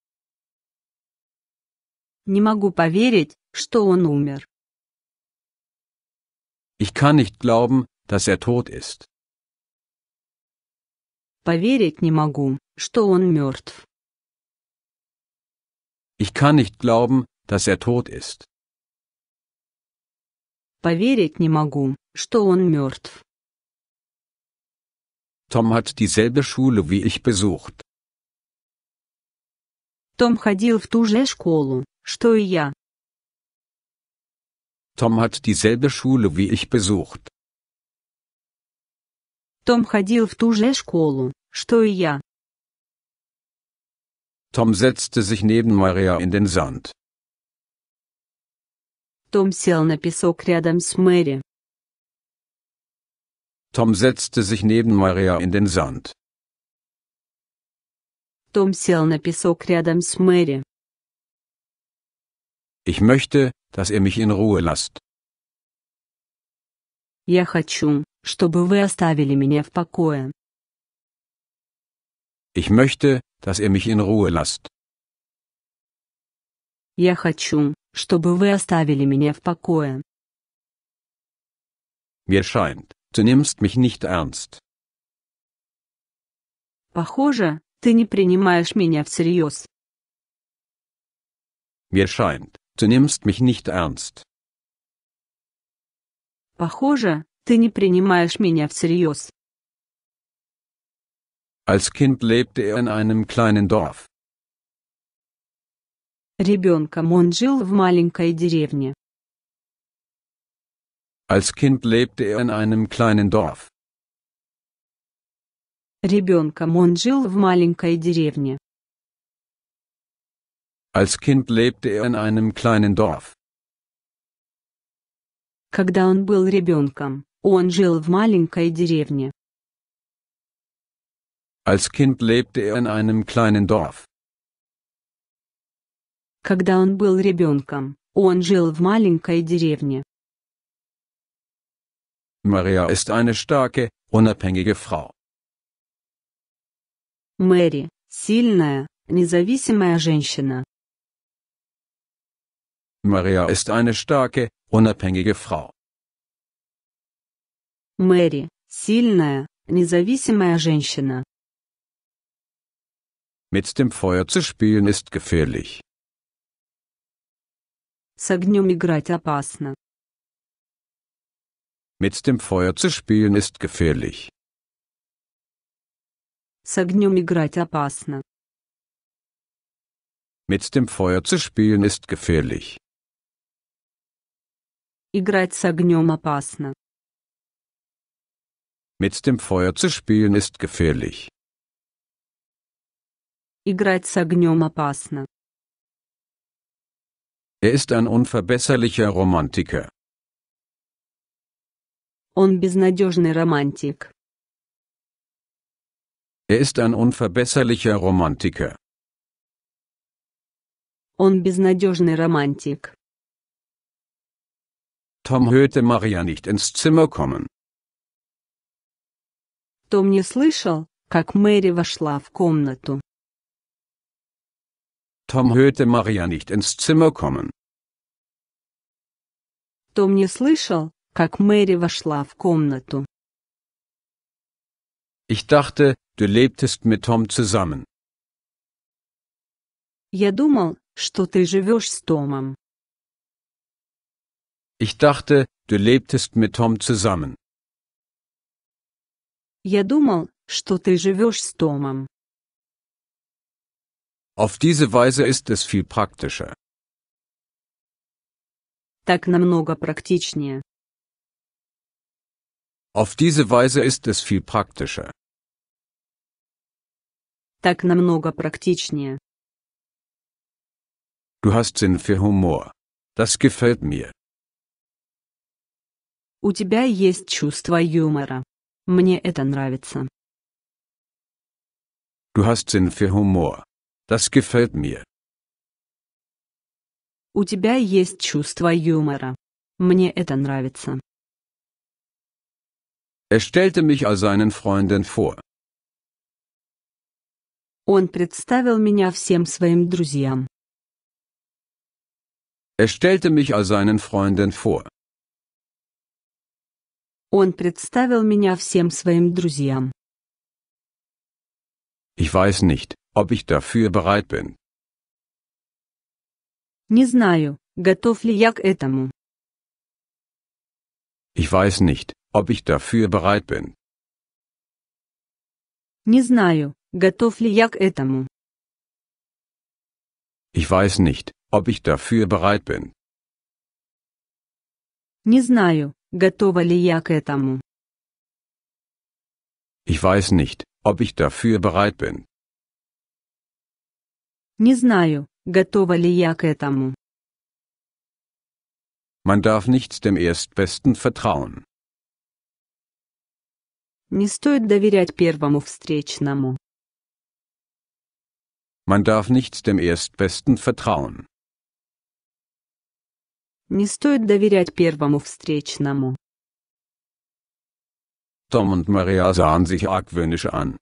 Не могу поверить, что он умер. Ich kann nicht glauben, dass er tot ist. Поверить не могу, что он мертв. Ich kann nicht glauben, dass er tot ist. Поверить не могу, что он мертв. Tom hat dieselbe Schule wie ich besucht. Том ходил в ту же школу, что и я. Tom hat dieselbe Schule wie ich besucht. Том ходил в ту же школу, что и я. Tom setzte sich neben Maria in den Sand. Том сел на песок рядом с Мэри. Tom setzte sich neben Maria in den Sand. Том сел на песок рядом с Мэри. Ich möchte, dass ihr mich in Ruhe lasst. Я хочу, чтобы вы оставили меня в покое. Ich möchte, dass ihr mich in Ruhe lasst. Я хочу, чтобы вы оставили меня в покое. Mir scheint, du nimmst mich nicht ernst. Похоже, Ты не принимаешь меня всерьез. Mir scheint, du nimmst mich nicht ernst. Похоже, ты не принимаешь меня всерьез. Als Kind lebte er in einem kleinen Dorf. Ребенком он жил в маленькой деревне. Als Kind lebte er in einem kleinen Dorf. Ребенком он жил в маленькой деревне. Als Kind lebte er in einem kleinen Dorf. Когда он был ребенком, он жил в маленькой деревне. Als Kind lebte er in einem kleinen Dorf. Когда он был ребенком, он жил в маленькой деревне. Maria ist eine starke, unabhängige Frau. Мэри – сильная, независимая женщина. Maria ist eine starke, unabhängige Frau. Мэри – сильная, независимая женщина. Mit dem Feuer zu spielen ist gefährlich. С огнем играть опасно. Mit dem Feuer zu spielen ist gefährlich. С огнем играть опасно. Mit dem Feuer zu spielen ist gefährlich. Играть с огнем опасно. Mit dem Feuer zu spielen ist gefährlich. Играть с огнем опасно. Er ist ein unverbesserlicher Romantiker. Он безнадежный романтик. Er ist ein unverbesserlicher Romantiker. Он безнадежный романтик. Tom hörte Maria nicht ins Zimmer kommen. Том не слышал, как Мэри вошла в комнату. Tom hörte Maria nicht ins Zimmer kommen. Том не слышал, как Мэри вошла в комнату. Ich dachte, du lebtest mit Tom zusammen. Я думал, что ты живешь с Томом. Ich dachte, du lebtest mit Tom zusammen. Я думал, что ты живешь с Томом. Auf diese Weise ist es viel praktischer. Так намного практичнее. Auf diese Weise ist es viel praktischer. Так намного практичнее. Du hast Sinn für Humor. Das gefällt mir. У тебя есть чувство юмора. Мне это нравится. Du hast Sinn für Humor. Das gefällt mir. У тебя есть чувство юмора. Мне это нравится. Er stellte mich all seinen Freunden vor. Он представил меня всем своим друзьям. Er stellte mich all seinen Freunden vor. Он представил меня всем своим друзьям. Ich weiß nicht, ob ich dafür bereit bin. Не знаю, готов ли я к этому. Ich weiß nicht, ob ich dafür bereit bin. Не знаю, Готов ли я к этому? Ich weiß nicht, ob ich dafür bereit bin. Не знаю, готова ли я к этому. Ich weiß nicht, ob ich dafür bereit bin. Не знаю, готова ли я к этому. Man darf nicht dem Erstbesten vertrauen. Не стоит доверять первому встречному. Man darf nicht dem Erstbesten vertrauen. Не стоит доверять первому встречному. Tom und Maria sahen sich argwöhnisch an.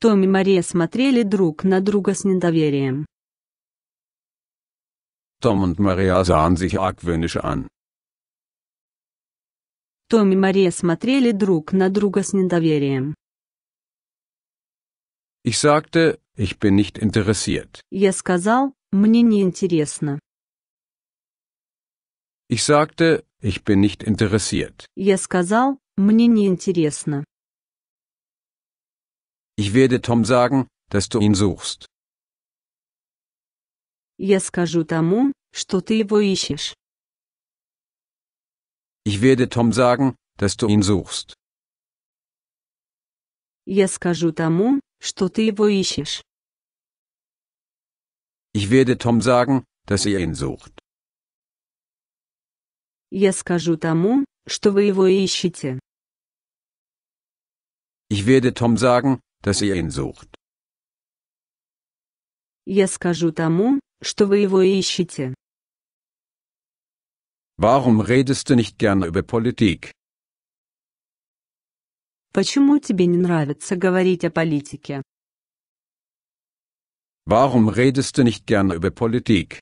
Том и Мария смотрели друг на друга с недоверием. Tom und Maria sahen sich argwöhnisch an. Том и Мария смотрели друг на друга с недоверием. Ich sagte, ich bin nicht interessiert. Я сказал, мне не интересно. Ich sagte, ich bin nicht interessiert. Я сказал, мне не интересно. Ich werde Tom sagen, dass du ihn suchst. Я скажу тому, что ты его ищешь. Ich werde Tom sagen, dass du ihn suchst. Я скажу тому, что ты его ищешь. Ich werde Tom sagen, dass ihr ihn sucht. Я скажу тому, что вы его ищете. Ich werde Tom sagen, dass ihr ihn sucht. Я скажу тому, что вы его ищете. Warum redest du nicht gerne über Politik? Почему тебе не нравится говорить о политике? Warum redest du nicht gerne über Politik?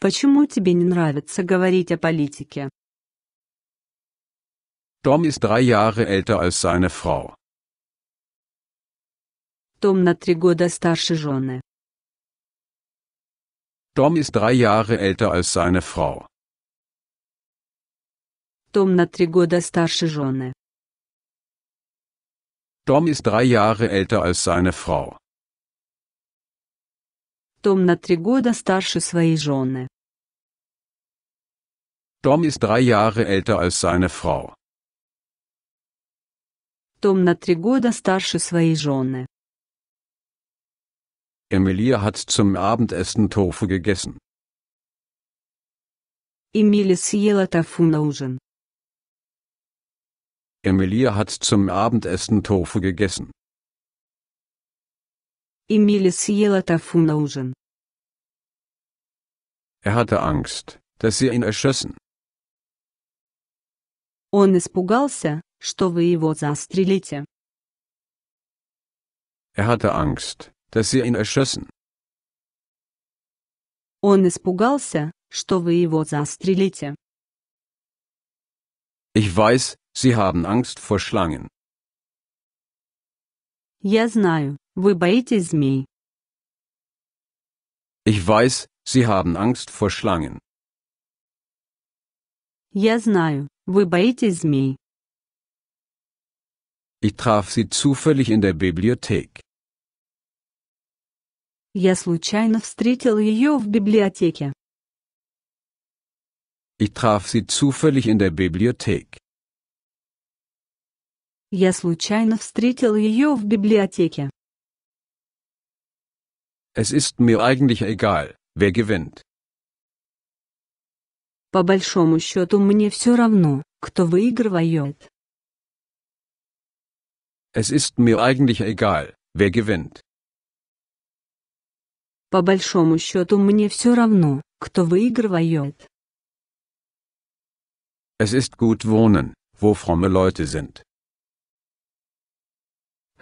Почему тебе не нравится говорить о политике? Tom ist drei Jahre älter als seine Frau. Том на три года старше жены. Tom ist drei Jahre älter als seine Frau. Tom на три года старше жены. Tom ist drei Jahre älter als seine Frau. Том на три года старше своей жены. Tom ist drei Jahre älter als seine Frau. Том на три года старше своей жены. Emilia hat zum Abendessen Tofu gegessen. Эмилия съела тофу на ужин. Emilia hat zum Abendessen Tofu gegessen. Emília съела тофу на ужин. Er hatte Angst, dass sie ihn erschössen. Он испугался, что вы его застрелите. Er hatte Angst, dass sie ihn erschössen. Он испугался, что вы его застрелите. Ich weiß, Sie haben Angst vor Schlangen. Я знаю, вы боитесь змей. Ich weiß, Sie haben Angst vor Schlangen. Я знаю, вы боитесь змей. Ich traf sie zufällig in der Bibliothek. Я случайно встретил ее в библиотеке. Ich traf sie zufällig in der Bibliothek. Я случайно встретил ее в библиотеке. Es ist mir eigentlich egal, wer gewinnt. По большому счету мне все равно, кто выигрывает. Es ist mir eigentlich egal, wer gewinnt. По большому счету мне все равно, кто выигрывает. Es ist gut wohnen, wo fromme Leute sind.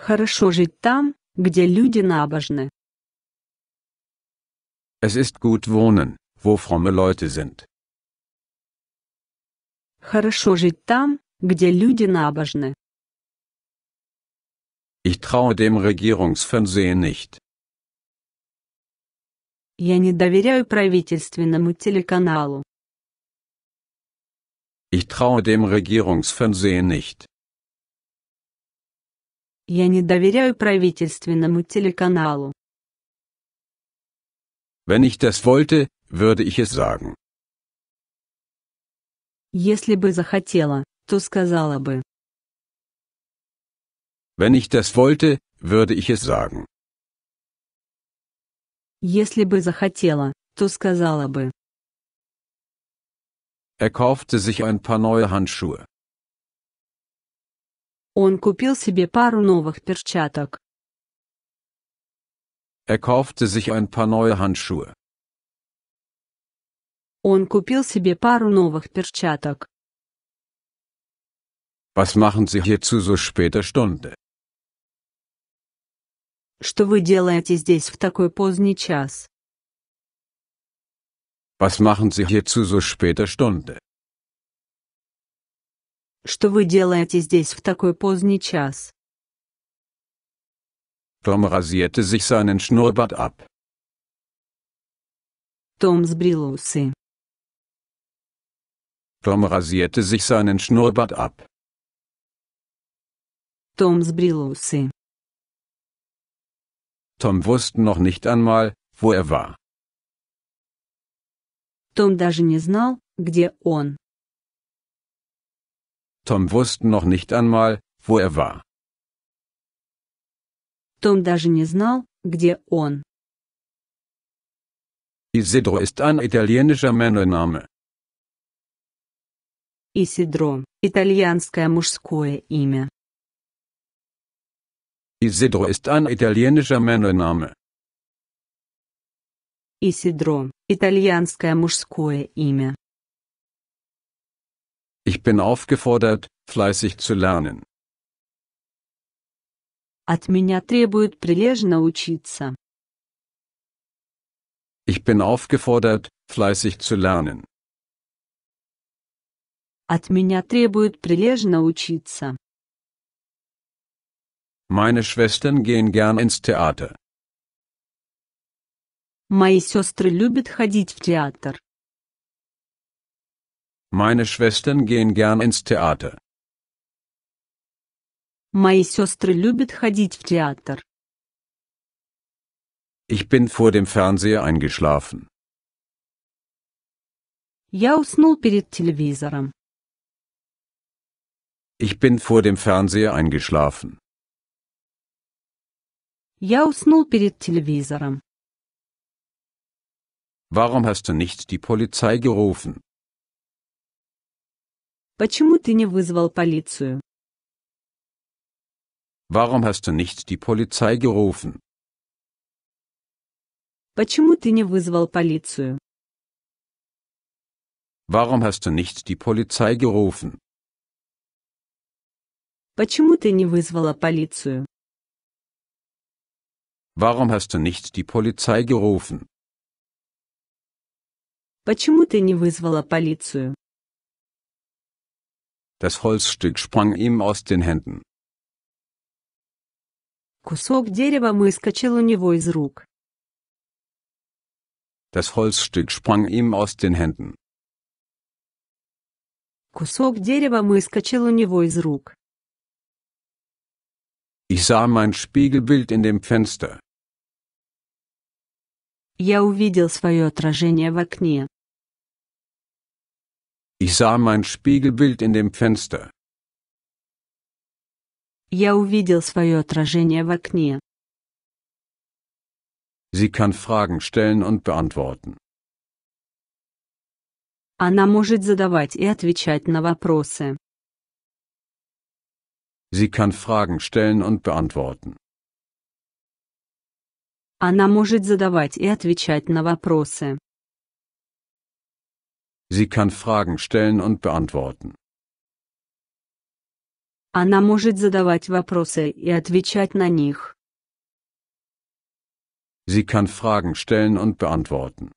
Хорошо жить там, где люди набожны. Es ist gut wohnen, wo fromme Leute sind. Хорошо жить там, где люди набожны. Ich traue dem Regierungsfernsehen nicht. Я не доверяю правительственному телеканалу. Ich traue dem Regierungsfernsehen nicht. Я не доверяю правительственному телеканалу. Wenn ich das wollte, würde ich es sagen. Если бы захотела, то сказала бы. Wenn ich das wollte, würde ich es sagen. Если бы захотела, то сказала бы. Er kaufte sich ein paar neue Handschuhe. Он купил себе пару новых перчаток. Er kaufte sich ein paar neue Handschuhe. Он купил себе пару новых перчаток. Was machen Sie hier zu so später Stunde? Что вы делаете здесь в такой поздний час? Was machen Sie hier zu so später Stunde? Что вы делаете здесь в такой поздний час? Том rasierte sich seinen Schnurrbart ab. Том сбрил усы. Tom rasierte sich seinen Schnurrbart ab. Том сбрил усы. Том wusste noch nicht einmal, wo er war. Том даже не знал, где он. Tom wusste noch nicht einmal, wo er war. Tom даже не знал, где он. Isidro ist ein italienischer Männername. Isidro – итальянское мужское имя. Isidro ist ein italienischer Männername. Isidro – итальянское мужское имя. Ich bin aufgefordert, fleißig zu lernen. От меня требуют прилежно учиться. Ich bin aufgefordert, fleißig zu lernen. От меня требуют прилежно учиться. Meine Schwestern gehen gern ins Theater. Мои сестры любят ходить в театр. Meine Schwestern gehen gern ins Theater. Мои сестры любят ходить в театр. Ich bin vor dem Fernseher eingeschlafen. Я уснул перед телевизором. Ich bin vor dem Fernseher eingeschlafen. Я уснул перед телевизором. Warum hast du nicht die Polizei gerufen? Почему ты не вызвал полицию? Warum hast du nicht die Polizei gerufen? Почему ты не вызвал полицию? Warum hast du nicht die Polizei gerufen? Почему ты не вызвала полицию? Warum hast du nicht die Polizei gerufen? Почему ты не вызвала полицию? Das Holzstück sprang ihm aus den Händen. Кусок дерева выскочил у него из рук. Das Holzstück sprang ihm aus den Händen. Кусок дерева выскочил у него из рук. Ich sah mein Spiegelbild in dem Fenster. Я увидел свое отражение в окне. Ich sah mein Spiegelbild in dem Fenster. Я увидел свое отражение в окне. Sie kann Fragen stellen und beantworten. Она может задавать и отвечать на вопросы. Sie kann Fragen stellen und beantworten. Она может задавать и отвечать на вопросы. Sie kann Fragen stellen und beantworten. Она может задавать вопросы и отвечать на них. Sie kann Fragen stellen und beantworten.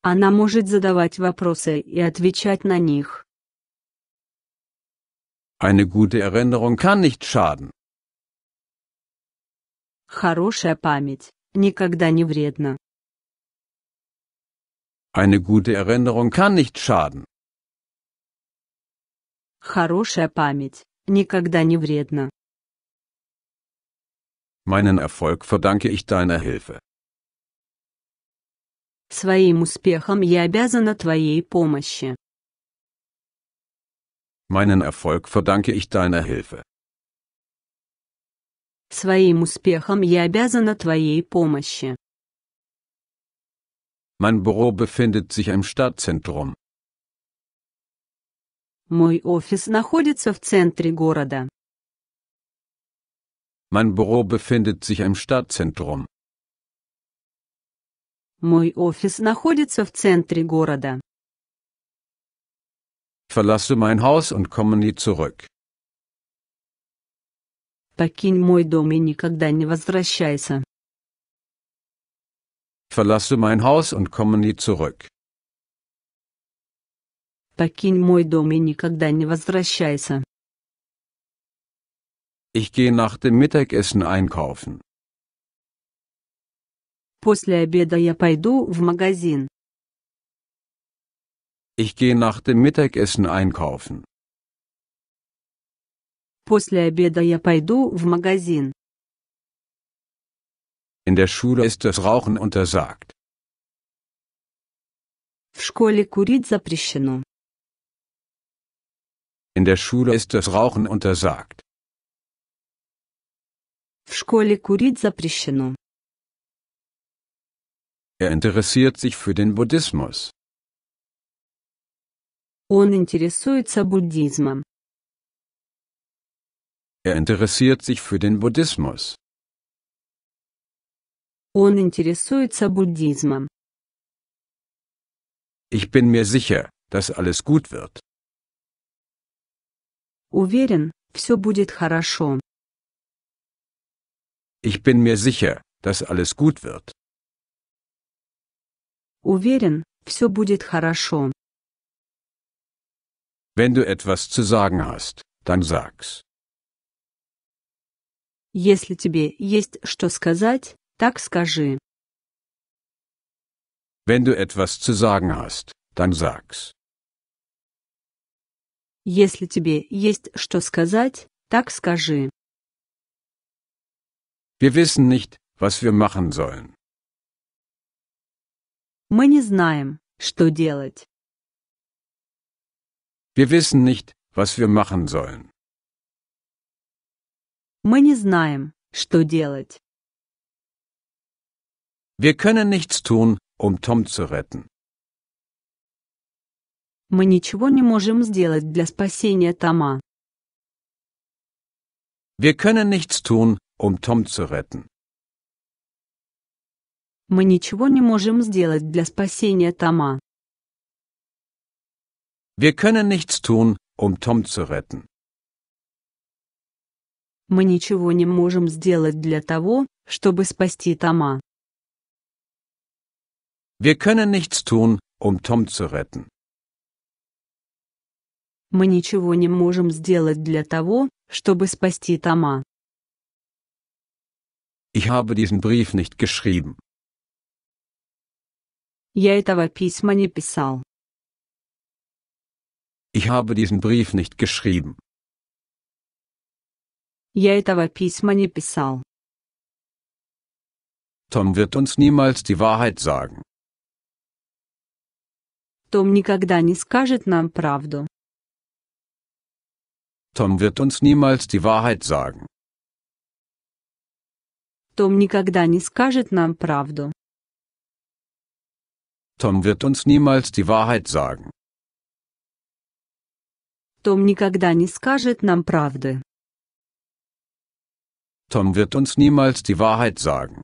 Она может задавать вопросы и отвечать на них. Eine gute Erinnerung kann nicht schaden. Хорошая память никогда не вредна. Eine gute Erinnerung kann nicht schaden. Хорошая память никогда не вредна. Meinen Erfolg verdanke ich deiner Hilfe. Своим успехом я обязана твоей помощи. Meinen Erfolg verdanke ich deiner Hilfe. Своим успехом я обязана твоей помощи. Mein Büro befindet sich im Stadtzentrum. Мой офис находится в центре города. Mein Büro befindet sich im Stadtzentrum. Мой офис находится в центре города. Verlasse mein Haus und komme nie zurück. Покинь мой дом и никогда не возвращайся verlasse mein Haus und komme nie zurück. Покинь мой дом и никогда не возвращайся. Ich gehe nach dem Mittagessen einkaufen. После обеда я пойду в магазин. Ich gehe nach dem Mittagessen einkaufen. После обеда я пойду в магазин. In der Schule ist das Rauchen untersagt. В школе курить запрещено. In der Schule ist das Rauchen untersagt. В школе курить запрещено. Er interessiert sich für den Buddhismus. Он интересуется буддизмом. Er interessiert sich für den Buddhismus. Он интересуется буддизмом. Ich bin mir sicher, dass alles gut wird. Уверен, все будет хорошо. Ich bin mir sicher, dass alles gut wird. Уверен, все будет хорошо. Wenn du etwas zu sagen hast, dann sag's. Если тебе есть что сказать, Так скажи. Wenn du etwas zu sagen hast, dann sag's. Если тебе есть что сказать, так скажи. Wir wissen nicht, was wir machen sollen. Мы не знаем, что делать. Wir wissen nicht, was wir machen sollen. Мы не знаем, что делать. Wir können nichts tun, um Tom zu retten. Мы ничего не можем сделать для спасения Тома. Wir können nichts tun, um Tom zu retten. Мы ничего не можем сделать для спасения Тома. Wir können nichts tun, um Tom zu retten. Мы ничего не можем сделать для того, чтобы спасти Тома. Wir können nichts tun, um Tom zu retten. Мы ничего не можем сделать для того, чтобы спасти Тома. Ich habe diesen Brief nicht geschrieben. Я этого письма не писал. Ich habe diesen Brief nicht geschrieben. Я этого письма не писал. Tom wird uns niemals die Wahrheit sagen. Том никогда не скажет нам правду. Tom wird uns niemals die Wahrheit sagen. Том никогда не скажет нам правду. Tom wird uns niemals die Wahrheit sagen. Том никогда не скажет нам правды. Tom wird uns niemals die Wahrheit sagen.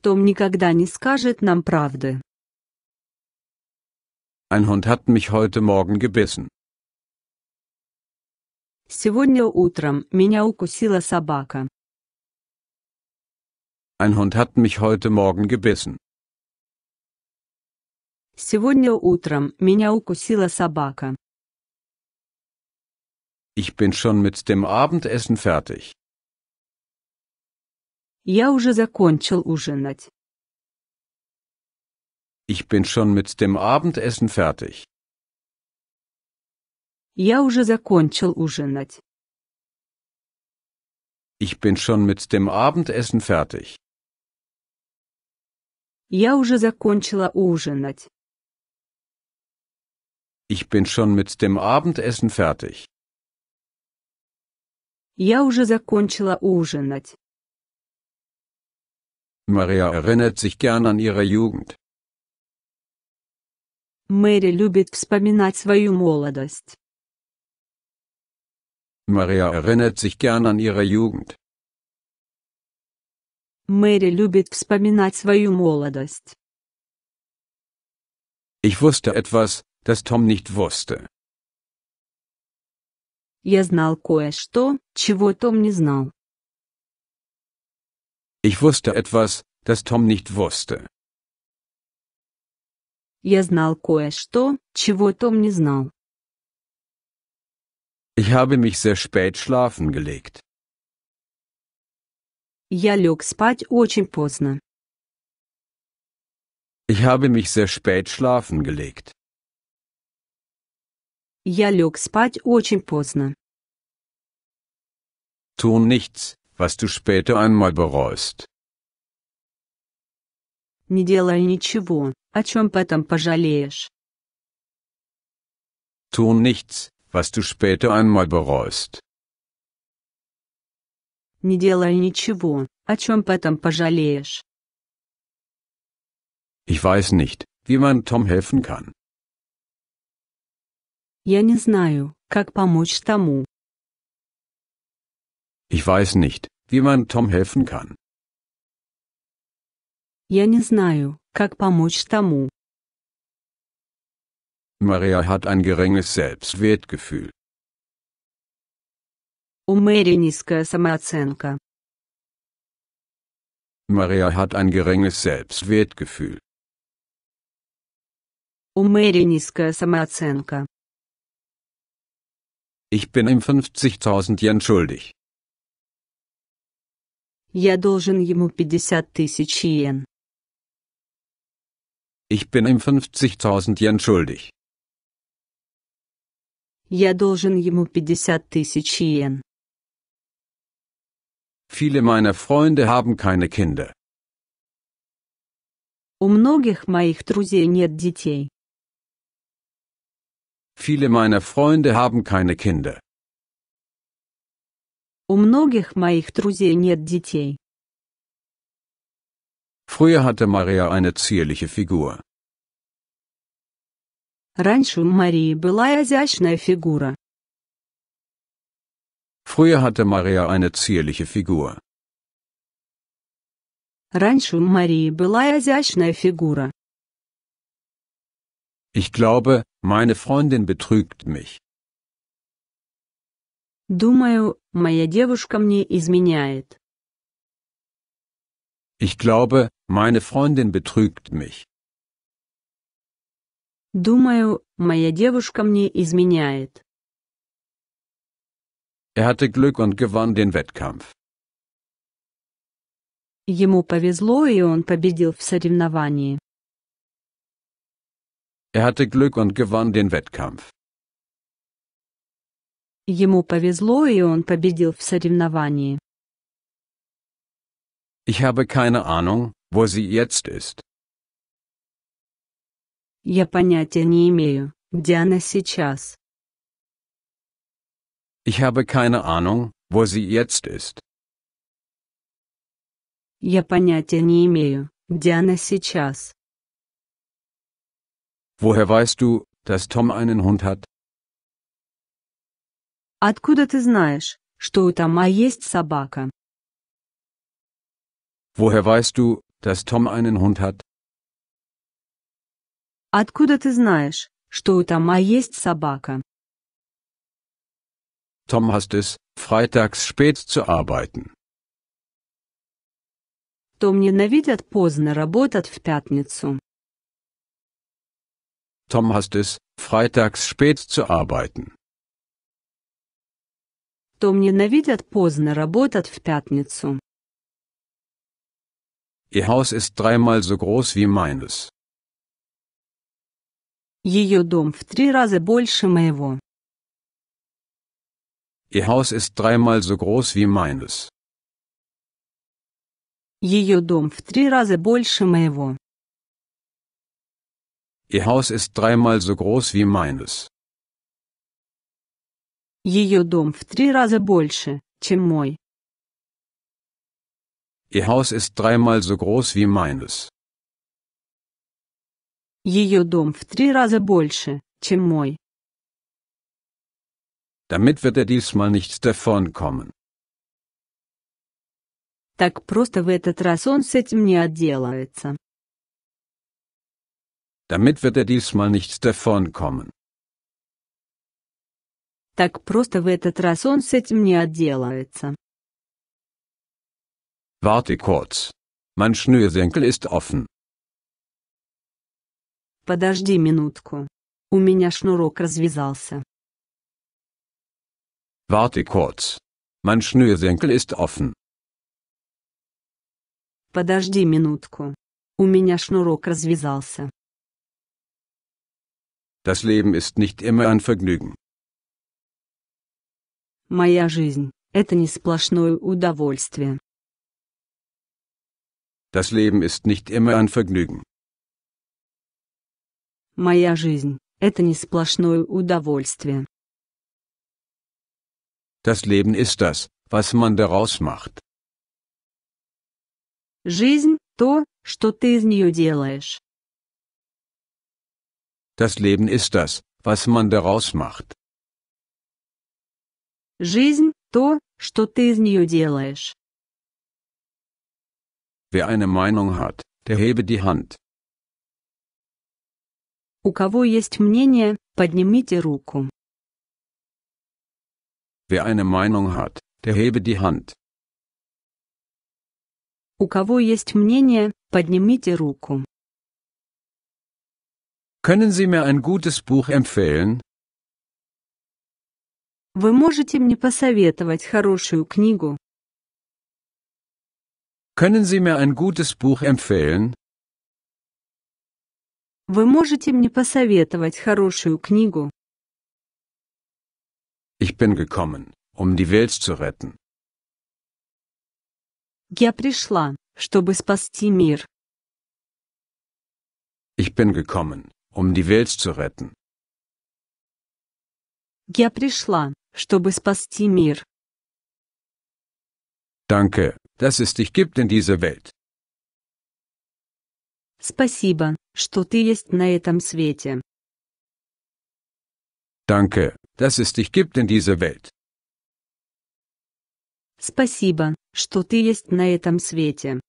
Том никогда не скажет нам правды. Ein Hund hat mich heute Morgen gebissen. Сегодня утром меня укусила собака. Ein Hund hat mich heute Morgen gebissen. Сегодня утром меня укусила собака. Ich bin schon mit dem Abendessen fertig. Я уже закончил ужинать. Ich bin schon mit dem Abendessen fertig. Я уже закончил ужинать. Ich bin schon mit dem Abendessen fertig. Я уже закончила ужинать. Ich bin schon mit dem Abendessen fertig. Я уже закончила ужинать. Maria erinnert sich gern an ihre Jugend. Мэри любит вспоминать свою молодость. Maria erinnert sich gern an ihre Jugend. Мэри любит вспоминать свою молодость. Ich wusste etwas, das Tom nicht wusste. Я знал кое-что, чего Том не знал. Ich wusste etwas, das Tom nicht wusste. Я знал кое-что, чего Том не знал. Ich habe mich sehr spät schlafen gelegt. Я лег спать очень поздно. Ich habe mich sehr spät schlafen gelegt. Я лег спать очень поздно. Tu nichts, was du später einmal bereust. Не делай ничего, о чем потом пожалеешь? Tun nichts, was du später einmal bereust. Не делай ничего, о чем потом пожалеешь. Ich weiß nicht, wie man Tom helfen kann. Я не знаю, как помочь тому. Ich weiß nicht, wie man Tom helfen kann. Я не знаю, как помочь тому? Maria hat ein geringes Selbstwertgefühl. У Мэри низкая самооценка. Maria hat ein geringes Selbstwertgefühl. У Мэри низкая самооценка. Ich bin ihm 50.000 Yen schuldig. Я должен ему 50 тысяч йен. Ich bin ihm 50.000 Yen schuldig. Я должен ему 50 тысяч Viele meiner Freunde haben keine Kinder. У многих моих друзей нет детей. Viele meiner Freunde haben keine Kinder. У многих моих друзей нет детей. Früher hatte Maria eine zierliche Figur. Früher hatte Maria eine zierliche Figur. Раньше у Марии была изящная фигура. Ich glaube, meine Freundin betrügt mich. Думаю, моя девушка мне изменяет. Ich glaube, meine Freundin betrügt mich. Думаю, моя девушка мне изменяет. Er hatte Glück und gewann den Wettkampf. Ему повезло, и он победил в соревновании. Er hatte Glück und gewann den Wettkampf. Ему повезло, и он победил в соревновании. Ich habe keine Ahnung, wo sie jetzt ist. Я понятия не имею, где она сейчас. Ich habe keine Ahnung, wo sie jetzt ist. Я понятия не имею, где она сейчас. Woher weißt du, dass Tom einen Hund hat? Откуда ты знаешь, что у Тома есть собака? Woher weißt du, dass Tom einen Hund hat? Откуда ты знаешь, что у Тома есть собака? Tom hasst es, freitags spät zu arbeiten. Том ненавидят поздно работать в пятницу. Tom hasst es, freitags spät zu arbeiten. Том ненавидят поздно работать в пятницу. Ihr Haus ist dreimal so groß wie meines. Ее дом в три раза больше моего. Ihr Haus ist dreimal so groß wie meines. Ее дом в три раза больше моего. Ihr Haus ist dreimal so groß wie meines. Ее дом в три раза больше, чем мой. Ihr Haus ist dreimal so groß wie meines. Ее дом в три раза больше, чем мой. Damit wird er diesmal nicht davonkommen. Так просто в этот раз он с этим не отделается. Damit wird er diesmal nicht davonkommen. Так просто в этот раз он с этим не отделается. Warte kurz. Mein Schnürsenkel ist offen. Подожди минутку. У меня шнурок развязался. Warte kurz. Mein Schnürsenkel ist offen. Подожди минутку. У меня шнурок развязался. Das Leben ist nicht immer ein Vergnügen. Моя жизнь – это не сплошное удовольствие. Das Leben ist nicht immer ein Vergnügen. Моя жизнь – это не сплошное удовольствие. Das Leben ist das, was man daraus macht. Жизнь – то, что ты из нее делаешь. Das Leben ist das, was man daraus macht. Жизнь – то, что ты из нее делаешь. Wer eine Meinung hat, der hebe die Hand. У кого есть мнение, поднимите руку. Wer eine Meinung hat, der hebe die Hand. У кого есть мнение, поднимите руку. Können Sie mir ein gutes Buch empfehlen? Вы можете мне посоветовать хорошую книгу? Können Sie mir ein gutes Buch empfehlen? Вы можете мне посоветовать хорошую книгу? Ich bin gekommen, um die Welt zu retten. Я пришла, чтобы спасти мир. Ich bin gekommen, um die Welt zu retten. Я пришла, чтобы спасти мир. Danke, dass es dich gibt in dieser Welt. Спасибо, что ты есть на этом свете. Danke, dass es dich gibt in dieser Welt. Спасибо, что ты есть на этом свете.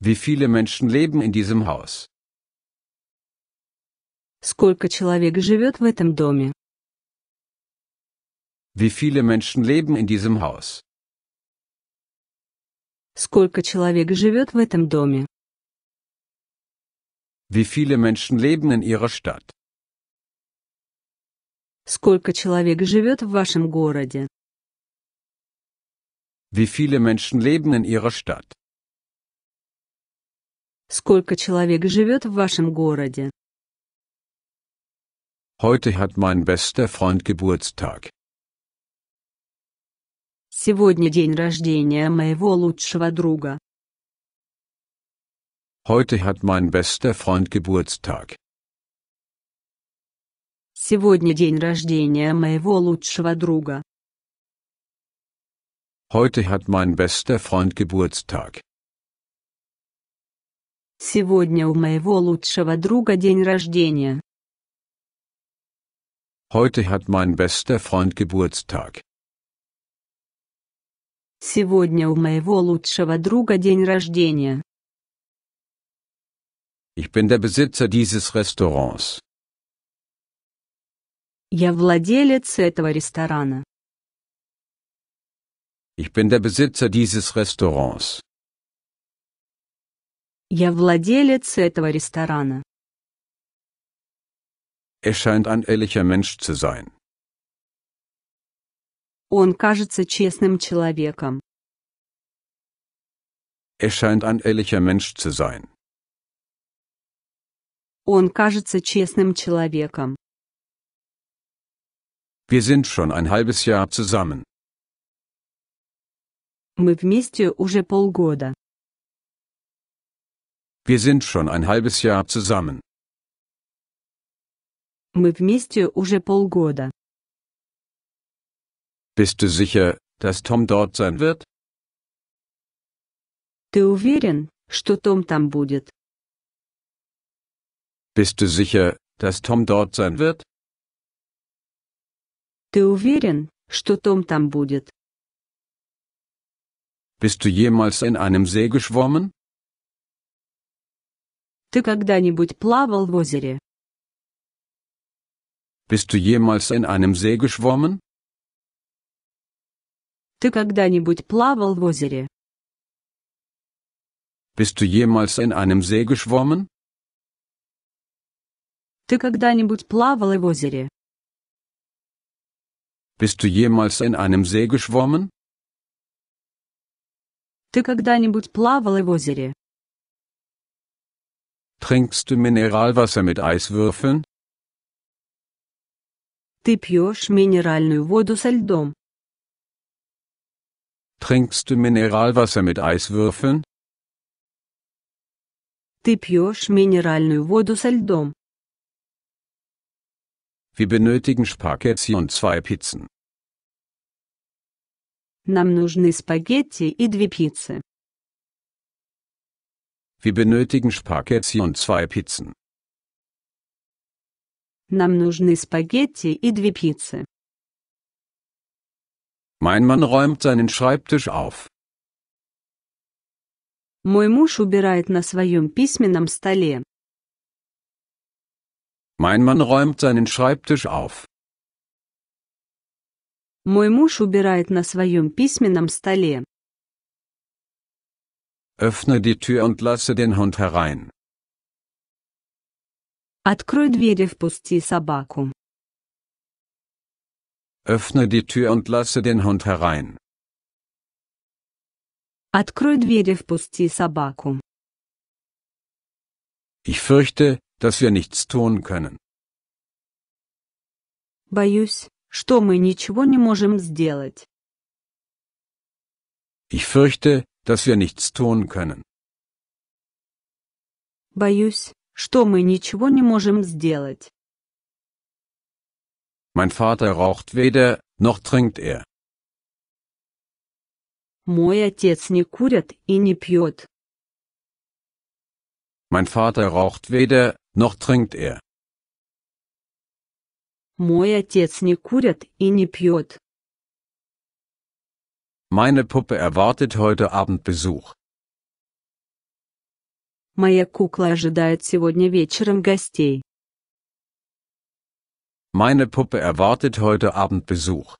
Wie viele Menschen leben in diesem Haus? Сколько человек живет в этом доме? Wie viele Menschen leben in diesem Haus? Сколько человек живет в этом доме? Wie viele Menschen leben in Ihrer Stadt? Сколько человек живет в вашем городе? Wie viele Menschen leben in Ihrer Stadt? Сколько человек живет в вашем городе? Heute hat mein bester Freund Geburtstag. Сегодня день рождения моего лучшего друга. Heute hat mein bester Freund Geburtstag. Сегодня день рождения моего лучшего друга. Heute hat mein bester Freund Geburtstag. Сегодня у моего лучшего друга день рождения. Heute hat mein bester Freund Geburtstag. Сегодня у моего лучшего друга день рождения. Ich bin der Besitzer dieses Restaurants. Я владелец этого ресторана. Ich bin der Besitzer dieses Restaurants. Я владелец этого ресторана. Er scheint ein ehrlicher Mensch zu sein. Он кажется честным человеком. Er scheint ein ehrlicher Mensch zu sein. Он кажется честным человеком. Wir sind schon ein halbes Jahr zusammen. Мы вместе уже полгода. Wir sind schon ein halbes Jahr zusammen. Мы вместе уже полгода. Bist du sicher, dass Tom dort sein wird? Ты уверен, что Том там будет? Bist du sicher, dass Tom dort sein wird? Ты уверен, что Том там будет? Bist du jemals in einem See geschwommen? Ты когда-нибудь плавал в озере? Bist du jemals in einem See geschwommen? Ты когда-нибудь плавал в озере? Bist du jemals in einem See geschwommen? Ты когда-нибудь плавала в озере? Bist du jemals in einem See geschwommen? Ты когда-нибудь плавала в озере? Trinkst du Mineralwasser mit Eiswürfeln? Ты пьешь минеральную воду со льдом? Trinkst du Mineralwasser mit Eiswürfeln? Ты пьешь минеральную воду со льдом. Wir benötigen Spaghetti und zwei Pizzen. Нам нужны спагетти и две пиццы. Wir benötigen Spaghetti und zwei Pizzen. Нам нужны спагетти и две пиццы. Mein Mann räumt seinen Schreibtisch auf. Мой муж убирает на своем письменном столе. Mein Mann räumt seinen Schreibtisch auf. Мой муж убирает на своем письменном столе. Öffne die Tür und lasse den Hund herein. Открой дверь и впусти собаку. Öffne die Tür und lasse den Hund herein. Открой дверь впусти собаку. Ich fürchte, dass wir nichts tun können. Боюсь, что мы ничего не можем сделать. Ich fürchte, dass wir nichts tun können. Боюсь, что мы ничего не можем сделать. Mein Vater raucht weder, noch trinkt er. Мой отец не курит и не пьет. Mein Vater raucht weder, noch trinkt er. Мой отец не курит и не пьет. Meine Puppe erwartet heute Abend Besuch. Моя кукла ожидает сегодня вечером гостей. Meine Puppe erwartet heute Abend Besuch.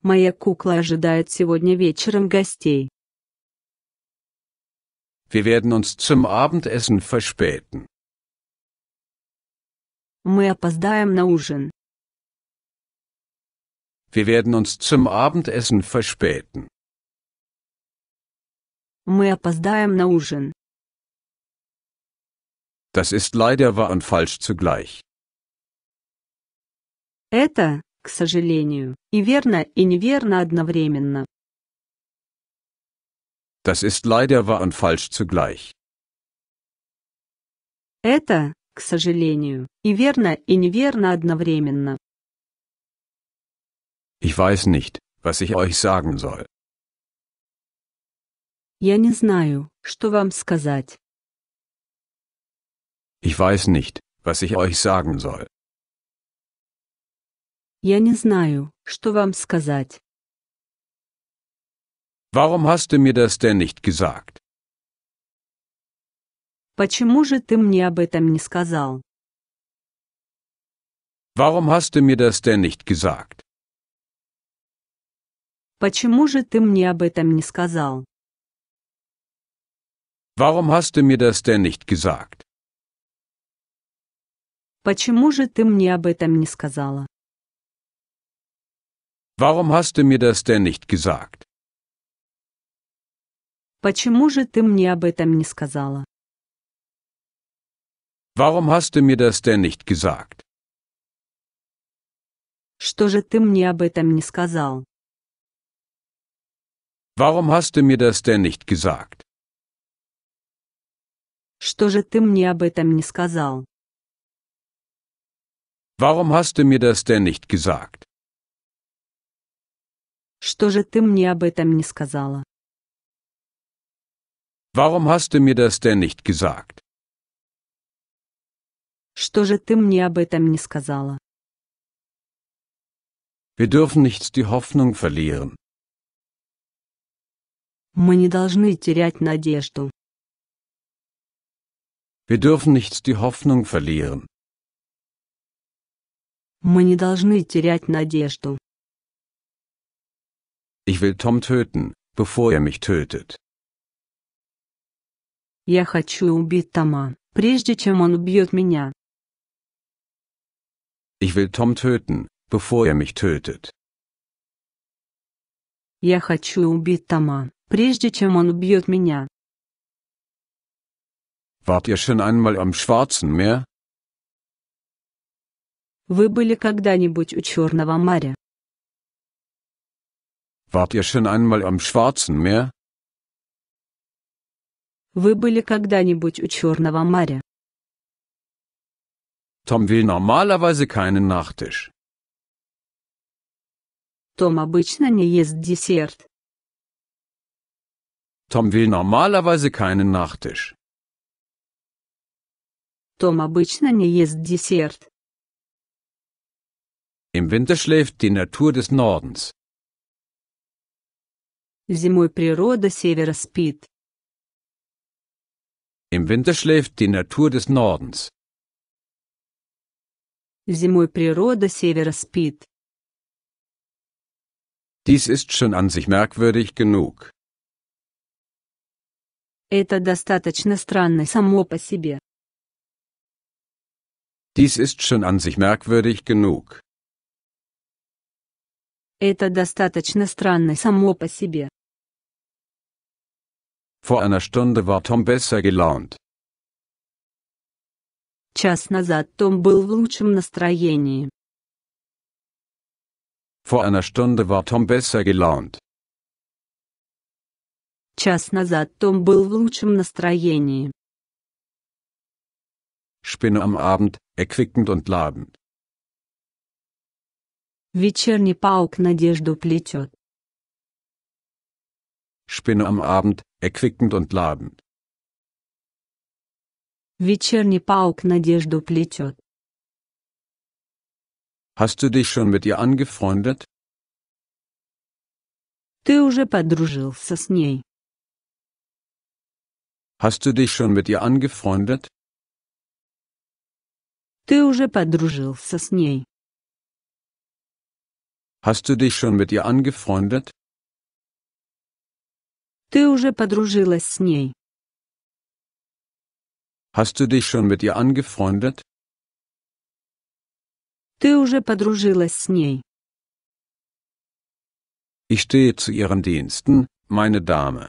Моя кукла ожидает сегодня вечером гостей. Wir werden uns zum Abendessen verspäten. Мы опоздаем на ужин. Wir werden uns zum Abendessen verspäten. Мы опоздаем на ужин. Das ist leider wahr und falsch zugleich. Это, к сожалению, и верно, и неверно одновременно. Das ist leider wahr und falsch zugleich. Это, к сожалению, и верно, и неверно одновременно. Ich weiß nicht, was ich euch sagen soll. Я не знаю, что вам сказать. Ich weiß nicht, was ich euch sagen soll. Я не знаю, что вам сказать. Warum hast du mir das denn nicht gesagt? Почему же ты мне об этом не сказал? Warum hast du mir das denn nicht gesagt? Почему же ты мне об этом не сказал? Warum hast du mir das denn nicht gesagt? Почему же ты мне об этом не сказала? Warum hast du mir das denn nicht gesagt? Почему же ты мне об этом не сказала? Warum hast du mir das denn nicht gesagt? Что же ты мне об этом не сказал? Warum hast du mir das denn nicht gesagt? Что же ты мне об этом не сказал? Warum hast du mir das denn nicht gesagt? Что же ты мне об этом не сказала? Warum hast du mir das denn nicht gesagt? Что же ты мне об этом не сказала? Wir dürfen nicht die Hoffnung verlieren. Мы не должны терять надежду. Wir dürfen nicht die Hoffnung verlieren. Мы не должны терять надежду. Ich will Tom töten, bevor er mich tötet. Я хочу убить Тома, прежде чем он убьет меня. Ich will Tom töten, bevor er mich tötet. Я хочу убить Тома, прежде чем он убьет меня. Wart ihr schon einmal am Schwarzen Meer? Вы были когда-нибудь у Черного моря? Wart ihr schon einmal am Schwarzen Meer? Вы были когда-нибудь у Черного моря? Tom will normalerweise keinen Nachtisch. Том обычно не ест десерт. Tom will normalerweise keinen Nachtisch. Том обычно не ест десерт. Im Winter schläft die Natur des Nordens. Зимой природа севера спит. Im Winter schläft die Natur des Nordens. Зимой природа севера спит. Dies ist schon an sich merkwürdig genug. Это достаточно странно само по себе. Dies ist schon an sich merkwürdig genug. Это достаточно странно само по себе. Vor einer Stunde war Tom besser gelaunt. Час назад Том был в лучшем настроении. Vor einer Stunde war Tom besser gelaunt. Час назад Том был в лучшем настроении. Spinne am Abend, erquickend und labend. Вечерний паук надежду плетет. Spinne am Abend, erquickend und laden. Вечерний паук надежду плетет. Hast du dich schon mit ihr angefreundet? Ты уже подружился с ней. Hast du dich schon mit ihr angefreundet? Ты уже подружился с ней. Hast du dich schon mit ihr angefreundet? Ты уже подружилась с ней. Hast du dich schon mit ihr angefreundet? Ты уже подружилась с ней. Ich stehe zu Ihren Diensten, meine Dame.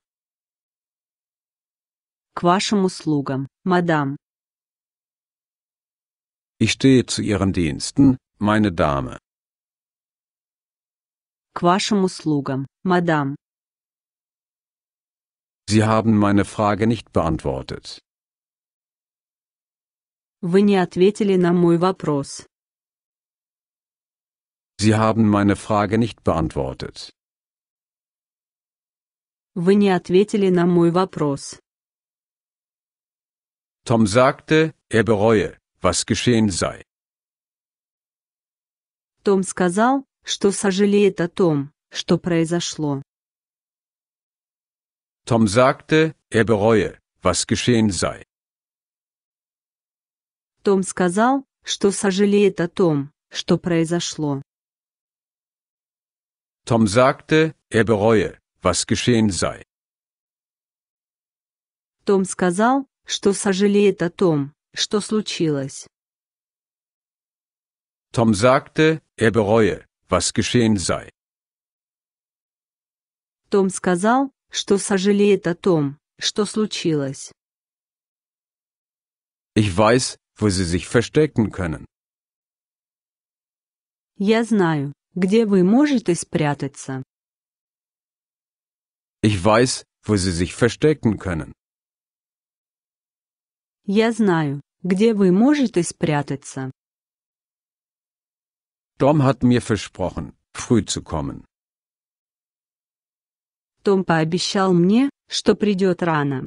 К вашим услугам, мадам. Ich stehe zu Ihren Diensten, meine Dame. К вашим услугам, мадам. Sie haben meine Frage nicht beantwortet. Вы не ответили на мой вопрос. Sie haben meine Frage nicht beantwortet. Вы не ответили на мой вопрос. Tom sagte, er bereue, was geschehen sei. Том сказал, что сожалеет о том, что произошло. Tom sagte, er bereue, was geschehen sei. Том сказал, что сожалеет о том, что произошло. Tom sagte, er bereue, was geschehen sei. Том сказал, что сожалеет о том, что случилось. Tom sagte, er bereue, was geschehen sei. Том сказал, что сожалеет о том, что случилось. Ich weiß, wo Sie sich verstecken können. Я знаю, где вы можете спрятаться. Ich weiß, wo Sie sich verstecken können. Я знаю, где вы можете спрятаться. Dom hat mir versprochen, früh zu kommen. Том пообещал мне, что придет рано.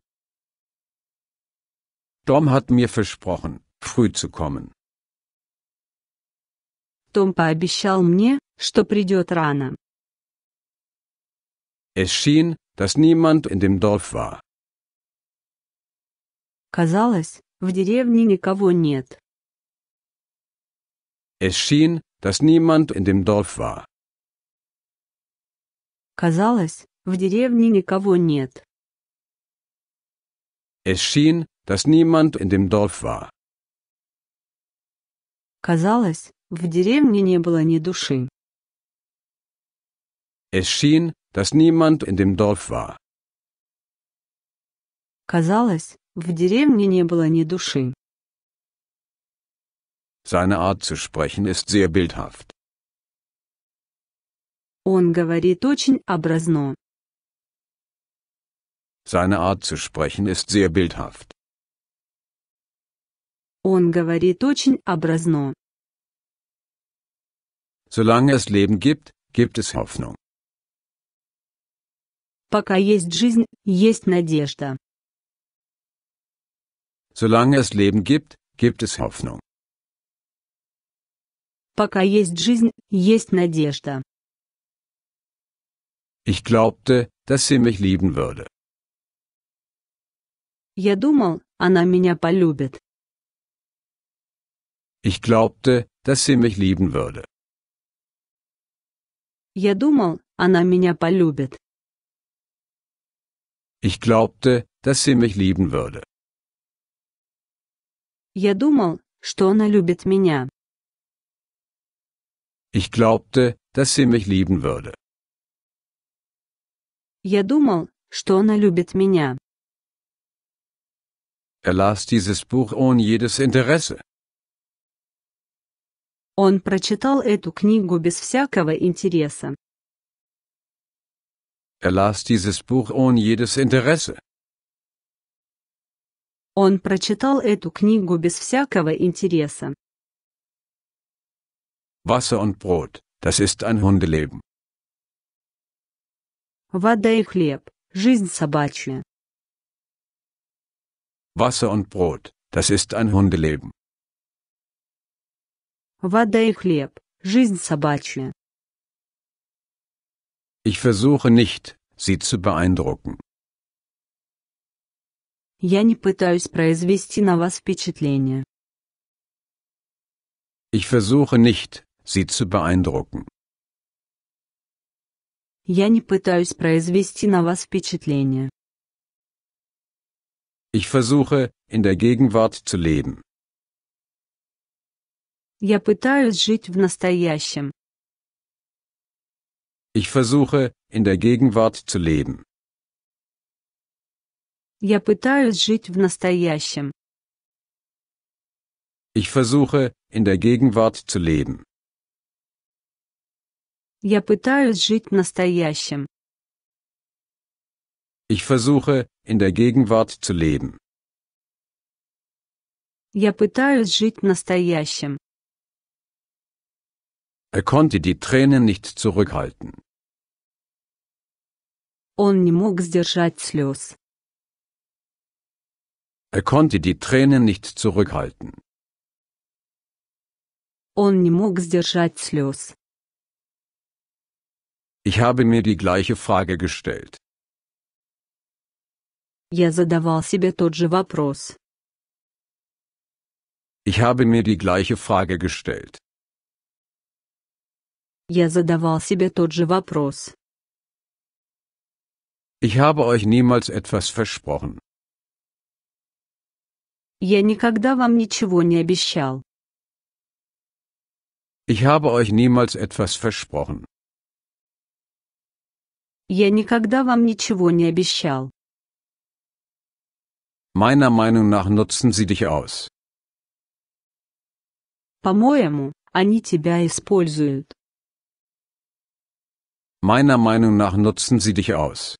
Том hat mir versprochen, früh zu kommen. Том пообещал мне, что придет рано. Es schien, dass niemand in dem Dorf war. Казалось, в деревне никого нет. Es schien, dass niemand in dem Dorf war. Казалось, в деревне никого нет. Es schien, dass niemand in dem Dorf war. Казалось, в деревне не было ни души. Es schien, dass niemand in dem Dorf war. Казалось, в деревне не было ни души. Seine Art zu sprechen ist sehr bildhaft. Он говорит очень образно. Seine Art zu sprechen ist sehr bildhaft. Он говорит очень образно. Solange es Leben gibt, gibt es Hoffnung. Пока есть жизнь, есть надежда. Solange es Leben gibt, gibt es Hoffnung. Пока есть жизнь, есть надежда. Ich glaubte, dass sie mich lieben würde. Я думал, она меня полюбит. Ich glaubte, dass sie mich lieben würde. Я думал, она меня полюбит. Ich glaubte, dass sie mich lieben würde. Я думал, что она любит меня. Ich glaubte, dass sie mich lieben würde. Я думал, что она любит меня. Er las dieses Buch ohne jedes Interesse. Он прочитал эту книгу без всякого интереса. Er las dieses Buch ohne jedes Interesse. Он прочитал эту книгу без всякого интереса. Wasser und Brot, das ist ein Hundeleben. Вода и хлеб, жизнь собачья. Wasser und Brot, das ist ein Hundeleben. Вода и хлеб, жизнь собачья. Ich versuche nicht, sie zu beeindrucken. Я не пытаюсь произвести на вас впечатление. Ich versuche nicht, sie zu beeindrucken. Я не пытаюсь произвести на вас впечатление. Ich versuche, in der Gegenwart zu leben. Я пытаюсь жить в настоящем. Ich versuche, in der Gegenwart zu leben. Я пытаюсь жить в настоящем. Ich versuche, in der Gegenwart zu leben. Я пытаюсь жить в настоящем. Ich versuche, in der Gegenwart zu leben. Я пытаюсь жить настоящим. Er konnte die Tränen nicht zurückhalten. Он не мог сдержать слез. Er konnte die Tränen nicht zurückhalten. Он не мог сдержать слез. Ich habe mir die gleiche Frage gestellt. Я задавал себе тот же вопрос. Ich habe mir die gleiche Frage gestellt. Я задавал себе тот же вопрос. Ich habe euch niemals etwas versprochen. Я никогда вам ничего не обещал. Ich habe euch niemals etwas versprochen. Я никогда вам ничего не обещал. Meiner Meinung nach nutzen sie dich aus. По-моему, они тебя используют. Meiner Meinung nach nutzen sie dich aus.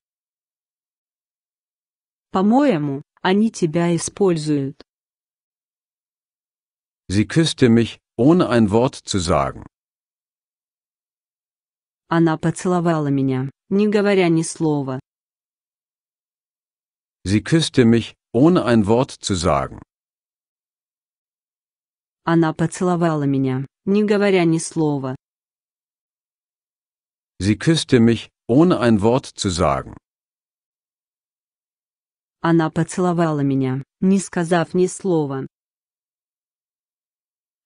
По-моему, они тебя используют. Sie küsste mich, ohne ein Wort zu sagen. Она поцеловала меня, не говоря ни слова. Sie küsste mich, ohne ein Wort zu sagen. Она поцеловала меня, не говоря ни слова. Sie küsste mich, ohne ein Wort zu sagen. Она поцеловала меня, не сказав ни слова.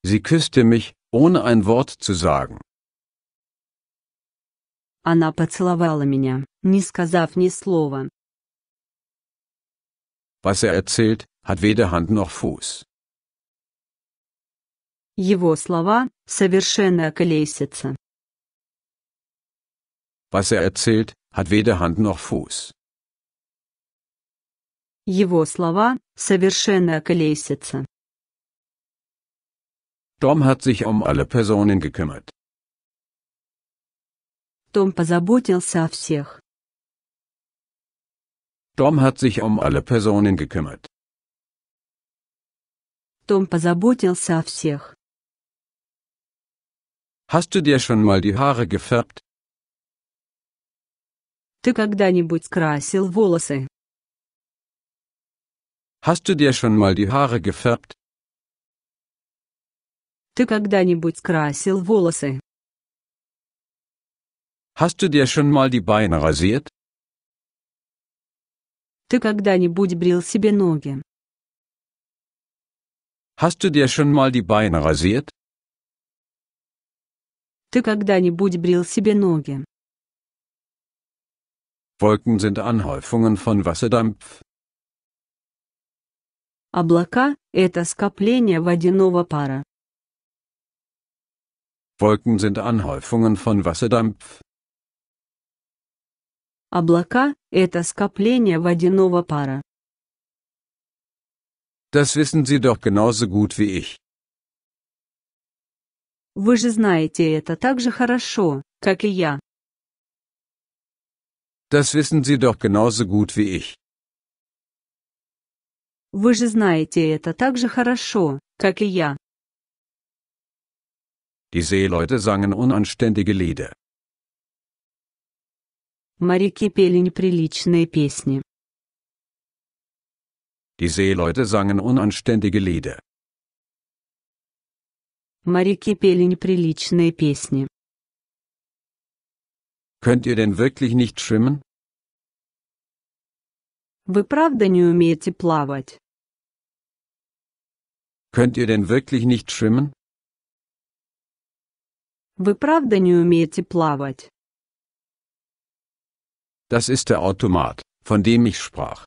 Sie küsste mich, ohne ein Wort zu sagen. Она поцеловала меня, не сказав ни слова. Was er erzählt, hat weder Hand noch Fuß. Его слова – совершенная колесица. Was er erzählt, hat weder Hand noch Fuß. Его слова – совершенная колесица. Tom hat sich um alle Personen gekümmert. Том позаботился о всех. Том hat sich um alle Personen gekümmert. Tom позаботился о всех. Hast du dir schon mal die Haare gefärbt? Ты когда-нибудь красил волосы? Hast du dir schon mal die Haare gefärbt? Ты когда-нибудь красил волосы? Hast du dir schon mal die Beine rasiert? Ты когда-нибудь брил себе ноги? Hast du dir schon mal die Beine rasiert? Ты когда-нибудь брил себе ноги? Wolken sind Anhäufungen von Wasserdampf. Облака – это скопление водяного пара. Wolken sind Anhäufungen von Wasserdampf. Облака – это скопление водяного пара. Das wissen Sie doch genauso gut wie ich. Вы же знаете это так же хорошо, как и я. Das wissen Sie doch genauso gut wie ich. Вы же знаете это так же хорошо, как и я. Die Seeleute sangen unanständige Lieder. Моряки пели неприличные песни. Die Seeleute sangen unanständige Lieder. Моряки пели неприличные песни. Könnt ihr denn wirklich nicht schwimmen? Вы правда не умеете плавать? Könnt ihr denn wirklich nicht schwimmen? Вы правда не умеете плавать? Das ist der Automat, von dem ich sprach.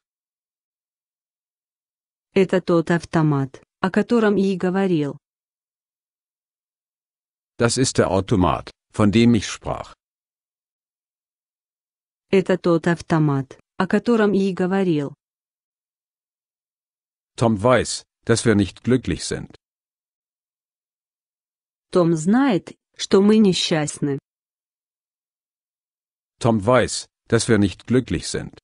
Это тот автомат, о котором я говорил. Das ist der Automat, von dem ich sprach. Это тот автомат, о котором я говорил. Tom weiß, dass wir nicht glücklich sind. Том знает, что мы несчастны. Tom weiß, dass wir nicht glücklich sind.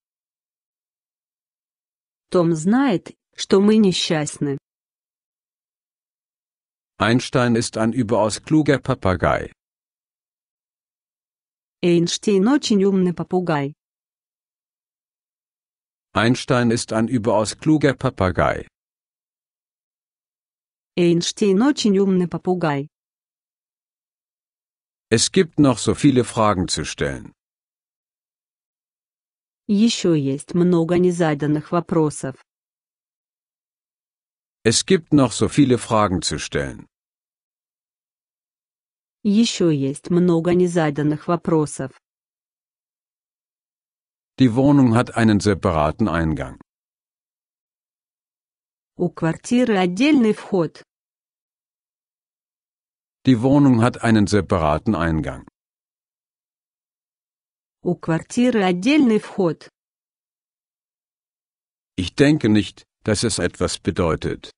Том знает, что мы несчастны. Einstein ist ein überaus kluger Papagei. Эйнштейн очень умный попугай. Einstein ist ein überaus kluger Papagei. Эйнштейн очень умный попугай. Es gibt noch so viele Fragen zu stellen. Еще есть много незаданных вопросов. Es gibt noch so viele Fragen zu stellen. Еще есть много незаданных вопросов. Die Wohnung hat einen separaten Eingang. У квартиры отдельный вход. Die Wohnung hat einen separaten Eingang. У квартиры отдельный вход. Ich denke nicht, dass es etwas bedeutet.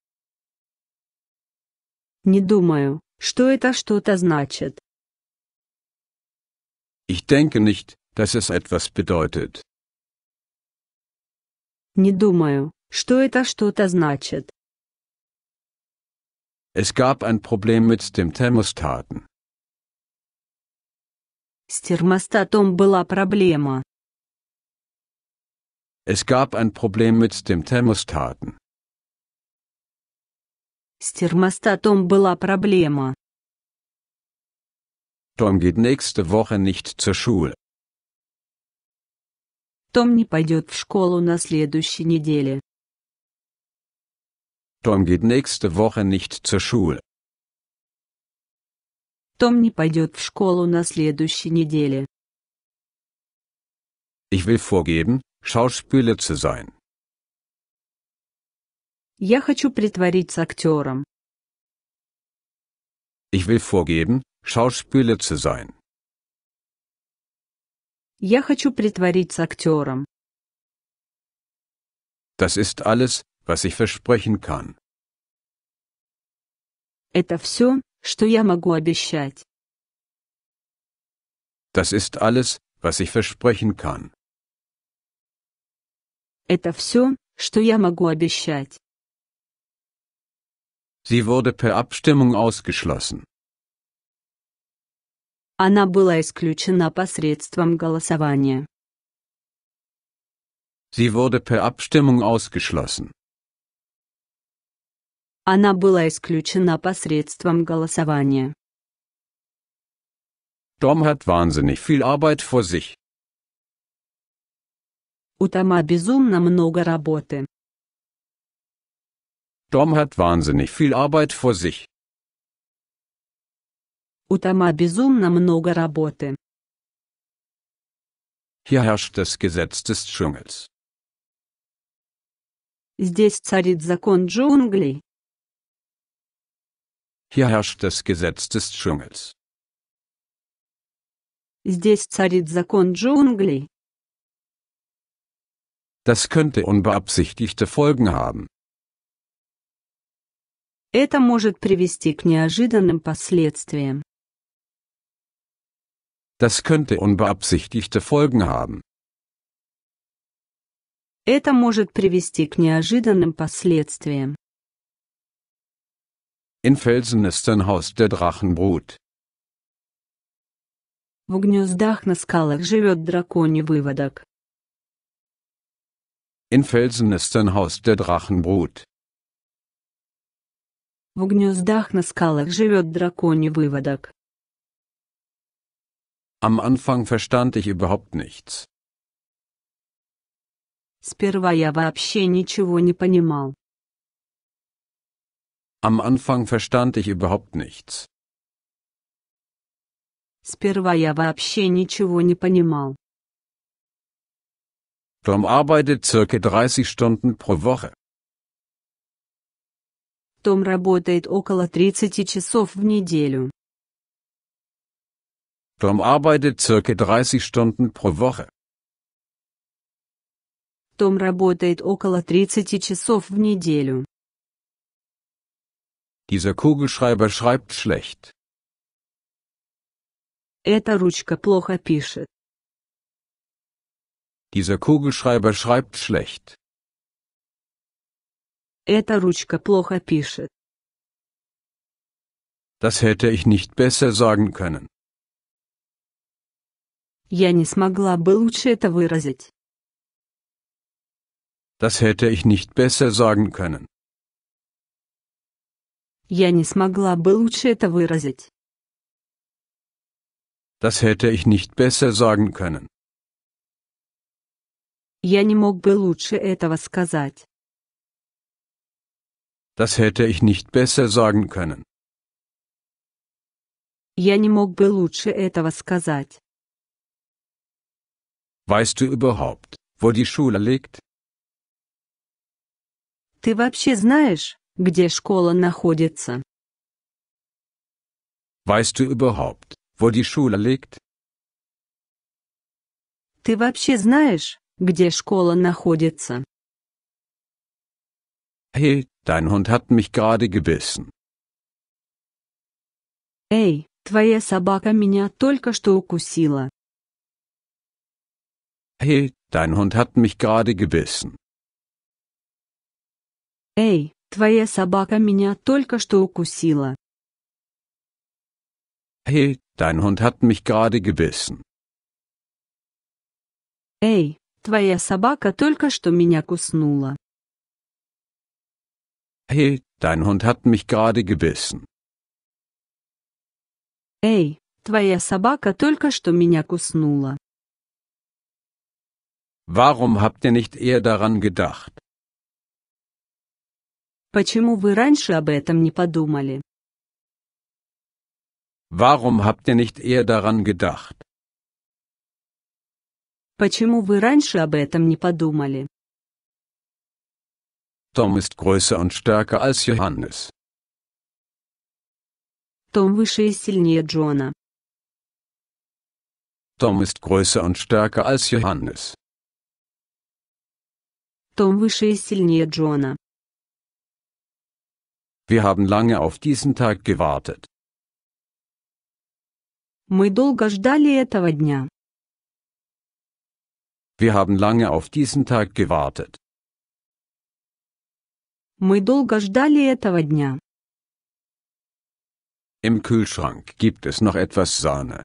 Не думаю, что это что-то значит. Ich denke nicht, dass es etwas bedeutet. Не думаю, что это что-то значит. Es gab ein Problem mit dem Thermostaten. С термостатом была проблема. Es gab ein Problem mit dem Thermostaten. С термостатом была проблема. Tom geht nächste Woche nicht zur Schule. Том не пойдет в школу на следующей неделе. Tom geht nächste Woche nicht zur Schule. Том не пойдет в школу на следующей неделе. Ich will vorgeben, Schauspieler zu sein. Я хочу притвориться актером. Ich will vorgeben, Schauspieler zu sein. Я хочу притвориться актером. Das ist alles, was ich versprechen kann. Это все, что я могу обещать. Das ist alles, was ich versprechen kann. Это все, что я могу обещать. Sie wurde per Abstimmung ausgeschlossen. Она была исключена посредством голосования. Sie wurde per Abstimmung ausgeschlossen. Она была исключена посредством голосования. Tom hat wahnsinnig viel Arbeit vor sich. У Тома безумно много работы. Tom hat wahnsinnig viel Arbeit vor sich. У Тома безумно много работы. Hier herrscht das Gesetz des Dschungels. Здесь царит закон джунглей. Hier herrscht das Gesetz des Dschungels. Das könnte unbeabsichtigte Folgen haben. Это может привести к неожиданным последствиям. Das könnte unbeabsichtigte Folgen haben. Это может привести к неожиданным последствиям. In Felsen ist ein Haus der Drachenbrut. В гнездах на скалах живет драконий выводок. In Felsen ist ein Haus der Drachenbrut. В гнездах на скалах живет драконий выводок. Am Anfang verstand ich überhaupt nichts. Сперва я вообще ничего не понимал. Am Anfang verstand ich überhaupt nichts. Сперва я вообще ничего не понимал. Tom arbeitet circa 30 Stunden pro Woche. Том работает около 30 часов в неделю. Tom arbeitet circa 30 Stunden pro Woche. Том работает около 30 часов в неделю. Dieser Kugelschreiber schreibt schlecht. Эта ручка плохо пишет. Dieser Kugelschreiber schreibt schlecht. Эта ручка плохо пишет. Das hätte ich nicht besser sagen können. Я не смогла бы лучше это выразить. Das hätte ich nicht besser sagen können. Я не смогла бы лучше это выразить. Das hätte ich nicht besser sagen können. Я не мог бы лучше этого сказать. Das hätte ich nicht besser sagen können. Я не мог бы лучше этого сказать. Weißt du überhaupt, wo die Schule liegt? Ты вообще знаешь, где школа находится? Weißt du überhaupt, wo die Schule liegt? Ты вообще знаешь, где школа находится? Hey, dein Hund hat mich gerade gebissen. Эй, твоя собака меня только что укусила. Hey, dein Hund hat mich gerade gebissen. Эй, Твоя собака меня только что укусила. Hey, dein Hund hat mich gerade gebissen. Эй, твоя собака только что меня куснула. Hey, dein Hund hat mich gerade gebissen. Эй, твоя собака только что меня куснула. Warum habt ihr nicht eher daran gedacht? Почему вы раньше об этом не подумали? Warum habt ihr nicht eher daran gedacht? Почему вы раньше об этом не подумали? Том ist größer und stärker als Johannes. Том выше и сильнее Джона. Том ist größer und stärker als Johannes. Том выше и сильнее Джона. Wir haben lange auf diesen Tag gewartet. Мы долго ждали этого дня. Wir haben lange auf diesen Tag gewartet. Мы долго ждали этого дня. Im Kühlschrank gibt es noch etwas Sahne.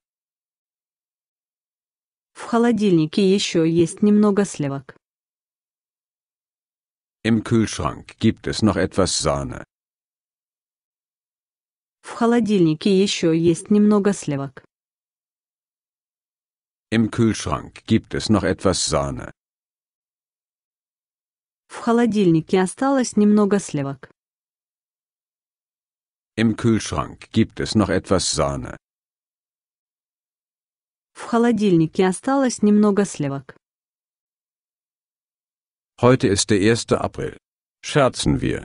В холодильнике еще есть немного сливок. Im Kühlschrank gibt es noch etwas Sahne. В холодильнике еще есть немного сливок. Im Kühlschrank gibt es noch etwas Sahne. В холодильнике осталось немного сливок. Im Kühlschrank gibt es noch etwas Sahne. В холодильнике осталось немного сливок. Heute ist der 1. April. Scherzen wir.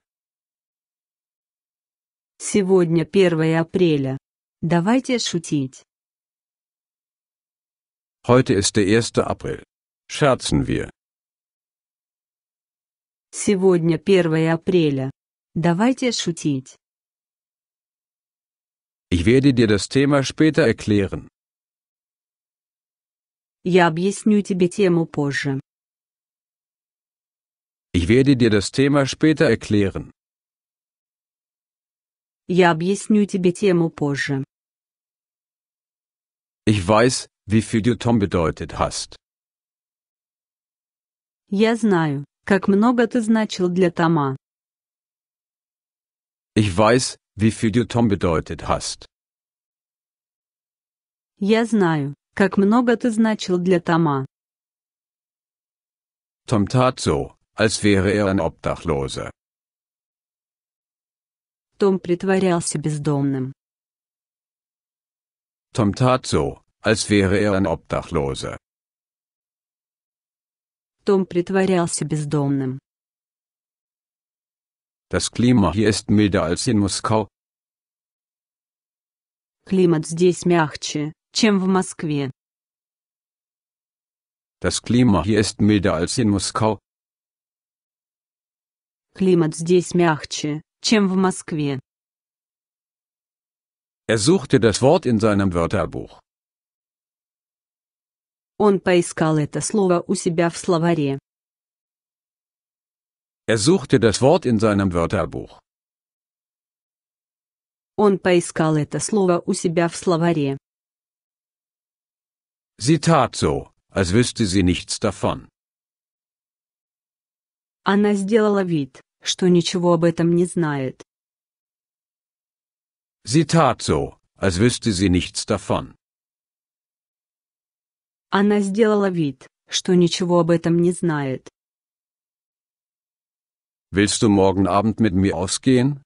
Сегодня 1 апреля. Давайте шутить. Heute ist der 1. April. Scherzen wir. Сегодня 1 апреля. Давайте шутить. Ich werde dir das Thema später erklären. Я объясню тебе тему позже. Ich werde dir das Thema später erklären. Я объясню тебе тему позже. Ich weiß, wie viel du Tom bedeutet hast. Я знаю, как много ты значил для Тома. Ich weiß, wie viel du Tom bedeutet hast. Я знаю, как много ты значил для Тома. Tom tat so, als wäre er ein Obdachloser. Том притворялся бездомным. Tom tat so, als wäre er ein Obdachloser. Том притворялся бездомным. Das Klima hier ist milder als in Moskau. Климат здесь мягче, чем в Москве. Das Klima hier ist milder als in Moskau. Климат здесь мягче, чем в Москве. Er suchte das Wort in seinem Wörterbuch. Он поискал это слово у себя в словаре. Er suchte das Wort in seinem Wörterbuch. Он поискал это слово у себя в словаре. Sie tat so, als wüsste sie nichts davon. Она сделала вид, что ничего об этом не знает. Sie tat so, als wüsste sie nichts davon. Она сделала вид, что ничего об этом не знает. Willst du morgen Abend mit mir ausgehen?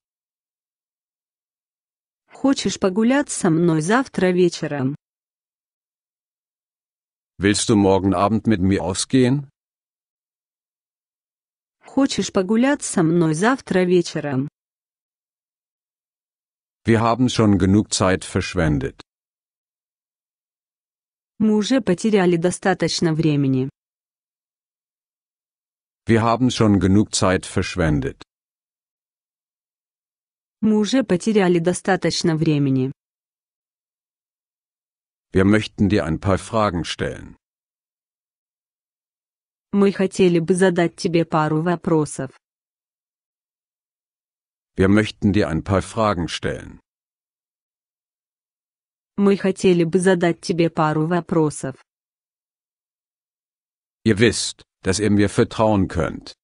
Хочешь погулять со мной завтра вечером? Willst du morgen Abend mit mir ausgehen? хочешь погулять со мной завтра вечером? Wir haben schon genug Zeit verschwendet. Мы уже потеряли достаточно времени. Wir haben schon genug Zeit verschwendet. Мы уже потеряли достаточно времени. Wir möchten dir ein paar Fragen stellen. Мы хотели бы задать тебе пару вопросов. Wir möchten dir ein paar Fragen stellen. Мы хотели бы задать тебе пару вопросов. Ihr wisst, dass ihr mir vertrauen könnt.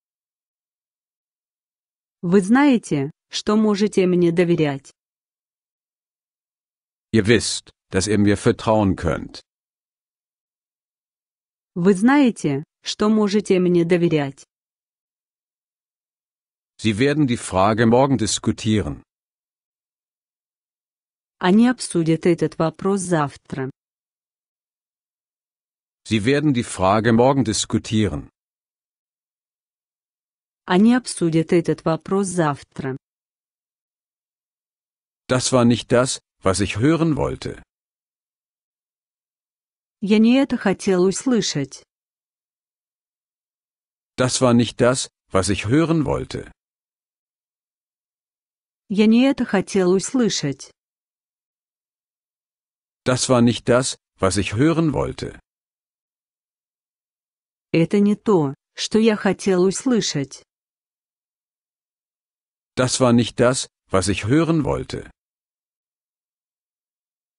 Вы знаете, что можете мне доверять. Ihr wisst, dass ihr mir vertrauen könnt. Вы знаете, что можете мне доверять? Sie werden die Frage morgen diskutieren. Они обсудят этот вопрос завтра. Sie werden die Frage morgen diskutieren. Они обсудят этот вопрос завтра. Das war nicht das, was ich hören wollte. Я не это хотел услышать. Das war nicht das, was ich hören wollte. Я не это хотел Das war nicht das, was ich hören wollte. Это не то, что я хотел услышать. Das war nicht das, was ich hören wollte.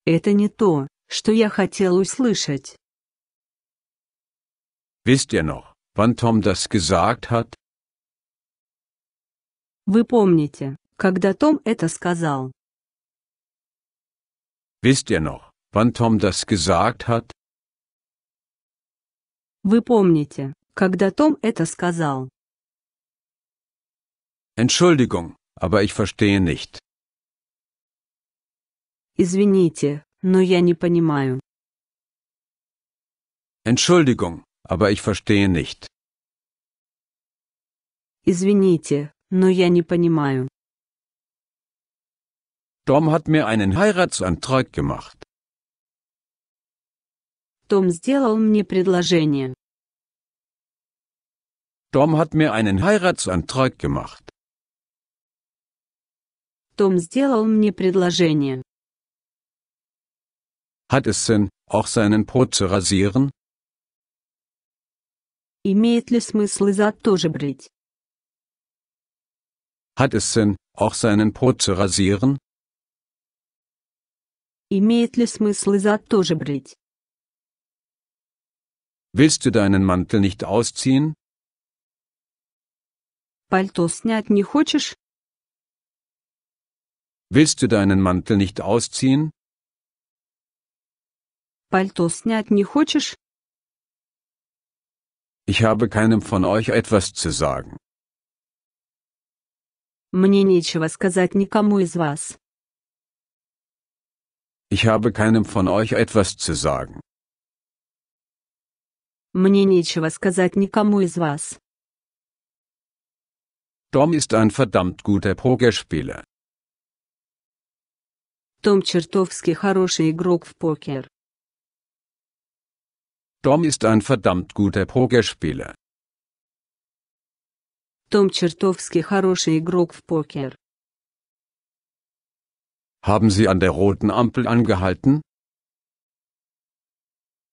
Это не то, что я хотел услышать. Wisst ihr noch? wann Tom das gesagt hat? Вы помните, когда Том это сказал? Wisst ihr noch, wann Tom das gesagt hat? Вы помните, когда Том это сказал? Entschuldigung, aber ich verstehe nicht. Извините, но я не понимаю. Entschuldigung, Aber ich verstehe nicht. Извините, но я не понимаю. Tom hat mir einen Heiratsantrag gemacht. Том сделал мне предложение. Tom hat mir einen Heiratsantrag gemacht. Том сделал мне предложение. Hat es Sinn, auch seinen Po zu rasieren? Имеет ли смысл и зад тоже брить? Hat es Sinn, auch seinen Po zu rasieren? Имеет ли смысл и зад тоже брить? Willst du deinen Mantel nicht ausziehen? Пальто снять не хочешь? Willst du deinen Mantel nicht ausziehen? Пальто снять не хочешь? Ich habe keinem von euch etwas zu sagen. Мне нечего сказать никому из вас. Ich habe keinem von euch etwas zu sagen. Мне нечего сказать никому из вас. Tom ist ein verdammt guter Pokerspieler. Том чертовски хороший игрок в покер. Tom ist ein verdammt guter Pokerspieler. Tom чертовски хороший игрок в покер. Haben Sie an der roten Ampel angehalten?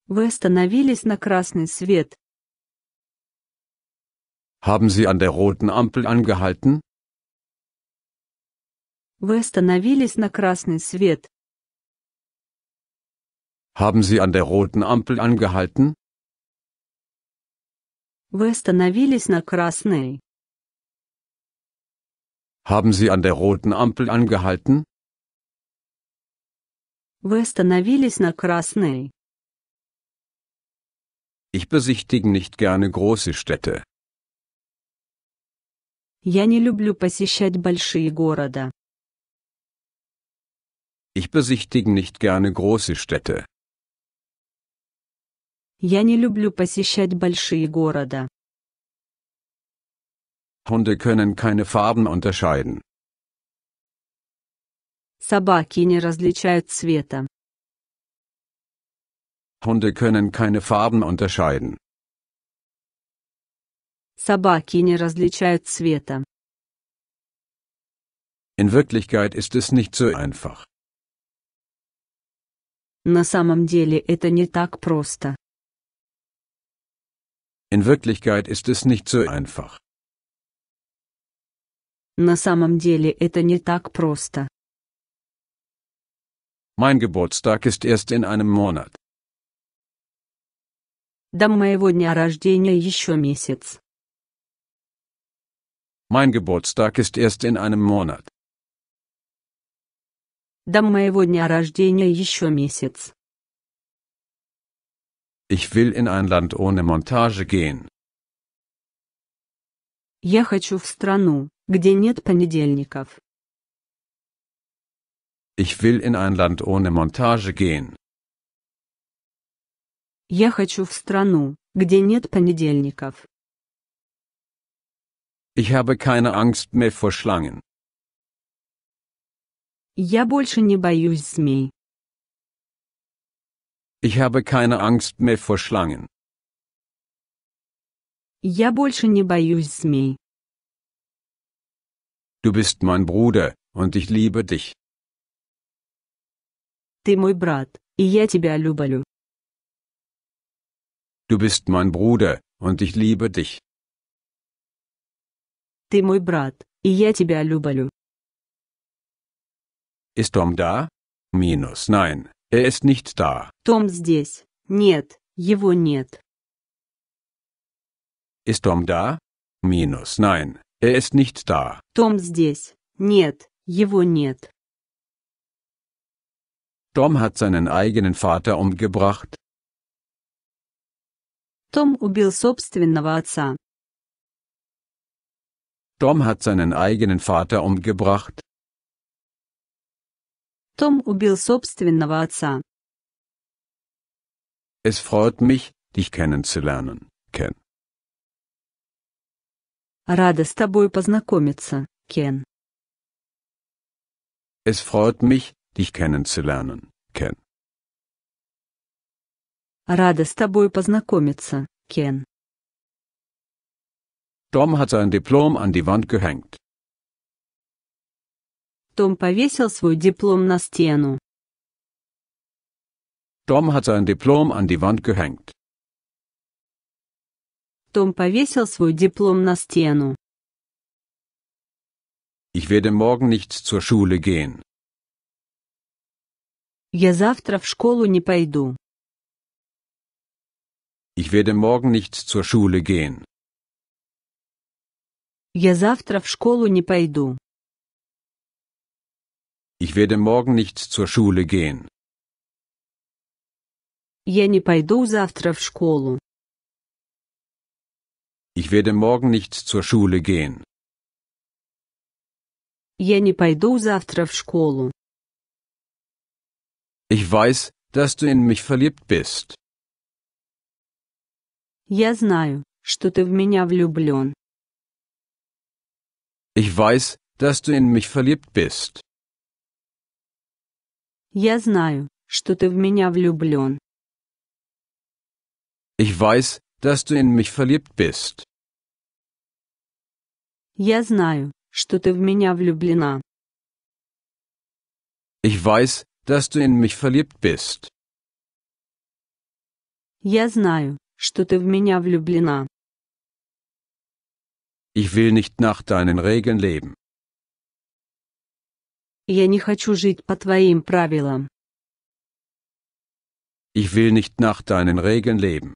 Вы остановились на красный свет. Haben Sie an der roten Ampel angehalten? Вы остановились на красный свет. Haben Sie an der roten Ampel angehalten? Haben Sie an der roten Ampel angehalten? Ich besichtige nicht gerne große Städte. Я не люблю посещать большие города. Ich besichtige nicht gerne große Städte. Я не люблю посещать большие города. Hunde können keine Farben unterscheiden. Собаки не различают цвета. Hunde können keine Farben unterscheiden. Собаки не различают цвета. In Wirklichkeit ist es nicht so einfach. На самом деле это не так просто. In Wirklichkeit ist es nicht so einfach. На самом деле это не так просто. Mein Geburtstag ist erst in einem Monat. До моего дня рождения еще месяц. Mein Geburtstag ist erst in einem Monat. До моего дня рождения еще месяц. Ich will in ein Land ohne Montage gehen. Я хочу в страну, где нет понедельников. Ich will in ein Land ohne Montage gehen. Я хочу в страну, где нет понедельников. Ich habe keine Angst mehr vor Schlangen. Я больше не боюсь змей. Ich habe keine Angst mehr vor Schlangen. Я больше не боюсь змей. Du bist mein Bruder, und ich liebe dich. Ты мой брат, и я тебя люблю. Du bist mein Bruder, und ich liebe dich. Ты мой брат, и я тебя люблю. Ist Tom da? Minus nein. Er ist nicht da. Том здесь. Нет, его нет. Ist Tom da? Minus nein, er ist nicht da. Том здесь. Нет, его нет. Tom hat seinen eigenen Vater umgebracht. Tom убил собственного отца. Tom hat seinen eigenen Vater umgebracht. Том убил собственного отца. Es freut mich, dich kennenzulernen, Ken. Рада с тобой познакомиться, Кен. Es freut mich, dich kennenzulernen, Ken. Рада с тобой познакомиться, Ken. Tom hat sein Diplom an die Wand gehängt. Том повесил свой диплом на стену. Tom hat sein Diplom an die Wand gehängt. Том повесил свой диплом на стену. Ich werde morgen nicht zur Schule gehen. Я завтра в школу не пойду. Ich werde morgen nicht zur Schule gehen. Я завтра в школу не пойду. Ich werde morgen nicht zur Schule gehen. Ich werde morgen nicht zur Schule gehen. Ich weiß, dass du in mich verliebt bist. Я знаю, что ты в меня влюблен. Ich weiß, dass du in mich verliebt bist. Я знаю, что ты в меня влюблен. Ich weiß, dass du in mich verliebt bist. Я знаю, что ты в меня влюблена. Ich weiß, dass du in mich verliebt bist. Я знаю, что ты в меня влюблена. Ich will nicht nach deinen Regeln leben. Я не хочу жить по твоим правилам. Ich will nicht nach deinen Regeln leben.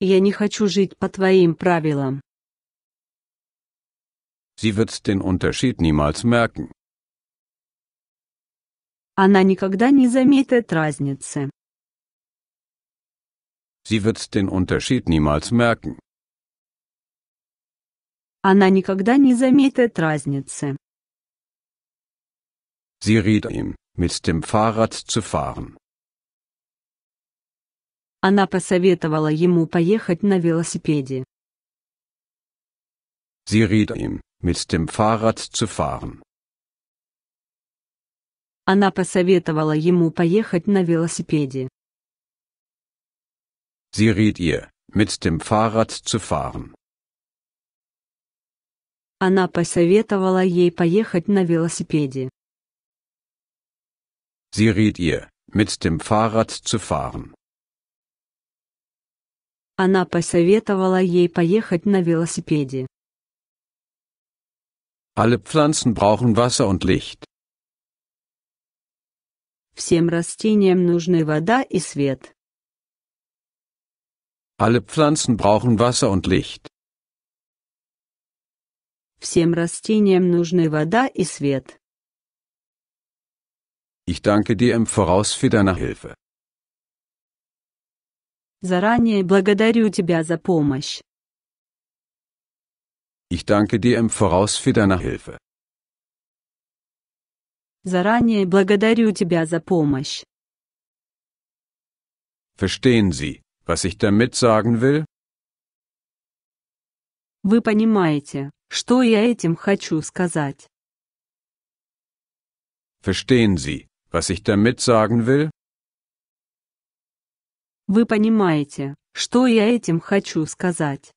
Я не хочу жить по твоим правилам. Sie wird den Unterschied niemals merken. Она никогда не заметит разницы. Sie wird den Unterschied niemals merken. Она никогда не заметит разницы. Sie riet ihm, mit dem Fahrrad zu fahren. Она посоветовала ему поехать на велосипеде. Sie riet ihm, mit dem Fahrrad zu fahren. Она посоветовала ему поехать на велосипеде. Sie riet ihr, mit dem Fahrrad zu fahren. Она посоветовала ей поехать на велосипеде. Sie riet ihr, mit dem Fahrrad zu fahren. Она посоветовала ей поехать на велосипеде. Alle Pflanzen brauchen Wasser und Licht. Всем растениям нужны вода и свет. Alle Pflanzen brauchen Wasser und Licht. Всем растениям нужны вода и свет. Ich danke dir im Voraus für deine Hilfe. Ich danke dir im Voraus für deine Hilfe. Заранее благодарю тебя за помощь. Verstehen Sie, was ich damit sagen will? Вы понимаете, что я этим хочу сказать. Verstehen Sie, was ich damit sagen will? Вы понимаете, что я этим хочу сказать.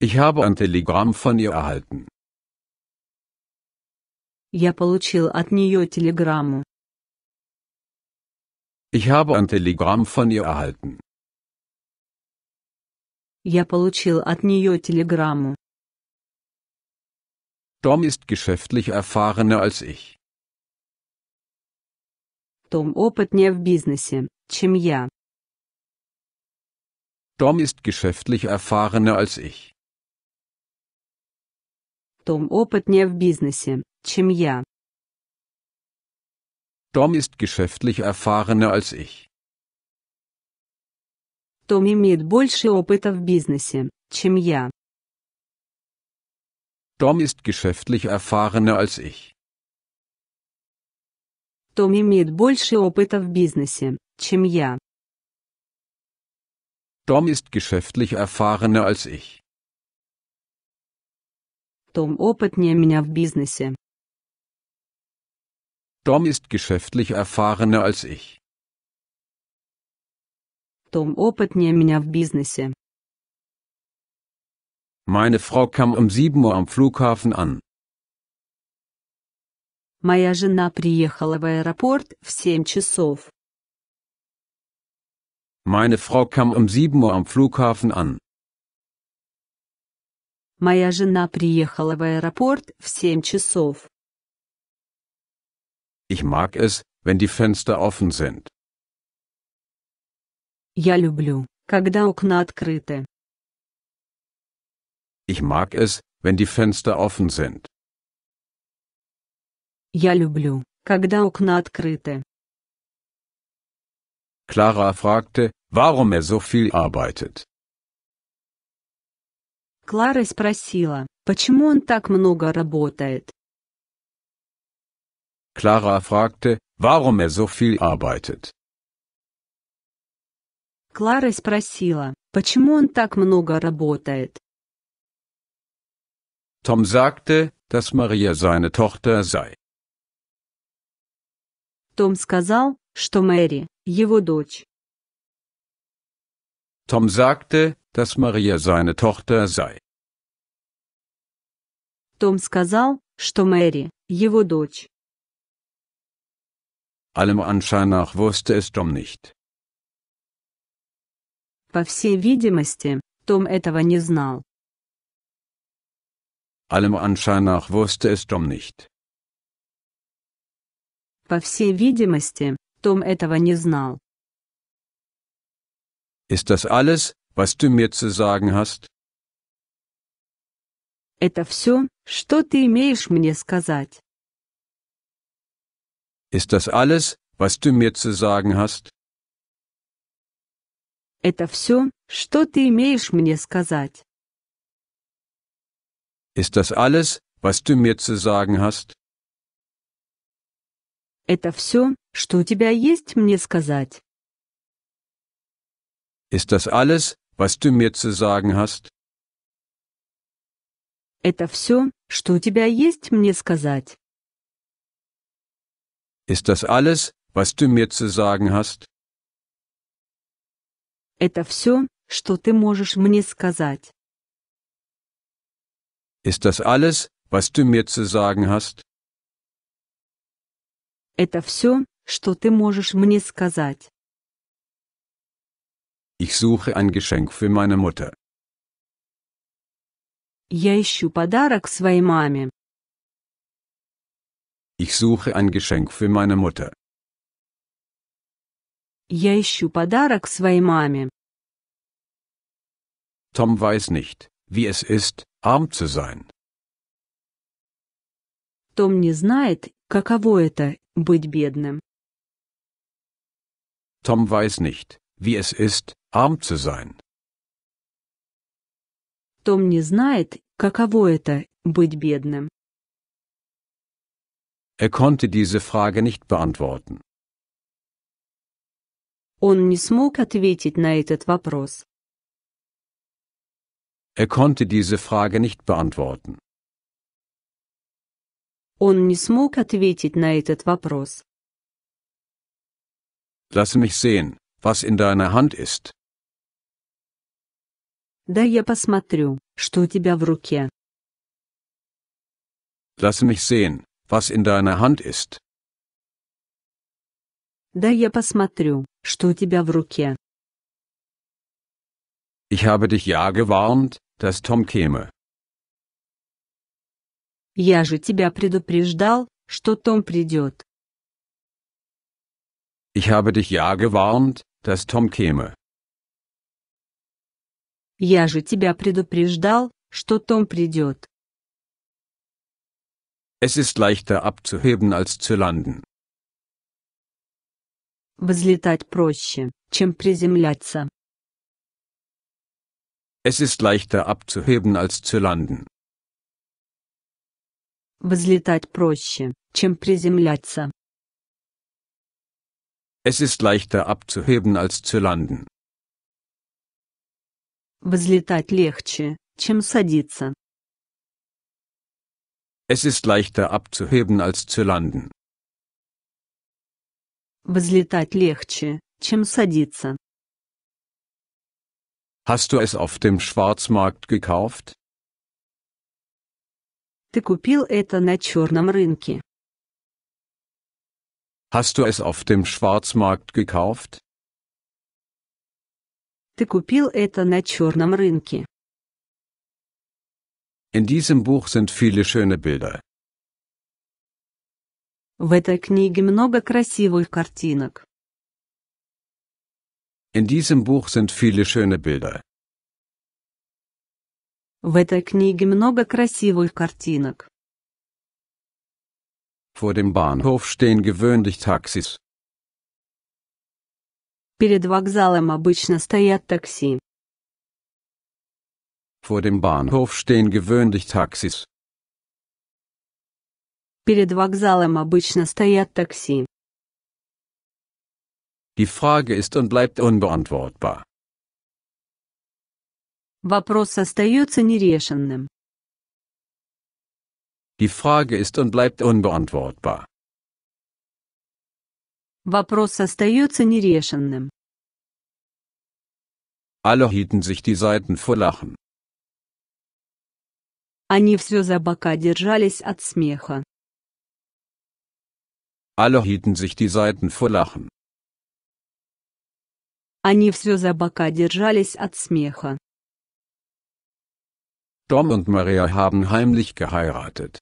Ich habe ein Telegramm von ihr erhalten. Я получил от нее телеграмму. Ich habe ein Telegramm von ihr erhalten. Я получил от нее телеграмму. Dom ist geschäftlich erfahrener als ich. Том опытнее в бизнесе, чем я. Том ist geschäftlich erfahrener als ich. Том опытнее в бизнесе, чем я. Том ist geschäftlich erfahrener als ich. Том имеет больше опыта в бизнесе, чем я. Том ist geschäftlich erfahrener als ich. Том имеет больше опыта в бизнесе, чем я. Tom ist geschäftlich erfahrener als ich. Том опытнее меня в бизнесе. Tom ist geschäftlich erfahrener als ich. Том опытнее меня в бизнесе. Meine Frau kam um 7 Uhr am Flughafen an. Моя жена приехала в аэропорт в 7 часов. Meine Frau kam um 7 Uhr am Flughafen an. Моя жена приехала в аэропорт в 7 часов. Ich mag es, wenn die Fenster offen sind. Я люблю, когда окна открыты. Ich mag es, wenn die Fenster offen sind. Я люблю, когда окна открыты. Клара fragte, warum er so viel arbeitet. Клара спросила, почему он так много работает. Clara fragte, warum er so viel arbeitet. Клара спросила, почему он так много работает. Том sagte, dass Maria seine Tochter sei. Том сказал, что Мэри – его дочь. Tom sagte, dass Maria seine Tochter sei. Том сказал, что Мэри – его дочь. Allem Anschein nach wusste es Tom nicht. По всей видимости, Том этого не знал. Allem Anschein nach wusste es Tom nicht. По всей видимости, Том этого не знал. Ist das alles, was du mir zu sagen hast? Это все, что ты имеешь мне сказать? Ist das alles, was du mir zu sagen hast? Это все, что ты имеешь мне сказать? Ist das alles, was du mir zu sagen hast? Это все, что у тебя есть мне сказать? Ist das alles, was du mir zu sagen hast? Это все, что у тебя есть мне сказать? Ist das alles, was du mir zu sagen hast? Это все, что ты можешь мне сказать. Ist das alles, was du mir zu sagen hast? Это все, что ты можешь мне сказать. Ich suche ein Geschenk für meine Mutter. Я ищу подарок своей маме. Ich suche ein Geschenk für meine Mutter. Я ищу подарок своей маме. Tom weiß nicht, wie es ist, arm zu sein. Том не знает, каково это Быть бедным. Tom weiß nicht, wie es ist, arm zu sein. Том не знает, каково это – быть бедным. Er konnte diese Frage nicht beantworten. Он не смог ответить на этот вопрос. Er konnte diese Frage nicht beantworten. Он не смог ответить на этот вопрос. Lass mich sehen, was in deiner Hand ist. Да я посмотрю, что у тебя в руке. Lass mich sehen, was in deiner Hand ist. Да я посмотрю, что у тебя в руке. Ich habe dich ja gewarnt, dass Tom käme. Я же тебя предупреждал, что Том придет. Ich habe dich ja gewarnt, dass Tom käme. Я же тебя предупреждал, что Том придет. Es ist leichter abzuheben als zu landen. Взлетать проще, чем приземляться. Es ist leichter abzuheben als zu landen. Возлетать проще, чем приземляться. Es ist leichter abzuheben als zu landen. Возлетать легче, чем садиться. Es ist leichter abzuheben als zu landen. Возлетать легче, чем садиться. Hast du es auf dem Schwarzmarkt gekauft? Ты купил это на черном рынке. Hast du es auf dem Schwarzmarkt gekauft? Ты купил это на черном рынке. In diesem Buch sind viele schöne Bilder. В этой книге много красивых картинок. In diesem Buch sind viele schöne Bilder. В этой книге много красивых картинок. Vor dem Bahnhof stehen gewöhnlich Taxis. Перед вокзалом обычно стоят такси. Vor dem Bahnhof stehen gewöhnlich Taxis. Перед вокзалом обычно стоят такси. Die Frage ist und bleibt unbeantwortbar. Вопрос остается нерешенным. Die Frage ist und bleibt unbeantwortbar. Вопрос остается нерешенным. Alle hielten sich die Seiten vor Lachen. Они все за бока держались от смеха. Alle hielten sich die Seiten vor Lachen. Они все за бока держались от смеха. Tom und Maria haben heimlich geheiratet.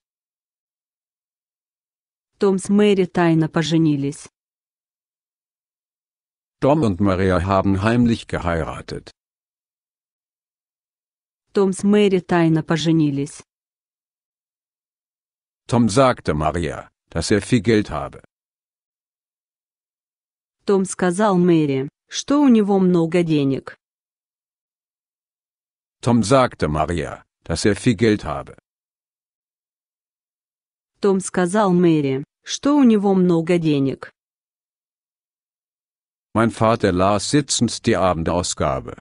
Том с Мэри тайно поженились. Dom und Maria haben heimlich geheiratet. Том с Мэри тайно поженились. Tom sagte Maria, dass er viel Geld habe. Том сказал Мэри, что у него много денег. Tom sagte Maria, dass er viel Geld habe. Том сказал Мэри, что у него много денег. Mein Vater las sitzend die Abendausgabe.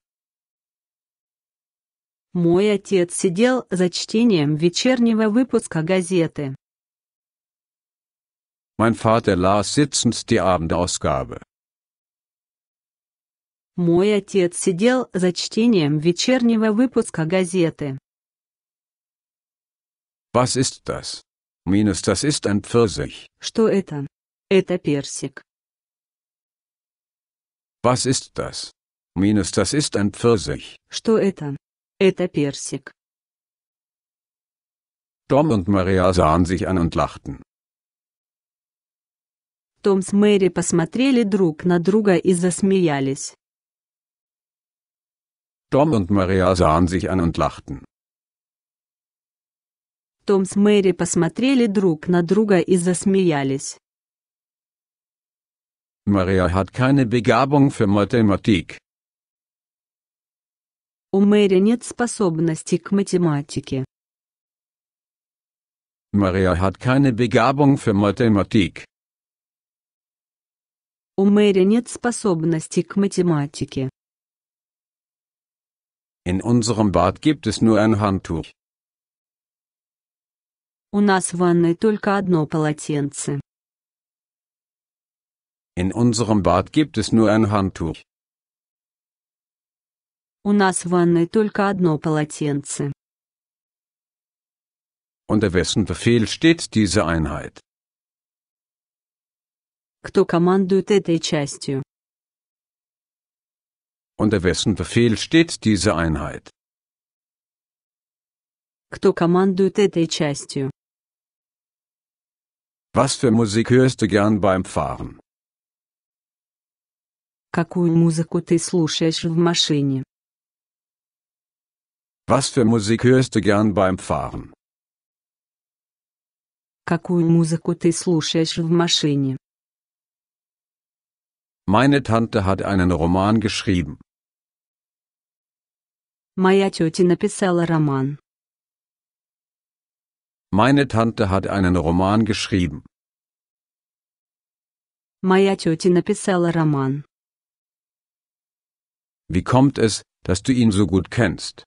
Мой отец сидел за чтением вечернего выпуска газеты. Mein Vater las sitzend die Abendausgabe. Мой отец сидел за чтением вечернего выпуска газеты. Was ist das? Minus, das ist ein Pfirsich. Что это? Это персик. Was ist das? Minus, das ist ein Pfirsich. Что это? Это персик. Tom und Maria sahen sich an und lachten. Том с Мэри посмотрели друг на друга и засмеялись. Tom und Maria sahen sich an und lachten. Том с Мэри посмотрели друг на друга и засмеялись. Maria hat keine Begabung für Mathematik. У Мэри нет способности к математике. Maria hat keine Begabung für Mathematik. У Мэри нет способности к математике. In unserem Bad gibt es nur ein Handtuch. У нас в ванной только одно полотенце. In unserem Bad gibt es nur ein Handtuch. У нас в ванной только одно полотенце. Unter wessen Befehl steht diese Einheit? Кто командует этой частью? Unter wessen Befehl steht diese Einheit? Кто командует этой частью? Was für Musik hörst du gern beim Fahren? Какую музыку ты слушаешь в машине? Was für Musik hörst du gern beim Fahren? Какую музыку ты слушаешь в машине? Meine Tante hat einen Roman geschrieben. Моя тетя написала роман. Meine Tante hat einen Roman geschrieben. Wie kommt es, dass du ihn so gut kennst?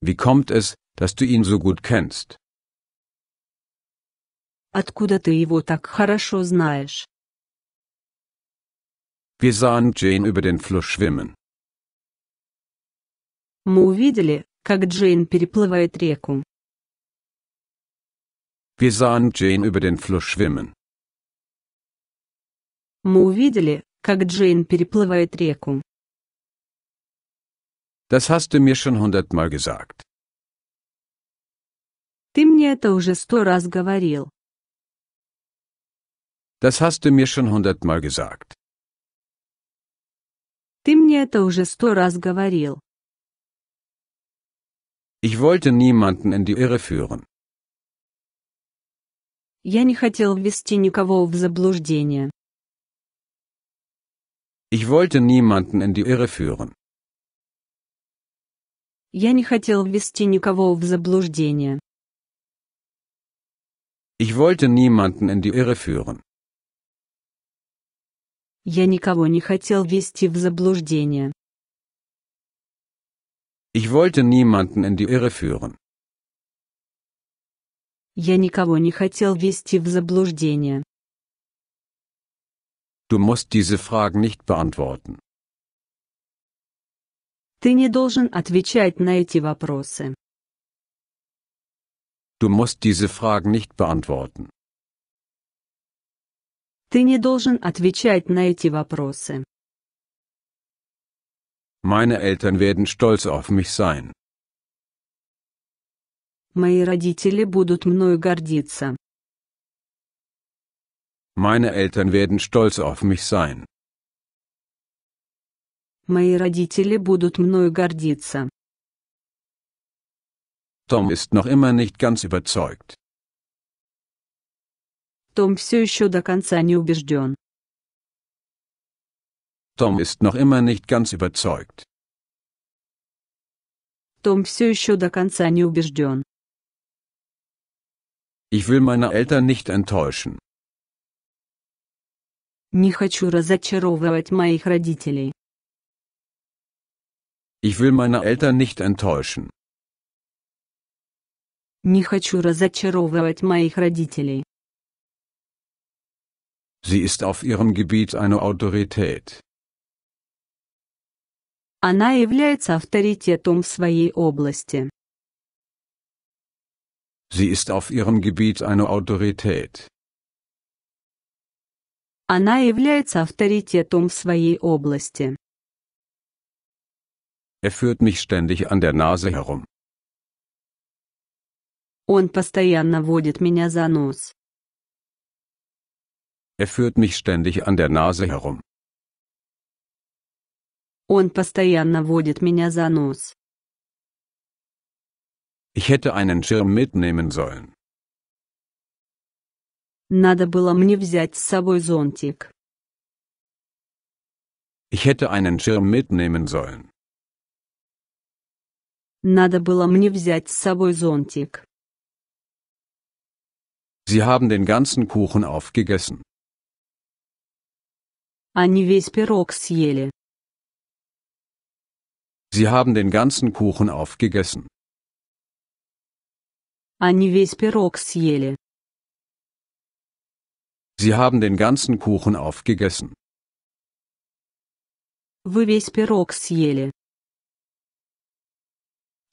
Wie kommt es, dass du ihn so gut kennst? Wir sahen Jane über den Fluss schwimmen. Мы увидели, как Джейн переплывает реку. Wir sahen Jane über den Fluss schwimmen. Мы увидели, как Джейн переплывает реку. Das hast du mir schon hundertmal gesagt. Ты мне это уже сто раз говорил. Das hast du mir schon hundertmal gesagt. Ты мне это уже сто раз говорил. Ich wollte niemanden in die Irre führen. Я не хотел ввести никого в заблуждение. Ich wollte niemanden in die Irre führen. Я не хотел ввести никого в заблуждение. Ich wollte niemanden in die Irre führen. Я никого не хотел ввести в заблуждение. Ich wollte niemanden in die Irre führen. Я никого не хотел ввести в заблуждение. Du musst diese Fragen nicht beantworten. Ты не должен отвечать на эти вопросы. Du musst diese Fragen nicht beantworten. Ты не должен отвечать на эти вопросы. Meine Eltern werden stolz auf mich sein. Мои родители будут мною гордиться. Meine Eltern werden stolz auf mich sein. Мои родители будут мною гордиться. Tom ist noch immer nicht ganz überzeugt. Том все еще до конца не убежден. Tom ist noch immer nicht ganz überzeugt. Tom все еще до конца не убежден. Ich will meine Eltern nicht enttäuschen. Не хочу разочаровывать моих родителей. Ich will meine Eltern nicht enttäuschen. Не хочу разочаровывать моих родителей. Sie ist auf ihrem Gebiet eine Autorität. Она является авторитетом в своей области. Sie ist auf ihrem Gebiet eine Autorität. Она является авторитетом в своей области. Er führt mich ständig an der Nase herum. Он постоянно водит меня за нос. Er führt mich ständig an der Nase herum. Он постоянно водит меня за нос. Ich hätte einen Schirm mitnehmen sollen. Надо было мне взять с собой зонтик. Ich hätte einen Schirm mitnehmen sollen. Надо было мне взять с собой зонтик. Sie haben den ganzen Kuchen aufgegessen. Они весь пирог съели. Sie haben den ganzen Kuchen aufgegessen. Sie haben den ganzen Kuchen aufgegessen.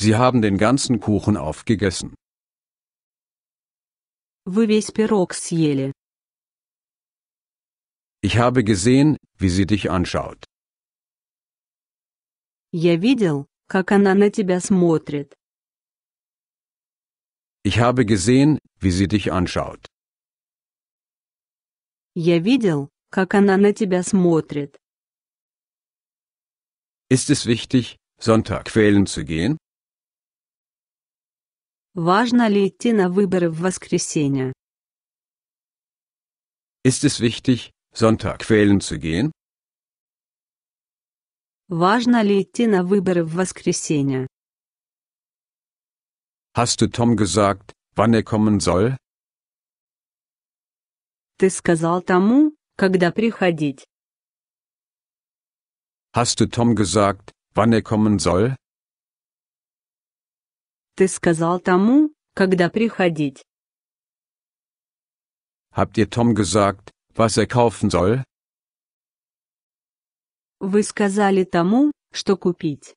Sie haben den ganzen Kuchen aufgegessen. Ich habe gesehen, wie sie dich anschaut. Я видел, как она на тебя смотрит. Ich habe gesehen, wie sie dich anschaut. Я видел, как она на тебя смотрит. Ist es wichtig, Sonntag wählen zu gehen? Важно ли идти на выборы в воскресенье? Ist es wichtig, Sonntag wählen zu gehen? Важно ли идти на выборы в воскресенье? Hast du Tom gesagt, wann er kommen soll? Ты сказал тому, когда приходить. Hast du Tom gesagt, wann er kommen soll? Ты сказал тому, когда приходить. Habt ihr Tom gesagt, was er kaufen soll? Вы сказали тому, что купить.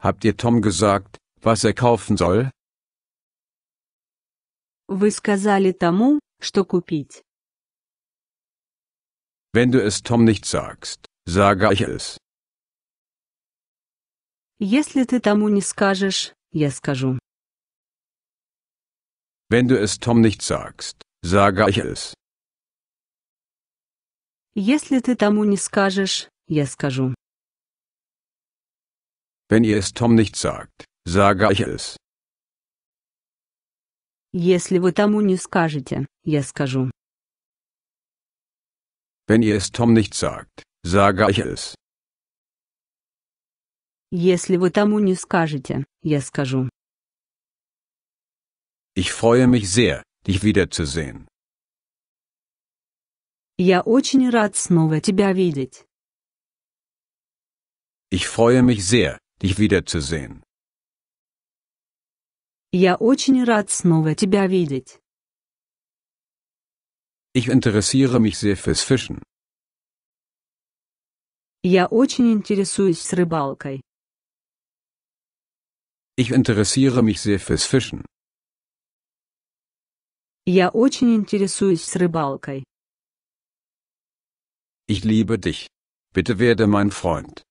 Habt ihr Tom gesagt, was er kaufen soll? Вы сказали тому, что купить. Wenn du es Tom nicht sagst, sage ich es. Если ты тому не скажешь, я скажу. Wenn du es Tom nicht sagst, sage ich es. Если ты тому не скажешь, я скажу. Wenn ihr es Tom nicht sagt, sage ich es. Если вы тому не скажете, я скажу. Wenn ihr es Tom nicht sagt, sage ich es. Если вы тому не скажете, я скажу. Ich freue mich sehr, dich wiederzusehen. Я очень рад снова тебя видеть. Ich freue mich sehr, dich wiederzusehen. Я очень рад снова тебя видеть. Ich interessiere mich sehr fürs Fischen. Я очень интересуюсь рыбалкой. Ich interessiere mich sehr fürs Fischen. Я очень интересуюсь рыбалкой. Ich liebe dich. Bitte werde mein Freund.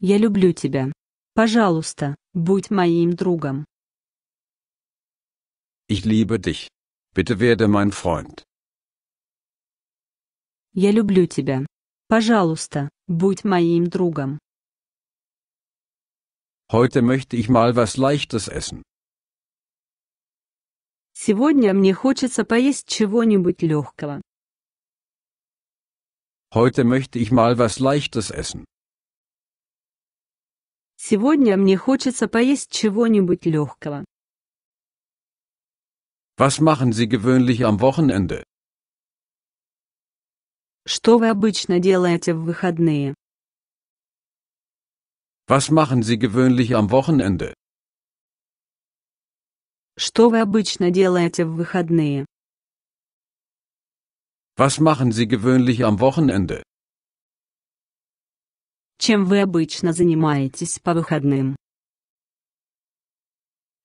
Я люблю тебя. Пожалуйста, будь моим другом. Ich liebe dich. Bitte werde mein Freund. Я люблю тебя. Пожалуйста, будь моим другом. Heute möchte ich mal was leichtes essen. Сегодня мне хочется поесть чего-нибудь легкого. Heute möchte ich mal was Leichtes essen. Сегодня мне хочется поесть чего-нибудь легкого. Was machen Sie gewöhnlich am Wochenende? Что вы обычно делаете в выходные? Was machen Sie gewöhnlich am Wochenende? Что вы обычно делаете в выходные? Was machen Sie gewöhnlich am Wochenende? Чем вы обычно занимаетесь по выходным?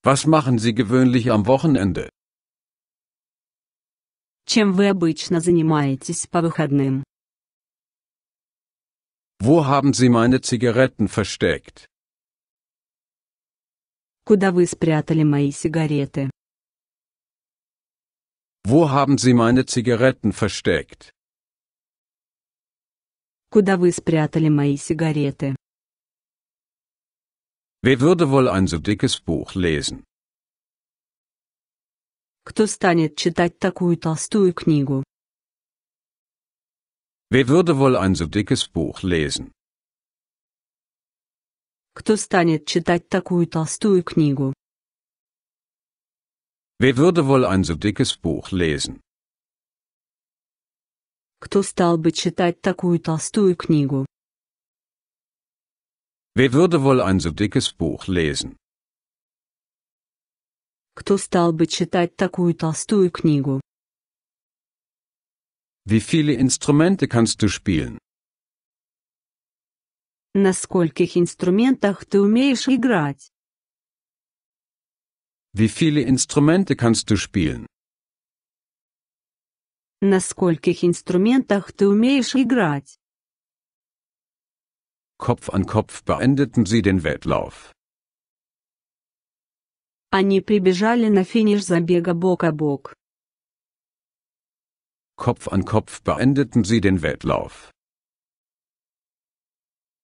Was machen Sie gewöhnlich am Wochenende? Чем вы обычно занимаетесь по выходным? Wo haben Sie meine Zigaretten versteckt? Куда вы спрятали мои сигареты? Wo haben Sie meine Zigaretten versteckt? Куда вы спрятали мои сигареты? Wer würde wohl ein so dickes Buch lesen? Кто станет читать такую толстую книгу? Wer würde wohl ein so dickes Buch lesen? Кто станет читать такую толстую книгу? Wer würde wohl ein so dickes Buch lesen? Кто стал бы читать такую толстую книгу? Wer würde wohl ein so dickes Buch lesen? Кто стал бы читать такую толстую книгу? Wie viele Instrumente kannst du spielen? На скольких инструментах ты умеешь играть? Wie viele Instrumente kannst du spielen? На скольких инструментах ты умеешь играть? Kopf an Kopf beendeten sie den Wettlauf. Они прибежали на финиш забега бок о бок. Kopf an Kopf beendeten sie den Wettlauf.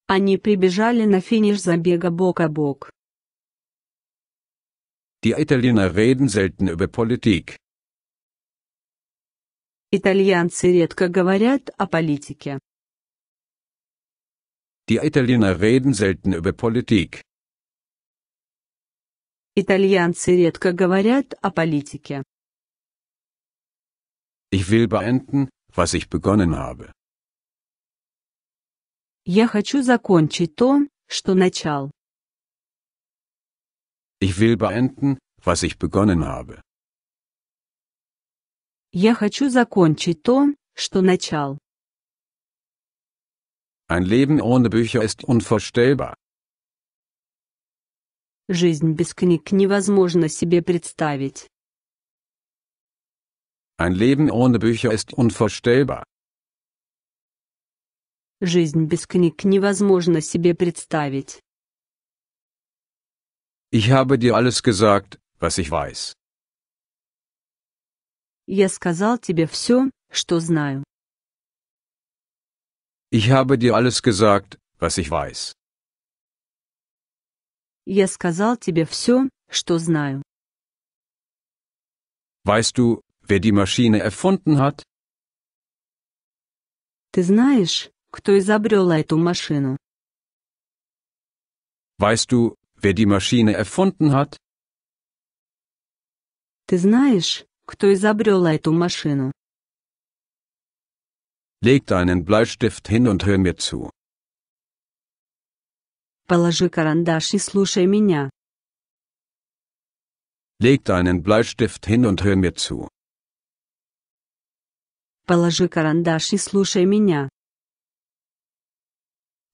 Они прибежали на финиш забега бок о бок. Die Italiener reden selten über Politik. Итальянцы редко говорят о политике. Die Italiener reden selten über Politik. Итальянцы редко говорят о политике. Ich will beenden, was ich begonnen habe. Я хочу закончить то, что начал. Ich will beenden, was ich begonnen habe. Я хочу закончить то, что начал. Ein Leben ohne Bücher ist unvorstellbar. Жизнь без книг невозможно себе представить. Ein Leben ohne Bücher ist unvorstellbar. Жизнь без книг невозможно себе представить. Ich habe dir alles gesagt, was ich weiß. Я сказал тебе все, что знаю. Ich habe dir alles gesagt, was ich weiß. Я сказал тебе все, что знаю. Weißt du, wer die Maschine erfunden hat? Ты знаешь, кто изобрел эту машину? Weißt du, wer die Maschine erfunden hat? Ты знаешь, кто изобрел эту машину? Leg deinen Bleistift hin und hör mir zu. Положи карандаш и слушай меня. Leg deinen Bleistift hin und hör mir zu. Положи карандаш и слушай меня.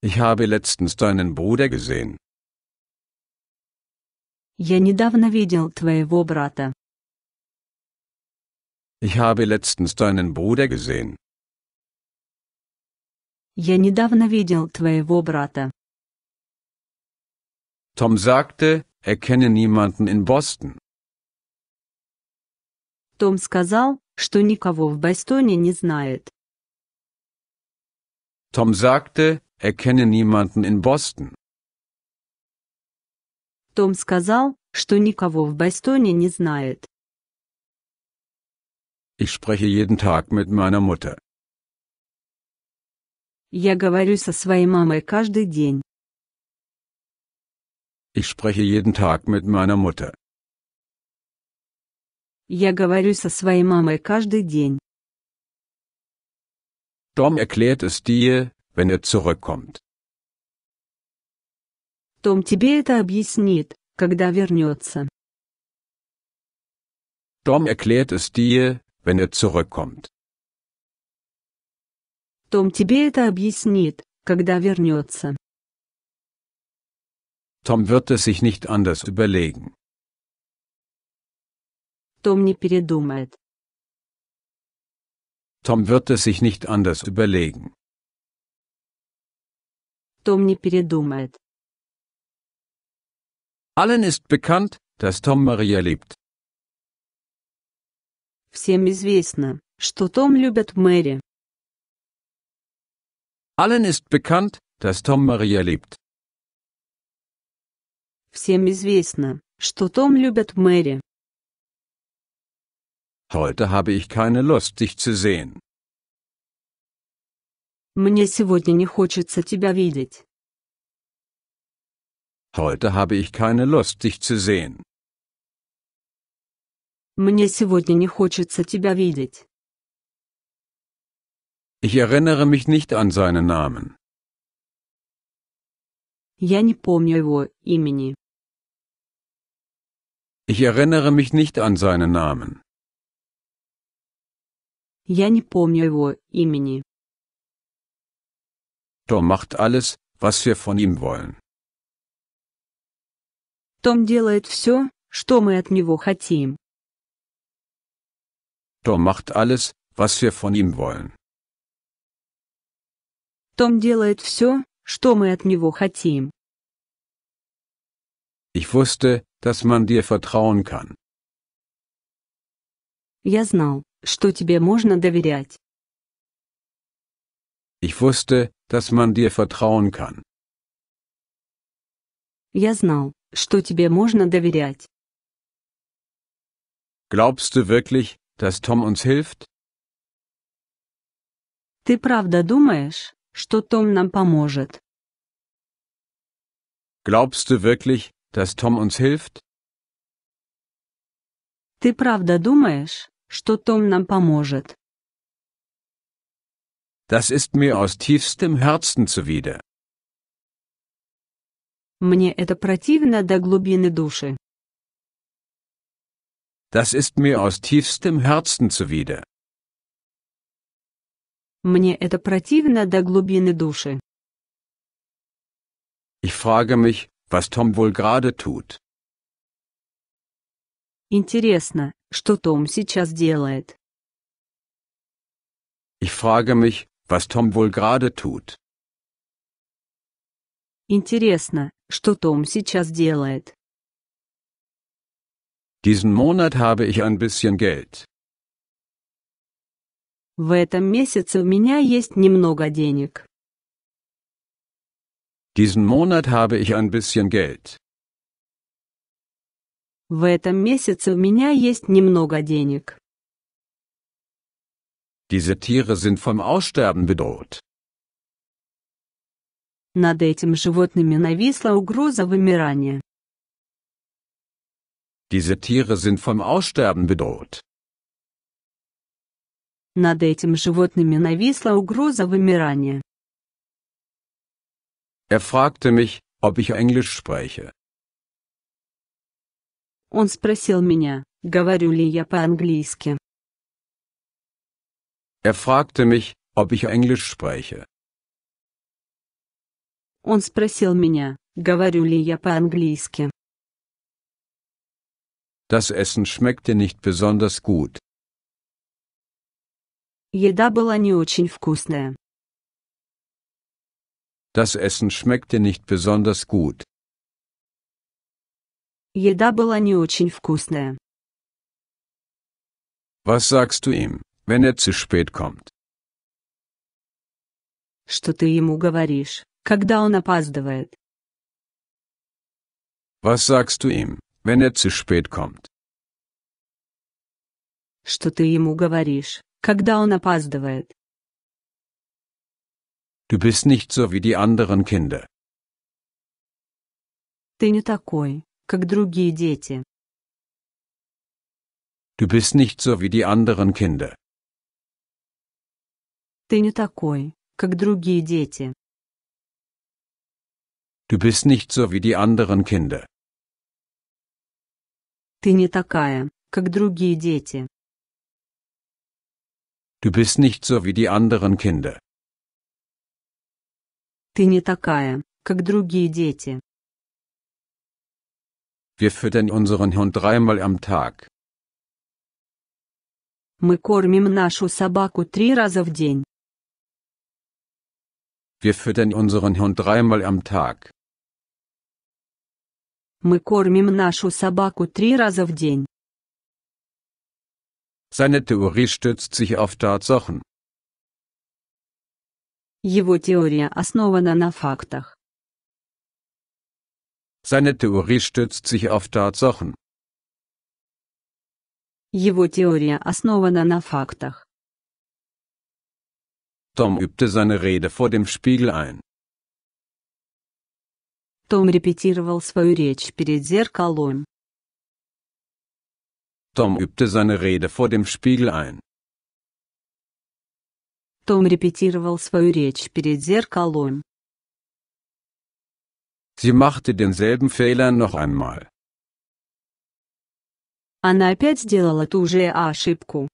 Ich habe letztens deinen Bruder gesehen. Я недавно видел твоего брата. Ich habe letztens deinen Bruder gesehen. Я недавно видел твоего брата. Tom sagte, er kenne niemanden in Boston. Том сказал, что никого в Бостоне не знает. Tom sagte, er kenne niemanden in Boston. Том сказал, что никого в Бостоне не знает. Ich spreche jeden Tag mit meiner Mutter. Я говорю со своей мамой каждый день. Ich spreche jeden Tag mit meiner Mutter. Я говорю со своей мамой каждый день. Tom erklärt es dir, wenn er zurückkommt. Том тебе это объяснит, когда вернется. Tom erklärt es dir, wenn er zurückkommt. Том тебе это объяснит, когда вернется. Tom wird es sich nicht anders überlegen. Том не передумает. Tom wird es sich nicht anders überlegen. Том не передумает. Allen ist bekannt, dass Tom Maria liebt. Всем известно, что Том любит Мэри. Allen ist bekannt, dass Tom Maria liebt. Всем известно, что Том любит Мэри. Heute habe ich keine Lust, dich zu sehen. Мне сегодня не хочется тебя видеть. Heute habe ich keine Lust, dich zu sehen. Мне сегодня не хочется тебя видеть. Ich erinnere mich nicht an seinen Namen. Я не помню его имени. Ich erinnere mich nicht an seinen Namen. Я не помню его имени. Tom macht alles, was wir von ihm wollen. Том делает все, что мы от него хотим. Том macht alles, was wir von ihm wollen. Том делает все, что мы от него хотим. Ich wusste, dass man dir vertrauen kann. Я знал, что тебе можно доверять. Ich wusste, dass man dir vertrauen kann. Я знал, что тебе можно доверять. Glaubst du wirklich, dass Tom uns hilft? Ты правда думаешь, что Том нам поможет? Glaubst du wirklich, dass Tom uns hilft? Ты правда думаешь, что Том нам поможет? Das ist mir aus tiefstem Herzen zuwider. Мне это противно до глубины души. Das ist mir aus tiefstem Herzen zuwider. Мне это противно до глубины души. Ich frage mich, was Tom wohl gerade tut. Интересно, что Том сейчас делает. Ich frage mich, was Tom wohl gerade tut. Интересно, Что Том сейчас делает? Diesen Monat habe ich ein bisschen Geld. В этом месяце у меня есть немного денег. Diesen Monat habe ich ein bisschen Geld. В этом месяце у меня есть немного денег. Diese Tiere sind vom Aussterben bedroht. Над этим животными нависла угроза вымирания. Diese Tiere sind vom Aussterben bedroht. Над этим животными нависла угроза вымирания. Er fragte mich, ob ich Englisch spreche. Он спросил меня, говорю ли я по-английски. Er fragte mich, ob ich Englisch spreche. Он спросил меня, говорю ли я по-английски. Das Essen schmeckte nicht besonders gut. Еда была не очень вкусная. Das Essen schmeckte nicht besonders gut. Еда была не очень вкусная. Was sagst du ihm, wenn er zu spät kommt? Что ты ему говоришь, когда он опаздывает? Was sagst du ihm, wenn er zu spät kommt? Что ты ему говоришь, когда он опаздывает? Du bist nicht so wie die anderen Kinder. Ты не такой, как другие дети. Du bist nicht so wie die anderen Kinder. Ты не такой, как другие дети. Du bist nicht so wie die anderen Kinder. Ты не такая, как другие дети. Du bist nicht so wie die anderen Kinder. Ты не такая, как другие дети. Wir füttern unseren Hund dreimal am Tag. Мы кормим нашу собаку три раза в день. Wir füttern unseren Hund dreimal am Tag. Мы кормим нашу собаку три раза в день. Seine Theorie stützt sich auf Tatsachen. Его теория основана на фактах. Seine Theorie stützt sich auf Tatsachen. Его теория основана на фактах. Tom übte seine Rede vor dem Spiegel ein. Том репетировал свою речь перед зеркалом. Tom übte seine Rede vor dem Spiegel ein. Том репетировал свою речь перед зеркалом. Sie machte denselben Fehler noch einmal. Она опять сделала ту же ошибку.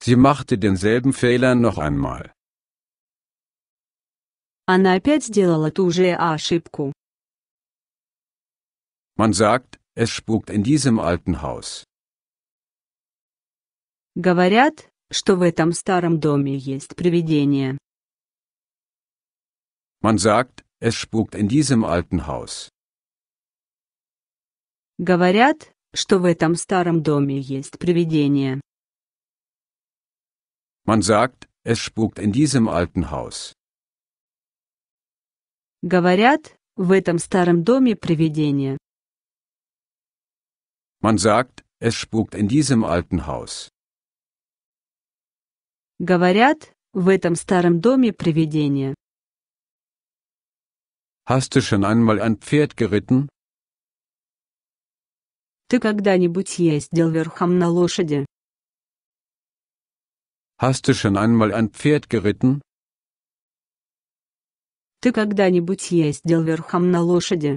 Sie machte denselben Fehler noch einmal. Она опять сделала ту же ошибку. Man sagt, es spukt in diesem alten Haus. Говорят, что в этом старом доме есть привидение. Man sagt, es spukt in diesem alten Haus. Говорят, что в этом старом доме есть привидение. Man sagt, es spukt in diesem alten Haus. Говорят, в этом старом доме привидение. Man sagt, es spukt in diesem alten Haus. Говорят, в этом старом доме привидение. Hast du schon einmal ein Pferd geritten? Ты когда-нибудь ездил верхом на лошади? Hast du schon einmal ein Pferd geritten? Ты когда-нибудь ездил верхом на лошади?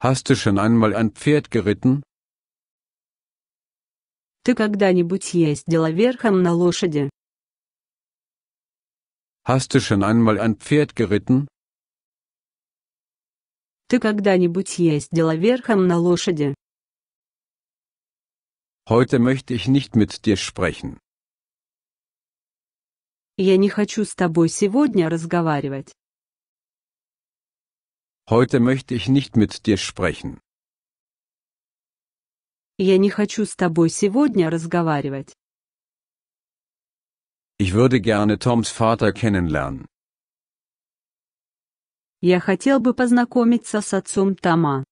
Hast du schon einmal ein Pferd geritten? Ты когда-нибудь ездила верхом на лошади? Hast du schon einmal ein Pferd geritten? Ты когда-нибудь ездила верхом на лошади? Heute möchte ich nicht mit dir sprechen. Я не хочу с тобой сегодня разговаривать. Heute möchte ich nicht mit dir sprechen. Я не хочу с тобой сегодня разговаривать. Ich würde gerne Toms Vater kennenlernen. Я хотел бы познакомиться с отцом Тома.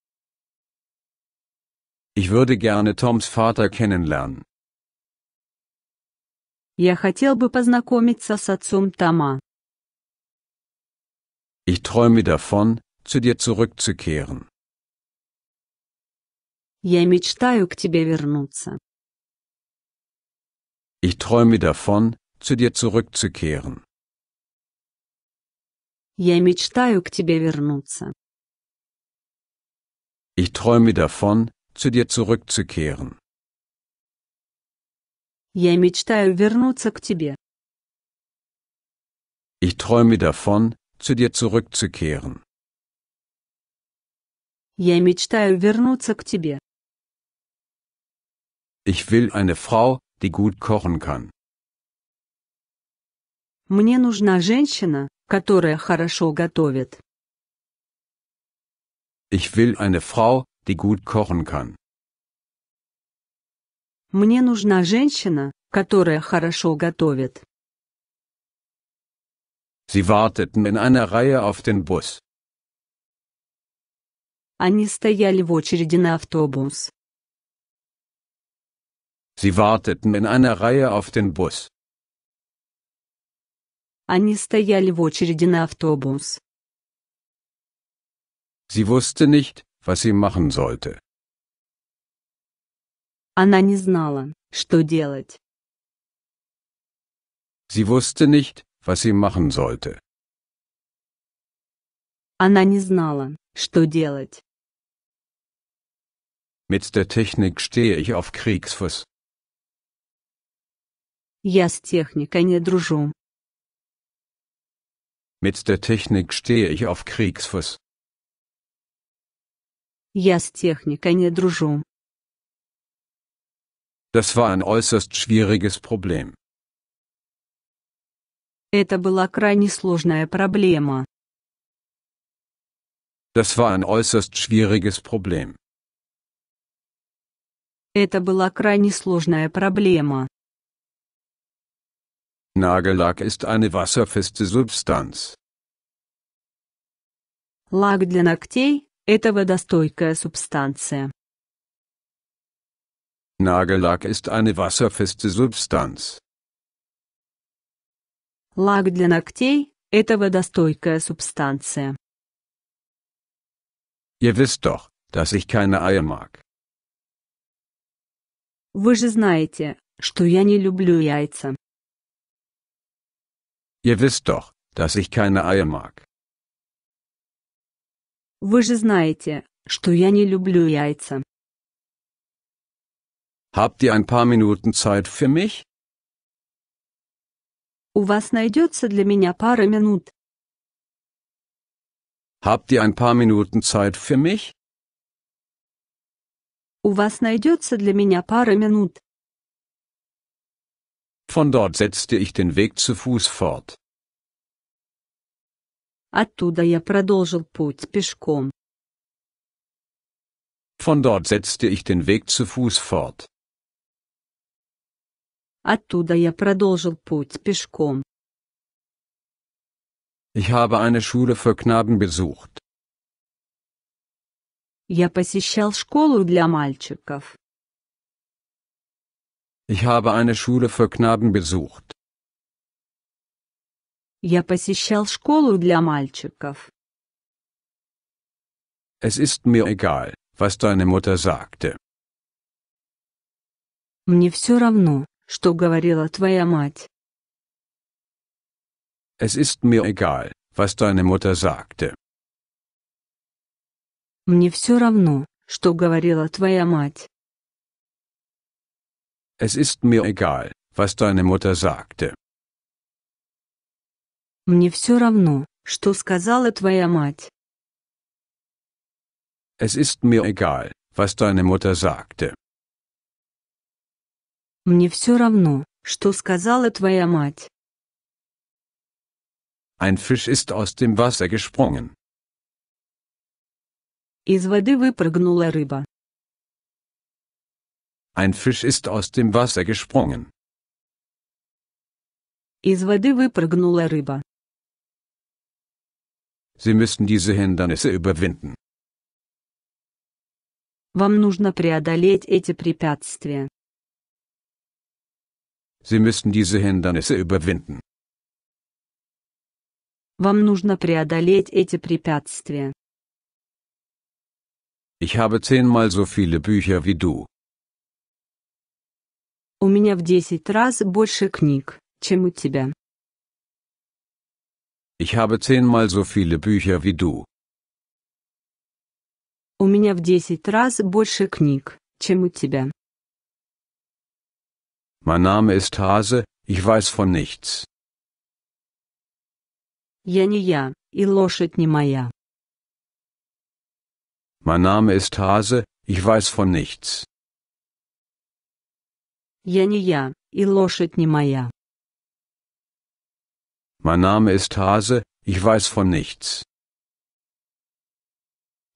Ich würde gerne Toms Vater kennenlernen. Я хотел бы познакомиться с отцом Тома. Ich träume davon, zu dir zurückzukehren. Я мечтаю к тебе вернуться. Ich träume davon, zu dir zurückzukehren. Я мечтаю к тебе вернуться. Ich träume davon, zu dir zurückzukehren. Я мечтаю вернуться к тебе. Ich träume davon, zu dir zurückzukehren. Я мечтаю вернуться к тебе. Ich will eine Frau, die gut kochen kann. Мне нужна женщина, которая хорошо готовит. Ich will eine Frau, die gut kochen kann. Мне нужна женщина, которая хорошо готовит. Sie warteten in einer Reihe auf den Bus. Они стояли в очереди на автобус. Sie warteten in einer Reihe auf den Bus. Они стояли в очереди на автобус. Sie wusste nicht, was sie machen sollte. Она не знала, что делать. Sie wusste nicht, was sie machen sollte. Она не знала, что делать. Mit der Technik stehe ich auf Kriegsfuß. Я с техникой не дружу. Mit der Technik stehe ich auf Kriegsfuß. Я с техникой не дружу. Das war ein äußerst schwieriges Problem. Это была крайне сложная проблема. Das war ein äußerst schwieriges Problem. Это была крайне сложная проблема. Nagellack ist eine wasserfeste Substanz. Лак для ногтей – это водостойкая субстанция. Nagellack ist eine wasserfeste Substanz. Lack для ногтей – это водостойкая субстанция. Ihr wisst doch, dass ich keine Eier mag. Вы же знаете, что я не люблю яйца. Ihr wisst doch, dass ich keine Eier mag. Вы же знаете, что я не люблю яйца. Habt ihr ein paar Minuten Zeit für mich? У вас найдется для меня пара минут? Habt ihr ein paar Minuten Zeit für mich? У вас найдется для меня пара минут? Von dort setzte ich den Weg zu Fuß fort. Оттуда я продолжил путь пешком. Von dort setzte ich den Weg zu Fuß fort. Оттуда я продолжил путь пешком. Ich habe eine Schule für Knaben besucht. Я посещал школу для мальчиков. Ich habe eine Schule für Knaben besucht. Я посещал школу для мальчиков. Es ist mir egal, was deine Mutter sagte. Мне все равно, что говорила твоя мать? Es ist mir egal, was deine Mutter sagte. Мне все равно, что говорила твоя мать. Es ist mir egal, was deine Mutter sagte. Мне все равно, что сказала твоя мать. Es ist mir egal, was deine Mutter sagte. Мне все равно, что сказала твоя мать. Ein Fisch ist aus dem Wasser gesprungen. Из воды выпрыгнула рыба. Ein Fisch ist aus dem Wasser gesprungen. Из воды выпрыгнула рыба. Sie müssen diese Hindernisse überwinden. Вам нужно преодолеть эти препятствия. Sie müssen diese Hindernisse überwinden. Вам нужно преодолеть эти препятствия. Ich habe zehnmal so viele Bücher wie du. У меня в десять раз больше книг, чем у тебя. Ich habe zehnmal so viele Bücher wie du. У меня в десять раз больше книг, чем у тебя. Mein Name ist Hase, ich weiß von nichts. Я не я, и лошадь не моя. Mein Name ist Hase, ich weiß von nichts. Я не я, и лошадь не моя. Mein Name ist Hase, ich weiß von nichts.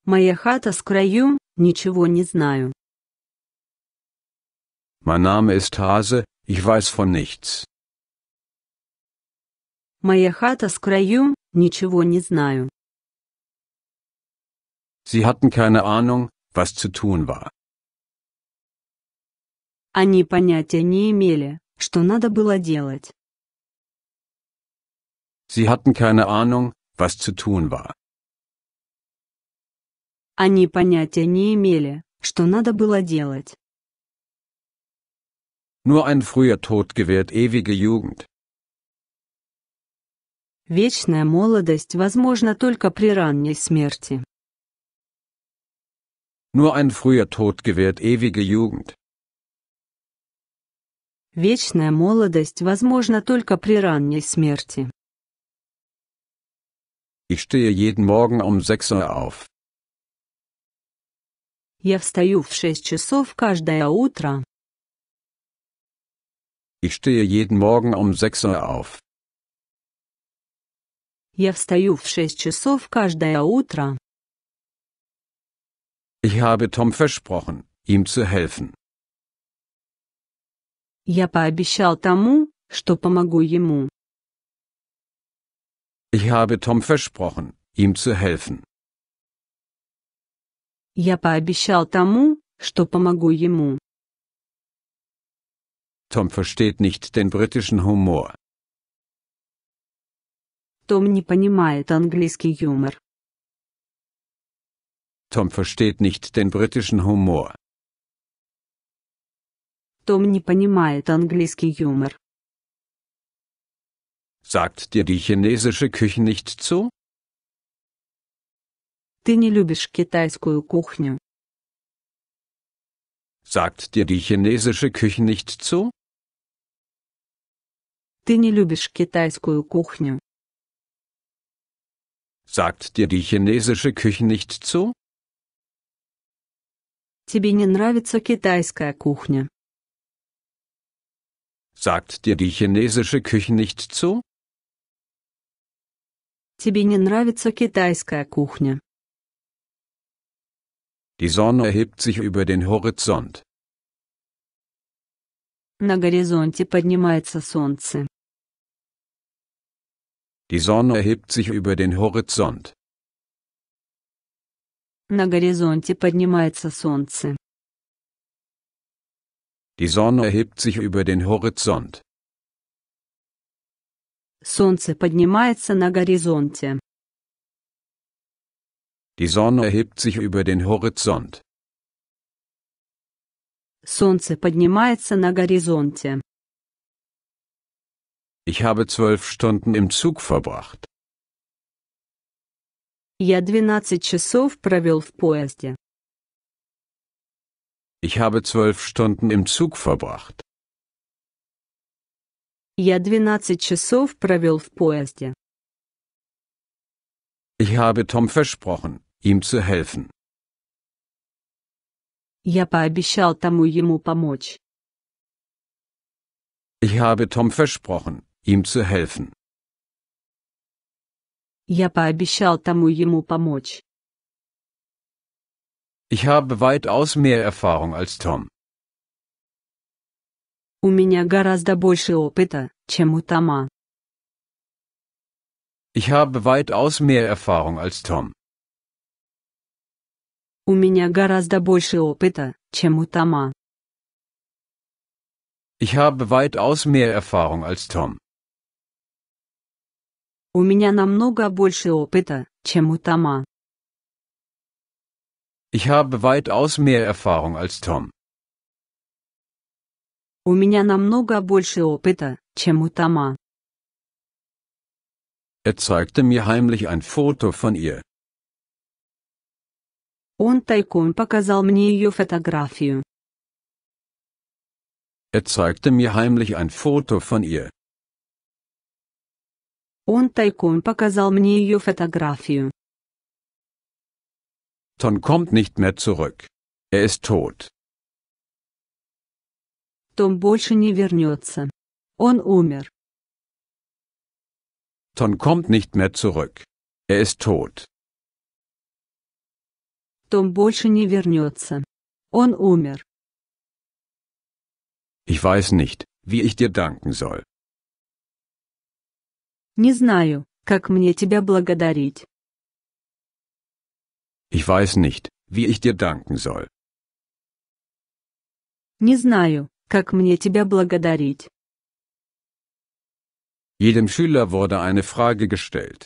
Моя хата с краю, ничего не знаю. Mein Name ist Hase, ich weiß von nichts. Моя хата с краю, ничего не знаю. Sie hatten keine Ahnung, was zu tun war. Они понятия не имели, что надо было делать. Sie hatten keine Ahnung, was zu tun war. Они понятия не имели, что надо было делать. Nur ein früher Tod gewährt ewige Jugend. Вечная молодость возможна только при ранней смерти. Nur ein früher Tod gewährt ewige Jugend. Вечная молодость возможна только при ранней смерти. Ich stehe jeden Morgen um 6 Uhr auf. Я встаю в 6 часов каждое утро. Ich stehe jeden Morgen um 6 Uhr auf. Я встаю в 6 часов каждое утро. Ich habe Tom versprochen, ihm zu helfen. Я пообещал тому, что помогу ему. Ich habe Tom versprochen, ihm zu helfen. Я пообещал тому, что помогу ему. Tom versteht nicht den britischen Humor. Том не понимает английский юмор. Tom versteht nicht den britischen Humor. Том не понимает английский юмор. Sagt dir die chinesische Küche nicht zu? Ты не любишь китайскую кухню. Sagt dir die chinesische Küche nicht zu? Ты не любишь китайскую кухню. Sagt dir die chinesische Küche nicht zu? Тебе не нравится китайская кухня. Sagt dir die chinesische Küche nicht zu? Тебе не нравится китайская кухня. Die Sonne erhebt sich über den Horizont. На горизонте поднимается солнце. Die Sonne erhebt sich über den Horizont. На горизонте поднимается солнце. Die Sonne erhebt sich über den Horizont. Солнце поднимается на горизонте. Die Sonne erhebt sich über den Horizont. Солнце поднимается на горизонте. Ich habe zwölf Stunden im Zug verbracht. Я 12 часов провел в поезде. Ich habe zwölf Stunden im Zug verbracht. Я 12 часов провел в поезде. Ich habe Tom versprochen, ihm zu helfen. Я пообещал тому ему помочь. Ich habe Tom versprochen, ihm zu helfen. Я пообещал тому ему помочь. Ich habe weitaus mehr Erfahrung als Tom. У меня гораздо больше опыта, чем у Тома. Ich habe weitaus mehr Erfahrung als Tom. У меня гораздо больше опыта, чем у Тома. Ich habe weitaus mehr Erfahrung als Tom. У меня намного больше опыта, чем у Тома. Ich habe weitaus mehr Erfahrung als Tom. У меня намного больше опыта, чем у Тома. Er zeigte mir heimlich ein Foto von ihr. Он тайком показал мне ее фотографию. Er zeigte mir heimlich ein Foto von ihr. Он тайком показал мне ее фотографию. Ton kommt nicht mehr zurück. Er ist tot. Том больше не вернется. Он умер. Ton kommt nicht mehr zurück. Er ist tot. Том больше не вернется. Он умер. Ich weiß nicht, wie ich dir danken soll. Не знаю, как мне тебя благодарить. Ich weiß nicht, wie ich dir danken soll. Не знаю, как мне тебя благодарить. Jedem Schüler wurde eine Frage gestellt.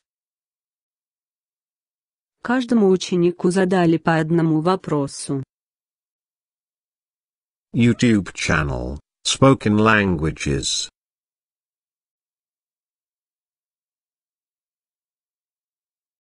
Каждому ученику задали по одному вопросу. YouTube channel Spoken Languages